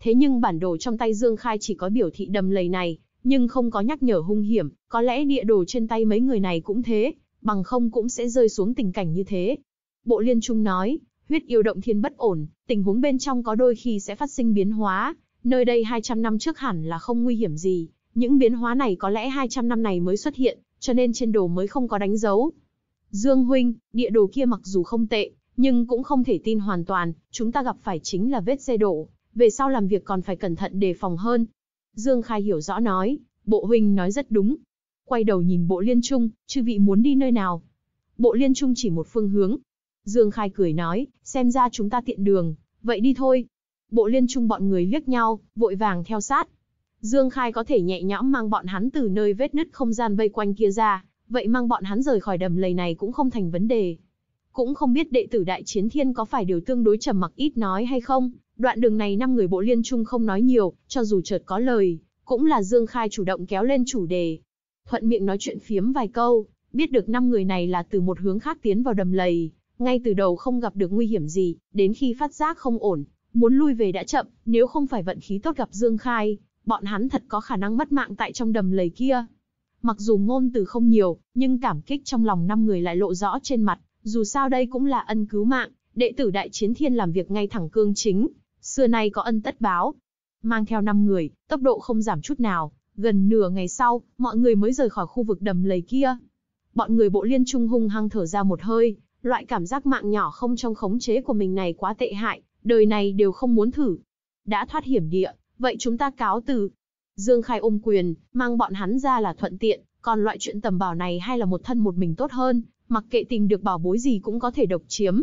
Speaker 1: Thế nhưng bản đồ trong tay Dương Khai chỉ có biểu thị đầm lầy này, nhưng không có nhắc nhở hung hiểm, có lẽ địa đồ trên tay mấy người này cũng thế, bằng không cũng sẽ rơi xuống tình cảnh như thế. Bộ Liên Trung nói, huyết yêu động thiên bất ổn, tình huống bên trong có đôi khi sẽ phát sinh biến hóa, nơi đây 200 năm trước hẳn là không nguy hiểm gì, những biến hóa này có lẽ 200 năm này mới xuất hiện, cho nên trên đồ mới không có đánh dấu, Dương huynh, địa đồ kia mặc dù không tệ, nhưng cũng không thể tin hoàn toàn, chúng ta gặp phải chính là vết xe đổ, về sau làm việc còn phải cẩn thận đề phòng hơn. Dương Khai hiểu rõ nói, bộ huynh nói rất đúng. Quay đầu nhìn bộ liên trung, chư vị muốn đi nơi nào. Bộ liên trung chỉ một phương hướng. Dương Khai cười nói, xem ra chúng ta tiện đường, vậy đi thôi. Bộ liên trung bọn người liếc nhau, vội vàng theo sát. Dương Khai có thể nhẹ nhõm mang bọn hắn từ nơi vết nứt không gian vây quanh kia ra, vậy mang bọn hắn rời khỏi đầm lầy này cũng không thành vấn đề. Cũng không biết đệ tử đại chiến thiên có phải điều tương đối trầm mặc ít nói hay không, đoạn đường này năm người bộ liên trung không nói nhiều, cho dù chợt có lời, cũng là Dương Khai chủ động kéo lên chủ đề. Thuận miệng nói chuyện phiếm vài câu, biết được năm người này là từ một hướng khác tiến vào đầm lầy, ngay từ đầu không gặp được nguy hiểm gì, đến khi phát giác không ổn, muốn lui về đã chậm, nếu không phải vận khí tốt gặp Dương Khai, bọn hắn thật có khả năng mất mạng tại trong đầm lầy kia. Mặc dù ngôn từ không nhiều, nhưng cảm kích trong lòng năm người lại lộ rõ trên mặt, dù sao đây cũng là ân cứu mạng, đệ tử đại chiến thiên làm việc ngay thẳng cương chính, xưa nay có ân tất báo. Mang theo năm người, tốc độ không giảm chút nào, gần nửa ngày sau, mọi người mới rời khỏi khu vực đầm lầy kia. Bọn người bộ liên trung hung hăng thở ra một hơi, loại cảm giác mạng nhỏ không trong khống chế của mình này quá tệ hại, đời này đều không muốn thử. Đã thoát hiểm địa, vậy chúng ta cáo từ, Dương Khai ôm quyền, mang bọn hắn ra là thuận tiện, còn loại chuyện tầm bảo này hay là một thân một mình tốt hơn, mặc kệ tình được bảo bối gì cũng có thể độc chiếm.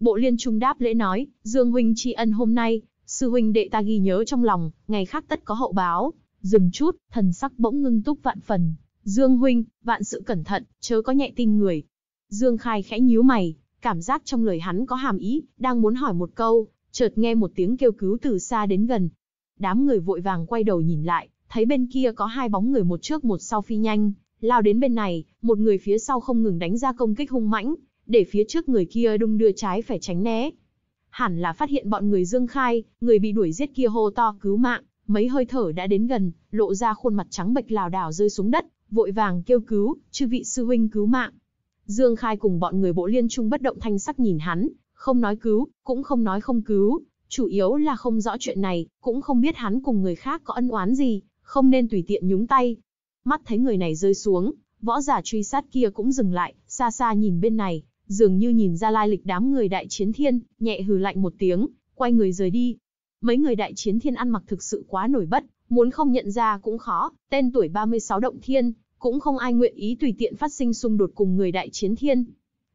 Speaker 1: Bộ liên trung đáp lễ nói, Dương Huynh tri ân hôm nay, sư huynh đệ ta ghi nhớ trong lòng, ngày khác tất có hậu báo. Dừng chút, thần sắc bỗng ngưng túc vạn phần. Dương Huynh, vạn sự cẩn thận, chớ có nhẹ tin người. Dương Khai khẽ nhíu mày, cảm giác trong lời hắn có hàm ý, đang muốn hỏi một câu, chợt nghe một tiếng kêu cứu từ xa đến gần, Đám người vội vàng quay đầu nhìn lại, thấy bên kia có hai bóng người một trước một sau phi nhanh, lao đến bên này, một người phía sau không ngừng đánh ra công kích hung mãnh, để phía trước người kia đung đưa trái phải tránh né. Hẳn là phát hiện bọn người Dương Khai, người bị đuổi giết kia hô to cứu mạng, mấy hơi thở đã đến gần, lộ ra khuôn mặt trắng bệch lào đảo rơi xuống đất, vội vàng kêu cứu, chư vị sư huynh cứu mạng. Dương Khai cùng bọn người bộ liên trung bất động thanh sắc nhìn hắn, không nói cứu, cũng không nói không cứu, Chủ yếu là không rõ chuyện này, cũng không biết hắn cùng người khác có ân oán gì, không nên tùy tiện nhúng tay. Mắt thấy người này rơi xuống, võ giả truy sát kia cũng dừng lại, xa xa nhìn bên này, dường như nhìn ra lai lịch đám người đại chiến thiên, nhẹ hừ lạnh một tiếng, quay người rời đi. Mấy người đại chiến thiên ăn mặc thực sự quá nổi bất, muốn không nhận ra cũng khó, tên tuổi 36 động thiên, cũng không ai nguyện ý tùy tiện phát sinh xung đột cùng người đại chiến thiên.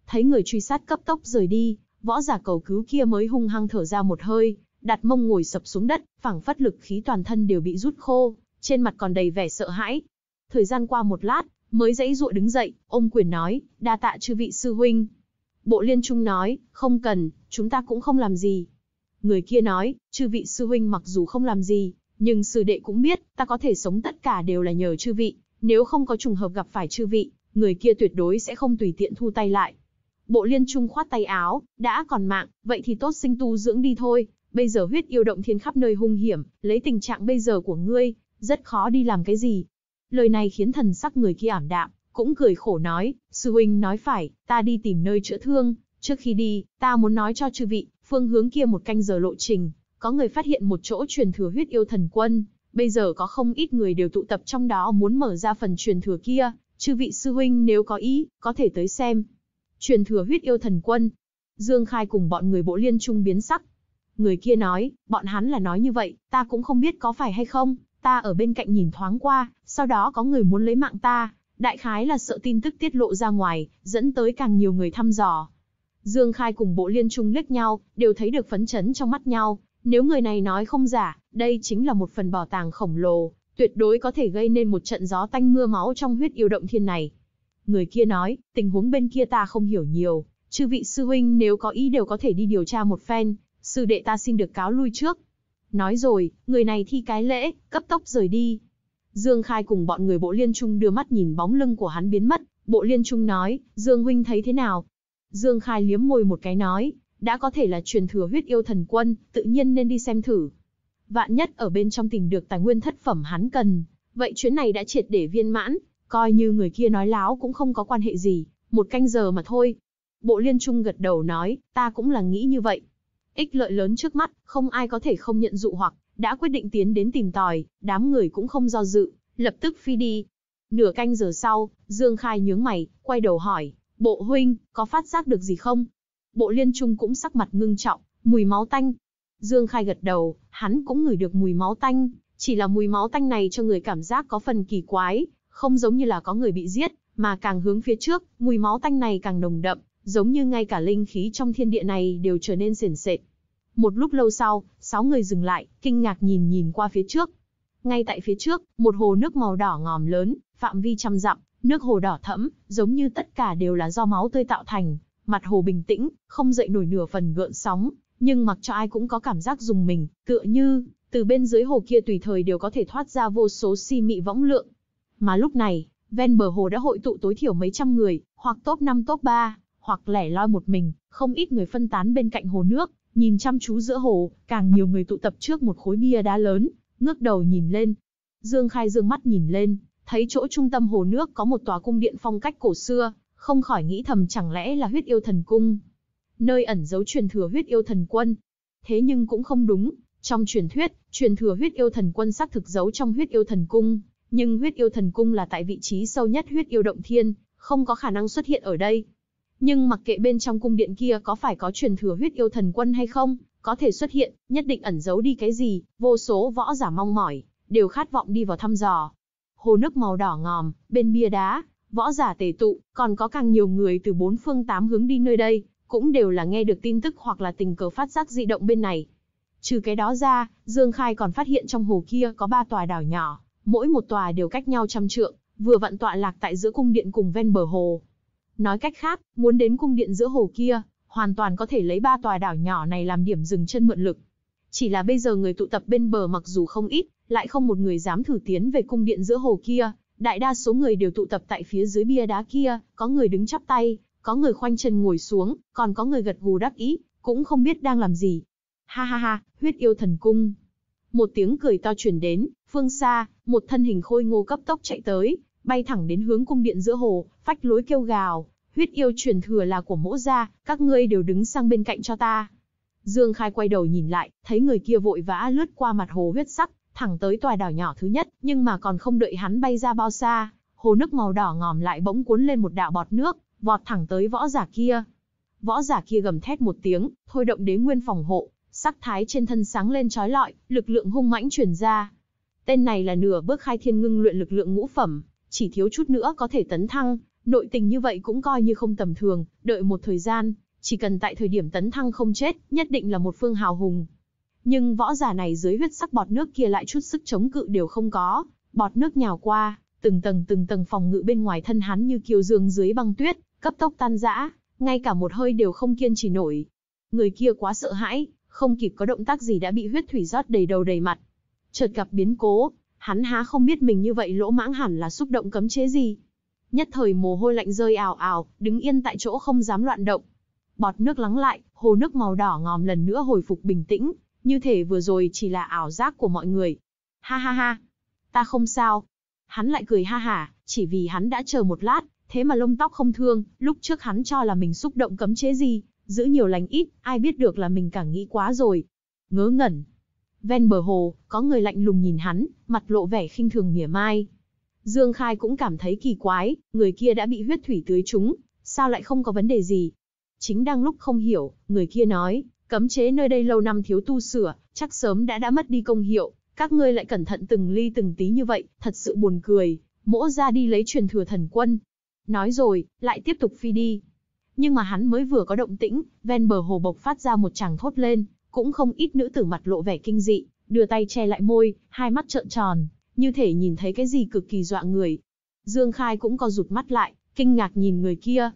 Speaker 1: Thấy người truy sát cấp tốc rời đi, Võ giả cầu cứu kia mới hung hăng thở ra một hơi, đặt mông ngồi sập xuống đất, phảng phất lực khí toàn thân đều bị rút khô, trên mặt còn đầy vẻ sợ hãi. Thời gian qua một lát, mới dãy dụa đứng dậy, ôm quyền nói, đa tạ chư vị sư huynh. Bộ liên trung nói, không cần, chúng ta cũng không làm gì. Người kia nói, chư vị sư huynh mặc dù không làm gì, nhưng sư đệ cũng biết, ta có thể sống tất cả đều là nhờ chư vị, nếu không có trùng hợp gặp phải chư vị, người kia tuyệt đối sẽ không tùy tiện thu tay lại. Bộ liên trung khoát tay áo, đã còn mạng, vậy thì tốt sinh tu dưỡng đi thôi. Bây giờ huyết yêu động thiên khắp nơi hung hiểm, lấy tình trạng bây giờ của ngươi, rất khó đi làm cái gì. Lời này khiến thần sắc người kia ảm đạm, cũng cười khổ nói, sư huynh nói phải, ta đi tìm nơi chữa thương. Trước khi đi, ta muốn nói cho chư vị, phương hướng kia một canh giờ lộ trình, có người phát hiện một chỗ truyền thừa huyết yêu thần quân. Bây giờ có không ít người đều tụ tập trong đó muốn mở ra phần truyền thừa kia, chư vị sư huynh nếu có ý, có thể tới xem truyền thừa huyết yêu thần quân. Dương Khai cùng bọn người bộ liên trung biến sắc. Người kia nói, bọn hắn là nói như vậy, ta cũng không biết có phải hay không, ta ở bên cạnh nhìn thoáng qua, sau đó có người muốn lấy mạng ta, đại khái là sợ tin tức tiết lộ ra ngoài, dẫn tới càng nhiều người thăm dò. Dương Khai cùng bộ liên trung liếc nhau, đều thấy được phấn chấn trong mắt nhau, nếu người này nói không giả, đây chính là một phần bảo tàng khổng lồ, tuyệt đối có thể gây nên một trận gió tanh mưa máu trong huyết yêu động thiên này. Người kia nói, tình huống bên kia ta không hiểu nhiều, chư vị sư huynh nếu có ý đều có thể đi điều tra một phen, sư đệ ta xin được cáo lui trước. Nói rồi, người này thi cái lễ, cấp tốc rời đi. Dương Khai cùng bọn người bộ liên trung đưa mắt nhìn bóng lưng của hắn biến mất, bộ liên trung nói, Dương huynh thấy thế nào? Dương Khai liếm môi một cái nói, đã có thể là truyền thừa huyết yêu thần quân, tự nhiên nên đi xem thử. Vạn nhất ở bên trong tìm được tài nguyên thất phẩm hắn cần, vậy chuyến này đã triệt để viên mãn, Coi như người kia nói láo cũng không có quan hệ gì, một canh giờ mà thôi. Bộ liên trung gật đầu nói, ta cũng là nghĩ như vậy. Ích lợi lớn trước mắt, không ai có thể không nhận dụ hoặc, đã quyết định tiến đến tìm tòi, đám người cũng không do dự, lập tức phi đi. Nửa canh giờ sau, Dương Khai nhướng mày, quay đầu hỏi, bộ huynh, có phát giác được gì không? Bộ liên trung cũng sắc mặt ngưng trọng, mùi máu tanh. Dương Khai gật đầu, hắn cũng ngửi được mùi máu tanh, chỉ là mùi máu tanh này cho người cảm giác có phần kỳ quái, không giống như là có người bị giết, mà càng hướng phía trước, mùi máu tanh này càng nồng đậm, giống như ngay cả linh khí trong thiên địa này đều trở nên sền sệt. Một lúc lâu sau, sáu người dừng lại, kinh ngạc nhìn nhìn qua phía trước. Ngay tại phía trước, một hồ nước màu đỏ ngòm lớn, phạm vi trăm dặm, nước hồ đỏ thẫm, giống như tất cả đều là do máu tươi tạo thành, mặt hồ bình tĩnh, không dậy nổi nửa phần gợn sóng, nhưng mặc cho ai cũng có cảm giác dùng mình, tựa như từ bên dưới hồ kia tùy thời đều có thể thoát ra vô số si mị võng lượng. Mà lúc này, ven bờ hồ đã hội tụ tối thiểu mấy trăm người, hoặc top 5 top 3, hoặc lẻ loi một mình, không ít người phân tán bên cạnh hồ nước, nhìn chăm chú giữa hồ, càng nhiều người tụ tập trước một khối bia đá lớn, ngước đầu nhìn lên. Dương Khai dương mắt nhìn lên, thấy chỗ trung tâm hồ nước có một tòa cung điện phong cách cổ xưa, không khỏi nghĩ thầm chẳng lẽ là huyết yêu thần cung. Nơi ẩn giấu truyền thừa huyết yêu thần quân. Thế nhưng cũng không đúng, trong truyền thuyết, truyền thừa huyết yêu thần quân xác thực giấu trong huyết yêu thần cung, nhưng huyết yêu thần cung là tại vị trí sâu nhất huyết yêu động thiên, không có khả năng xuất hiện ở đây. Nhưng mặc kệ bên trong cung điện kia có phải có truyền thừa huyết yêu thần quân hay không, có thể xuất hiện, nhất định ẩn giấu đi cái gì, vô số võ giả mong mỏi, đều khát vọng đi vào thăm dò. Hồ nước màu đỏ ngòm, bên bia đá, võ giả tề tụ, còn có càng nhiều người từ bốn phương tám hướng đi nơi đây, cũng đều là nghe được tin tức hoặc là tình cờ phát giác dị động bên này. Trừ cái đó ra, Dương Khai còn phát hiện trong hồ kia có ba tòa đảo nhỏ, mỗi một tòa đều cách nhau trăm trượng, vừa vặn tọa lạc tại giữa cung điện cùng ven bờ hồ. Nói cách khác, muốn đến cung điện giữa hồ kia, hoàn toàn có thể lấy ba tòa đảo nhỏ này làm điểm dừng chân mượn lực. Chỉ là bây giờ người tụ tập bên bờ mặc dù không ít, lại không một người dám thử tiến về cung điện giữa hồ kia, đại đa số người đều tụ tập tại phía dưới bia đá kia, có người đứng chắp tay, có người khoanh chân ngồi xuống, còn có người gật gù đắc ý, cũng không biết đang làm gì. Ha ha ha, huyết yêu thần cung. Một tiếng cười to truyền đến, Phương xa, một thân hình khôi ngô cấp tốc chạy tới, bay thẳng đến hướng cung điện giữa hồ, phách lối kêu gào, huyết yêu truyền thừa là của mỗ gia, các ngươi đều đứng sang bên cạnh cho ta. Dương Khai quay đầu nhìn lại, thấy người kia vội vã lướt qua mặt hồ huyết sắc, thẳng tới tòa đảo nhỏ thứ nhất, nhưng mà còn không đợi hắn bay ra bao xa, hồ nước màu đỏ ngòm lại bỗng cuốn lên một đạo bọt nước, vọt thẳng tới võ giả kia. Võ giả kia gầm thét một tiếng, thôi động đế nguyên phòng hộ, sắc thái trên thân sáng lên trói lọi, lực lượng hung mãnh truyền ra. Tên này là nửa bước khai thiên ngưng luyện lực lượng ngũ phẩm, chỉ thiếu chút nữa có thể tấn thăng, nội tình như vậy cũng coi như không tầm thường, đợi một thời gian, chỉ cần tại thời điểm tấn thăng không chết, nhất định là một phương hào hùng. Nhưng võ giả này dưới huyết sắc bọt nước kia lại chút sức chống cự đều không có, bọt nước nhào qua, từng tầng từng tầng phòng ngự bên ngoài thân hắn như kiều dương dưới băng tuyết, cấp tốc tan rã, ngay cả một hơi đều không kiên trì nổi. Người kia quá sợ hãi, không kịp có động tác gì đã bị huyết thủy rót đầy đầu đầy mặt, chợt gặp biến cố, hắn há không biết mình như vậy lỗ mãng hẳn là xúc động cấm chế gì. Nhất thời mồ hôi lạnh rơi ào ào, đứng yên tại chỗ không dám loạn động. Bọt nước lắng lại, hồ nước màu đỏ ngòm lần nữa hồi phục bình tĩnh, như thể vừa rồi chỉ là ảo giác của mọi người. Ha ha ha, ta không sao. Hắn lại cười ha hả, chỉ vì hắn đã chờ một lát, thế mà lông tóc không thương, lúc trước hắn cho là mình xúc động cấm chế gì, giữ nhiều lành ít, ai biết được là mình càng nghĩ quá rồi. Ngớ ngẩn, Ven bờ hồ, có người lạnh lùng nhìn hắn, mặt lộ vẻ khinh thường mỉa mai. Dương Khai cũng cảm thấy kỳ quái, người kia đã bị huyết thủy tưới trúng, sao lại không có vấn đề gì? Chính đang lúc không hiểu, người kia nói, cấm chế nơi đây lâu năm thiếu tu sửa, chắc sớm đã đã mất đi công hiệu, các ngươi lại cẩn thận từng ly từng tí như vậy, thật sự buồn cười, mỗ ra đi lấy truyền thừa thần quân. Nói rồi, lại tiếp tục phi đi. Nhưng mà hắn mới vừa có động tĩnh, ven bờ hồ bộc phát ra một tràng thốt lên, cũng không ít nữ tử mặt lộ vẻ kinh dị, đưa tay che lại môi, hai mắt trợn tròn, như thể nhìn thấy cái gì cực kỳ dọa người. Dương Khai cũng co rụt mắt lại, kinh ngạc nhìn người kia.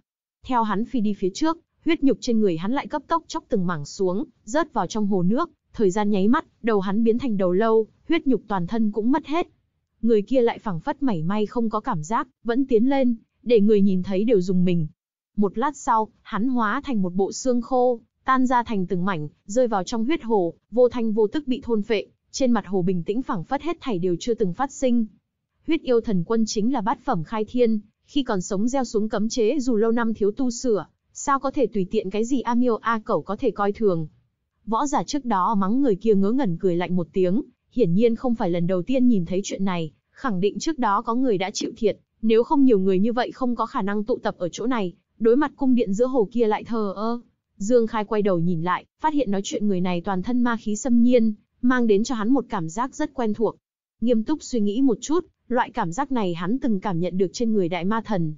Speaker 1: Theo hắn phi đi phía trước, huyết nhục trên người hắn lại cấp tốc chóc từng mảng xuống, rớt vào trong hồ nước, thời gian nháy mắt, đầu hắn biến thành đầu lâu, huyết nhục toàn thân cũng mất hết. Người kia lại phẳng phất mảy may không có cảm giác, vẫn tiến lên, để người nhìn thấy đều dùng mình. Một lát sau, hắn hóa thành một bộ xương khô, tan ra thành từng mảnh, rơi vào trong huyết hồ, vô thanh vô tức bị thôn phệ, trên mặt hồ bình tĩnh phảng phất hết thảy đều chưa từng phát sinh. Huyết yêu thần quân chính là bát phẩm khai thiên, khi còn sống gieo xuống cấm chế dù lâu năm thiếu tu sửa, sao có thể tùy tiện cái gì A Miêu A Cẩu có thể coi thường. Võ giả trước đó mắng người kia ngớ ngẩn cười lạnh một tiếng, hiển nhiên không phải lần đầu tiên nhìn thấy chuyện này, khẳng định trước đó có người đã chịu thiệt, nếu không nhiều người như vậy không có khả năng tụ tập ở chỗ này, đối mặt cung điện giữa hồ kia lại thờ ơ. Dương Khai quay đầu nhìn lại, phát hiện nói chuyện người này toàn thân ma khí xâm nhiên, mang đến cho hắn một cảm giác rất quen thuộc. Nghiêm túc suy nghĩ một chút, loại cảm giác này hắn từng cảm nhận được trên người đại ma thần.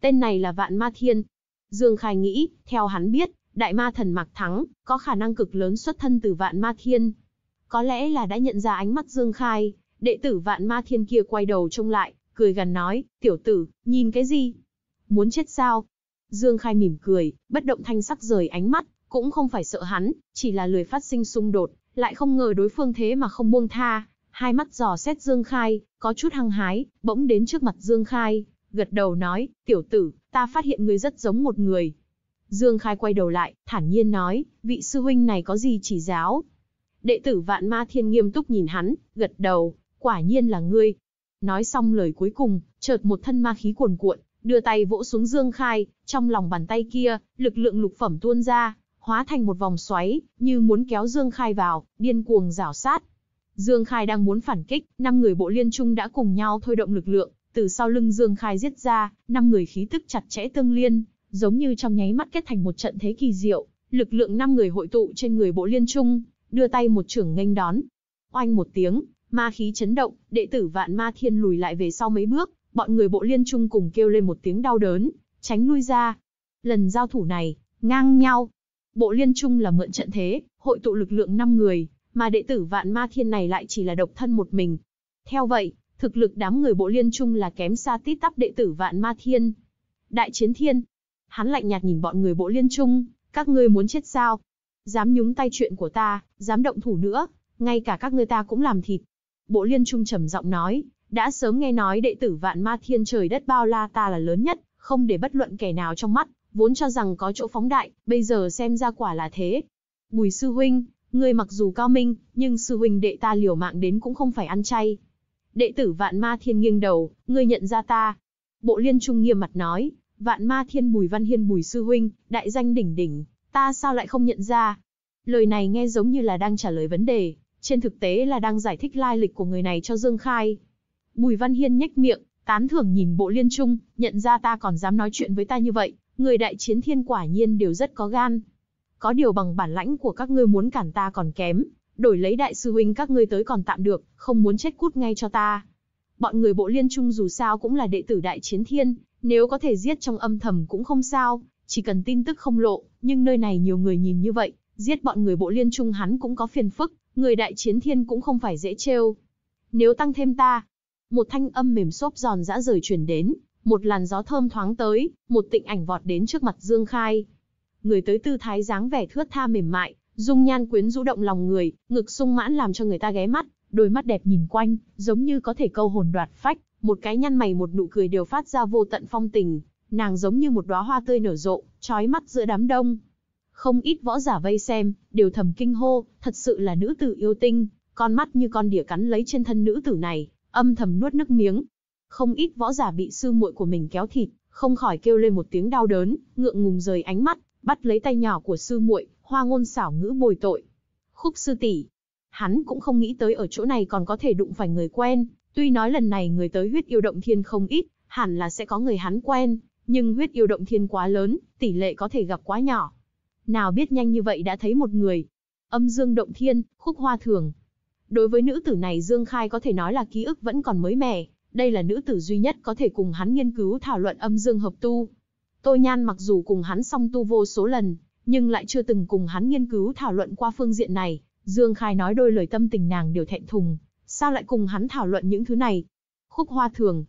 Speaker 1: Tên này là Vạn Ma Thiên. Dương Khai nghĩ, theo hắn biết, đại ma thần Mạc Thắng, có khả năng cực lớn xuất thân từ Vạn Ma Thiên. Có lẽ là đã nhận ra ánh mắt Dương Khai, đệ tử Vạn Ma Thiên kia quay đầu trông lại, cười gần nói, tiểu tử, nhìn cái gì? Muốn chết sao? Dương Khai mỉm cười, bất động thanh sắc rời ánh mắt, cũng không phải sợ hắn, chỉ là lười phát sinh xung đột, lại không ngờ đối phương thế mà không buông tha. Hai mắt dò xét Dương Khai, có chút hăng hái, bỗng đến trước mặt Dương Khai, gật đầu nói, tiểu tử, ta phát hiện ngươi rất giống một người. Dương Khai quay đầu lại, thản nhiên nói, vị sư huynh này có gì chỉ giáo? Đệ tử vạn ma thiên nghiêm túc nhìn hắn, gật đầu, quả nhiên là ngươi. Nói xong lời cuối cùng, chợt một thân ma khí cuồn cuộn, Đưa tay vỗ xuống Dương Khai, trong lòng bàn tay kia, lực lượng lục phẩm tuôn ra, hóa thành một vòng xoáy, như muốn kéo Dương Khai vào, điên cuồng rảo sát. Dương Khai đang muốn phản kích, năm người bộ liên trung đã cùng nhau thôi động lực lượng, từ sau lưng Dương Khai giết ra, năm người khí tức chặt chẽ tương liên, giống như trong nháy mắt kết thành một trận thế kỳ diệu, lực lượng năm người hội tụ trên người bộ liên trung, đưa tay một trưởng nghênh đón. Oanh một tiếng, ma khí chấn động, đệ tử Vạn Ma Thiên lùi lại về sau mấy bước, bọn người bộ liên trung cùng kêu lên một tiếng đau đớn, tránh lui ra. Lần giao thủ này, ngang nhau. Bộ liên trung là mượn trận thế, hội tụ lực lượng 5 người, mà đệ tử vạn ma thiên này lại chỉ là độc thân một mình. Theo vậy, thực lực đám người bộ liên trung là kém xa tít tắp đệ tử vạn ma thiên. Đại chiến thiên. Hắn lạnh nhạt nhìn bọn người bộ liên trung, các ngươi muốn chết sao? Dám nhúng tay chuyện của ta, dám động thủ nữa, ngay cả các ngươi ta cũng làm thịt. Bộ liên trung trầm giọng nói, đã sớm nghe nói đệ tử vạn ma thiên trời đất bao la ta là lớn nhất, không để bất luận kẻ nào trong mắt, vốn cho rằng có chỗ phóng đại, bây giờ xem ra quả là thế. Bùi sư huynh, ngươi mặc dù cao minh, nhưng sư huynh đệ ta liều mạng đến cũng không phải ăn chay. Đệ tử vạn ma thiên nghiêng đầu, ngươi nhận ra ta. Bộ liên trung nghiêm mặt nói, vạn ma thiên bùi văn hiên bùi sư huynh, đại danh đỉnh đỉnh, ta sao lại không nhận ra? Lời này nghe giống như là đang trả lời vấn đề, trên thực tế là đang giải thích lai lịch của người này cho Dương Khai. Bùi Văn Hiên nhếch miệng, tán thưởng nhìn bộ liên trung, nhận ra ta còn dám nói chuyện với ta như vậy, người đại chiến thiên quả nhiên đều rất có gan. Có điều bằng bản lãnh của các ngươi muốn cản ta còn kém, đổi lấy đại sư huynh các ngươi tới còn tạm được, không muốn chết cút ngay cho ta. Bọn người bộ liên trung dù sao cũng là đệ tử đại chiến thiên, nếu có thể giết trong âm thầm cũng không sao, chỉ cần tin tức không lộ, nhưng nơi này nhiều người nhìn như vậy, giết bọn người bộ liên trung hắn cũng có phiền phức, người đại chiến thiên cũng không phải dễ trêu. Nếu tăng thêm ta, một thanh âm mềm xốp giòn giã rời truyền đến, một làn gió thơm thoáng tới, một tịnh ảnh vọt đến trước mặt Dương Khai. Người tới tư thái dáng vẻ thướt tha mềm mại, dung nhan quyến rũ động lòng người, ngực sung mãn làm cho người ta ghé mắt, đôi mắt đẹp nhìn quanh, giống như có thể câu hồn đoạt phách, một cái nhăn mày một nụ cười đều phát ra vô tận phong tình, nàng giống như một đóa hoa tươi nở rộ, trói mắt giữa đám đông. Không ít võ giả vây xem, đều thầm kinh hô, thật sự là nữ tử yêu tinh, con mắt như con đỉa cắn lấy trên thân nữ tử này, âm thầm nuốt nước miếng. Không ít võ giả bị sư muội của mình kéo thịt, không khỏi kêu lên một tiếng đau đớn, ngượng ngùng rời ánh mắt, bắt lấy tay nhỏ của sư muội, hoa ngôn xảo ngữ bồi tội. Khúc sư tỷ, hắn cũng không nghĩ tới ở chỗ này còn có thể đụng phải người quen, tuy nói lần này người tới huyết yêu động thiên không ít, hẳn là sẽ có người hắn quen, nhưng huyết yêu động thiên quá lớn, tỷ lệ có thể gặp quá nhỏ. Nào biết nhanh như vậy đã thấy một người. Âm dương động thiên, khúc hoa thường, Đối với nữ tử này Dương Khai có thể nói là ký ức vẫn còn mới mẻ, đây là nữ tử duy nhất có thể cùng hắn nghiên cứu thảo luận âm dương hợp tu. Tô Nhan mặc dù cùng hắn song tu vô số lần, nhưng lại chưa từng cùng hắn nghiên cứu thảo luận qua phương diện này, Dương Khai nói đôi lời tâm tình nàng đều thẹn thùng, sao lại cùng hắn thảo luận những thứ này? Khúc Hoa Thường.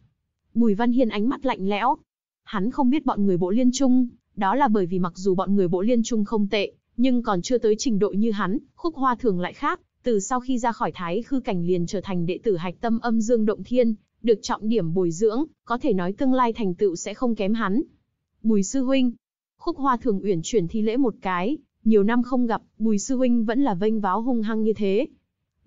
Speaker 1: Bùi Văn Hiên ánh mắt lạnh lẽo. Hắn không biết bọn người bộ liên trung, đó là bởi vì mặc dù bọn người bộ liên trung không tệ, nhưng còn chưa tới trình độ như hắn, Khúc Hoa Thường lại khác, từ sau khi ra khỏi Thái Khư Cảnh liền trở thành đệ tử hạch tâm âm dương động thiên, được trọng điểm bồi dưỡng, có thể nói tương lai thành tựu sẽ không kém hắn. Bùi sư huynh, khúc hoa thường uyển chuyển thi lễ một cái, nhiều năm không gặp, bùi sư huynh vẫn là vênh váo hung hăng như thế.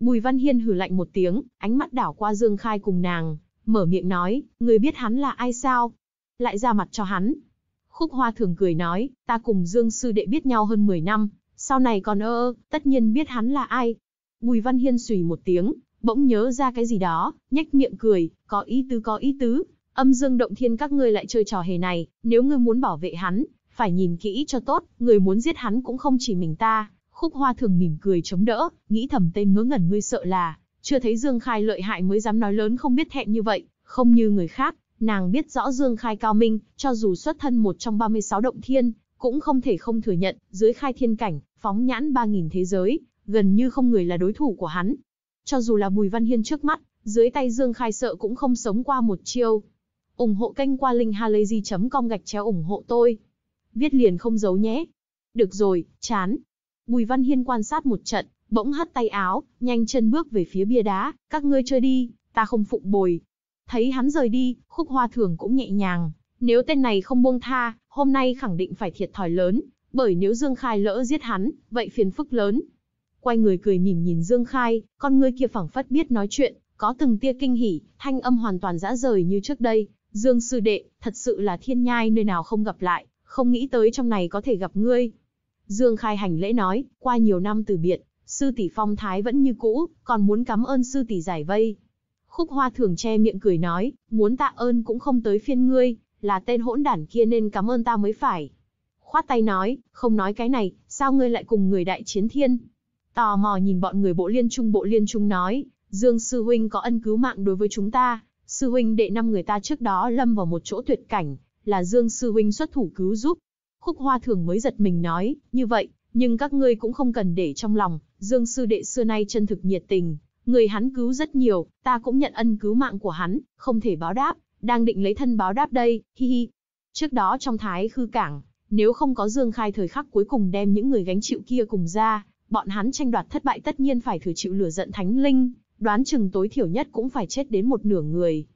Speaker 1: Bùi Văn Hiên hử lạnh một tiếng, ánh mắt đảo qua Dương Khai cùng nàng, mở miệng nói, người biết hắn là ai sao? Lại ra mặt cho hắn. Khúc Hoa thường cười nói, ta cùng Dương Sư Đệ biết nhau hơn 10 năm, sau này còn ơ ơ, tất nhiên biết hắn là ai, Bùi Văn Hiên sùi một tiếng, bỗng nhớ ra cái gì đó, nhếch miệng cười, có ý tứ có ý tứ, âm dương động thiên các ngươi lại chơi trò hề này, nếu ngươi muốn bảo vệ hắn, phải nhìn kỹ cho tốt, người muốn giết hắn cũng không chỉ mình ta. Khúc Hoa thường mỉm cười chống đỡ, nghĩ thầm tên ngớ ngẩn ngươi sợ là, chưa thấy Dương Khai lợi hại mới dám nói lớn không biết thẹn như vậy, không như người khác, nàng biết rõ Dương Khai cao minh, cho dù xuất thân một trong 36 động thiên, cũng không thể không thừa nhận, dưới khai thiên cảnh, phóng nhãn 3000 thế giới, gần như không người là đối thủ của hắn. Cho dù là Bùi Văn Hiên trước mắt, dưới tay Dương Khai sợ cũng không sống qua một chiêu. ủng hộ kênh qua linkhalazy.com gạch chéo ủng hộ tôi. Viết liền không giấu nhé. Được rồi, chán. Bùi Văn Hiên quan sát một trận, bỗng hất tay áo, nhanh chân bước về phía bia đá, các ngươi chơi đi, ta không phụng bồi. Thấy hắn rời đi, khúc hoa thường cũng nhẹ nhàng, nếu tên này không buông tha, hôm nay khẳng định phải thiệt thòi lớn, bởi nếu Dương Khai lỡ giết hắn, vậy phiền phức lớn, quay người cười nhìn nhìn Dương Khai, con ngươi kia phảng phất biết nói chuyện, có từng tia kinh hỉ, thanh âm hoàn toàn dã rời như trước đây, "Dương sư đệ, thật sự là thiên nhai nơi nào không gặp lại, không nghĩ tới trong này có thể gặp ngươi." Dương Khai hành lễ nói, qua nhiều năm từ biệt, sư tỷ phong thái vẫn như cũ, còn muốn cảm ơn sư tỷ giải vây. Khúc Hoa thường che miệng cười nói, muốn tạ ơn cũng không tới phiên ngươi, là tên hỗn đản kia nên cảm ơn ta mới phải. Khoát tay nói, không nói cái này, sao ngươi lại cùng người đại chiến thiên? Tò mò nhìn bọn người bộ liên trung bộ liên trung nói, Dương Sư Huynh có ân cứu mạng đối với chúng ta, Sư Huynh đệ năm người ta trước đó lâm vào một chỗ tuyệt cảnh, là Dương Sư Huynh xuất thủ cứu giúp. Khúc Hoa Thường mới giật mình nói, như vậy, nhưng các ngươi cũng không cần để trong lòng, Dương Sư đệ xưa nay chân thực nhiệt tình, người hắn cứu rất nhiều, ta cũng nhận ân cứu mạng của hắn, không thể báo đáp, đang định lấy thân báo đáp đây, hi hi. Trước đó trong thái khư cảng, nếu không có Dương Khai thời khắc cuối cùng đem những người gánh chịu kia cùng ra, bọn hắn tranh đoạt thất bại tất nhiên phải thử chịu lửa giận thánh linh, đoán chừng tối thiểu nhất cũng phải chết đến một nửa người.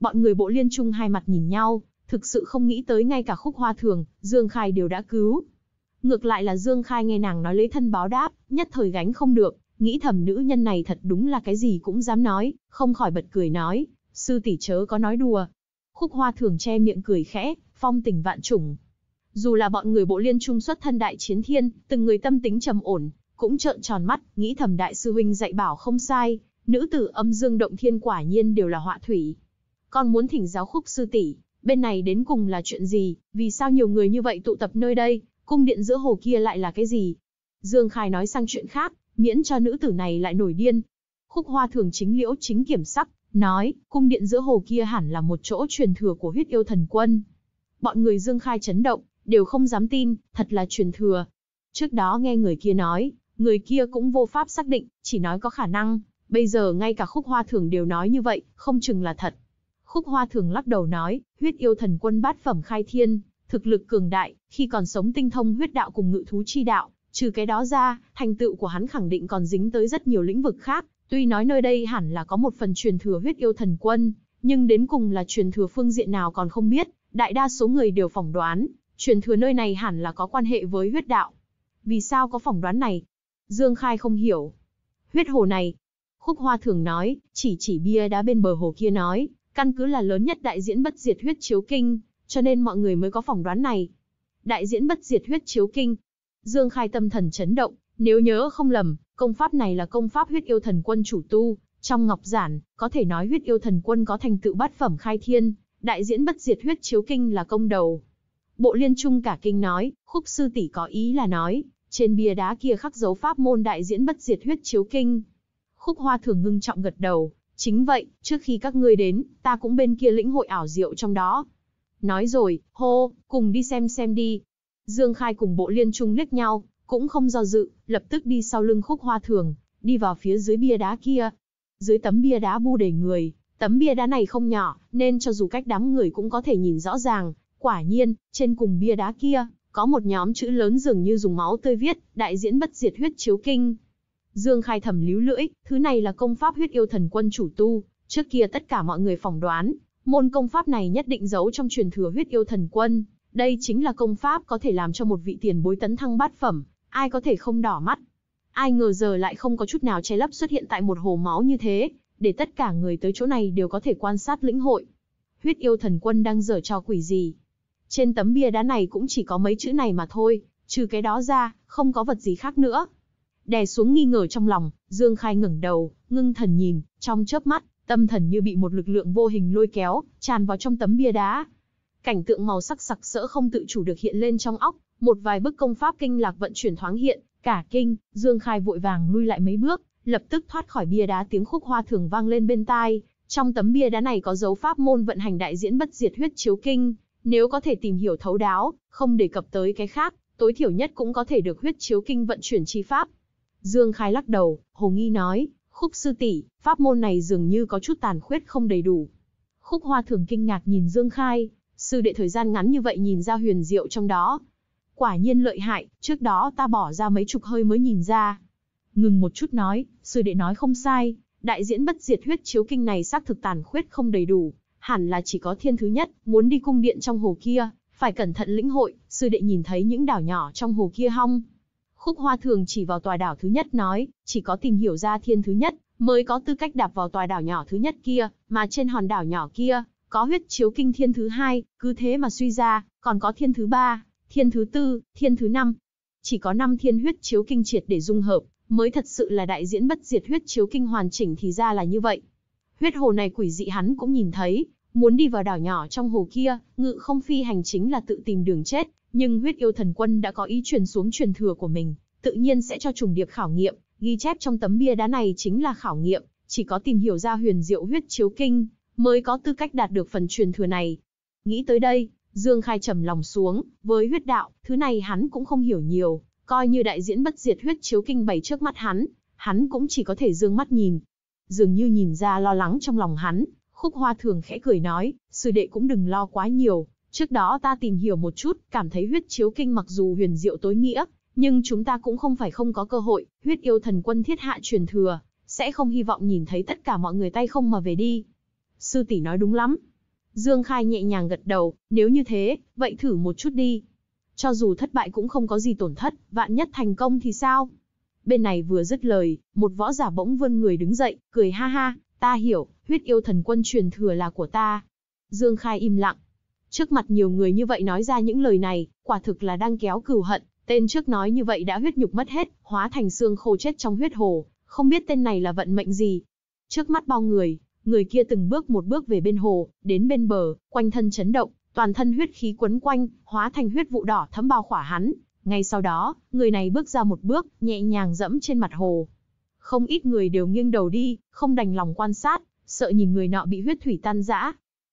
Speaker 1: Bọn người bộ liên trung hai mặt nhìn nhau, thực sự không nghĩ tới ngay cả khúc hoa thường, Dương Khai đều đã cứu. Ngược lại là Dương Khai nghe nàng nói lấy thân báo đáp, nhất thời gánh không được, nghĩ thầm nữ nhân này thật đúng là cái gì cũng dám nói, không khỏi bật cười nói, sư tỷ chớ có nói đùa. Khúc hoa thường che miệng cười khẽ, phong tình vạn trùng. Dù là bọn người bộ liên trung xuất thân đại chiến thiên, từng người tâm tính trầm ổn, cũng trợn tròn mắt, nghĩ thầm đại sư huynh dạy bảo không sai, nữ tử âm dương động thiên quả nhiên đều là họa thủy. con muốn thỉnh giáo khúc sư tỷ, bên này đến cùng là chuyện gì, vì sao nhiều người như vậy tụ tập nơi đây, cung điện giữa hồ kia lại là cái gì? Dương Khai nói sang chuyện khác, miễn cho nữ tử này lại nổi điên. Khúc hoa thường chính liễu chính kiểm sắc, nói, cung điện giữa hồ kia hẳn là một chỗ truyền thừa của huyết yêu thần quân. Bọn người Dương Khai chấn động, đều không dám tin, thật là truyền thừa. Trước đó nghe người kia nói, người kia cũng vô pháp xác định, chỉ nói có khả năng, bây giờ ngay cả khúc hoa thường đều nói như vậy, không chừng là thật. Khúc hoa thường lắc đầu nói, huyết yêu thần quân bát phẩm khai thiên, thực lực cường đại, khi còn sống tinh thông huyết đạo cùng ngự thú chi đạo, trừ cái đó ra, thành tựu của hắn khẳng định còn dính tới rất nhiều lĩnh vực khác, tuy nói nơi đây hẳn là có một phần truyền thừa huyết yêu thần quân, nhưng đến cùng là truyền thừa phương diện nào còn không biết, đại đa số người đều phỏng đoán, truyền thừa nơi này hẳn là có quan hệ với huyết đạo. Vì sao có phỏng đoán này, Dương Khai không hiểu. Huyết hồ này, khúc hoa thường nói, chỉ chỉ bia đá bên bờ hồ kia nói, căn cứ là lớn nhất đại diễn bất diệt huyết chiếu kinh, cho nên mọi người mới có phỏng đoán này. Đại diễn bất diệt huyết chiếu kinh. Dương Khai tâm thần chấn động, nếu nhớ không lầm, công pháp này là công pháp huyết yêu thần quân chủ tu, trong ngọc giản, có thể nói huyết yêu thần quân có thành tựu bát phẩm khai thiên, đại diễn bất diệt huyết chiếu kinh là công đầu. Bộ liên trung cả kinh nói, khúc sư tỷ có ý là nói, trên bia đá kia khắc dấu pháp môn đại diễn bất diệt huyết chiếu kinh. Khúc hoa thường ngưng trọng gật đầu, chính vậy, trước khi các ngươi đến, ta cũng bên kia lĩnh hội ảo diệu trong đó. Nói rồi, hô, cùng đi xem xem đi. Dương Khai cùng bộ liên trung liếc nhau, cũng không do dự, lập tức đi sau lưng khúc hoa thường, đi vào phía dưới bia đá kia. Dưới tấm bia đá bu đầy người, tấm bia đá này không nhỏ, nên cho dù cách đám người cũng có thể nhìn rõ ràng, quả nhiên, trên cùng bia đá kia, có một nhóm chữ lớn dường như dùng máu tươi viết, đại diễn bất diệt huyết chiếu kinh. Dương Khai thầm líu lưỡi, thứ này là công pháp huyết yêu thần quân chủ tu, trước kia tất cả mọi người phỏng đoán, môn công pháp này nhất định giấu trong truyền thừa huyết yêu thần quân, đây chính là công pháp có thể làm cho một vị tiền bối tấn thăng bát phẩm, ai có thể không đỏ mắt. Ai ngờ giờ lại không có chút nào che lấp xuất hiện tại một hồ máu như thế, để tất cả người tới chỗ này đều có thể quan sát lĩnh hội. Huyết yêu thần quân đang dở trò quỷ gì, trên tấm bia đá này cũng chỉ có mấy chữ này mà thôi, trừ cái đó ra, không có vật gì khác nữa. Đè xuống nghi ngờ trong lòng, Dương Khai ngẩng đầu, ngưng thần nhìn, trong chớp mắt, tâm thần như bị một lực lượng vô hình lôi kéo, tràn vào trong tấm bia đá. Cảnh tượng màu sắc sặc sỡ không tự chủ được hiện lên trong óc, một vài bức công pháp kinh lạc vận chuyển thoáng hiện, cả kinh, Dương Khai vội vàng lui lại mấy bước, lập tức thoát khỏi bia đá tiếng khúc hoa thường vang lên bên tai, trong tấm bia đá này có dấu pháp môn vận hành đại diễn bất diệt huyết chiếu kinh, nếu có thể tìm hiểu thấu đáo, không đề cập tới cái khác, tối thiểu nhất cũng có thể được huyết chiếu kinh vận chuyển chi pháp. Dương Khai lắc đầu, Hồ Nghi nói, khúc sư tỷ, pháp môn này dường như có chút tàn khuyết không đầy đủ. Khúc hoa thường kinh ngạc nhìn Dương Khai, sư đệ thời gian ngắn như vậy nhìn ra huyền diệu trong đó. Quả nhiên lợi hại, trước đó ta bỏ ra mấy chục hơi mới nhìn ra. Ngừng một chút nói, sư đệ nói không sai, đại diễn bất diệt huyết chiếu kinh này xác thực tàn khuyết không đầy đủ, hẳn là chỉ có thiên thứ nhất, muốn đi cung điện trong hồ kia, phải cẩn thận lĩnh hội, sư đệ nhìn thấy những đảo nhỏ trong hồ kia hong. Khúc Hoa Thường chỉ vào tòa đảo thứ nhất nói, chỉ có tìm hiểu ra thiên thứ nhất, mới có tư cách đạp vào tòa đảo nhỏ thứ nhất kia, mà trên hòn đảo nhỏ kia, có huyết chiếu kinh thiên thứ hai, cứ thế mà suy ra, còn có thiên thứ ba, thiên thứ tư, thiên thứ năm. Chỉ có năm thiên huyết chiếu kinh triệt để dung hợp, mới thật sự là đại diễn bất diệt huyết chiếu kinh hoàn chỉnh thì ra là như vậy. Huyết hồ này quỷ dị hắn cũng nhìn thấy, Muốn đi vào đảo nhỏ trong hồ kia, ngự không phi hành chính là tự tìm đường chết, nhưng huyết yêu thần quân đã có ý truyền xuống truyền thừa của mình, tự nhiên sẽ cho trùng điệp khảo nghiệm, ghi chép trong tấm bia đá này chính là khảo nghiệm, chỉ có tìm hiểu ra huyền diệu huyết chiếu kinh, mới có tư cách đạt được phần truyền thừa này. Nghĩ tới đây, Dương Khai trầm lòng xuống, với huyết đạo, thứ này hắn cũng không hiểu nhiều, coi như đại diễn bất diệt huyết chiếu kinh bày trước mắt hắn, hắn cũng chỉ có thể dương mắt nhìn. Dường như nhìn ra lo lắng trong lòng hắn, Khúc Hoa Thường khẽ cười nói, sư đệ cũng đừng lo quá nhiều, trước đó ta tìm hiểu một chút, cảm thấy huyết chiếu kinh mặc dù huyền diệu tối nghĩa, nhưng chúng ta cũng không phải không có cơ hội, huyết yêu thần quân thiết hạ truyền thừa, sẽ không hy vọng nhìn thấy tất cả mọi người tay không mà về đi. Sư tỷ nói đúng lắm. Dương Khai nhẹ nhàng gật đầu, nếu như thế, vậy thử một chút đi. Cho dù thất bại cũng không có gì tổn thất, vạn nhất thành công thì sao? Bên này vừa dứt lời, một võ giả bỗng vươn người đứng dậy, cười ha ha, Ta hiểu, huyết yêu thần quân truyền thừa là của ta. Dương Khai im lặng. Trước mặt nhiều người như vậy nói ra những lời này, quả thực là đang kéo cừu hận. Tên trước nói như vậy đã huyết nhục mất hết, hóa thành xương khô chết trong huyết hồ. Không biết tên này là vận mệnh gì. Trước mắt bao người, người kia từng bước một bước về bên hồ, đến bên bờ, quanh thân chấn động, toàn thân huyết khí quấn quanh, hóa thành huyết vụ đỏ thấm bao khỏa hắn. Ngay sau đó, người này bước ra một bước, nhẹ nhàng dẫm trên mặt hồ, không ít người đều nghiêng đầu đi, không đành lòng quan sát, sợ nhìn người nọ bị huyết thủy tan rã.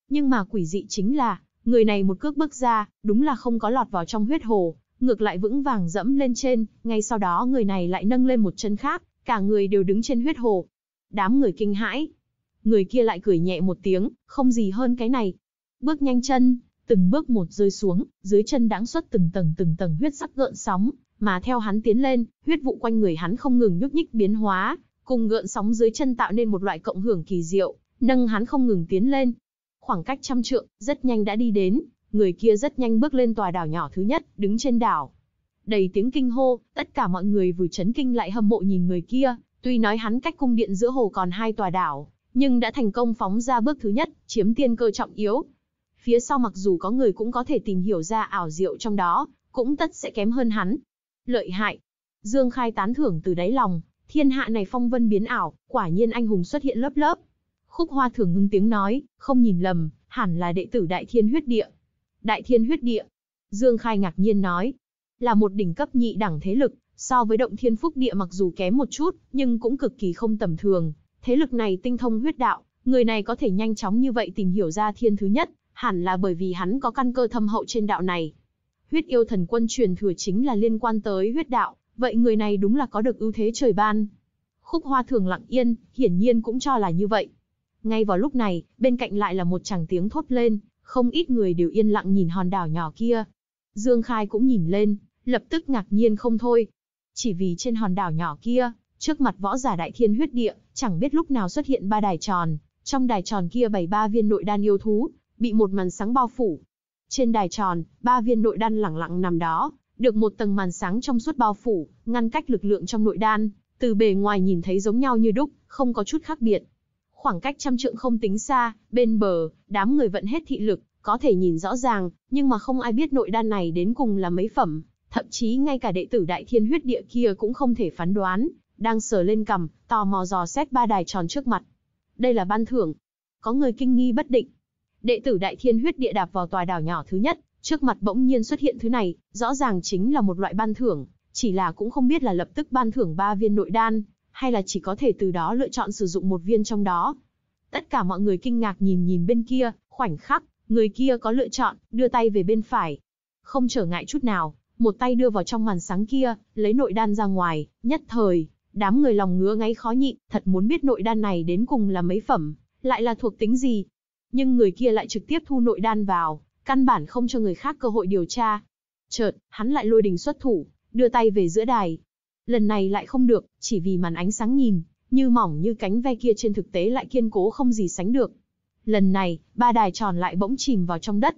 Speaker 1: Nhưng mà quỷ dị chính là, người này một cước bước ra, đúng là không có lọt vào trong huyết hồ, ngược lại vững vàng dẫm lên trên, ngay sau đó người này lại nâng lên một chân khác, cả người đều đứng trên huyết hồ. Đám người kinh hãi. Người kia lại cười nhẹ một tiếng, không gì hơn cái này. Bước nhanh chân, từng bước một rơi xuống, dưới chân đãng xuất từng tầng từng tầng huyết sắc gợn sóng, mà theo hắn tiến lên, huyết vụ quanh người hắn không ngừng nhúc nhích biến hóa, cùng gợn sóng dưới chân tạo nên một loại cộng hưởng kỳ diệu, nâng hắn không ngừng tiến lên. Khoảng cách trăm trượng, rất nhanh đã đi đến, người kia rất nhanh bước lên tòa đảo nhỏ thứ nhất, đứng trên đảo. Đầy tiếng kinh hô, tất cả mọi người vừa chấn kinh lại hâm mộ nhìn người kia, tuy nói hắn cách cung điện giữa hồ còn hai tòa đảo, nhưng đã thành công phóng ra bước thứ nhất, chiếm tiên cơ trọng yếu. Phía sau mặc dù có người cũng có thể tìm hiểu ra ảo diệu trong đó, cũng tất sẽ kém hơn hắn, lợi hại. Dương Khai tán thưởng từ đáy lòng, thiên hạ này phong vân biến ảo, quả nhiên anh hùng xuất hiện lớp lớp. Khúc Hoa thường ngưng tiếng nói, không nhìn lầm, hẳn là đệ tử Đại Thiên Huyết Địa. Đại Thiên Huyết Địa. Dương Khai ngạc nhiên nói, là một đỉnh cấp nhị đẳng thế lực, so với Động Thiên Phúc Địa mặc dù kém một chút, nhưng cũng cực kỳ không tầm thường. Thế lực này tinh thông huyết đạo, người này có thể nhanh chóng như vậy tìm hiểu ra thiên thứ nhất, hẳn là bởi vì hắn có căn cơ thâm hậu trên đạo này, huyết yêu thần quân truyền thừa chính là liên quan tới huyết đạo, vậy người này đúng là có được ưu thế trời ban. Khúc hoa thường lặng yên, hiển nhiên cũng cho là như vậy. Ngay vào lúc này, bên cạnh lại là một tràng tiếng thốt lên, không ít người đều yên lặng nhìn hòn đảo nhỏ kia. Dương Khai cũng nhìn lên, lập tức ngạc nhiên không thôi. Chỉ vì trên hòn đảo nhỏ kia, trước mặt võ giả đại thiên huyết địa, chẳng biết lúc nào xuất hiện ba đài tròn, trong đài tròn kia bày ba viên nội đan yêu thú, bị một màn sáng bao phủ, trên đài tròn, ba viên nội đan lẳng lặng nằm đó, được một tầng màn sáng trong suốt bao phủ, ngăn cách lực lượng trong nội đan, từ bề ngoài nhìn thấy giống nhau như đúc, không có chút khác biệt. Khoảng cách trăm trượng không tính xa, bên bờ, đám người vận hết thị lực, có thể nhìn rõ ràng, nhưng mà không ai biết nội đan này đến cùng là mấy phẩm, thậm chí ngay cả đệ tử đại thiên huyết địa kia cũng không thể phán đoán, đang sờ lên cầm, tò mò dò xét ba đài tròn trước mặt. Đây là ban thưởng. Có người kinh nghi bất định, Đệ tử Đại Thiên Huyết Địa đạp vào tòa đảo nhỏ thứ nhất, trước mặt bỗng nhiên xuất hiện thứ này, rõ ràng chính là một loại ban thưởng, chỉ là cũng không biết là lập tức ban thưởng ba viên nội đan, hay là chỉ có thể từ đó lựa chọn sử dụng một viên trong đó. Tất cả mọi người kinh ngạc nhìn nhìn bên kia, khoảnh khắc, người kia có lựa chọn, đưa tay về bên phải. Không trở ngại chút nào, một tay đưa vào trong màn sáng kia, lấy nội đan ra ngoài, nhất thời, đám người lòng ngứa ngáy khó nhịn, thật muốn biết nội đan này đến cùng là mấy phẩm, lại là thuộc tính gì, nhưng người kia lại trực tiếp thu nội đan vào, căn bản không cho người khác cơ hội điều tra. Chợt, hắn lại lôi đỉnh xuất thủ, đưa tay về giữa đài. Lần này lại không được, chỉ vì màn ánh sáng nhìn, như mỏng như cánh ve kia trên thực tế lại kiên cố không gì sánh được. Lần này, ba đài tròn lại bỗng chìm vào trong đất.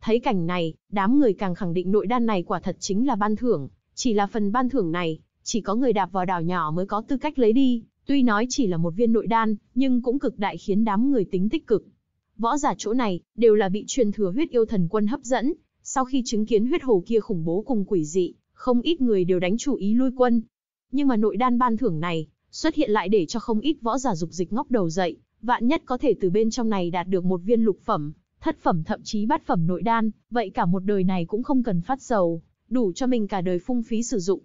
Speaker 1: Thấy cảnh này, đám người càng khẳng định nội đan này quả thật chính là ban thưởng, chỉ là phần ban thưởng này, chỉ có người đạp vào đảo nhỏ mới có tư cách lấy đi, tuy nói chỉ là một viên nội đan, nhưng cũng cực đại khiến đám người tính tích cực. Võ giả chỗ này, đều là bị truyền thừa huyết yêu thần quân hấp dẫn, sau khi chứng kiến huyết hồ kia khủng bố cùng quỷ dị, không ít người đều đánh chủ ý lui quân. Nhưng mà nội đan ban thưởng này, xuất hiện lại để cho không ít võ giả dục dịch ngóc đầu dậy, vạn nhất có thể từ bên trong này đạt được một viên lục phẩm, thất phẩm thậm chí bát phẩm nội đan, vậy cả một đời này cũng không cần phát sầu, đủ cho mình cả đời phung phí sử dụng.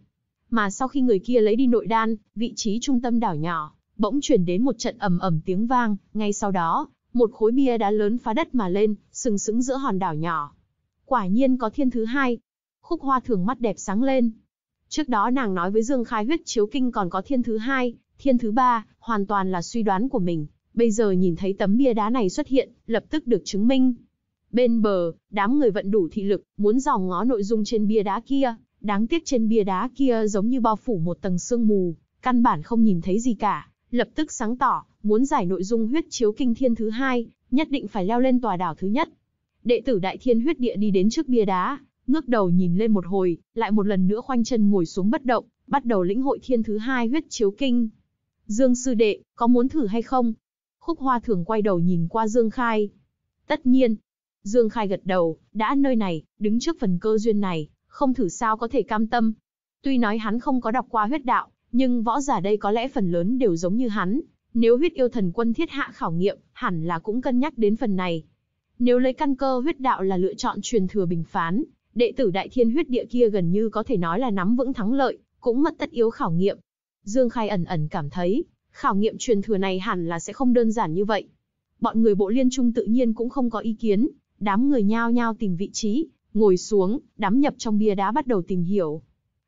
Speaker 1: Mà sau khi người kia lấy đi nội đan, vị trí trung tâm đảo nhỏ, bỗng chuyển đến một trận ầm ầm tiếng vang, ngay sau đó, một khối bia đá lớn phá đất mà lên, sừng sững giữa hòn đảo nhỏ. Quả nhiên có thiên thứ hai. Khúc hoa thường mắt đẹp sáng lên. Trước đó nàng nói với Dương Khai huyết chiếu kinh còn có thiên thứ hai, thiên thứ ba, hoàn toàn là suy đoán của mình. Bây giờ nhìn thấy tấm bia đá này xuất hiện, lập tức được chứng minh. Bên bờ, đám người vận đủ thị lực, muốn dò ngó nội dung trên bia đá kia. Đáng tiếc trên bia đá kia giống như bao phủ một tầng sương mù, căn bản không nhìn thấy gì cả, lập tức sáng tỏ, muốn giải nội dung huyết chiếu kinh thiên thứ hai, nhất định phải leo lên tòa đảo thứ nhất. Đệ tử Đại Thiên Huyết Địa đi đến trước bia đá, ngước đầu nhìn lên một hồi, lại một lần nữa khoanh chân ngồi xuống bất động, bắt đầu lĩnh hội thiên thứ hai huyết chiếu kinh. Dương sư đệ, có muốn thử hay không? Khúc Hoa thường quay đầu nhìn qua Dương Khai. Tất nhiên. Dương Khai gật đầu, đã nơi này, đứng trước phần cơ duyên này, không thử sao có thể cam tâm. Tuy nói hắn không có đọc qua huyết đạo, nhưng võ giả đây có lẽ phần lớn đều giống như hắn, nếu huyết yêu thần quân thiết hạ khảo nghiệm, hẳn là cũng cân nhắc đến phần này. Nếu lấy căn cơ huyết đạo là lựa chọn truyền thừa bình phán, đệ tử đại thiên huyết địa kia gần như có thể nói là nắm vững thắng lợi, cũng mất tất yếu khảo nghiệm. Dương Khai ẩn ẩn cảm thấy, khảo nghiệm truyền thừa này hẳn là sẽ không đơn giản như vậy. Bọn người bộ liên trung tự nhiên cũng không có ý kiến, đám người nhao nhao tìm vị trí, ngồi xuống, đám nhập trong bia đá bắt đầu tìm hiểu.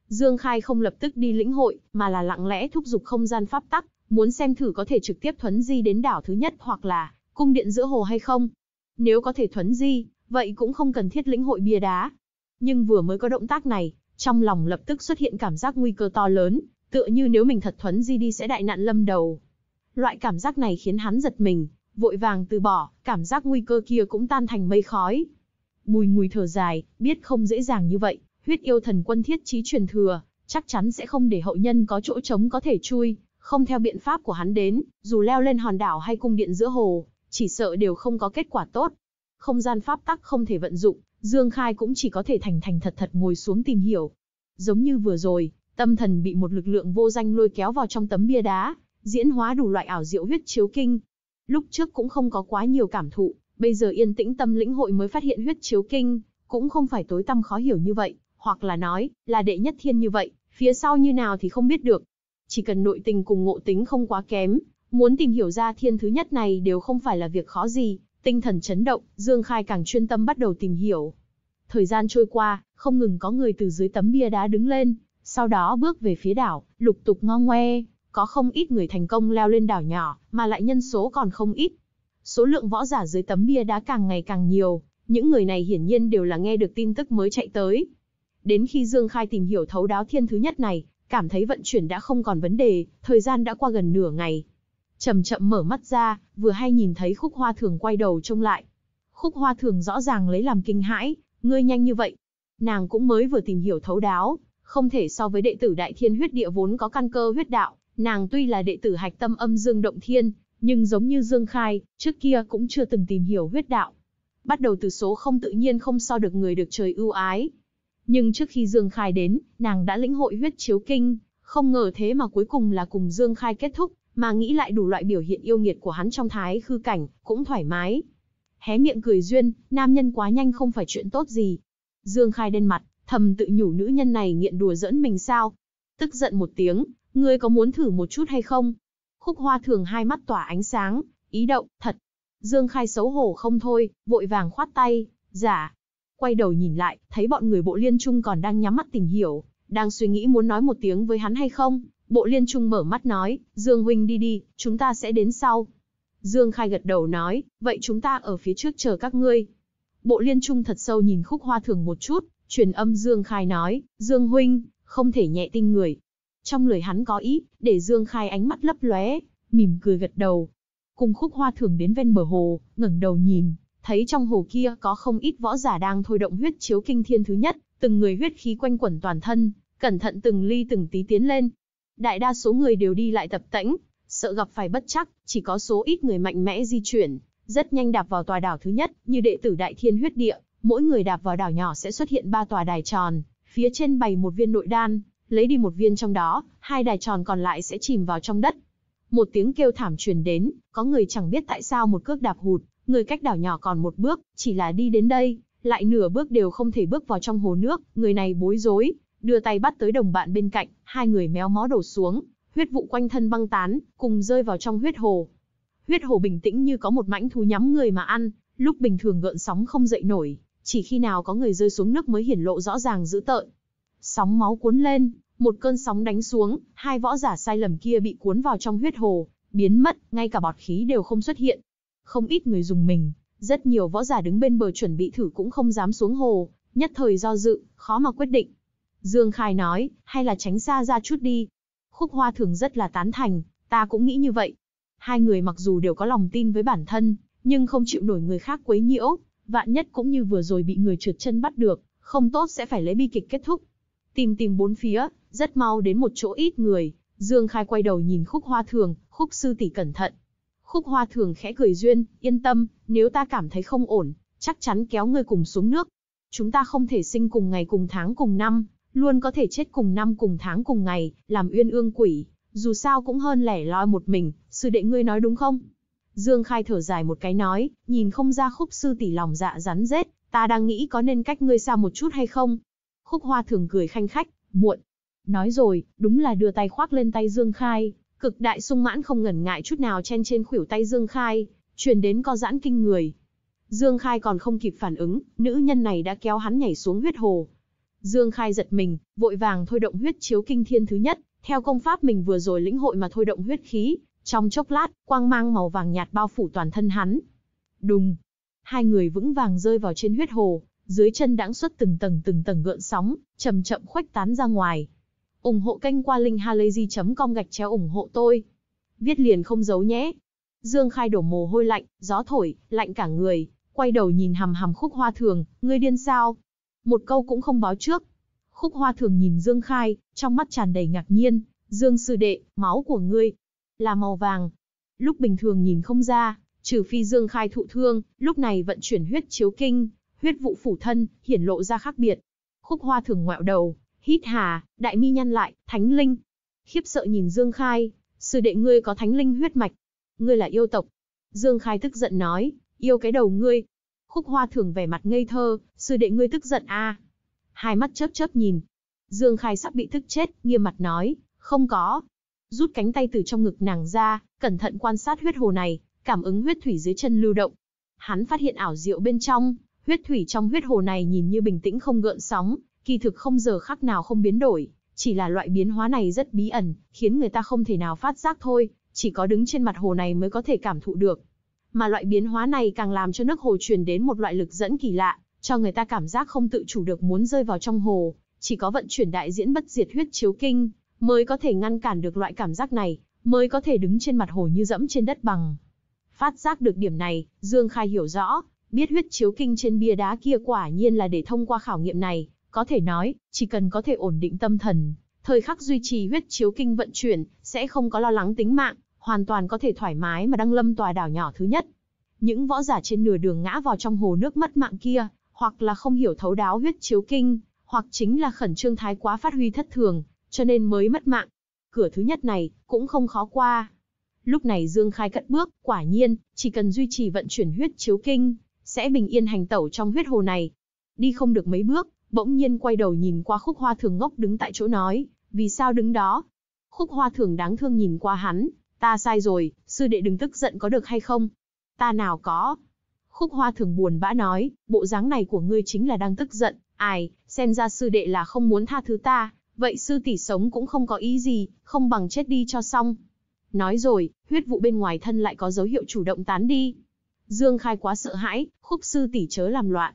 Speaker 1: Dương Khai không lập tức đi lĩnh hội, mà là lặng lẽ thúc giục không gian pháp tắc, muốn xem thử có thể trực tiếp thuấn di đến đảo thứ nhất hoặc là cung điện giữa hồ hay không. Nếu có thể thuấn di, vậy cũng không cần thiết lĩnh hội bia đá. Nhưng vừa mới có động tác này, trong lòng lập tức xuất hiện cảm giác nguy cơ to lớn, tựa như nếu mình thật thuấn di đi sẽ đại nạn lâm đầu. Loại cảm giác này khiến hắn giật mình, vội vàng từ bỏ, cảm giác nguy cơ kia cũng tan thành mây khói. Bùi ngùi thở dài, biết không dễ dàng như vậy, huyết yêu thần quân thiết trí truyền thừa, chắc chắn sẽ không để hậu nhân có chỗ trống có thể chui, không theo biện pháp của hắn đến, dù leo lên hòn đảo hay cung điện giữa hồ, chỉ sợ đều không có kết quả tốt. Không gian pháp tắc không thể vận dụng, Dương Khai cũng chỉ có thể thành thành thật thật ngồi xuống tìm hiểu. Giống như vừa rồi, tâm thần bị một lực lượng vô danh lôi kéo vào trong tấm bia đá, diễn hóa đủ loại ảo diệu huyết chiếu kinh. Lúc trước cũng không có quá nhiều cảm thụ, bây giờ yên tĩnh tâm lĩnh hội mới phát hiện huyết chiếu kinh, cũng không phải tối tăm khó hiểu như vậy, hoặc là nói, là đệ nhất thiên như vậy, phía sau như nào thì không biết được chỉ cần nội tình cùng ngộ tính không quá kém, muốn tìm hiểu ra thiên thứ nhất này đều không phải là việc khó gì, tinh thần chấn động, Dương Khai càng chuyên tâm bắt đầu tìm hiểu. Thời gian trôi qua, không ngừng có người từ dưới tấm bia đá đứng lên, sau đó bước về phía đảo, lục tục ngon ngoe, có không ít người thành công leo lên đảo nhỏ, mà lại nhân số còn không ít. Số lượng võ giả dưới tấm bia đá càng ngày càng nhiều, những người này hiển nhiên đều là nghe được tin tức mới chạy tới. Đến khi Dương Khai tìm hiểu thấu đáo thiên thứ nhất này, cảm thấy vận chuyển đã không còn vấn đề, thời gian đã qua gần nửa ngày. Chậm chậm mở mắt ra, vừa hay nhìn thấy khúc hoa thường quay đầu trông lại. Khúc hoa thường rõ ràng lấy làm kinh hãi, ngươi nhanh như vậy. Nàng cũng mới vừa tìm hiểu thấu đáo, không thể so với đệ tử đại thiên huyết địa vốn có căn cơ huyết đạo, nàng tuy là đệ tử hạch tâm âm dương động thiên, nhưng giống như Dương Khai, trước kia cũng chưa từng tìm hiểu huyết đạo. Bắt đầu từ số không tự nhiên không so được người được trời ưu ái, nhưng trước khi Dương Khai đến, nàng đã lĩnh hội huyết chiếu kinh, không ngờ thế mà cuối cùng là cùng Dương Khai kết thúc, mà nghĩ lại đủ loại biểu hiện yêu nghiệt của hắn trong thái khư cảnh, cũng thoải mái. Hé miệng cười duyên, nam nhân quá nhanh không phải chuyện tốt gì. Dương Khai đen mặt, thầm tự nhủ nữ nhân này nghiện đùa giỡn mình sao. Tức giận một tiếng, ngươi có muốn thử một chút hay không? Khúc hoa thường hai mắt tỏa ánh sáng, ý động, thật. Dương Khai xấu hổ không thôi, vội vàng khoát tay, giả, dạ. Quay đầu nhìn lại, thấy bọn người bộ liên trung còn đang nhắm mắt tìm hiểu, đang suy nghĩ muốn nói một tiếng với hắn hay không. Bộ liên trung mở mắt nói, Dương Huynh đi đi, chúng ta sẽ đến sau. Dương Khai gật đầu nói, vậy chúng ta ở phía trước chờ các ngươi. Bộ liên trung thật sâu nhìn khúc hoa thường một chút, truyền âm Dương Khai nói, Dương Huynh, không thể nhẹ tinh người. Trong lời hắn có ý, để Dương Khai ánh mắt lấp lóe, mỉm cười gật đầu. Cùng khúc hoa thường đến ven bờ hồ, ngẩng đầu nhìn, thấy trong hồ kia có không ít võ giả đang thôi động huyết chiếu kinh thiên thứ nhất, từng người huyết khí quanh quẩn toàn thân, cẩn thận từng ly từng tí tiến lên. Đại đa số người đều đi lại tập tễnh, sợ gặp phải bất chắc, chỉ có số ít người mạnh mẽ di chuyển, rất nhanh đạp vào tòa đảo thứ nhất, như đệ tử Đại Thiên Huyết Địa, mỗi người đạp vào đảo nhỏ sẽ xuất hiện ba tòa đài tròn, phía trên bày một viên nội đan, lấy đi một viên trong đó, hai đài tròn còn lại sẽ chìm vào trong đất. Một tiếng kêu thảm truyền đến, có người chẳng biết tại sao một cước đạp hụt, người cách đảo nhỏ còn một bước, chỉ là đi đến đây, lại nửa bước đều không thể bước vào trong hồ nước, người này bối rối, đưa tay bắt tới đồng bạn bên cạnh, hai người méo mó đổ xuống, huyết vụ quanh thân băng tán, cùng rơi vào trong huyết hồ. Huyết hồ bình tĩnh như có một mãnh thú nhắm người mà ăn, lúc bình thường gợn sóng không dậy nổi, chỉ khi nào có người rơi xuống nước mới hiển lộ rõ ràng dữ tợn. Sóng máu cuốn lên, một cơn sóng đánh xuống, hai võ giả sai lầm kia bị cuốn vào trong huyết hồ, biến mất, ngay cả bọt khí đều không xuất hiện, không ít người dùng mình, rất nhiều võ giả đứng bên bờ chuẩn bị thử cũng không dám xuống hồ, nhất thời do dự, khó mà quyết định. Dương Khai nói, hay là tránh xa ra chút đi. Khúc Hoa thường rất là tán thành, ta cũng nghĩ như vậy. Hai người mặc dù đều có lòng tin với bản thân, nhưng không chịu nổi người khác quấy nhiễu, vạn nhất cũng như vừa rồi bị người trượt chân bắt được, không tốt sẽ phải lấy bi kịch kết thúc. Tìm tìm bốn phía, rất mau đến một chỗ ít người, Dương Khai quay đầu nhìn Khúc Hoa Thường, Khúc sư tỷ cẩn thận, Khúc hoa thường khẽ cười duyên, yên tâm, nếu ta cảm thấy không ổn, chắc chắn kéo ngươi cùng xuống nước. Chúng ta không thể sinh cùng ngày cùng tháng cùng năm, luôn có thể chết cùng năm cùng tháng cùng ngày, làm uyên ương quỷ, dù sao cũng hơn lẻ loi một mình, sư đệ ngươi nói đúng không? Dương Khai thở dài một cái nói, nhìn không ra khúc sư tỷ lòng dạ rắn rết, ta đang nghĩ có nên cách ngươi xa một chút hay không? Khúc hoa thường cười khanh khách, muộn. Nói rồi, đúng là đưa tay khoác lên tay Dương Khai, Cực đại sung mãn không ngần ngại chút nào chen trên khuỷu tay Dương Khai, truyền đến co giãn kinh người. Dương Khai còn không kịp phản ứng, nữ nhân này đã kéo hắn nhảy xuống huyết hồ. Dương Khai giật mình, vội vàng thôi động huyết chiếu kinh thiên thứ nhất, theo công pháp mình vừa rồi lĩnh hội mà thôi động huyết khí, trong chốc lát, quang mang màu vàng nhạt bao phủ toàn thân hắn. Đùng, hai người vững vàng rơi vào trên huyết hồ, dưới chân đãng xuất từng tầng từng tầng gợn sóng, chậm chậm khuếch tán ra ngoài ủng hộ kênh qua linkhalazy.com gạch chéo ủng hộ tôi. Viết liền không giấu nhé. Dương Khai đổ mồ hôi lạnh, gió thổi, lạnh cả người, quay đầu nhìn hàm hàm khúc hoa thường, ngươi điên sao? Một câu cũng không báo trước. Khúc hoa thường nhìn Dương Khai, trong mắt tràn đầy ngạc nhiên, Dương sư đệ, máu của ngươi, là màu vàng. Lúc bình thường nhìn không ra, trừ phi Dương Khai thụ thương, lúc này vận chuyển huyết chiếu kinh, huyết vụ phủ thân, hiển lộ ra khác biệt. Khúc hoa thường ngoạo đầu, Hít hà, đại mi nhăn lại, thánh linh. Khiếp sợ nhìn Dương Khai, sư đệ ngươi có thánh linh huyết mạch. Ngươi là yêu tộc. Dương Khai tức giận nói, yêu cái đầu ngươi. Khúc hoa thường vẻ mặt ngây thơ, sư đệ ngươi tức giận a à. Hai mắt chớp chớp nhìn. Dương Khai sắp bị tức chết, nghiêm mặt nói, không có. Rút cánh tay từ trong ngực nàng ra, cẩn thận quan sát huyết hồ này, cảm ứng huyết thủy dưới chân lưu động. Hắn phát hiện ảo diệu bên trong, huyết thủy trong huyết hồ này nhìn như bình tĩnh không gợn sóng, kỳ thực không giờ khắc nào không biến đổi, chỉ là loại biến hóa này rất bí ẩn, khiến người ta không thể nào phát giác thôi, chỉ có đứng trên mặt hồ này mới có thể cảm thụ được. Mà loại biến hóa này càng làm cho nước hồ truyền đến một loại lực dẫn kỳ lạ, cho người ta cảm giác không tự chủ được muốn rơi vào trong hồ, chỉ có vận chuyển đại diễn bất diệt huyết chiếu kinh mới có thể ngăn cản được loại cảm giác này, mới có thể đứng trên mặt hồ như dẫm trên đất bằng. Phát giác được điểm này, Dương Khai hiểu rõ, biết huyết chiếu kinh trên bia đá kia quả nhiên là để thông qua khảo nghiệm này, có thể nói, chỉ cần có thể ổn định tâm thần, thời khắc duy trì huyết chiếu kinh vận chuyển, sẽ không có lo lắng tính mạng, hoàn toàn có thể thoải mái mà đăng lâm tòa đảo nhỏ thứ nhất. Những võ giả trên nửa đường ngã vào trong hồ nước mất mạng kia, hoặc là không hiểu thấu đáo huyết chiếu kinh, hoặc chính là khẩn trương thái quá phát huy thất thường, cho nên mới mất mạng. Cửa thứ nhất này cũng không khó qua. Lúc này Dương Khai cất bước, quả nhiên, chỉ cần duy trì vận chuyển huyết chiếu kinh, sẽ bình yên hành tẩu trong huyết hồ này. Đi không được mấy bước, bỗng nhiên quay đầu nhìn qua khúc hoa thường ngốc đứng tại chỗ nói, vì sao đứng đó? Khúc hoa thường đáng thương nhìn qua hắn, ta sai rồi, sư đệ đừng tức giận có được hay không? Ta nào có? Khúc hoa thường buồn bã nói, bộ dáng này của ngươi chính là đang tức giận, ai, xem ra sư đệ là không muốn tha thứ ta, vậy sư tỷ sống cũng không có ý gì, không bằng chết đi cho xong. Nói rồi, huyết vụ bên ngoài thân lại có dấu hiệu chủ động tán đi. Dương Khai quá sợ hãi, khúc sư tỷ chớ làm loạn,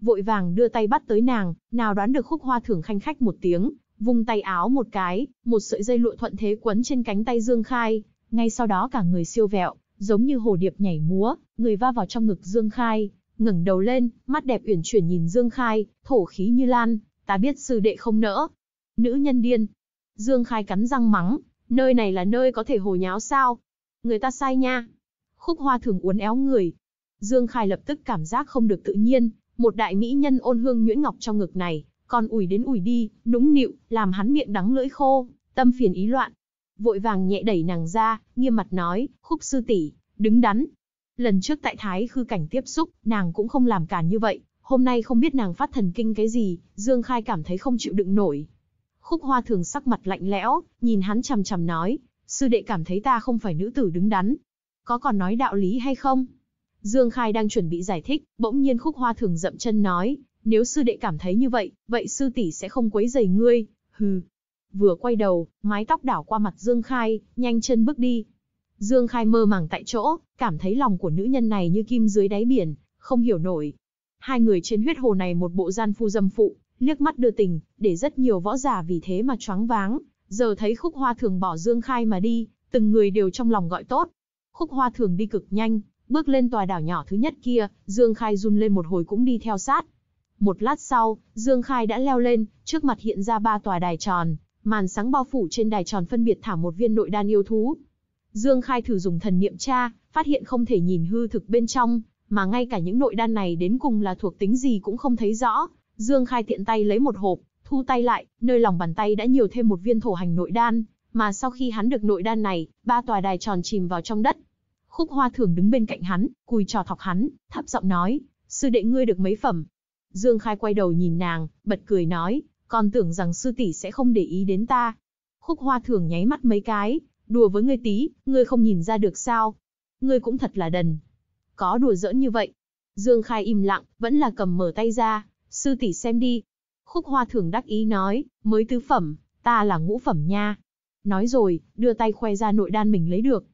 Speaker 1: vội vàng đưa tay bắt tới nàng, nào đoán được khúc hoa thưởng khanh khách một tiếng, vung tay áo một cái, một sợi dây lụa thuận thế quấn trên cánh tay Dương Khai, ngay sau đó cả người siêu vẹo, giống như hồ điệp nhảy múa, người va vào trong ngực Dương Khai, ngẩng đầu lên, mắt đẹp uyển chuyển nhìn Dương Khai, thổ khí như lan, ta biết sư đệ không nỡ. Nữ nhân điên. Dương Khai cắn răng mắng, nơi này là nơi có thể hồ nháo sao? Người ta sai nha. Khúc hoa thường uốn éo người. Dương Khai lập tức cảm giác không được tự nhiên, một đại mỹ nhân ôn hương nhuyễn ngọc trong ngực này, còn ủi đến ủi đi, nũng nịu, làm hắn miệng đắng lưỡi khô, tâm phiền ý loạn. Vội vàng nhẹ đẩy nàng ra, nghiêm mặt nói, khúc sư tỷ, đứng đắn. Lần trước tại Thái Khư Cảnh tiếp xúc, nàng cũng không làm cản như vậy, hôm nay không biết nàng phát thần kinh cái gì, Dương Khai cảm thấy không chịu đựng nổi. Khúc hoa thường sắc mặt lạnh lẽo, nhìn hắn chằm chằm nói, sư đệ cảm thấy ta không phải nữ tử đứng đắn. Có còn nói đạo lý hay không? Dương Khai đang chuẩn bị giải thích, bỗng nhiên Khúc Hoa Thường dậm chân nói, nếu sư đệ cảm thấy như vậy, vậy sư tỷ sẽ không quấy rầy ngươi, hừ. Vừa quay đầu, mái tóc đảo qua mặt Dương Khai, nhanh chân bước đi. Dương Khai mơ màng tại chỗ, cảm thấy lòng của nữ nhân này như kim dưới đáy biển, không hiểu nổi. Hai người trên huyết hồ này một bộ gian phu dâm phụ, liếc mắt đưa tình, để rất nhiều võ giả vì thế mà choáng váng. Giờ thấy khúc hoa thường bỏ Dương Khai mà đi, từng người đều trong lòng gọi tốt. Khúc hoa thường đi cực nhanh, Bước lên tòa đảo nhỏ thứ nhất kia, Dương Khai run lên một hồi cũng đi theo sát. Một lát sau, Dương Khai đã leo lên, trước mặt hiện ra ba tòa đài tròn, màn sáng bao phủ trên đài tròn phân biệt thả một viên nội đan yêu thú. Dương Khai thử dùng thần niệm tra, phát hiện không thể nhìn hư thực bên trong, mà ngay cả những nội đan này đến cùng là thuộc tính gì cũng không thấy rõ. Dương Khai tiện tay lấy một hộp, thu tay lại, nơi lòng bàn tay đã nhiều thêm một viên thổ hành nội đan, mà sau khi hắn được nội đan này, ba tòa đài tròn chìm vào trong đất. Khúc Hoa Thường đứng bên cạnh hắn, cùi trò thọc hắn, thấp giọng nói, sư đệ ngươi được mấy phẩm. Dương Khai quay đầu nhìn nàng, bật cười nói, còn tưởng rằng sư tỷ sẽ không để ý đến ta. Khúc Hoa Thường nháy mắt mấy cái, đùa với ngươi tí, ngươi không nhìn ra được sao. Ngươi cũng thật là đần. Có đùa giỡn như vậy. Dương Khai im lặng, vẫn là cầm mở tay ra, sư tỷ xem đi. Khúc Hoa Thường đắc ý nói, mới tứ phẩm, ta là ngũ phẩm nha. Nói rồi, đưa tay khoe ra nội đan mình lấy được,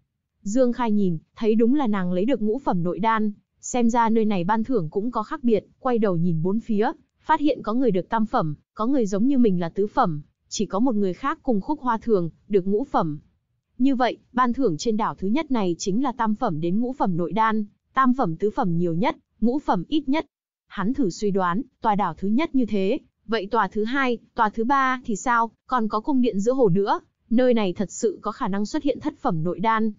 Speaker 1: Dương Khai nhìn, thấy đúng là nàng lấy được ngũ phẩm nội đan, xem ra nơi này ban thưởng cũng có khác biệt, quay đầu nhìn bốn phía, phát hiện có người được tam phẩm, có người giống như mình là tứ phẩm, chỉ có một người khác cùng khúc hoa thường, được ngũ phẩm. Như vậy, ban thưởng trên đảo thứ nhất này chính là tam phẩm đến ngũ phẩm nội đan, tam phẩm tứ phẩm nhiều nhất, ngũ phẩm ít nhất. Hắn thử suy đoán, tòa đảo thứ nhất như thế, vậy tòa thứ hai, tòa thứ ba thì sao, còn có cung điện giữa hồ nữa, nơi này thật sự có khả năng xuất hiện thất phẩm nội đan.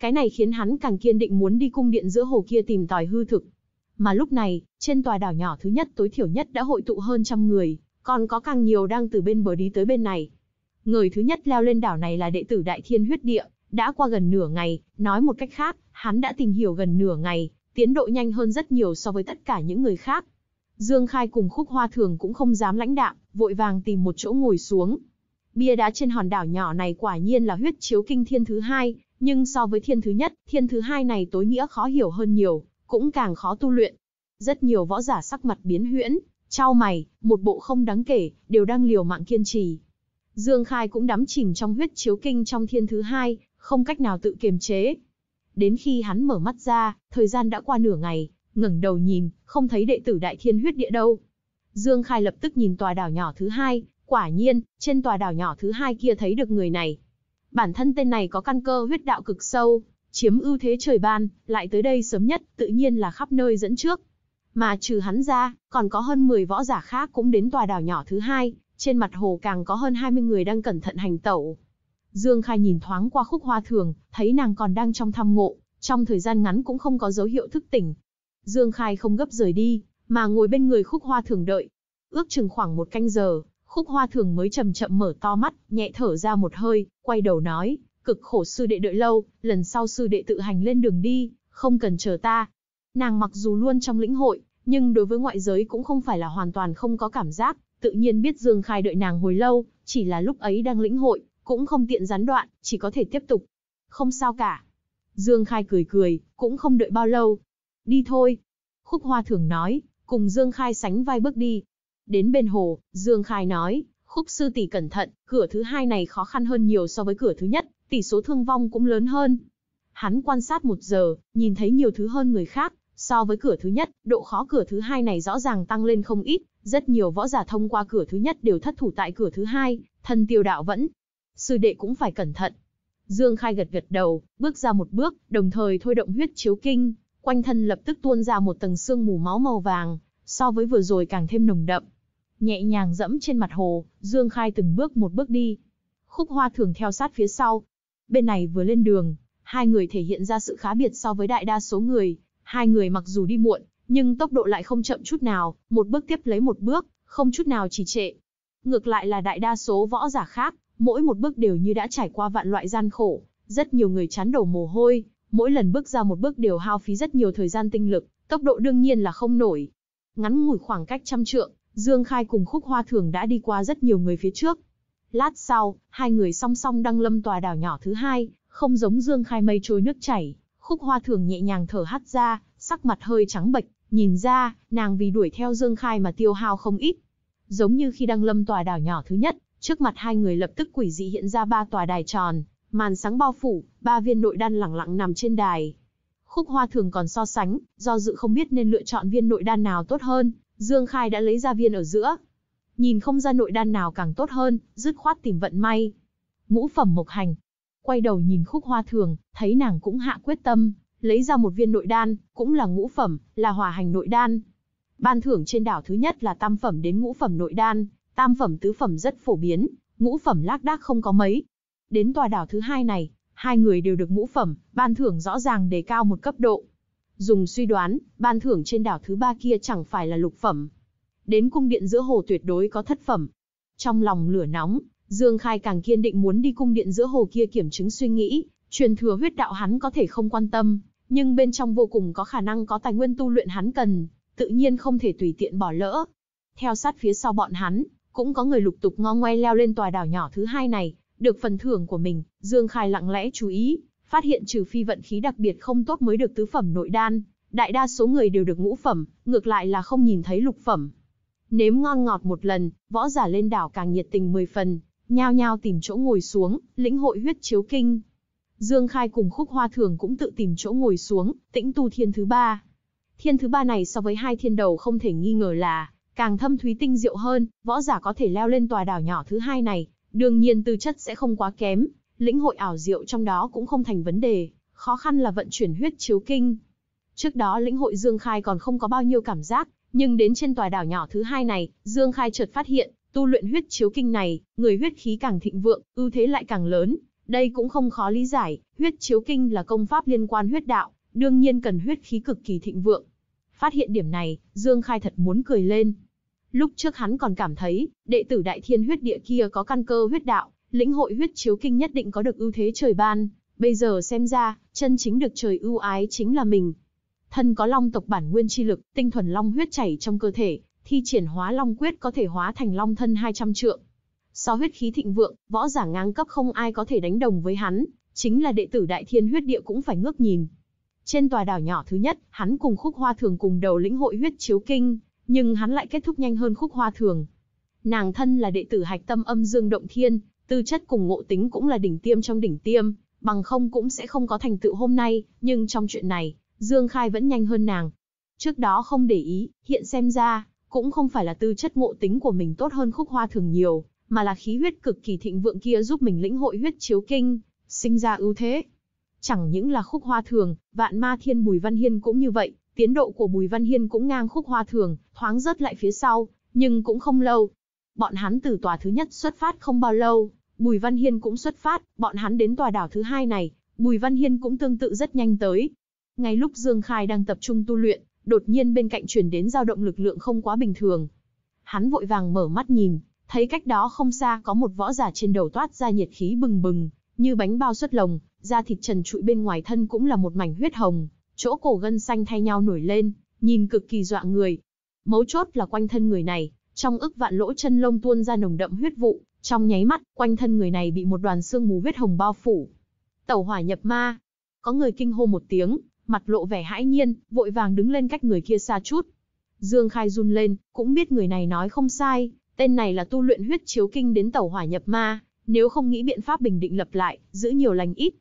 Speaker 1: Cái này khiến hắn càng kiên định muốn đi cung điện giữa hồ kia tìm tòi hư thực. Mà lúc này, trên tòa đảo nhỏ thứ nhất tối thiểu nhất đã hội tụ hơn trăm người, còn có càng nhiều đang từ bên bờ đi tới bên này. Người thứ nhất leo lên đảo này là đệ tử Đại Thiên Huyết Địa, đã qua gần nửa ngày, nói một cách khác, hắn đã tìm hiểu gần nửa ngày, tiến độ nhanh hơn rất nhiều so với tất cả những người khác. Dương Khai cùng Khúc Hoa Thường cũng không dám lãnh đạm, vội vàng tìm một chỗ ngồi xuống. Bia đá trên hòn đảo nhỏ này quả nhiên là huyết chiếu kinh thiên thứ hai, nhưng so với thiên thứ nhất, thiên thứ hai này tối nghĩa khó hiểu hơn nhiều, cũng càng khó tu luyện. Rất nhiều võ giả sắc mặt biến huyễn, trao mày, một bộ không đáng kể, đều đang liều mạng kiên trì. Dương Khai cũng đắm chìm trong huyết chiếu kinh trong thiên thứ hai, không cách nào tự kiềm chế. Đến khi hắn mở mắt ra, thời gian đã qua nửa ngày, ngẩng đầu nhìn, không thấy đệ tử đại thiên huyết địa đâu. Dương Khai lập tức nhìn tòa đảo nhỏ thứ hai, quả nhiên, trên tòa đảo nhỏ thứ hai kia thấy được người này, bản thân tên này có căn cơ huyết đạo cực sâu, chiếm ưu thế trời ban, lại tới đây sớm nhất, tự nhiên là khắp nơi dẫn trước. Mà trừ hắn ra, còn có hơn 10 võ giả khác cũng đến tòa đảo nhỏ thứ hai, trên mặt hồ càng có hơn 20 người đang cẩn thận hành tẩu. Dương Khai nhìn thoáng qua khúc hoa thường, thấy nàng còn đang trong thăm ngộ, trong thời gian ngắn cũng không có dấu hiệu thức tỉnh. Dương Khai không gấp rời đi, mà ngồi bên người khúc hoa thường đợi. Ước chừng khoảng một canh giờ, Khúc hoa thường mới chậm chậm mở to mắt, nhẹ thở ra một hơi, quay đầu nói, cực khổ sư đệ đợi lâu, lần sau sư đệ tự hành lên đường đi, không cần chờ ta. Nàng mặc dù luôn trong lĩnh hội, nhưng đối với ngoại giới cũng không phải là hoàn toàn không có cảm giác, tự nhiên biết Dương Khai đợi nàng hồi lâu, chỉ là lúc ấy đang lĩnh hội, cũng không tiện gián đoạn, chỉ có thể tiếp tục. Không sao cả. Dương Khai cười cười, cũng không đợi bao lâu. Đi thôi. Khúc Hoa thường nói, cùng Dương Khai sánh vai bước đi, Đến bên hồ, Dương Khai nói, khúc sư tỷ cẩn thận, cửa thứ hai này khó khăn hơn nhiều so với cửa thứ nhất, tỷ số thương vong cũng lớn hơn. Hắn quan sát một giờ, nhìn thấy nhiều thứ hơn người khác, so với cửa thứ nhất, độ khó cửa thứ hai này rõ ràng tăng lên không ít, rất nhiều võ giả thông qua cửa thứ nhất đều thất thủ tại cửa thứ hai, thân tiêu đạo vẫn. Sư đệ cũng phải cẩn thận. Dương Khai gật gật đầu, bước ra một bước, đồng thời thôi động huyết chiếu kinh, quanh thân lập tức tuôn ra một tầng sương mù máu màu vàng, so với vừa rồi càng thêm nồng đậm nhẹ nhàng dẫm trên mặt hồ, Dương Khai từng bước một bước đi. Khúc Hoa thường theo sát phía sau. Bên này vừa lên đường, hai người thể hiện ra sự khác biệt so với đại đa số người. Hai người mặc dù đi muộn, nhưng tốc độ lại không chậm chút nào, một bước tiếp lấy một bước, không chút nào trì trệ. Ngược lại là đại đa số võ giả khác, mỗi một bước đều như đã trải qua vạn loại gian khổ, rất nhiều người chán đổ mồ hôi, mỗi lần bước ra một bước đều hao phí rất nhiều thời gian tinh lực, tốc độ đương nhiên là không nổi. Ngắn ngủi khoảng cách trăm trượng, Dương Khai cùng Khúc Hoa Thường đã đi qua rất nhiều người phía trước. Lát sau, hai người song song đăng lâm tòa đảo nhỏ thứ hai, không giống Dương Khai mây trôi nước chảy. Khúc Hoa Thường nhẹ nhàng thở hắt ra, sắc mặt hơi trắng bệch, nhìn ra, nàng vì đuổi theo Dương Khai mà tiêu hao không ít. Giống như khi đăng lâm tòa đảo nhỏ thứ nhất, trước mặt hai người lập tức quỷ dị hiện ra ba tòa đài tròn, màn sáng bao phủ, ba viên nội đan lẳng lặng nằm trên đài. Khúc Hoa Thường còn so sánh, do dự không biết nên lựa chọn viên nội đan nào tốt hơn, Dương Khai đã lấy ra viên ở giữa. Nhìn không ra nội đan nào càng tốt hơn, dứt khoát tìm vận may. Ngũ phẩm mộc hành. Quay đầu nhìn khúc hoa thường, thấy nàng cũng hạ quyết tâm, lấy ra một viên nội đan, cũng là ngũ phẩm, là hòa hành nội đan. Ban thưởng trên đảo thứ nhất là tam phẩm đến ngũ phẩm nội đan, tam phẩm tứ phẩm rất phổ biến, ngũ phẩm lác đác không có mấy. Đến tòa đảo thứ hai này, hai người đều được ngũ phẩm, ban thưởng rõ ràng đề cao một cấp độ. Dùng suy đoán, ban thưởng trên đảo thứ ba kia chẳng phải là lục phẩm. Đến cung điện giữa hồ tuyệt đối có thất phẩm. Trong lòng lửa nóng, Dương Khai càng kiên định muốn đi cung điện giữa hồ kia kiểm chứng suy nghĩ, truyền thừa huyết đạo hắn có thể không quan tâm, nhưng bên trong vô cùng có khả năng có tài nguyên tu luyện hắn cần, tự nhiên không thể tùy tiện bỏ lỡ. Theo sát phía sau bọn hắn, cũng có người lục tục ngo ngoe leo lên tòa đảo nhỏ thứ hai này, được phần thưởng của mình, Dương Khai lặng lẽ chú ý, Phát hiện trừ phi vận khí đặc biệt không tốt mới được tứ phẩm nội đan, đại đa số người đều được ngũ phẩm, ngược lại là không nhìn thấy lục phẩm. Nếm ngon ngọt một lần, võ giả lên đảo càng nhiệt tình 10 phần, nhao nhao tìm chỗ ngồi xuống, lĩnh hội huyết chiếu kinh. Dương Khai cùng Khúc Hoa Thường cũng tự tìm chỗ ngồi xuống, tĩnh tu thiên thứ ba. Thiên thứ ba này so với hai thiên đầu không thể nghi ngờ là càng thâm thúy tinh diệu hơn, võ giả có thể leo lên tòa đảo nhỏ thứ hai này, đương nhiên tư chất sẽ không quá kém, lĩnh hội ảo diệu trong đó cũng không thành vấn đề, khó khăn là vận chuyển huyết chiếu kinh. Trước đó lĩnh hội Dương Khai còn không có bao nhiêu cảm giác, nhưng đến trên tòa đảo nhỏ thứ hai này, Dương Khai chợt phát hiện, tu luyện huyết chiếu kinh này, người huyết khí càng thịnh vượng, ưu thế lại càng lớn. Đây cũng không khó lý giải, huyết chiếu kinh là công pháp liên quan huyết đạo, đương nhiên cần huyết khí cực kỳ thịnh vượng. Phát hiện điểm này, Dương Khai thật muốn cười lên. Lúc trước hắn còn cảm thấy, đệ tử đại thiên huyết địa kia có căn cơ huyết đạo, lĩnh hội huyết chiếu kinh nhất định có được ưu thế trời ban, bây giờ xem ra, chân chính được trời ưu ái chính là mình. Thân có long tộc bản nguyên chi lực, tinh thuần long huyết chảy trong cơ thể, thi triển hóa long quyết có thể hóa thành long thân 200 trượng. So huyết khí thịnh vượng, võ giả ngang cấp không ai có thể đánh đồng với hắn, chính là đệ tử đại thiên huyết địa cũng phải ngước nhìn. Trên tòa đảo nhỏ thứ nhất, hắn cùng khúc hoa thường cùng đầu lĩnh hội huyết chiếu kinh, nhưng hắn lại kết thúc nhanh hơn khúc hoa thường. Nàng thân là đệ tử hạch tâm âm dương động thiên, tư chất cùng ngộ tính cũng là đỉnh tiêm trong đỉnh tiêm, bằng không cũng sẽ không có thành tựu hôm nay, nhưng trong chuyện này, Dương Khai vẫn nhanh hơn nàng. Trước đó không để ý, hiện xem ra, cũng không phải là tư chất ngộ tính của mình tốt hơn khúc hoa thường nhiều, mà là khí huyết cực kỳ thịnh vượng kia giúp mình lĩnh hội huyết chiếu kinh, sinh ra ưu thế. Chẳng những là khúc hoa thường, vạn ma thiên Bùi Văn Hiên cũng như vậy, tiến độ của Bùi Văn Hiên cũng ngang khúc hoa thường, thoáng rớt lại phía sau, nhưng cũng không lâu. Bọn hắn từ tòa thứ nhất xuất phát không bao lâu, Bùi Văn Hiên cũng xuất phát, bọn hắn đến tòa đảo thứ hai này, Bùi Văn Hiên cũng tương tự rất nhanh tới. Ngay lúc Dương Khai đang tập trung tu luyện, đột nhiên bên cạnh chuyển đến dao động lực lượng không quá bình thường. Hắn vội vàng mở mắt nhìn, thấy cách đó không xa có một võ giả trên đầu toát ra nhiệt khí bừng bừng, như bánh bao xuất lồng, da thịt trần trụi bên ngoài thân cũng là một mảnh huyết hồng, chỗ cổ gân xanh thay nhau nổi lên, nhìn cực kỳ dọa người. Mấu chốt là quanh thân người này, trong ức vạn lỗ chân lông tuôn ra nồng đậm huyết vụ, trong nháy mắt, quanh thân người này bị một đoàn xương mù huyết hồng bao phủ. Tẩu hỏa nhập ma. Có người kinh hô một tiếng, mặt lộ vẻ hãi nhiên, vội vàng đứng lên cách người kia xa chút. Dương Khai run lên, cũng biết người này nói không sai, tên này là tu luyện huyết chiếu kinh đến tẩu hỏa nhập ma, nếu không nghĩ biện pháp bình định lập lại, giữ nhiều lành ít.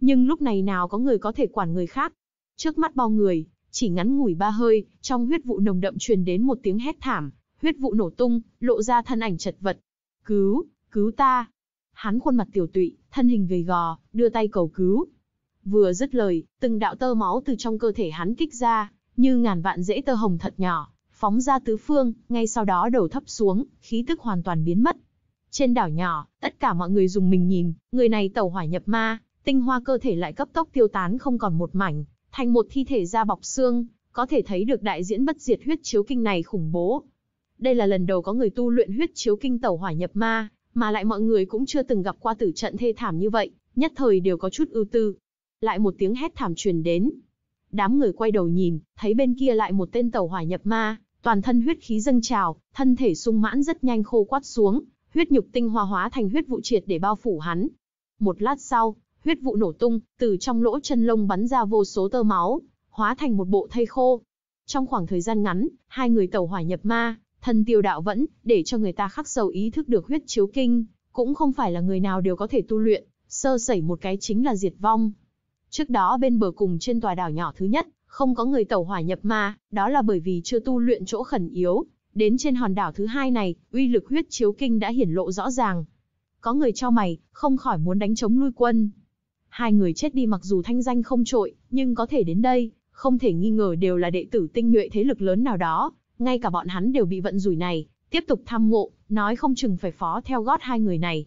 Speaker 1: Nhưng lúc này nào có người có thể quản người khác. Trước mắt bao người, chỉ ngắn ngủi ba hơi, trong huyết vụ nồng đậm truyền đến một tiếng hét thảm, huyết vụ nổ tung, lộ ra thân ảnh chật vật. Cứu, cứu ta. Hắn khuôn mặt tiểu tụy, thân hình gầy gò, đưa tay cầu cứu. Vừa dứt lời, từng đạo tơ máu từ trong cơ thể hắn kích ra, như ngàn vạn rễ tơ hồng thật nhỏ, phóng ra tứ phương, ngay sau đó đầu thấp xuống, khí tức hoàn toàn biến mất. Trên đảo nhỏ, tất cả mọi người dùng mình nhìn, người này tẩu hỏa nhập ma, tinh hoa cơ thể lại cấp tốc tiêu tán không còn một mảnh, thành một thi thể da bọc xương, có thể thấy được đại diễn bất diệt huyết chiếu kinh này khủng bố. Đây là lần đầu có người tu luyện huyết chiếu kinh tẩu hỏa nhập ma, mà lại mọi người cũng chưa từng gặp qua tử trận thê thảm như vậy, nhất thời đều có chút ưu tư. Lại một tiếng hét thảm truyền đến. Đám người quay đầu nhìn, thấy bên kia lại một tên tàu hỏa nhập ma, toàn thân huyết khí dâng trào, thân thể sung mãn rất nhanh khô quắt xuống, huyết nhục tinh hoa hóa thành huyết vụ triệt để bao phủ hắn. Một lát sau, huyết vụ nổ tung, từ trong lỗ chân lông bắn ra vô số tơ máu, hóa thành một bộ thây khô. Trong khoảng thời gian ngắn, hai người tàu hỏa nhập ma, Thần tiêu đạo vẫn, để cho người ta khắc sâu ý thức được huyết chiếu kinh, cũng không phải là người nào đều có thể tu luyện, sơ sẩy một cái chính là diệt vong. Trước đó bên bờ cùng trên tòa đảo nhỏ thứ nhất, không có người tẩu hỏa nhập ma, đó là bởi vì chưa tu luyện chỗ khẩn yếu. Đến trên hòn đảo thứ hai này, uy lực huyết chiếu kinh đã hiển lộ rõ ràng. Có người cho mày, không khỏi muốn đánh chống lui quân. Hai người chết đi mặc dù thanh danh không trội, nhưng có thể đến đây, không thể nghi ngờ đều là đệ tử tinh nhuệ thế lực lớn nào đó, ngay cả bọn hắn đều bị vận rủi này, tiếp tục tham ngộ, nói không chừng phải phó theo gót hai người này.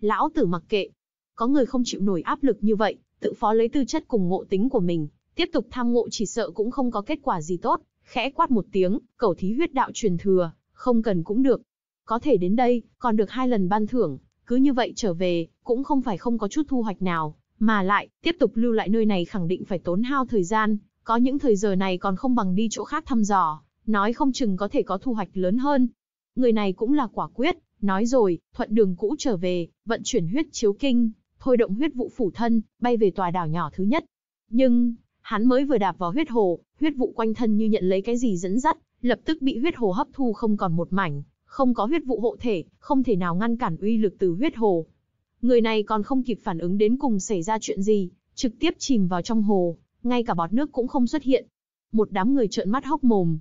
Speaker 1: Lão tử mặc kệ, có người không chịu nổi áp lực như vậy, tự phó lấy tư chất cùng ngộ tính của mình, tiếp tục tham ngộ chỉ sợ cũng không có kết quả gì tốt, khẽ quát một tiếng, cầu thí huyết đạo truyền thừa, không cần cũng được. Có thể đến đây, còn được hai lần ban thưởng, cứ như vậy trở về, cũng không phải không có chút thu hoạch nào, mà lại, tiếp tục lưu lại nơi này khẳng định phải tốn hao thời gian, có những thời giờ này còn không bằng đi chỗ khác thăm dò, nói không chừng có thể có thu hoạch lớn hơn. Người này cũng là quả quyết, nói rồi, thuận đường cũ trở về, vận chuyển huyết chiếu kinh, thôi động huyết vụ phủ thân, bay về tòa đảo nhỏ thứ nhất. Nhưng, hắn mới vừa đạp vào huyết hồ, huyết vụ quanh thân như nhận lấy cái gì dẫn dắt, lập tức bị huyết hồ hấp thu không còn một mảnh, không có huyết vụ hộ thể, không thể nào ngăn cản uy lực từ huyết hồ. Người này còn không kịp phản ứng đến cùng xảy ra chuyện gì, trực tiếp chìm vào trong hồ, ngay cả bọt nước cũng không xuất hiện. Một đám người trợn mắt hốc mồm,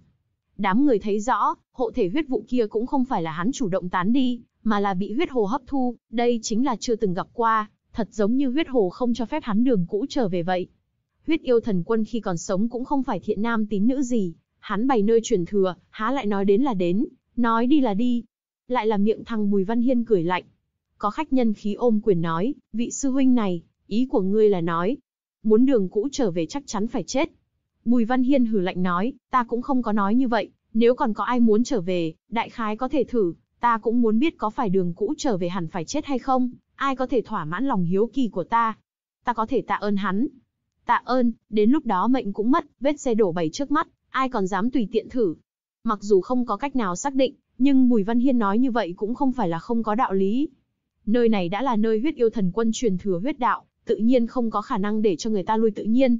Speaker 1: Đám người thấy rõ, hộ thể huyết vụ kia cũng không phải là hắn chủ động tán đi, mà là bị huyết hồ hấp thu, đây chính là chưa từng gặp qua, thật giống như huyết hồ không cho phép hắn đường cũ trở về vậy. Huyết yêu thần quân khi còn sống cũng không phải thiện nam tín nữ gì, hắn bày nơi truyền thừa, há lại nói đến là đến, nói đi là đi. Lại là miệng thằng Bùi Văn Hiên cười lạnh. Có khách nhân khí ôm quyền nói, vị sư huynh này, ý của ngươi là nói, muốn đường cũ trở về chắc chắn phải chết, Bùi Văn Hiên hử lạnh nói, ta cũng không có nói như vậy, nếu còn có ai muốn trở về, đại khái có thể thử, ta cũng muốn biết có phải đường cũ trở về hẳn phải chết hay không, ai có thể thỏa mãn lòng hiếu kỳ của ta. Ta có thể tạ ơn hắn. Tạ ơn, đến lúc đó mệnh cũng mất, vết xe đổ bảy trước mắt, ai còn dám tùy tiện thử. Mặc dù không có cách nào xác định, nhưng Bùi Văn Hiên nói như vậy cũng không phải là không có đạo lý. Nơi này đã là nơi huyết yêu thần quân truyền thừa huyết đạo, tự nhiên không có khả năng để cho người ta lui tự nhiên,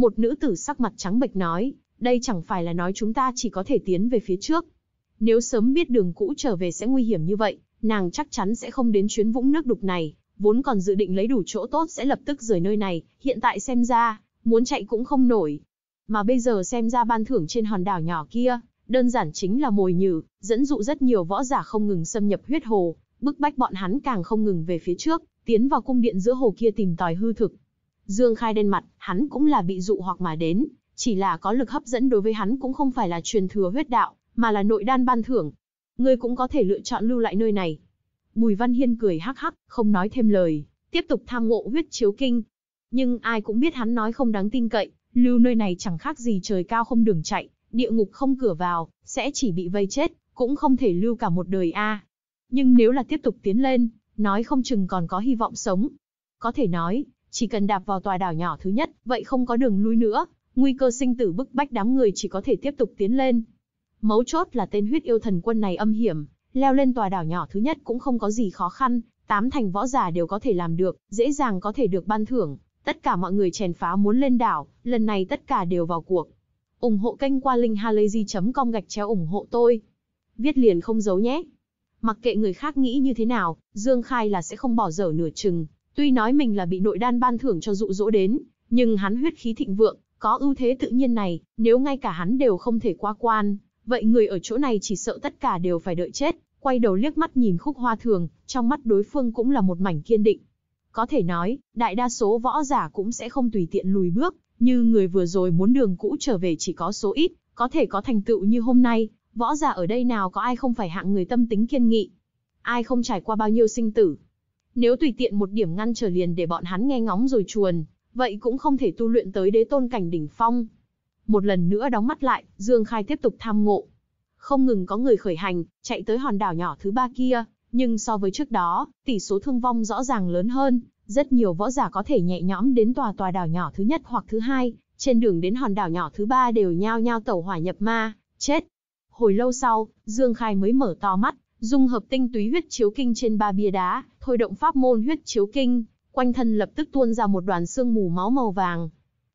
Speaker 1: một nữ tử sắc mặt trắng bệch nói, đây chẳng phải là nói chúng ta chỉ có thể tiến về phía trước. Nếu sớm biết đường cũ trở về sẽ nguy hiểm như vậy, nàng chắc chắn sẽ không đến chuyến vũng nước đục này, vốn còn dự định lấy đủ chỗ tốt sẽ lập tức rời nơi này, hiện tại xem ra, muốn chạy cũng không nổi. Mà bây giờ xem ra ban thưởng trên hòn đảo nhỏ kia, đơn giản chính là mồi nhử, dẫn dụ rất nhiều võ giả không ngừng xâm nhập huyết hồ, bức bách bọn hắn càng không ngừng về phía trước, tiến vào cung điện giữa hồ kia tìm tòi hư thực. Dương Khai đen mặt, hắn cũng là bị dụ hoặc mà đến, chỉ là có lực hấp dẫn đối với hắn cũng không phải là truyền thừa huyết đạo, mà là nội đan ban thưởng. Ngươi cũng có thể lựa chọn lưu lại nơi này. Bùi Văn Hiên cười hắc hắc, không nói thêm lời, tiếp tục tham ngộ huyết chiếu kinh. Nhưng ai cũng biết hắn nói không đáng tin cậy, lưu nơi này chẳng khác gì trời cao không đường chạy, địa ngục không cửa vào, sẽ chỉ bị vây chết, cũng không thể lưu cả một đời a. Nhưng nếu là tiếp tục tiến lên, nói không chừng còn có hy vọng sống. Có thể nói, chỉ cần đạp vào tòa đảo nhỏ thứ nhất, vậy không có đường lui nữa, nguy cơ sinh tử bức bách đám người chỉ có thể tiếp tục tiến lên. Mấu chốt là tên huyết yêu thần quân này âm hiểm, leo lên tòa đảo nhỏ thứ nhất cũng không có gì khó khăn, tám thành võ giả đều có thể làm được, dễ dàng có thể được ban thưởng. Tất cả mọi người chèn phá muốn lên đảo, lần này tất cả đều vào cuộc. ủng hộ kênh qua linkhalazy.com gạch chéo ủng hộ tôi. Viết liền không giấu nhé. Mặc kệ người khác nghĩ như thế nào, Dương Khai là sẽ không bỏ dở nửa chừng, Tuy nói mình là bị nội đan ban thưởng cho dụ dỗ đến, nhưng hắn huyết khí thịnh vượng, có ưu thế tự nhiên này, nếu ngay cả hắn đều không thể qua quan, vậy người ở chỗ này chỉ sợ tất cả đều phải đợi chết, quay đầu liếc mắt nhìn khúc hoa thường, trong mắt đối phương cũng là một mảnh kiên định. Có thể nói, đại đa số võ giả cũng sẽ không tùy tiện lùi bước, như người vừa rồi muốn đường cũ trở về chỉ có số ít, có thể có thành tựu như hôm nay, võ giả ở đây nào có ai không phải hạng người tâm tính kiên nghị. Ai không trải qua bao nhiêu sinh tử, nếu tùy tiện một điểm ngăn trở liền để bọn hắn nghe ngóng rồi chuồn, vậy cũng không thể tu luyện tới đế tôn cảnh đỉnh phong. Một lần nữa đóng mắt lại, Dương Khai tiếp tục tham ngộ. Không ngừng có người khởi hành, chạy tới hòn đảo nhỏ thứ ba kia, nhưng so với trước đó, tỷ số thương vong rõ ràng lớn hơn, rất nhiều võ giả có thể nhẹ nhõm đến tòa tòa đảo nhỏ thứ nhất hoặc thứ hai, trên đường đến hòn đảo nhỏ thứ ba đều nhao nhao tẩu hỏa nhập ma, chết. Hồi lâu sau, Dương Khai mới mở to mắt, dung hợp tinh túy huyết chiếu kinh trên ba bia đá, thôi động pháp môn huyết chiếu kinh, quanh thân lập tức tuôn ra một đoàn sương mù máu màu vàng.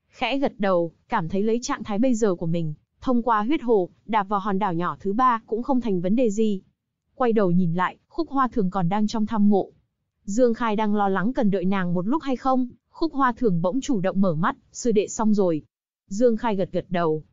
Speaker 1: Khẽ gật đầu, cảm thấy lấy trạng thái bây giờ của mình, thông qua huyết hồ, đạp vào hòn đảo nhỏ thứ ba cũng không thành vấn đề gì. Quay đầu nhìn lại, khúc hoa thường còn đang trong thăm mộ. Dương Khai đang lo lắng cần đợi nàng một lúc hay không, khúc hoa thường bỗng chủ động mở mắt, sư đệ xong rồi. Dương Khai gật gật đầu.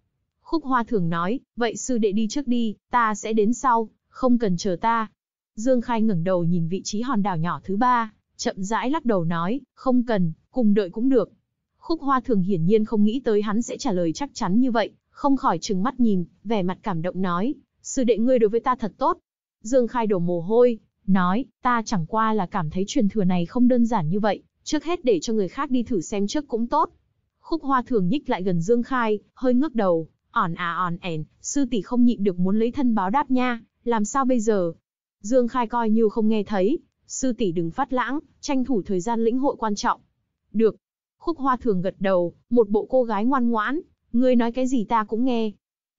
Speaker 1: Khúc hoa thường nói, vậy sư đệ đi trước đi, ta sẽ đến sau, không cần chờ ta, Dương Khai ngẩng đầu nhìn vị trí hòn đảo nhỏ thứ ba, chậm rãi lắc đầu nói, không cần, cùng đợi cũng được. Khúc Hoa Thường hiển nhiên không nghĩ tới hắn sẽ trả lời chắc chắn như vậy, không khỏi trừng mắt nhìn, vẻ mặt cảm động nói, sư đệ ngươi đối với ta thật tốt. Dương Khai đổ mồ hôi, nói, ta chẳng qua là cảm thấy truyền thừa này không đơn giản như vậy, trước hết để cho người khác đi thử xem trước cũng tốt. Khúc Hoa Thường nhích lại gần Dương Khai, hơi ngước đầu, ỏn à ỏn ẻn, sư tỷ không nhịn được muốn lấy thân báo đáp nha, làm sao bây giờ, Dương Khai coi như không nghe thấy, sư tỷ đừng phát lãng, tranh thủ thời gian lĩnh hội quan trọng. Được. Khúc hoa thường gật đầu, một bộ cô gái ngoan ngoãn, ngươi nói cái gì ta cũng nghe.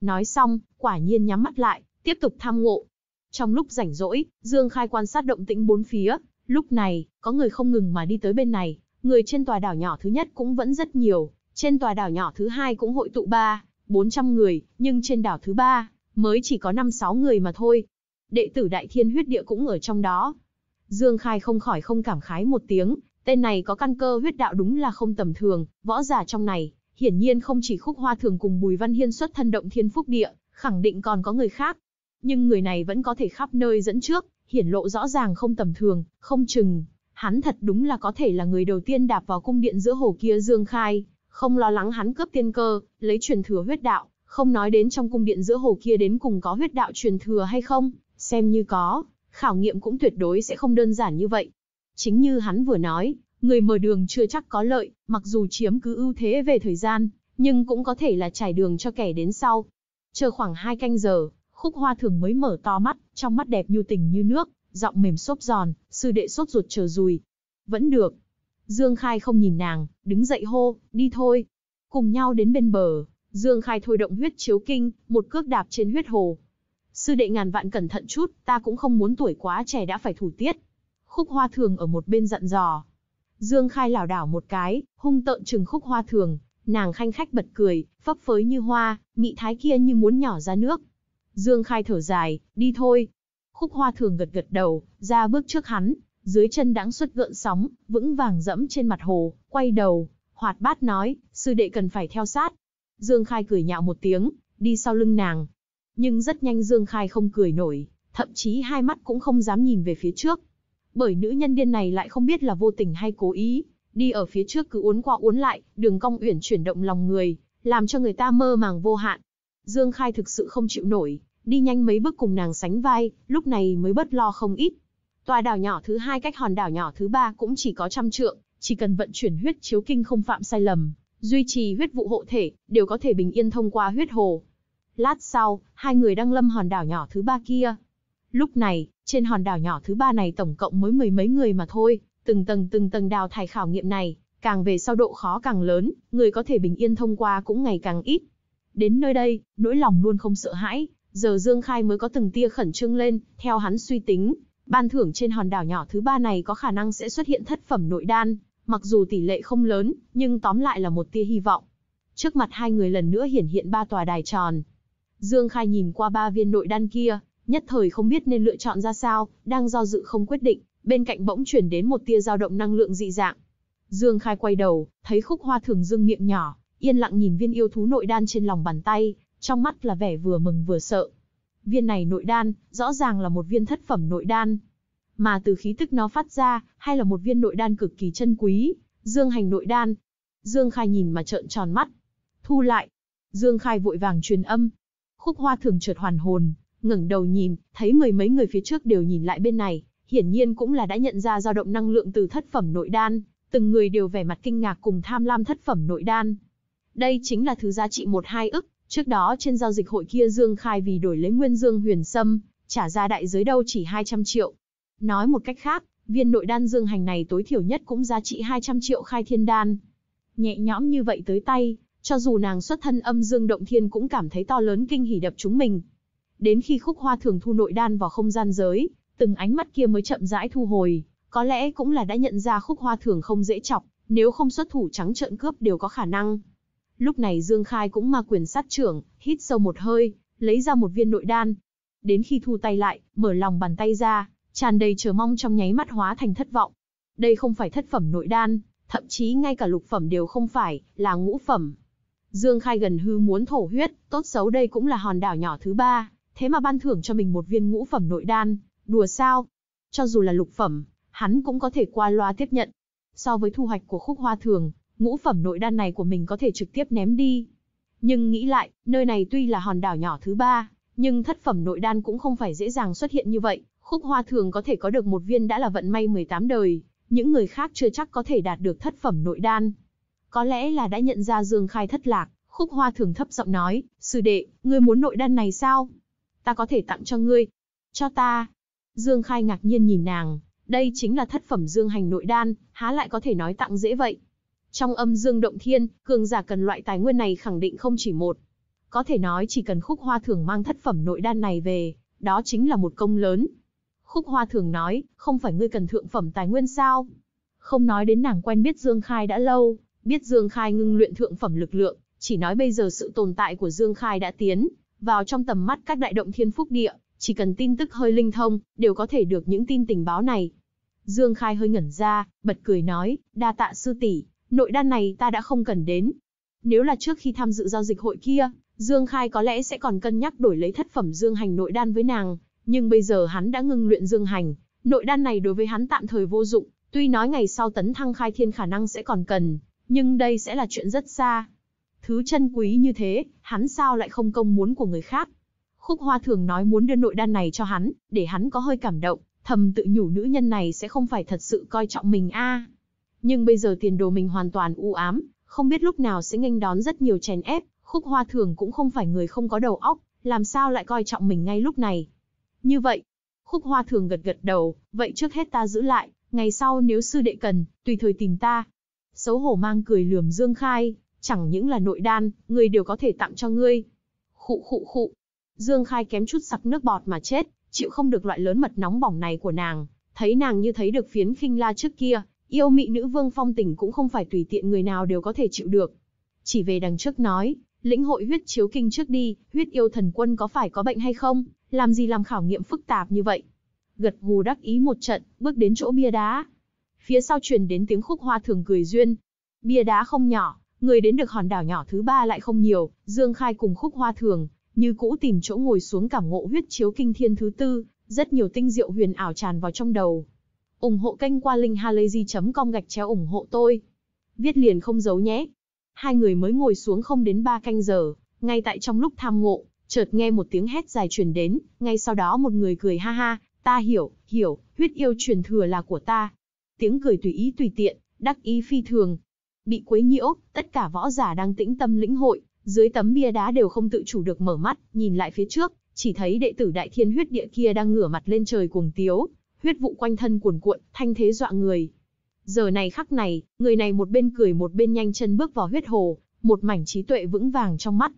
Speaker 1: Nói xong, quả nhiên nhắm mắt lại, tiếp tục tham ngộ. Trong lúc rảnh rỗi, Dương Khai quan sát động tĩnh bốn phía, lúc này, có người không ngừng mà đi tới bên này, người trên tòa đảo nhỏ thứ nhất cũng vẫn rất nhiều, trên tòa đảo nhỏ thứ hai cũng hội tụ ba, 400 người, nhưng trên đảo thứ ba mới chỉ có 5-6 người mà thôi đệ tử Đại Thiên Huyết Địa cũng ở trong đó. Dương Khai không khỏi không cảm khái một tiếng, tên này có căn cơ huyết đạo đúng là không tầm thường, võ giả trong này, hiển nhiên không chỉ Khúc Hoa Thường cùng Bùi Văn Hiên xuất thân động thiên phúc địa, khẳng định còn có người khác. Nhưng người này vẫn có thể khắp nơi dẫn trước, hiển lộ rõ ràng không tầm thường, không chừng, hắn thật đúng là có thể là người đầu tiên đạp vào cung điện giữa hồ kia Dương Khai, không lo lắng hắn cướp tiên cơ, lấy truyền thừa huyết đạo, không nói đến trong cung điện giữa hồ kia đến cùng có huyết đạo truyền thừa hay không, xem như có, khảo nghiệm cũng tuyệt đối sẽ không đơn giản như vậy. Chính như hắn vừa nói, người mở đường chưa chắc có lợi, mặc dù chiếm cứ ưu thế về thời gian, nhưng cũng có thể là trải đường cho kẻ đến sau. Chờ khoảng hai canh giờ, khúc hoa thường mới mở to mắt, trong mắt đẹp như tình như nước, giọng mềm xốp giòn, sư đệ sốt ruột chờ rùi Vẫn được. Dương Khai không nhìn nàng, đứng dậy hô, đi thôi. Cùng nhau đến bên bờ, Dương Khai thôi động huyết chiếu kinh, một cước đạp trên huyết hồ, sư đệ ngàn vạn cẩn thận chút, ta cũng không muốn tuổi quá trẻ đã phải thủ tiết. Khúc hoa thường ở một bên giận dò. Dương khai lảo đảo một cái, hung tợn chừng khúc hoa thường, nàng khanh khách bật cười, phấp phới như hoa, mị thái kia như muốn nhỏ ra nước. Dương khai thở dài, đi thôi. Khúc hoa thường gật gật đầu, ra bước trước hắn, dưới chân đãng xuất gợn sóng, vững vàng dẫm trên mặt hồ, quay đầu, hoạt bát nói, sư đệ cần phải theo sát. Dương khai cười nhạo một tiếng, đi sau lưng nàng, nhưng rất nhanh Dương Khai không cười nổi, thậm chí hai mắt cũng không dám nhìn về phía trước. Bởi nữ nhân điên này lại không biết là vô tình hay cố ý, đi ở phía trước cứ uốn qua uốn lại, đường cong uyển chuyển động lòng người, làm cho người ta mơ màng vô hạn. Dương Khai thực sự không chịu nổi, đi nhanh mấy bước cùng nàng sánh vai, lúc này mới bất lo không ít. Tòa đảo nhỏ thứ hai cách hòn đảo nhỏ thứ ba cũng chỉ có trăm trượng, chỉ cần vận chuyển huyết chiếu kinh không phạm sai lầm, duy trì huyết vụ hộ thể, đều có thể bình yên thông qua huyết hồ, Lát sau, hai người đang lâm hòn đảo nhỏ thứ ba kia. Lúc này, trên hòn đảo nhỏ thứ ba này tổng cộng mới mười mấy người mà thôi, từng tầng từng tầng đào thải khảo nghiệm này, càng về sau độ khó càng lớn, người có thể bình yên thông qua cũng ngày càng ít. Đến nơi đây, nỗi lòng luôn không sợ hãi, giờ Dương Khai mới có từng tia khẩn trương lên, theo hắn suy tính, ban thưởng trên hòn đảo nhỏ thứ ba này có khả năng sẽ xuất hiện thất phẩm nội đan, mặc dù tỷ lệ không lớn, nhưng tóm lại là một tia hy vọng. Trước mặt hai người lần nữa hiển hiện ba tòa đài tròn, Dương Khai nhìn qua ba viên nội đan kia, nhất thời không biết nên lựa chọn ra sao, đang do dự không quyết định, bên cạnh bỗng chuyển đến một tia dao động năng lượng dị dạng. Dương Khai quay đầu, thấy khúc hoa thường dương miệng nhỏ, yên lặng nhìn viên yêu thú nội đan trên lòng bàn tay, trong mắt là vẻ vừa mừng vừa sợ. Viên này nội đan, rõ ràng là một viên thất phẩm nội đan. Mà từ khí tức nó phát ra, hay là một viên nội đan cực kỳ chân quý, Dương hành nội đan. Dương Khai nhìn mà trợn tròn mắt. Thu lại. Dương Khai vội vàng truyền âm, Khúc Hoa thường chợt hoàn hồn, ngẩng đầu nhìn, thấy mười mấy người phía trước đều nhìn lại bên này, hiển nhiên cũng là đã nhận ra dao động năng lượng từ thất phẩm nội đan, từng người đều vẻ mặt kinh ngạc cùng tham lam thất phẩm nội đan. Đây chính là thứ giá trị một hai ức, trước đó trên giao dịch hội kia Dương Khai vì đổi lấy Nguyên Dương Huyền Sâm, trả ra đại giới đâu chỉ 200 triệu. Nói một cách khác, viên nội đan dương hành này tối thiểu nhất cũng giá trị 200 triệu khai thiên đan. Nhẹ nhõm như vậy tới tay, cho dù nàng xuất thân âm dương động thiên cũng cảm thấy to lớn kinh hỉ đập chúng mình. Đến khi khúc hoa thường thu nội đan vào không gian giới, từng ánh mắt kia mới chậm rãi thu hồi, có lẽ cũng là đã nhận ra khúc hoa thường không dễ chọc, nếu không xuất thủ trắng trợn cướp đều có khả năng. Lúc này Dương Khai cũng ma quyền sát trưởng, hít sâu một hơi, lấy ra một viên nội đan. Đến khi thu tay lại, mở lòng bàn tay ra, tràn đầy chờ mong trong nháy mắt hóa thành thất vọng. Đây không phải thất phẩm nội đan, thậm chí ngay cả lục phẩm đều không phải, là ngũ phẩm. Dương Khai gần hư muốn thổ huyết, tốt xấu đây cũng là hòn đảo nhỏ thứ ba, thế mà ban thưởng cho mình một viên ngũ phẩm nội đan, đùa sao? Cho dù là lục phẩm, hắn cũng có thể qua loa tiếp nhận. So với thu hoạch của khúc hoa thường, ngũ phẩm nội đan này của mình có thể trực tiếp ném đi. Nhưng nghĩ lại, nơi này tuy là hòn đảo nhỏ thứ ba, nhưng thất phẩm nội đan cũng không phải dễ dàng xuất hiện như vậy. Khúc hoa thường có thể có được một viên đã là vận may 18 đời, những người khác chưa chắc có thể đạt được thất phẩm nội đan, có lẽ là đã nhận ra Dương Khai thất lạc, khúc hoa thường thấp giọng nói, sư đệ, ngươi muốn nội đan này sao? Ta có thể tặng cho ngươi. Cho ta. Dương Khai ngạc nhiên nhìn nàng, đây chính là thất phẩm Dương hành nội đan, há lại có thể nói tặng dễ vậy. Trong âm Dương động thiên, cường giả cần loại tài nguyên này khẳng định không chỉ một. Có thể nói chỉ cần khúc hoa thường mang thất phẩm nội đan này về, đó chính là một công lớn. Khúc hoa thường nói, không phải ngươi cần thượng phẩm tài nguyên sao? Không nói đến nàng quen biết Dương Khai đã lâu, biết Dương Khai ngưng luyện thượng phẩm lực lượng, chỉ nói bây giờ sự tồn tại của Dương Khai đã tiến vào trong tầm mắt các đại động thiên phúc địa, chỉ cần tin tức hơi linh thông, đều có thể được những tin tình báo này. Dương Khai hơi ngẩn ra, bật cười nói, đa tạ sư tỷ, nội đan này ta đã không cần đến. Nếu là trước khi tham dự giao dịch hội kia, Dương Khai có lẽ sẽ còn cân nhắc đổi lấy thất phẩm Dương Hành nội đan với nàng, nhưng bây giờ hắn đã ngưng luyện Dương Hành, nội đan này đối với hắn tạm thời vô dụng, tuy nói ngày sau tấn thăng khai thiên khả năng sẽ còn cần, nhưng đây sẽ là chuyện rất xa. Thứ chân quý như thế, hắn sao lại không công muốn của người khác? Khúc Hoa thường nói muốn đưa nội đan này cho hắn, để hắn có hơi cảm động, thầm tự nhủ nữ nhân này sẽ không phải thật sự coi trọng mình a. Nhưng bây giờ tiền đồ mình hoàn toàn u ám, không biết lúc nào sẽ nghênh đón rất nhiều chèn ép, Khúc Hoa thường cũng không phải người không có đầu óc, làm sao lại coi trọng mình ngay lúc này? Như vậy, Khúc Hoa thường gật gật đầu, vậy trước hết ta giữ lại, ngày sau nếu sư đệ cần, tùy thời tìm ta xấu hổ mang cười lườm Dương Khai, chẳng những là nội đan, người đều có thể tặng cho ngươi. Khụ khụ khụ. Dương Khai kém chút sặc nước bọt mà chết, chịu không được loại lớn mật nóng bỏng này của nàng, thấy nàng như thấy được phiến khinh la trước kia, yêu mị nữ vương phong tình cũng không phải tùy tiện người nào đều có thể chịu được. Chỉ về đằng trước nói, lĩnh hội huyết chiếu kinh trước đi, huyết yêu thần quân có phải có bệnh hay không, làm gì làm khảo nghiệm phức tạp như vậy. Gật gù đắc ý một trận, bước đến chỗ bia đá, phía sau truyền đến tiếng khúc hoa thường cười duyên. Bia đá không nhỏ, người đến được hòn đảo nhỏ thứ ba lại không nhiều, Dương Khai cùng khúc hoa thường, như cũ tìm chỗ ngồi xuống cảm ngộ huyết chiếu kinh thiên thứ tư, rất nhiều tinh diệu huyền ảo tràn vào trong đầu. ủng hộ kênh qua linkhalazy.com gạch chéo ủng hộ tôi. Viết liền không giấu nhé. Hai người mới ngồi xuống không đến ba canh giờ, ngay tại trong lúc tham ngộ, chợt nghe một tiếng hét dài truyền đến, ngay sau đó một người cười ha ha, ta hiểu, hiểu, huyết yêu truyền thừa là của ta, tiếng cười tùy ý tùy tiện, đắc ý phi thường. Bị quấy nhiễu, tất cả võ giả đang tĩnh tâm lĩnh hội, dưới tấm bia đá đều không tự chủ được mở mắt, nhìn lại phía trước, chỉ thấy đệ tử Đại Thiên Huyết Địa kia đang ngửa mặt lên trời cuồng tiếu, huyết vụ quanh thân cuồn cuộn, thanh thế dọa người. Giờ này khắc này, người này một bên cười một bên nhanh chân bước vào huyết hồ, một mảnh trí tuệ vững vàng trong mắt.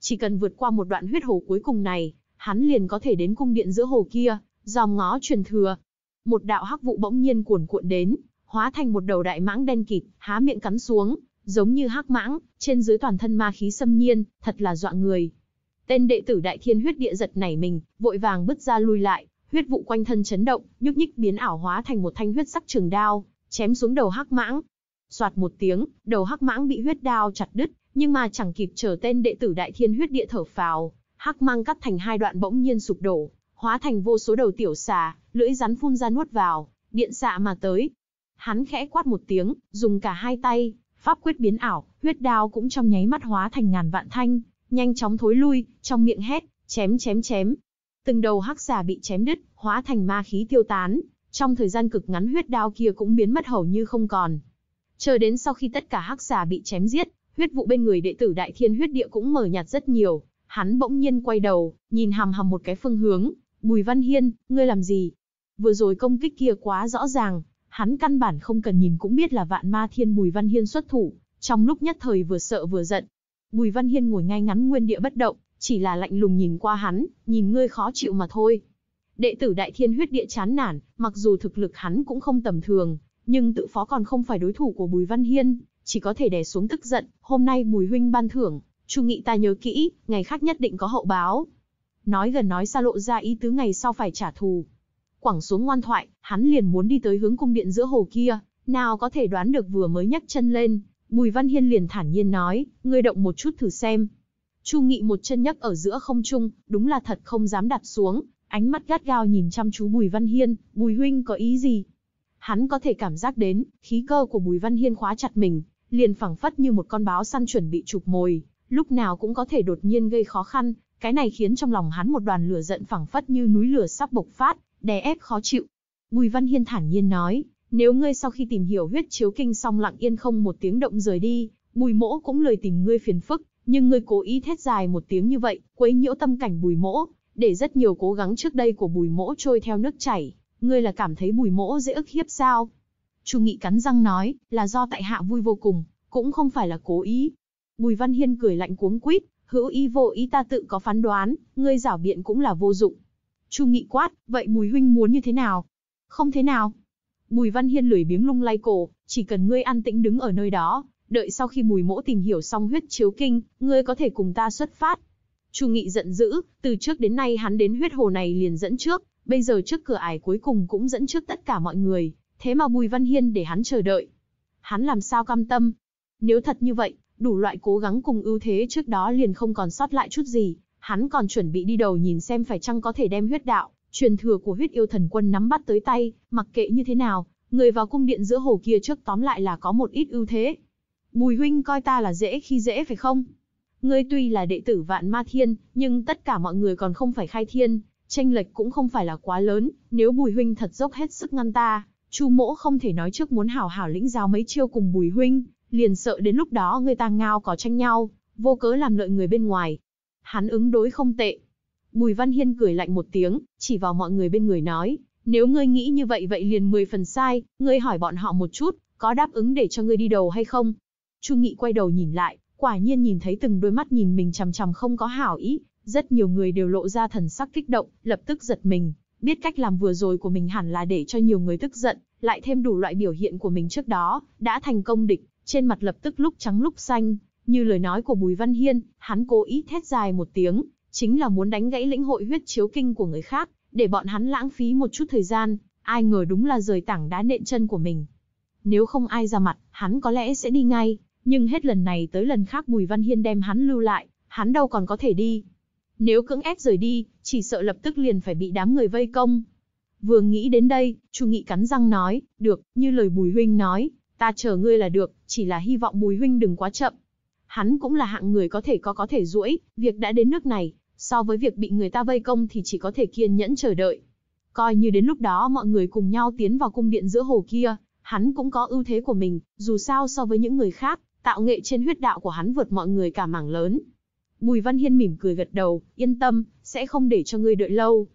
Speaker 1: Chỉ cần vượt qua một đoạn huyết hồ cuối cùng này, hắn liền có thể đến cung điện giữa hồ kia, dòm ngó truyền thừa, một đạo hắc vụ bỗng nhiên cuồn cuộn đến, hóa thành một đầu đại mãng đen kịt, há miệng cắn xuống, giống như hắc mãng, trên dưới toàn thân ma khí xâm nhiên, thật là dọa người. Tên đệ tử Đại Thiên Huyết Địa giật nảy mình, vội vàng bứt ra lui lại, huyết vụ quanh thân chấn động, nhúc nhích biến ảo hóa thành một thanh huyết sắc trường đao, chém xuống đầu hắc mãng. Soạt một tiếng, đầu hắc mãng bị huyết đao chặt đứt, nhưng mà chẳng kịp chờ tên đệ tử Đại Thiên Huyết Địa thở phào, hắc mang cắt thành hai đoạn bỗng nhiên sụp đổ, hóa thành vô số đầu tiểu xà, lưỡi rắn phun ra nuốt vào, điện xạ mà tới. Hắn khẽ quát một tiếng, dùng cả hai tay, pháp quyết biến ảo, huyết đao cũng trong nháy mắt hóa thành ngàn vạn thanh, nhanh chóng thối lui, trong miệng hét, chém chém chém. Từng đầu hắc xà bị chém đứt, hóa thành ma khí tiêu tán, trong thời gian cực ngắn huyết đao kia cũng biến mất hầu như không còn. Chờ đến sau khi tất cả hắc xà bị chém giết, huyết vụ bên người đệ tử Đại Thiên Huyết Địa cũng mở nhạt rất nhiều, hắn bỗng nhiên quay đầu, nhìn hằm hằm một cái phương hướng, Bùi Văn Hiên, ngươi làm gì? Vừa rồi công kích kia quá rõ ràng, hắn căn bản không cần nhìn cũng biết là vạn ma thiên Bùi Văn Hiên xuất thủ, trong lúc nhất thời vừa sợ vừa giận. Bùi Văn Hiên ngồi ngay ngắn nguyên địa bất động, chỉ là lạnh lùng nhìn qua hắn, nhìn ngươi khó chịu mà thôi. Đệ tử Đại Thiên huyết địa chán nản, mặc dù thực lực hắn cũng không tầm thường, nhưng tự phó còn không phải đối thủ của Bùi Văn Hiên, chỉ có thể đè xuống tức giận, hôm nay Bùi huynh ban thưởng, Chu Nghị ta nhớ kỹ, ngày khác nhất định có hậu báo nói gần nói xa lộ ra ý tứ ngày sau phải trả thù. Quảng xuống ngoan thoại, hắn liền muốn đi tới hướng cung điện giữa hồ kia, nào có thể đoán được vừa mới nhấc chân lên, Bùi Văn Hiên liền thản nhiên nói, ngươi động một chút thử xem. Chu Nghị một chân nhấc ở giữa không trung, đúng là thật không dám đặt xuống, ánh mắt gắt gao nhìn chăm chú Bùi Văn Hiên, Bùi huynh có ý gì? Hắn có thể cảm giác đến, khí cơ của Bùi Văn Hiên khóa chặt mình, liền phẳng phất như một con báo săn chuẩn bị chụp mồi, lúc nào cũng có thể đột nhiên gây khó khăn, cái này khiến trong lòng hắn một đoàn lửa giận phẳng phất như núi lửa sắp bộc phát, đè ép khó chịu. Bùi Văn Hiên thản nhiên nói, nếu ngươi sau khi tìm hiểu huyết chiếu kinh xong lặng yên không một tiếng động rời đi, bùi mỗ cũng lời tìm ngươi phiền phức, nhưng ngươi cố ý thét dài một tiếng như vậy, quấy nhiễu tâm cảnh bùi mỗ, để rất nhiều cố gắng trước đây của bùi mỗ trôi theo nước chảy, ngươi là cảm thấy bùi mỗ dễ ức hiếp sao? Chu Nghị cắn răng nói, là do tại hạ vui vô cùng, cũng không phải là cố ý. Bùi Văn Hiên cười lạnh cuống quýt, hữu y vô ý ta tự có phán đoán, ngươi giảo biện cũng là vô dụng. Chu Nghị quát, vậy Bùi huynh muốn như thế nào? Không thế nào. Bùi Văn Hiên lười biếng lung lay cổ, chỉ cần ngươi an tĩnh đứng ở nơi đó, đợi sau khi Bùi Mỗ tìm hiểu xong huyết chiếu kinh, ngươi có thể cùng ta xuất phát. Chu Nghị giận dữ, từ trước đến nay hắn đến huyết hồ này liền dẫn trước, bây giờ trước cửa ải cuối cùng cũng dẫn trước tất cả mọi người, thế mà Bùi Văn Hiên để hắn chờ đợi. Hắn làm sao cam tâm? Nếu thật như vậy, đủ loại cố gắng cùng ưu thế trước đó liền không còn sót lại chút gì, hắn còn chuẩn bị đi đầu nhìn xem phải chăng có thể đem huyết đạo, truyền thừa của huyết yêu thần quân nắm bắt tới tay, mặc kệ như thế nào, người vào cung điện giữa hồ kia trước tóm lại là có một ít ưu thế. Bùi huynh coi ta là dễ khi dễ phải không? Ngươi tuy là đệ tử vạn ma thiên, nhưng tất cả mọi người còn không phải khai thiên, tranh lệch cũng không phải là quá lớn, nếu bùi huynh thật dốc hết sức ngăn ta, chu mỗ không thể nói trước muốn hảo hảo lĩnh giáo mấy chiêu cùng bùi huynh, liền sợ đến lúc đó người ta ngao có tranh nhau, vô cớ làm lợi người bên ngoài. Hắn ứng đối không tệ. Bùi Văn Hiên cười lạnh một tiếng, chỉ vào mọi người bên người nói, nếu ngươi nghĩ như vậy vậy liền 10 phần sai, ngươi hỏi bọn họ một chút, có đáp ứng để cho ngươi đi đầu hay không? Chu Nghị quay đầu nhìn lại, quả nhiên nhìn thấy từng đôi mắt nhìn mình chằm chằm không có hảo ý, rất nhiều người đều lộ ra thần sắc kích động, lập tức giật mình, biết cách làm vừa rồi của mình hẳn là để cho nhiều người tức giận, lại thêm đủ loại biểu hiện của mình trước đó, đã thành công địch, trên mặt lập tức lúc trắng lúc xanh, như lời nói của Bùi Văn Hiên, hắn cố ý thét dài một tiếng, chính là muốn đánh gãy lĩnh hội huyết chiếu kinh của người khác, để bọn hắn lãng phí một chút thời gian, ai ngờ đúng là rời tảng đá nện chân của mình. Nếu không ai ra mặt, hắn có lẽ sẽ đi ngay, nhưng hết lần này tới lần khác Bùi Văn Hiên đem hắn lưu lại, hắn đâu còn có thể đi. Nếu cưỡng ép rời đi, chỉ sợ lập tức liền phải bị đám người vây công. Vừa nghĩ đến đây, Chu Nghị cắn răng nói, được, như lời Bùi Huynh nói, Ta chờ ngươi là được, chỉ là hy vọng Bùi huynh đừng quá chậm. Hắn cũng là hạng người có thể có có thể duỗi, việc đã đến nước này, so với việc bị người ta vây công thì chỉ có thể kiên nhẫn chờ đợi. Coi như đến lúc đó mọi người cùng nhau tiến vào cung điện giữa hồ kia, hắn cũng có ưu thế của mình, dù sao so với những người khác, tạo nghệ trên huyết đạo của hắn vượt mọi người cả mảng lớn. Bùi Văn Hiên mỉm cười gật đầu, yên tâm, sẽ không để cho ngươi đợi lâu.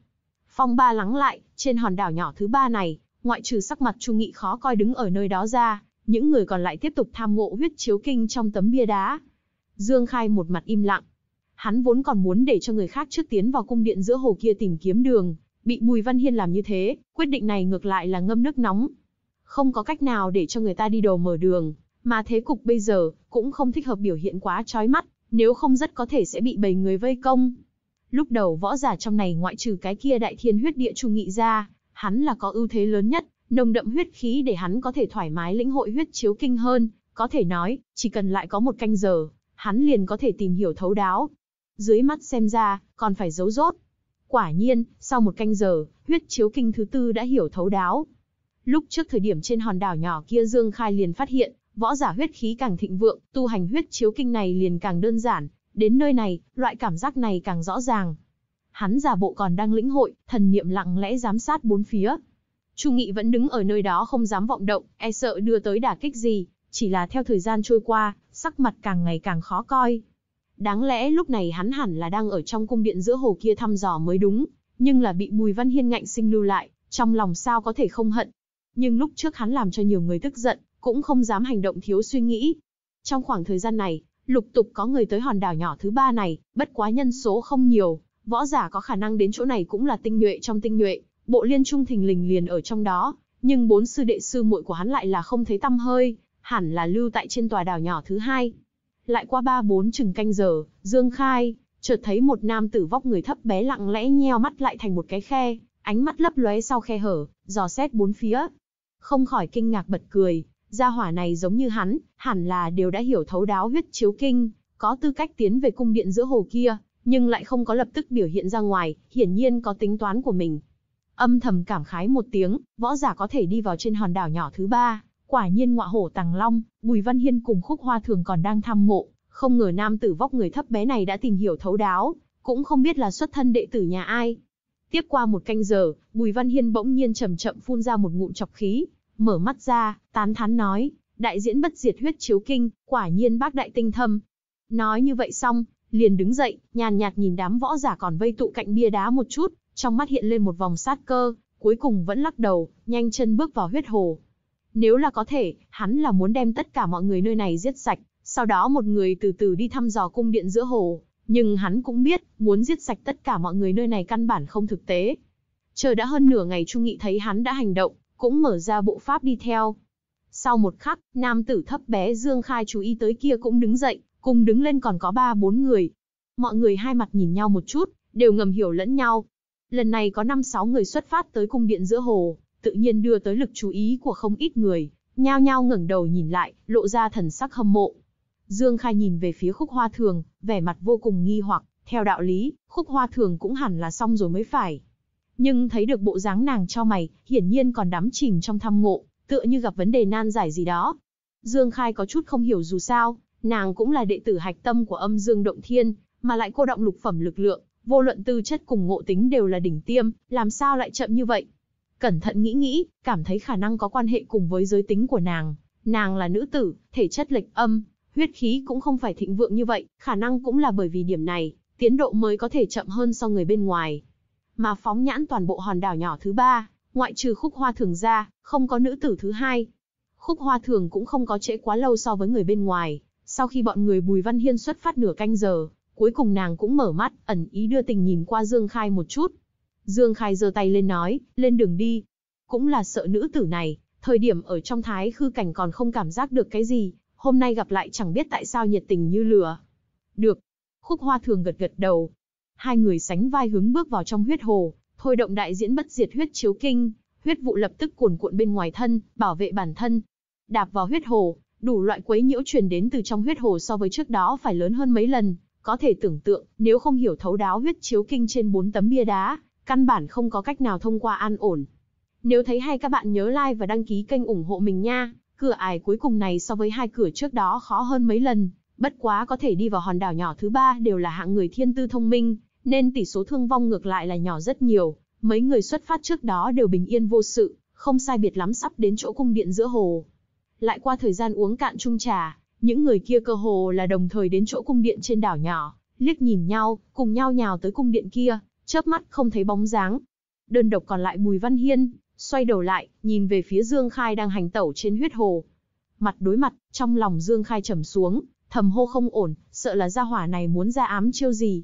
Speaker 1: Phong ba lắng lại, trên hòn đảo nhỏ thứ ba này, ngoại trừ sắc mặt Chu Nghị khó coi đứng ở nơi đó ra, những người còn lại tiếp tục tham ngộ huyết chiếu kinh trong tấm bia đá. Dương Khai một mặt im lặng. Hắn vốn còn muốn để cho người khác trước tiến vào cung điện giữa hồ kia tìm kiếm đường, bị Bùi Văn Hiên làm như thế, quyết định này ngược lại là ngâm nước nóng. Không có cách nào để cho người ta đi đầu mở đường, mà thế cục bây giờ cũng không thích hợp biểu hiện quá chói mắt, nếu không rất có thể sẽ bị bầy người vây công. Lúc đầu võ giả trong này ngoại trừ cái kia đại thiên huyết địa trung nghị ra, hắn là có ưu thế lớn nhất, nồng đậm huyết khí để hắn có thể thoải mái lĩnh hội huyết chiếu kinh hơn, có thể nói, chỉ cần lại có một canh giờ, hắn liền có thể tìm hiểu thấu đáo. Dưới mắt xem ra, còn phải giấu rốt. Quả nhiên, sau một canh giờ, huyết chiếu kinh thứ tư đã hiểu thấu đáo. Lúc trước thời điểm trên hòn đảo nhỏ kia Dương Khai liền phát hiện, võ giả huyết khí càng thịnh vượng, tu hành huyết chiếu kinh này liền càng đơn giản, đến nơi này, loại cảm giác này càng rõ ràng. Hắn giả bộ còn đang lĩnh hội, thần niệm lặng lẽ giám sát bốn phía, Chu Nghị vẫn đứng ở nơi đó không dám vọng động, e sợ đưa tới đả kích gì, chỉ là theo thời gian trôi qua, sắc mặt càng ngày càng khó coi. Đáng lẽ lúc này hắn hẳn là đang ở trong cung điện giữa hồ kia thăm dò mới đúng, nhưng là bị Bùi Văn Hiên ngạnh sinh lưu lại, trong lòng sao có thể không hận. Nhưng lúc trước hắn làm cho nhiều người tức giận, cũng không dám hành động thiếu suy nghĩ. Trong khoảng thời gian này, lục tục có người tới hòn đảo nhỏ thứ ba này, bất quá nhân số không nhiều, võ giả có khả năng đến chỗ này cũng là tinh nhuệ trong tinh nhuệ, bộ liên trung thình lình liền ở trong đó, nhưng bốn sư đệ sư muội của hắn lại là không thấy tăm hơi, hẳn là lưu tại trên tòa đảo nhỏ thứ hai. Lại qua ba bốn chừng canh giờ, Dương Khai, chợt thấy một nam tử vóc người thấp bé lặng lẽ nheo mắt lại thành một cái khe, ánh mắt lấp lóe sau khe hở, dò xét bốn phía. Không khỏi kinh ngạc bật cười, gia hỏa này giống như hắn, hẳn là đều đã hiểu thấu đáo huyết chiếu kinh, có tư cách tiến về cung điện giữa hồ kia, nhưng lại không có lập tức biểu hiện ra ngoài, hiển nhiên có tính toán của mình, Âm thầm cảm khái một tiếng, võ giả có thể đi vào trên hòn đảo nhỏ thứ ba, quả nhiên ngọa hổ tàng long, Bùi Văn Hiên cùng Khúc Hoa Thường còn đang thăm mộ, không ngờ nam tử vóc người thấp bé này đã tìm hiểu thấu đáo, cũng không biết là xuất thân đệ tử nhà ai. Tiếp qua một canh giờ, Bùi Văn Hiên bỗng nhiên chậm chậm phun ra một ngụm chọc khí, mở mắt ra, tán thán nói, đại diễn bất diệt huyết chiếu kinh, quả nhiên bác đại tinh thâm. Nói như vậy xong, liền đứng dậy, nhàn nhạt nhìn đám võ giả còn vây tụ cạnh bia đá một chút, trong mắt hiện lên một vòng sát cơ, cuối cùng vẫn lắc đầu, nhanh chân bước vào huyết hồ. Nếu là có thể, hắn là muốn đem tất cả mọi người nơi này giết sạch, sau đó một người từ từ đi thăm dò cung điện giữa hồ, nhưng hắn cũng biết, muốn giết sạch tất cả mọi người nơi này căn bản không thực tế. Chờ đã hơn nửa ngày chu Nghị thấy hắn đã hành động, cũng mở ra bộ pháp đi theo. Sau một khắc, nam tử thấp bé Dương Khai chú ý tới kia cũng đứng dậy, cùng đứng lên còn có ba bốn người. Mọi người hai mặt nhìn nhau một chút, đều ngầm hiểu lẫn nhau, Lần này có 5-6 người xuất phát tới cung điện giữa hồ, tự nhiên đưa tới lực chú ý của không ít người, nhao nhao ngẩng đầu nhìn lại, lộ ra thần sắc hâm mộ. Dương Khai nhìn về phía khúc hoa thường, vẻ mặt vô cùng nghi hoặc, theo đạo lý, khúc hoa thường cũng hẳn là xong rồi mới phải. Nhưng thấy được bộ dáng nàng cho mày, hiển nhiên còn đắm chìm trong thăm ngộ, tựa như gặp vấn đề nan giải gì đó. Dương Khai có chút không hiểu dù sao, nàng cũng là đệ tử hạch tâm của âm dương động thiên, mà lại cô động lục phẩm lực lượng, vô luận tư chất cùng ngộ tính đều là đỉnh tiêm, làm sao lại chậm như vậy? Cẩn thận nghĩ nghĩ, cảm thấy khả năng có quan hệ cùng với giới tính của nàng. Nàng là nữ tử, thể chất lệch âm, huyết khí cũng không phải thịnh vượng như vậy, khả năng cũng là bởi vì điểm này, tiến độ mới có thể chậm hơn so người bên ngoài. Mà phóng nhãn toàn bộ hòn đảo nhỏ thứ ba, ngoại trừ khúc hoa thường ra, không có nữ tử thứ hai. Khúc hoa thường cũng không có trễ quá lâu so với người bên ngoài, sau khi bọn người Bùi Văn Hiên xuất phát nửa canh giờ, Cuối cùng nàng cũng mở mắt, ẩn ý đưa tình nhìn qua Dương Khai một chút. Dương Khai giơ tay lên nói, lên đường đi. Cũng là sợ nữ tử này, thời điểm ở trong thái khư cảnh còn không cảm giác được cái gì, hôm nay gặp lại chẳng biết tại sao nhiệt tình như lửa. Được. Khúc hoa thường gật gật đầu. Hai người sánh vai hướng bước vào trong huyết hồ, thôi động đại diễn bất diệt huyết chiếu kinh, huyết vụ lập tức cuồn cuộn bên ngoài thân, bảo vệ bản thân. Đạp vào huyết hồ, đủ loại quấy nhiễu truyền đến từ trong huyết hồ so với trước đó phải lớn hơn mấy lần, có thể tưởng tượng, nếu không hiểu thấu đáo huyết chiếu kinh trên bốn tấm bia đá, căn bản không có cách nào thông qua an ổn. Nếu thấy hay các bạn nhớ like và đăng ký kênh ủng hộ mình nha. Cửa ải cuối cùng này so với hai cửa trước đó khó hơn mấy lần, bất quá có thể đi vào hòn đảo nhỏ thứ ba đều là hạng người thiên tư thông minh, nên tỷ số thương vong ngược lại là nhỏ rất nhiều. Mấy người xuất phát trước đó đều bình yên vô sự, không sai biệt lắm sắp đến chỗ cung điện giữa hồ. Lại qua thời gian uống cạn chung trà, những người kia cơ hồ là đồng thời đến chỗ cung điện trên đảo nhỏ, liếc nhìn nhau, cùng nhau nhào tới cung điện kia, chớp mắt không thấy bóng dáng. Đơn độc còn lại Bùi Văn Hiên, xoay đầu lại, nhìn về phía Dương Khai đang hành tẩu trên huyết hồ. Mặt đối mặt, trong lòng Dương Khai trầm xuống, thầm hô không ổn, sợ là gia hỏa này muốn ra ám chiêu gì.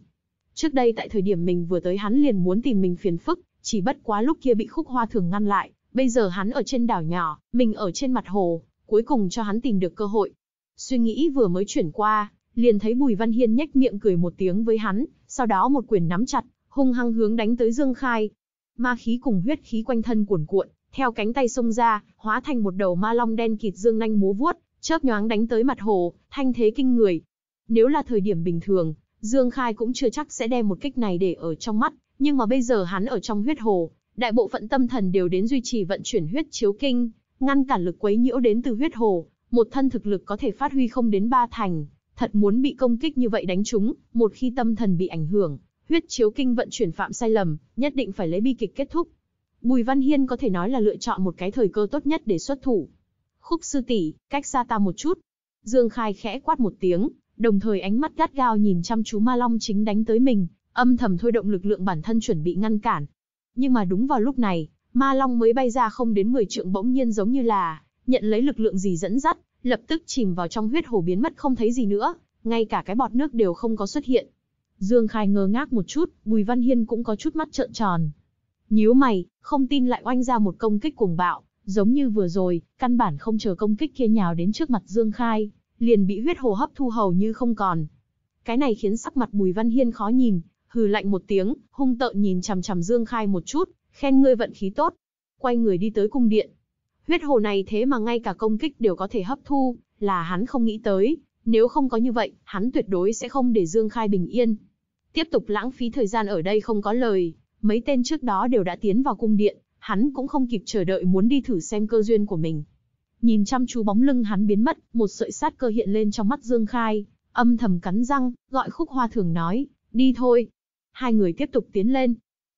Speaker 1: Trước đây tại thời điểm mình vừa tới hắn liền muốn tìm mình phiền phức, chỉ bất quá lúc kia bị khúc hoa thường ngăn lại, bây giờ hắn ở trên đảo nhỏ, mình ở trên mặt hồ, cuối cùng cho hắn tìm được cơ hội, Suy nghĩ vừa mới chuyển qua, liền thấy Bùi Văn Hiên nhếch miệng cười một tiếng với hắn, sau đó một quyền nắm chặt, hung hăng hướng đánh tới Dương Khai. Ma khí cùng huyết khí quanh thân cuồn cuộn, theo cánh tay xông ra, hóa thành một đầu ma long đen kịt dương nhanh múa vuốt, chớp nhoáng đánh tới mặt hồ, thanh thế kinh người. Nếu là thời điểm bình thường, Dương Khai cũng chưa chắc sẽ đem một kích này để ở trong mắt, nhưng mà bây giờ hắn ở trong huyết hồ, đại bộ phận tâm thần đều đến duy trì vận chuyển huyết chiếu kinh, ngăn cản lực quấy nhiễu đến từ huyết hồ, một thân thực lực có thể phát huy không đến ba thành, thật muốn bị công kích như vậy đánh trúng, một khi tâm thần bị ảnh hưởng, huyết chiếu kinh vận chuyển phạm sai lầm, nhất định phải lấy bi kịch kết thúc. Bùi Văn Hiên có thể nói là lựa chọn một cái thời cơ tốt nhất để xuất thủ. Khúc sư tỷ, cách xa ta một chút. Dương Khai khẽ quát một tiếng, đồng thời ánh mắt gắt gao nhìn chăm chú Ma Long chính đánh tới mình, âm thầm thôi động lực lượng bản thân chuẩn bị ngăn cản. Nhưng mà đúng vào lúc này, Ma Long mới bay ra không đến 10 trượng bỗng nhiên giống như là nhận lấy lực lượng gì dẫn dắt, lập tức chìm vào trong huyết hồ biến mất không thấy gì nữa, ngay cả cái bọt nước đều không có xuất hiện. Dương Khai ngơ ngác một chút, Bùi Văn Hiên cũng có chút mắt trợn tròn. Nhíu mày, không tin lại oanh ra một công kích cuồng bạo, giống như vừa rồi, căn bản không chờ công kích kia nhào đến trước mặt Dương Khai, liền bị huyết hồ hấp thu hầu như không còn. Cái này khiến sắc mặt Bùi Văn Hiên khó nhìn, hừ lạnh một tiếng, hung tợn nhìn chằm chằm Dương Khai một chút, khen ngươi vận khí tốt. Quay người đi tới cung điện, Huyết hồ này thế mà ngay cả công kích đều có thể hấp thu, là hắn không nghĩ tới, nếu không có như vậy, hắn tuyệt đối sẽ không để Dương Khai bình yên. Tiếp tục lãng phí thời gian ở đây không có lời, mấy tên trước đó đều đã tiến vào cung điện, hắn cũng không kịp chờ đợi muốn đi thử xem cơ duyên của mình. Nhìn chăm chú bóng lưng hắn biến mất, một sợi sát cơ hiện lên trong mắt Dương Khai, âm thầm cắn răng, gọi khúc hoa thường nói, đi thôi. Hai người tiếp tục tiến lên,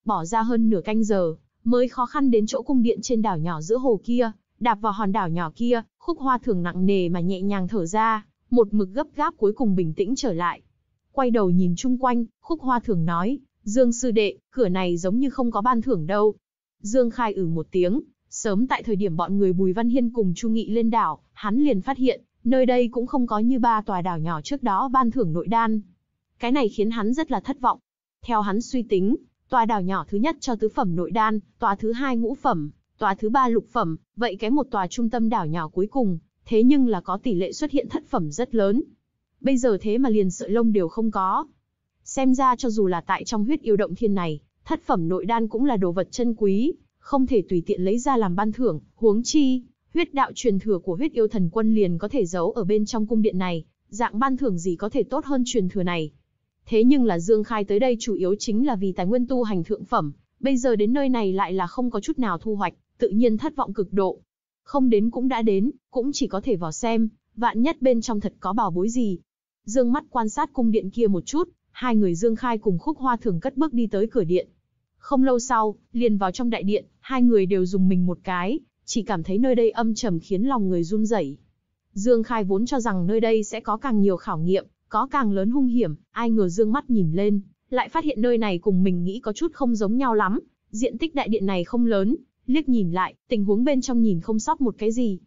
Speaker 1: bỏ ra hơn nửa canh giờ, mới khó khăn đến chỗ cung điện trên đảo nhỏ giữa hồ kia. Đạp vào hòn đảo nhỏ kia, khúc hoa thường nặng nề mà nhẹ nhàng thở ra, một mực gấp gáp cuối cùng bình tĩnh trở lại. Quay đầu nhìn chung quanh, khúc hoa thường nói, Dương sư đệ, cửa này giống như không có ban thưởng đâu. Dương khai ử ừ một tiếng, sớm tại thời điểm bọn người Bùi Văn Hiên cùng Chu Nghị lên đảo, hắn liền phát hiện, nơi đây cũng không có như ba tòa đảo nhỏ trước đó ban thưởng nội đan. Cái này khiến hắn rất là thất vọng. Theo hắn suy tính, tòa đảo nhỏ thứ nhất cho tứ phẩm nội đan, tòa thứ hai ngũ phẩm, tòa thứ ba lục phẩm, vậy cái một tòa trung tâm đảo nhỏ cuối cùng, thế nhưng là có tỷ lệ xuất hiện thất phẩm rất lớn. Bây giờ thế mà liền sợi lông đều không có. Xem ra cho dù là tại trong huyết yêu động thiên này, thất phẩm nội đan cũng là đồ vật chân quý, không thể tùy tiện lấy ra làm ban thưởng, huống chi, huyết đạo truyền thừa của huyết yêu thần quân liền có thể giấu ở bên trong cung điện này, dạng ban thưởng gì có thể tốt hơn truyền thừa này. Thế nhưng là Dương Khai tới đây chủ yếu chính là vì tài nguyên tu hành thượng phẩm, bây giờ đến nơi này lại là không có chút nào thu hoạch, tự nhiên thất vọng cực độ. Không đến cũng đã đến, cũng chỉ có thể vào xem, vạn nhất bên trong thật có bảo bối gì. Dương mắt quan sát cung điện kia một chút, hai người Dương Khai cùng Khúc Hoa Thường cất bước đi tới cửa điện. Không lâu sau, liền vào trong đại điện, hai người đều dùng mình một cái, chỉ cảm thấy nơi đây âm trầm khiến lòng người run rẩy. Dương Khai vốn cho rằng nơi đây sẽ có càng nhiều khảo nghiệm, có càng lớn hung hiểm, ai ngờ dương mắt nhìn lên, lại phát hiện nơi này cùng mình nghĩ có chút không giống nhau lắm, diện tích đại điện này không lớn, Liếc nhìn lại, tình huống bên trong nhìn không sót một cái gì.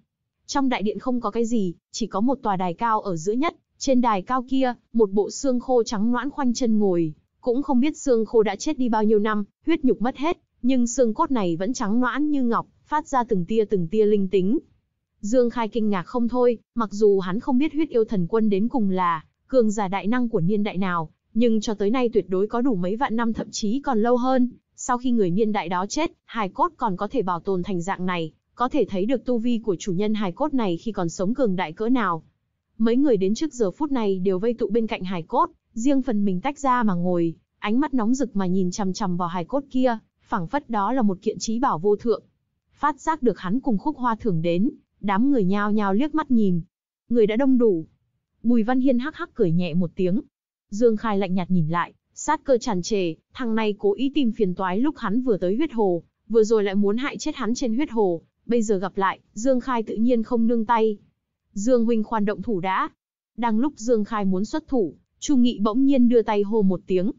Speaker 1: Trong đại điện không có cái gì, chỉ có một tòa đài cao ở giữa nhất, trên đài cao kia, một bộ xương khô trắng noãn khoanh chân ngồi, cũng không biết xương khô đã chết đi bao nhiêu năm, huyết nhục mất hết, nhưng xương cốt này vẫn trắng noãn như ngọc, phát ra từng tia từng tia linh tính. Dương Khai kinh ngạc không thôi, mặc dù hắn không biết huyết yêu thần quân đến cùng là cường giả đại năng của niên đại nào, nhưng cho tới nay tuyệt đối có đủ mấy vạn năm thậm chí còn lâu hơn, sau khi người niên đại đó chết, hài cốt còn có thể bảo tồn thành dạng này, có thể thấy được tu vi của chủ nhân hài cốt này khi còn sống cường đại cỡ nào. Mấy người đến trước giờ phút này đều vây tụ bên cạnh hài cốt, riêng phần mình tách ra mà ngồi, ánh mắt nóng rực mà nhìn chằm chằm vào hài cốt kia, phảng phất đó là một kiện trí bảo vô thượng. Phát giác được hắn cùng khúc hoa thường đến, đám người nhao nhao liếc mắt nhìn. Người đã đông đủ. Bùi Văn Hiên hắc hắc cười nhẹ một tiếng. Dương Khai lạnh nhạt nhìn lại, Sát cơ tràn trề, thằng này cố ý tìm phiền toái lúc hắn vừa tới huyết hồ, vừa rồi lại muốn hại chết hắn trên huyết hồ, bây giờ gặp lại, Dương Khai tự nhiên không nương tay. Dương huynh khoan động thủ đã. Đang lúc Dương Khai muốn xuất thủ, Chu Nghị bỗng nhiên đưa tay hô một tiếng.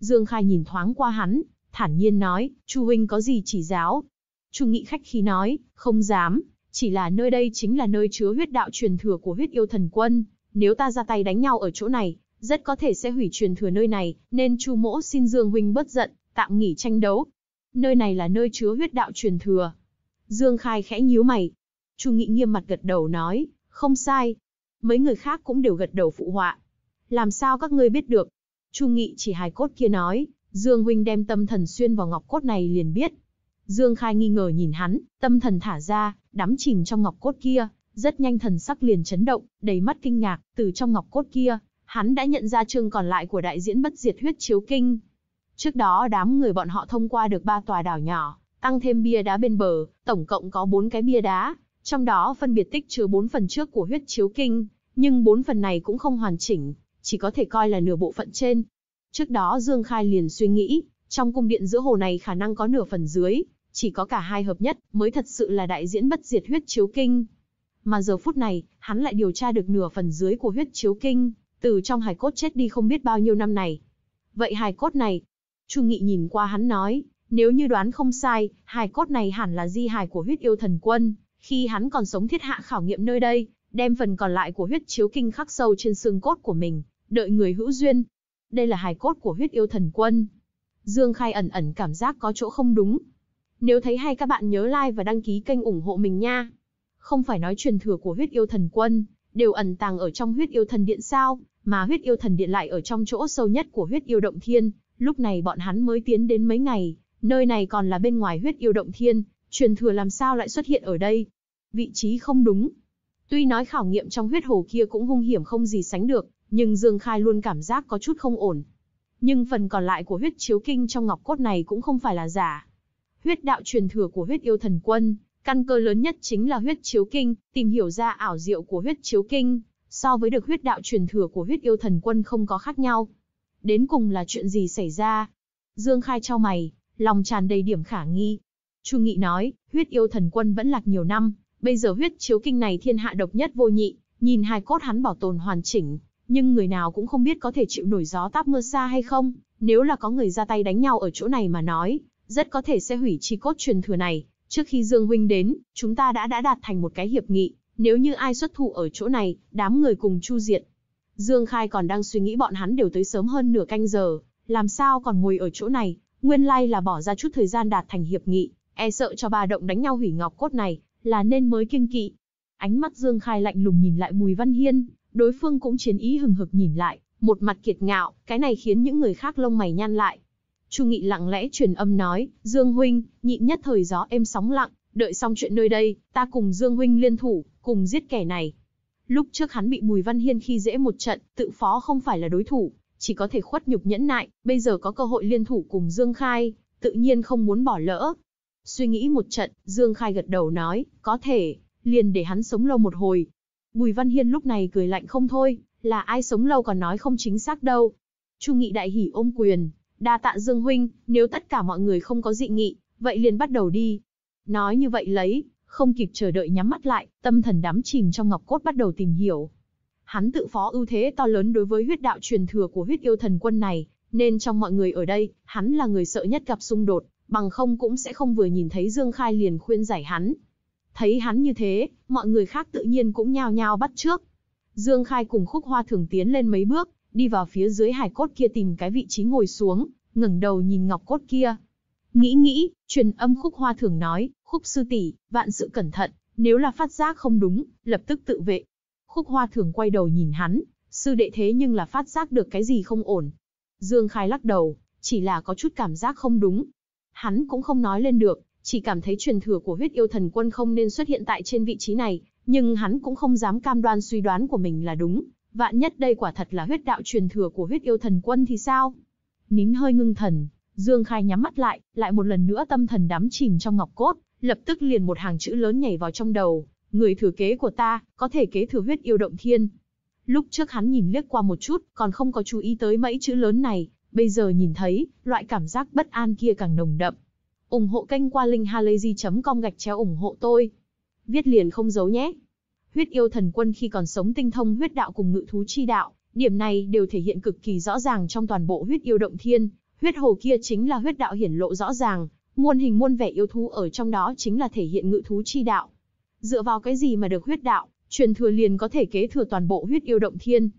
Speaker 1: Dương Khai nhìn thoáng qua hắn, thản nhiên nói, "Chu huynh có gì chỉ giáo?" Chu Nghị khách khí nói, "Không dám, chỉ là nơi đây chính là nơi chứa huyết đạo truyền thừa của huyết yêu thần quân, nếu ta ra tay đánh nhau ở chỗ này, rất có thể sẽ hủy truyền thừa nơi này, nên Chu Mỗ xin Dương huynh bất giận, tạm nghỉ tranh đấu. Nơi này là nơi chứa huyết đạo truyền thừa. Dương Khai khẽ nhíu mày. Chu Nghị nghiêm mặt gật đầu nói, không sai. Mấy người khác cũng đều gật đầu phụ họa. Làm sao các ngươi biết được? Chu Nghị chỉ hài cốt kia nói, Dương huynh đem tâm thần xuyên vào ngọc cốt này liền biết. Dương Khai nghi ngờ nhìn hắn, tâm thần thả ra, đắm chìm trong ngọc cốt kia, rất nhanh thần sắc liền chấn động, đầy mắt kinh ngạc, từ trong ngọc cốt kia, hắn đã nhận ra chương còn lại của đại diễn bất diệt huyết chiếu kinh. Trước đó đám người bọn họ thông qua được ba tòa đảo nhỏ, tăng thêm bia đá bên bờ, tổng cộng có bốn cái bia đá, trong đó phân biệt tích chứa bốn phần trước của huyết chiếu kinh, nhưng bốn phần này cũng không hoàn chỉnh, chỉ có thể coi là nửa bộ phận trên. Trước đó Dương Khai liền suy nghĩ, trong cung điện giữa hồ này khả năng có nửa phần dưới, chỉ có cả hai hợp nhất mới thật sự là đại diễn bất diệt huyết chiếu kinh. Mà giờ phút này, hắn lại điều tra được nửa phần dưới của huyết chiếu kinh từ trong hài cốt chết đi không biết bao nhiêu năm này. Vậy hài cốt này, Chu Nghị nhìn qua hắn nói, nếu như đoán không sai, hài cốt này hẳn là di hài của huyết yêu thần quân, khi hắn còn sống thiết hạ khảo nghiệm nơi đây, đem phần còn lại của huyết chiếu kinh khắc sâu trên xương cốt của mình, đợi người hữu duyên. Đây là hài cốt của huyết yêu thần quân. Dương Khai ẩn ẩn cảm giác có chỗ không đúng. Nếu thấy hay các bạn nhớ like và đăng ký kênh ủng hộ mình nha. Không phải nói truyền thừa của huyết yêu thần quân, đều ẩn tàng ở trong huyết yêu thần điện sao? mà huyết yêu thần điện lại ở trong chỗ sâu nhất của huyết yêu động thiên, lúc này bọn hắn mới tiến đến mấy ngày, nơi này còn là bên ngoài huyết yêu động thiên, truyền thừa làm sao lại xuất hiện ở đây? Vị trí không đúng. Tuy nói khảo nghiệm trong huyết hồ kia cũng hung hiểm không gì sánh được, nhưng Dương Khai luôn cảm giác có chút không ổn. Nhưng phần còn lại của huyết chiếu kinh trong ngọc cốt này cũng không phải là giả. Huyết đạo truyền thừa của huyết yêu thần quân, căn cơ lớn nhất chính là huyết chiếu kinh, tìm hiểu ra ảo diệu của huyết chiếu kinh, so với được huyết đạo truyền thừa của huyết yêu thần quân không có khác nhau. Đến cùng là chuyện gì xảy ra? Dương Khai trao mày, lòng tràn đầy điểm khả nghi. Chu Nghị nói, huyết yêu thần quân vẫn lạc nhiều năm, bây giờ huyết chiếu kinh này thiên hạ độc nhất vô nhị, nhìn hai cốt hắn bảo tồn hoàn chỉnh, nhưng người nào cũng không biết có thể chịu nổi gió táp mưa xa hay không, nếu là có người ra tay đánh nhau ở chỗ này mà nói, rất có thể sẽ hủy chi cốt truyền thừa này. Trước khi Dương Huynh đến, chúng ta đã đã đạt thành một cái hiệp nghị, nếu như ai xuất thủ ở chỗ này, đám người cùng chu diệt. Dương Khai còn đang suy nghĩ bọn hắn đều tới sớm hơn nửa canh giờ, làm sao còn ngồi ở chỗ này, nguyên lai là bỏ ra chút thời gian đạt thành hiệp nghị, e sợ cho bà động đánh nhau hủy ngọc cốt này, là nên mới kiêng kỵ. Ánh mắt Dương Khai lạnh lùng nhìn lại Bùi Văn Hiên, đối phương cũng chiến ý hừng hực nhìn lại, một mặt kiệt ngạo, cái này khiến những người khác lông mày nhăn lại. Chu Nghị lặng lẽ truyền âm nói, Dương Huynh, nhịn nhất thời gió êm sóng lặng, đợi xong chuyện nơi đây, ta cùng Dương Huynh liên thủ, cùng giết kẻ này. Lúc trước hắn bị Bùi Văn Hiên khi dễ một trận, tự phó không phải là đối thủ, chỉ có thể khuất nhục nhẫn nại, bây giờ có cơ hội liên thủ cùng Dương Khai, tự nhiên không muốn bỏ lỡ. Suy nghĩ một trận, Dương Khai gật đầu nói, có thể, liền để hắn sống lâu một hồi. Bùi Văn Hiên lúc này cười lạnh không thôi, là ai sống lâu còn nói không chính xác đâu. Chu Nghị đại hỉ ôm quyền, đa tạ Dương Huynh, nếu tất cả mọi người không có dị nghị, vậy liền bắt đầu đi. Nói như vậy lấy, không kịp chờ đợi nhắm mắt lại, tâm thần đắm chìm trong ngọc cốt bắt đầu tìm hiểu. Hắn tự phó ưu thế to lớn đối với huyết đạo truyền thừa của huyết yêu thần quân này, nên trong mọi người ở đây, hắn là người sợ nhất gặp xung đột, bằng không cũng sẽ không vừa nhìn thấy Dương Khai liền khuyên giải hắn. Thấy hắn như thế, mọi người khác tự nhiên cũng nhao nhao bắt trước. Dương Khai cùng khúc hoa thường tiến lên mấy bước, đi vào phía dưới hải cốt kia tìm cái vị trí ngồi xuống, ngẩng đầu nhìn ngọc cốt kia, Nghĩ nghĩ, truyền âm khúc hoa thường nói, khúc sư tỷ, vạn sự cẩn thận, nếu là phát giác không đúng, lập tức tự vệ. Khúc hoa thường quay đầu nhìn hắn, sư đệ thế nhưng là phát giác được cái gì không ổn. Dương Khai lắc đầu, chỉ là có chút cảm giác không đúng. Hắn cũng không nói lên được, chỉ cảm thấy truyền thừa của huyết yêu thần quân không nên xuất hiện tại trên vị trí này, nhưng hắn cũng không dám cam đoan suy đoán của mình là đúng. Vạn nhất đây quả thật là huyết đạo truyền thừa của huyết yêu thần quân thì sao? Nín hơi ngưng thần, Dương Khai nhắm mắt lại, lại một lần nữa tâm thần đắm chìm trong ngọc cốt, lập tức liền một hàng chữ lớn nhảy vào trong đầu, người thừa kế của ta, có thể kế thừa huyết yêu động thiên. Lúc trước hắn nhìn liếc qua một chút, còn không có chú ý tới mấy chữ lớn này, bây giờ nhìn thấy, loại cảm giác bất an kia càng nồng đậm. ủng hộ kênh qua linkhalazy.com gạch chéo ủng hộ tôi. Viết liền không giấu nhé. Huyết yêu thần quân khi còn sống tinh thông huyết đạo cùng ngự thú chi đạo, điểm này đều thể hiện cực kỳ rõ ràng trong toàn bộ huyết yêu động thiên, Huyết hồ kia chính là huyết đạo hiển lộ rõ ràng, muôn hình muôn vẻ yêu thú ở trong đó chính là thể hiện ngự thú chi đạo. Dựa vào cái gì mà được huyết đạo, truyền thừa liền có thể kế thừa toàn bộ huyết yêu động thiên.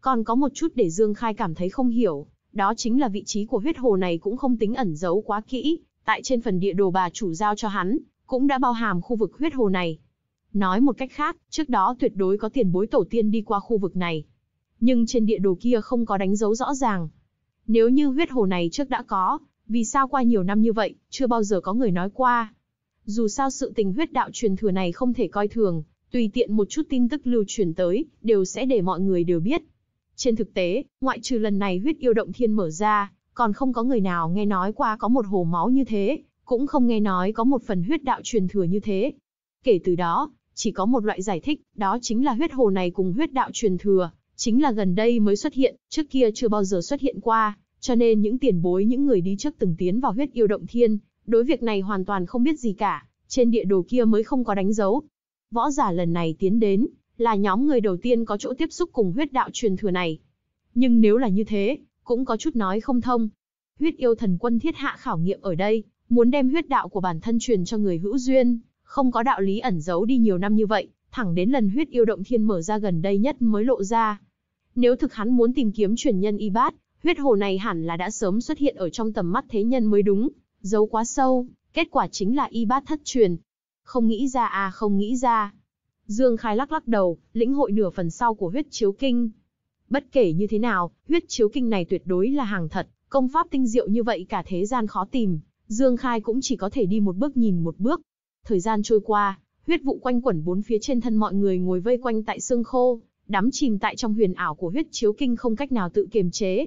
Speaker 1: Còn có một chút để Dương Khai cảm thấy không hiểu, đó chính là vị trí của huyết hồ này cũng không tính ẩn giấu quá kỹ, tại trên phần địa đồ bà chủ giao cho hắn, cũng đã bao hàm khu vực huyết hồ này. Nói một cách khác, trước đó tuyệt đối có tiền bối tổ tiên đi qua khu vực này. Nhưng trên địa đồ kia không có đánh dấu rõ ràng. Nếu như huyết hồ này trước đã có, vì sao qua nhiều năm như vậy, chưa bao giờ có người nói qua? Dù sao sự tình huyết đạo truyền thừa này không thể coi thường, tùy tiện một chút tin tức lưu truyền tới, đều sẽ để mọi người đều biết. Trên thực tế, ngoại trừ lần này huyết yêu động thiên mở ra, còn không có người nào nghe nói qua có một hồ máu như thế, cũng không nghe nói có một phần huyết đạo truyền thừa như thế. Kể từ đó, chỉ có một loại giải thích, đó chính là huyết hồ này cùng huyết đạo truyền thừa, Chính là gần đây mới xuất hiện, trước kia chưa bao giờ xuất hiện qua, cho nên những tiền bối những người đi trước từng tiến vào huyết yêu động thiên, đối việc này hoàn toàn không biết gì cả, trên địa đồ kia mới không có đánh dấu. Võ giả lần này tiến đến, là nhóm người đầu tiên có chỗ tiếp xúc cùng huyết đạo truyền thừa này. Nhưng nếu là như thế, cũng có chút nói không thông. Huyết yêu thần quân thiết hạ khảo nghiệm ở đây, muốn đem huyết đạo của bản thân truyền cho người hữu duyên, không có đạo lý ẩn giấu đi nhiều năm như vậy, thẳng đến lần huyết yêu động thiên mở ra gần đây nhất mới lộ ra. Nếu thực hắn muốn tìm kiếm truyền nhân y bát, huyết hồ này hẳn là đã sớm xuất hiện ở trong tầm mắt thế nhân mới đúng, giấu quá sâu, kết quả chính là y bát thất truyền. Không nghĩ ra à không nghĩ ra. Dương Khai lắc lắc đầu, lĩnh hội nửa phần sau của huyết chiếu kinh. Bất kể như thế nào, huyết chiếu kinh này tuyệt đối là hàng thật, công pháp tinh diệu như vậy cả thế gian khó tìm, Dương Khai cũng chỉ có thể đi một bước nhìn một bước. Thời gian trôi qua, huyết vụ quanh quẩn bốn phía trên thân mọi người ngồi vây quanh tại xương khô, đắm chìm tại trong huyền ảo của huyết chiếu kinh không cách nào tự kiềm chế,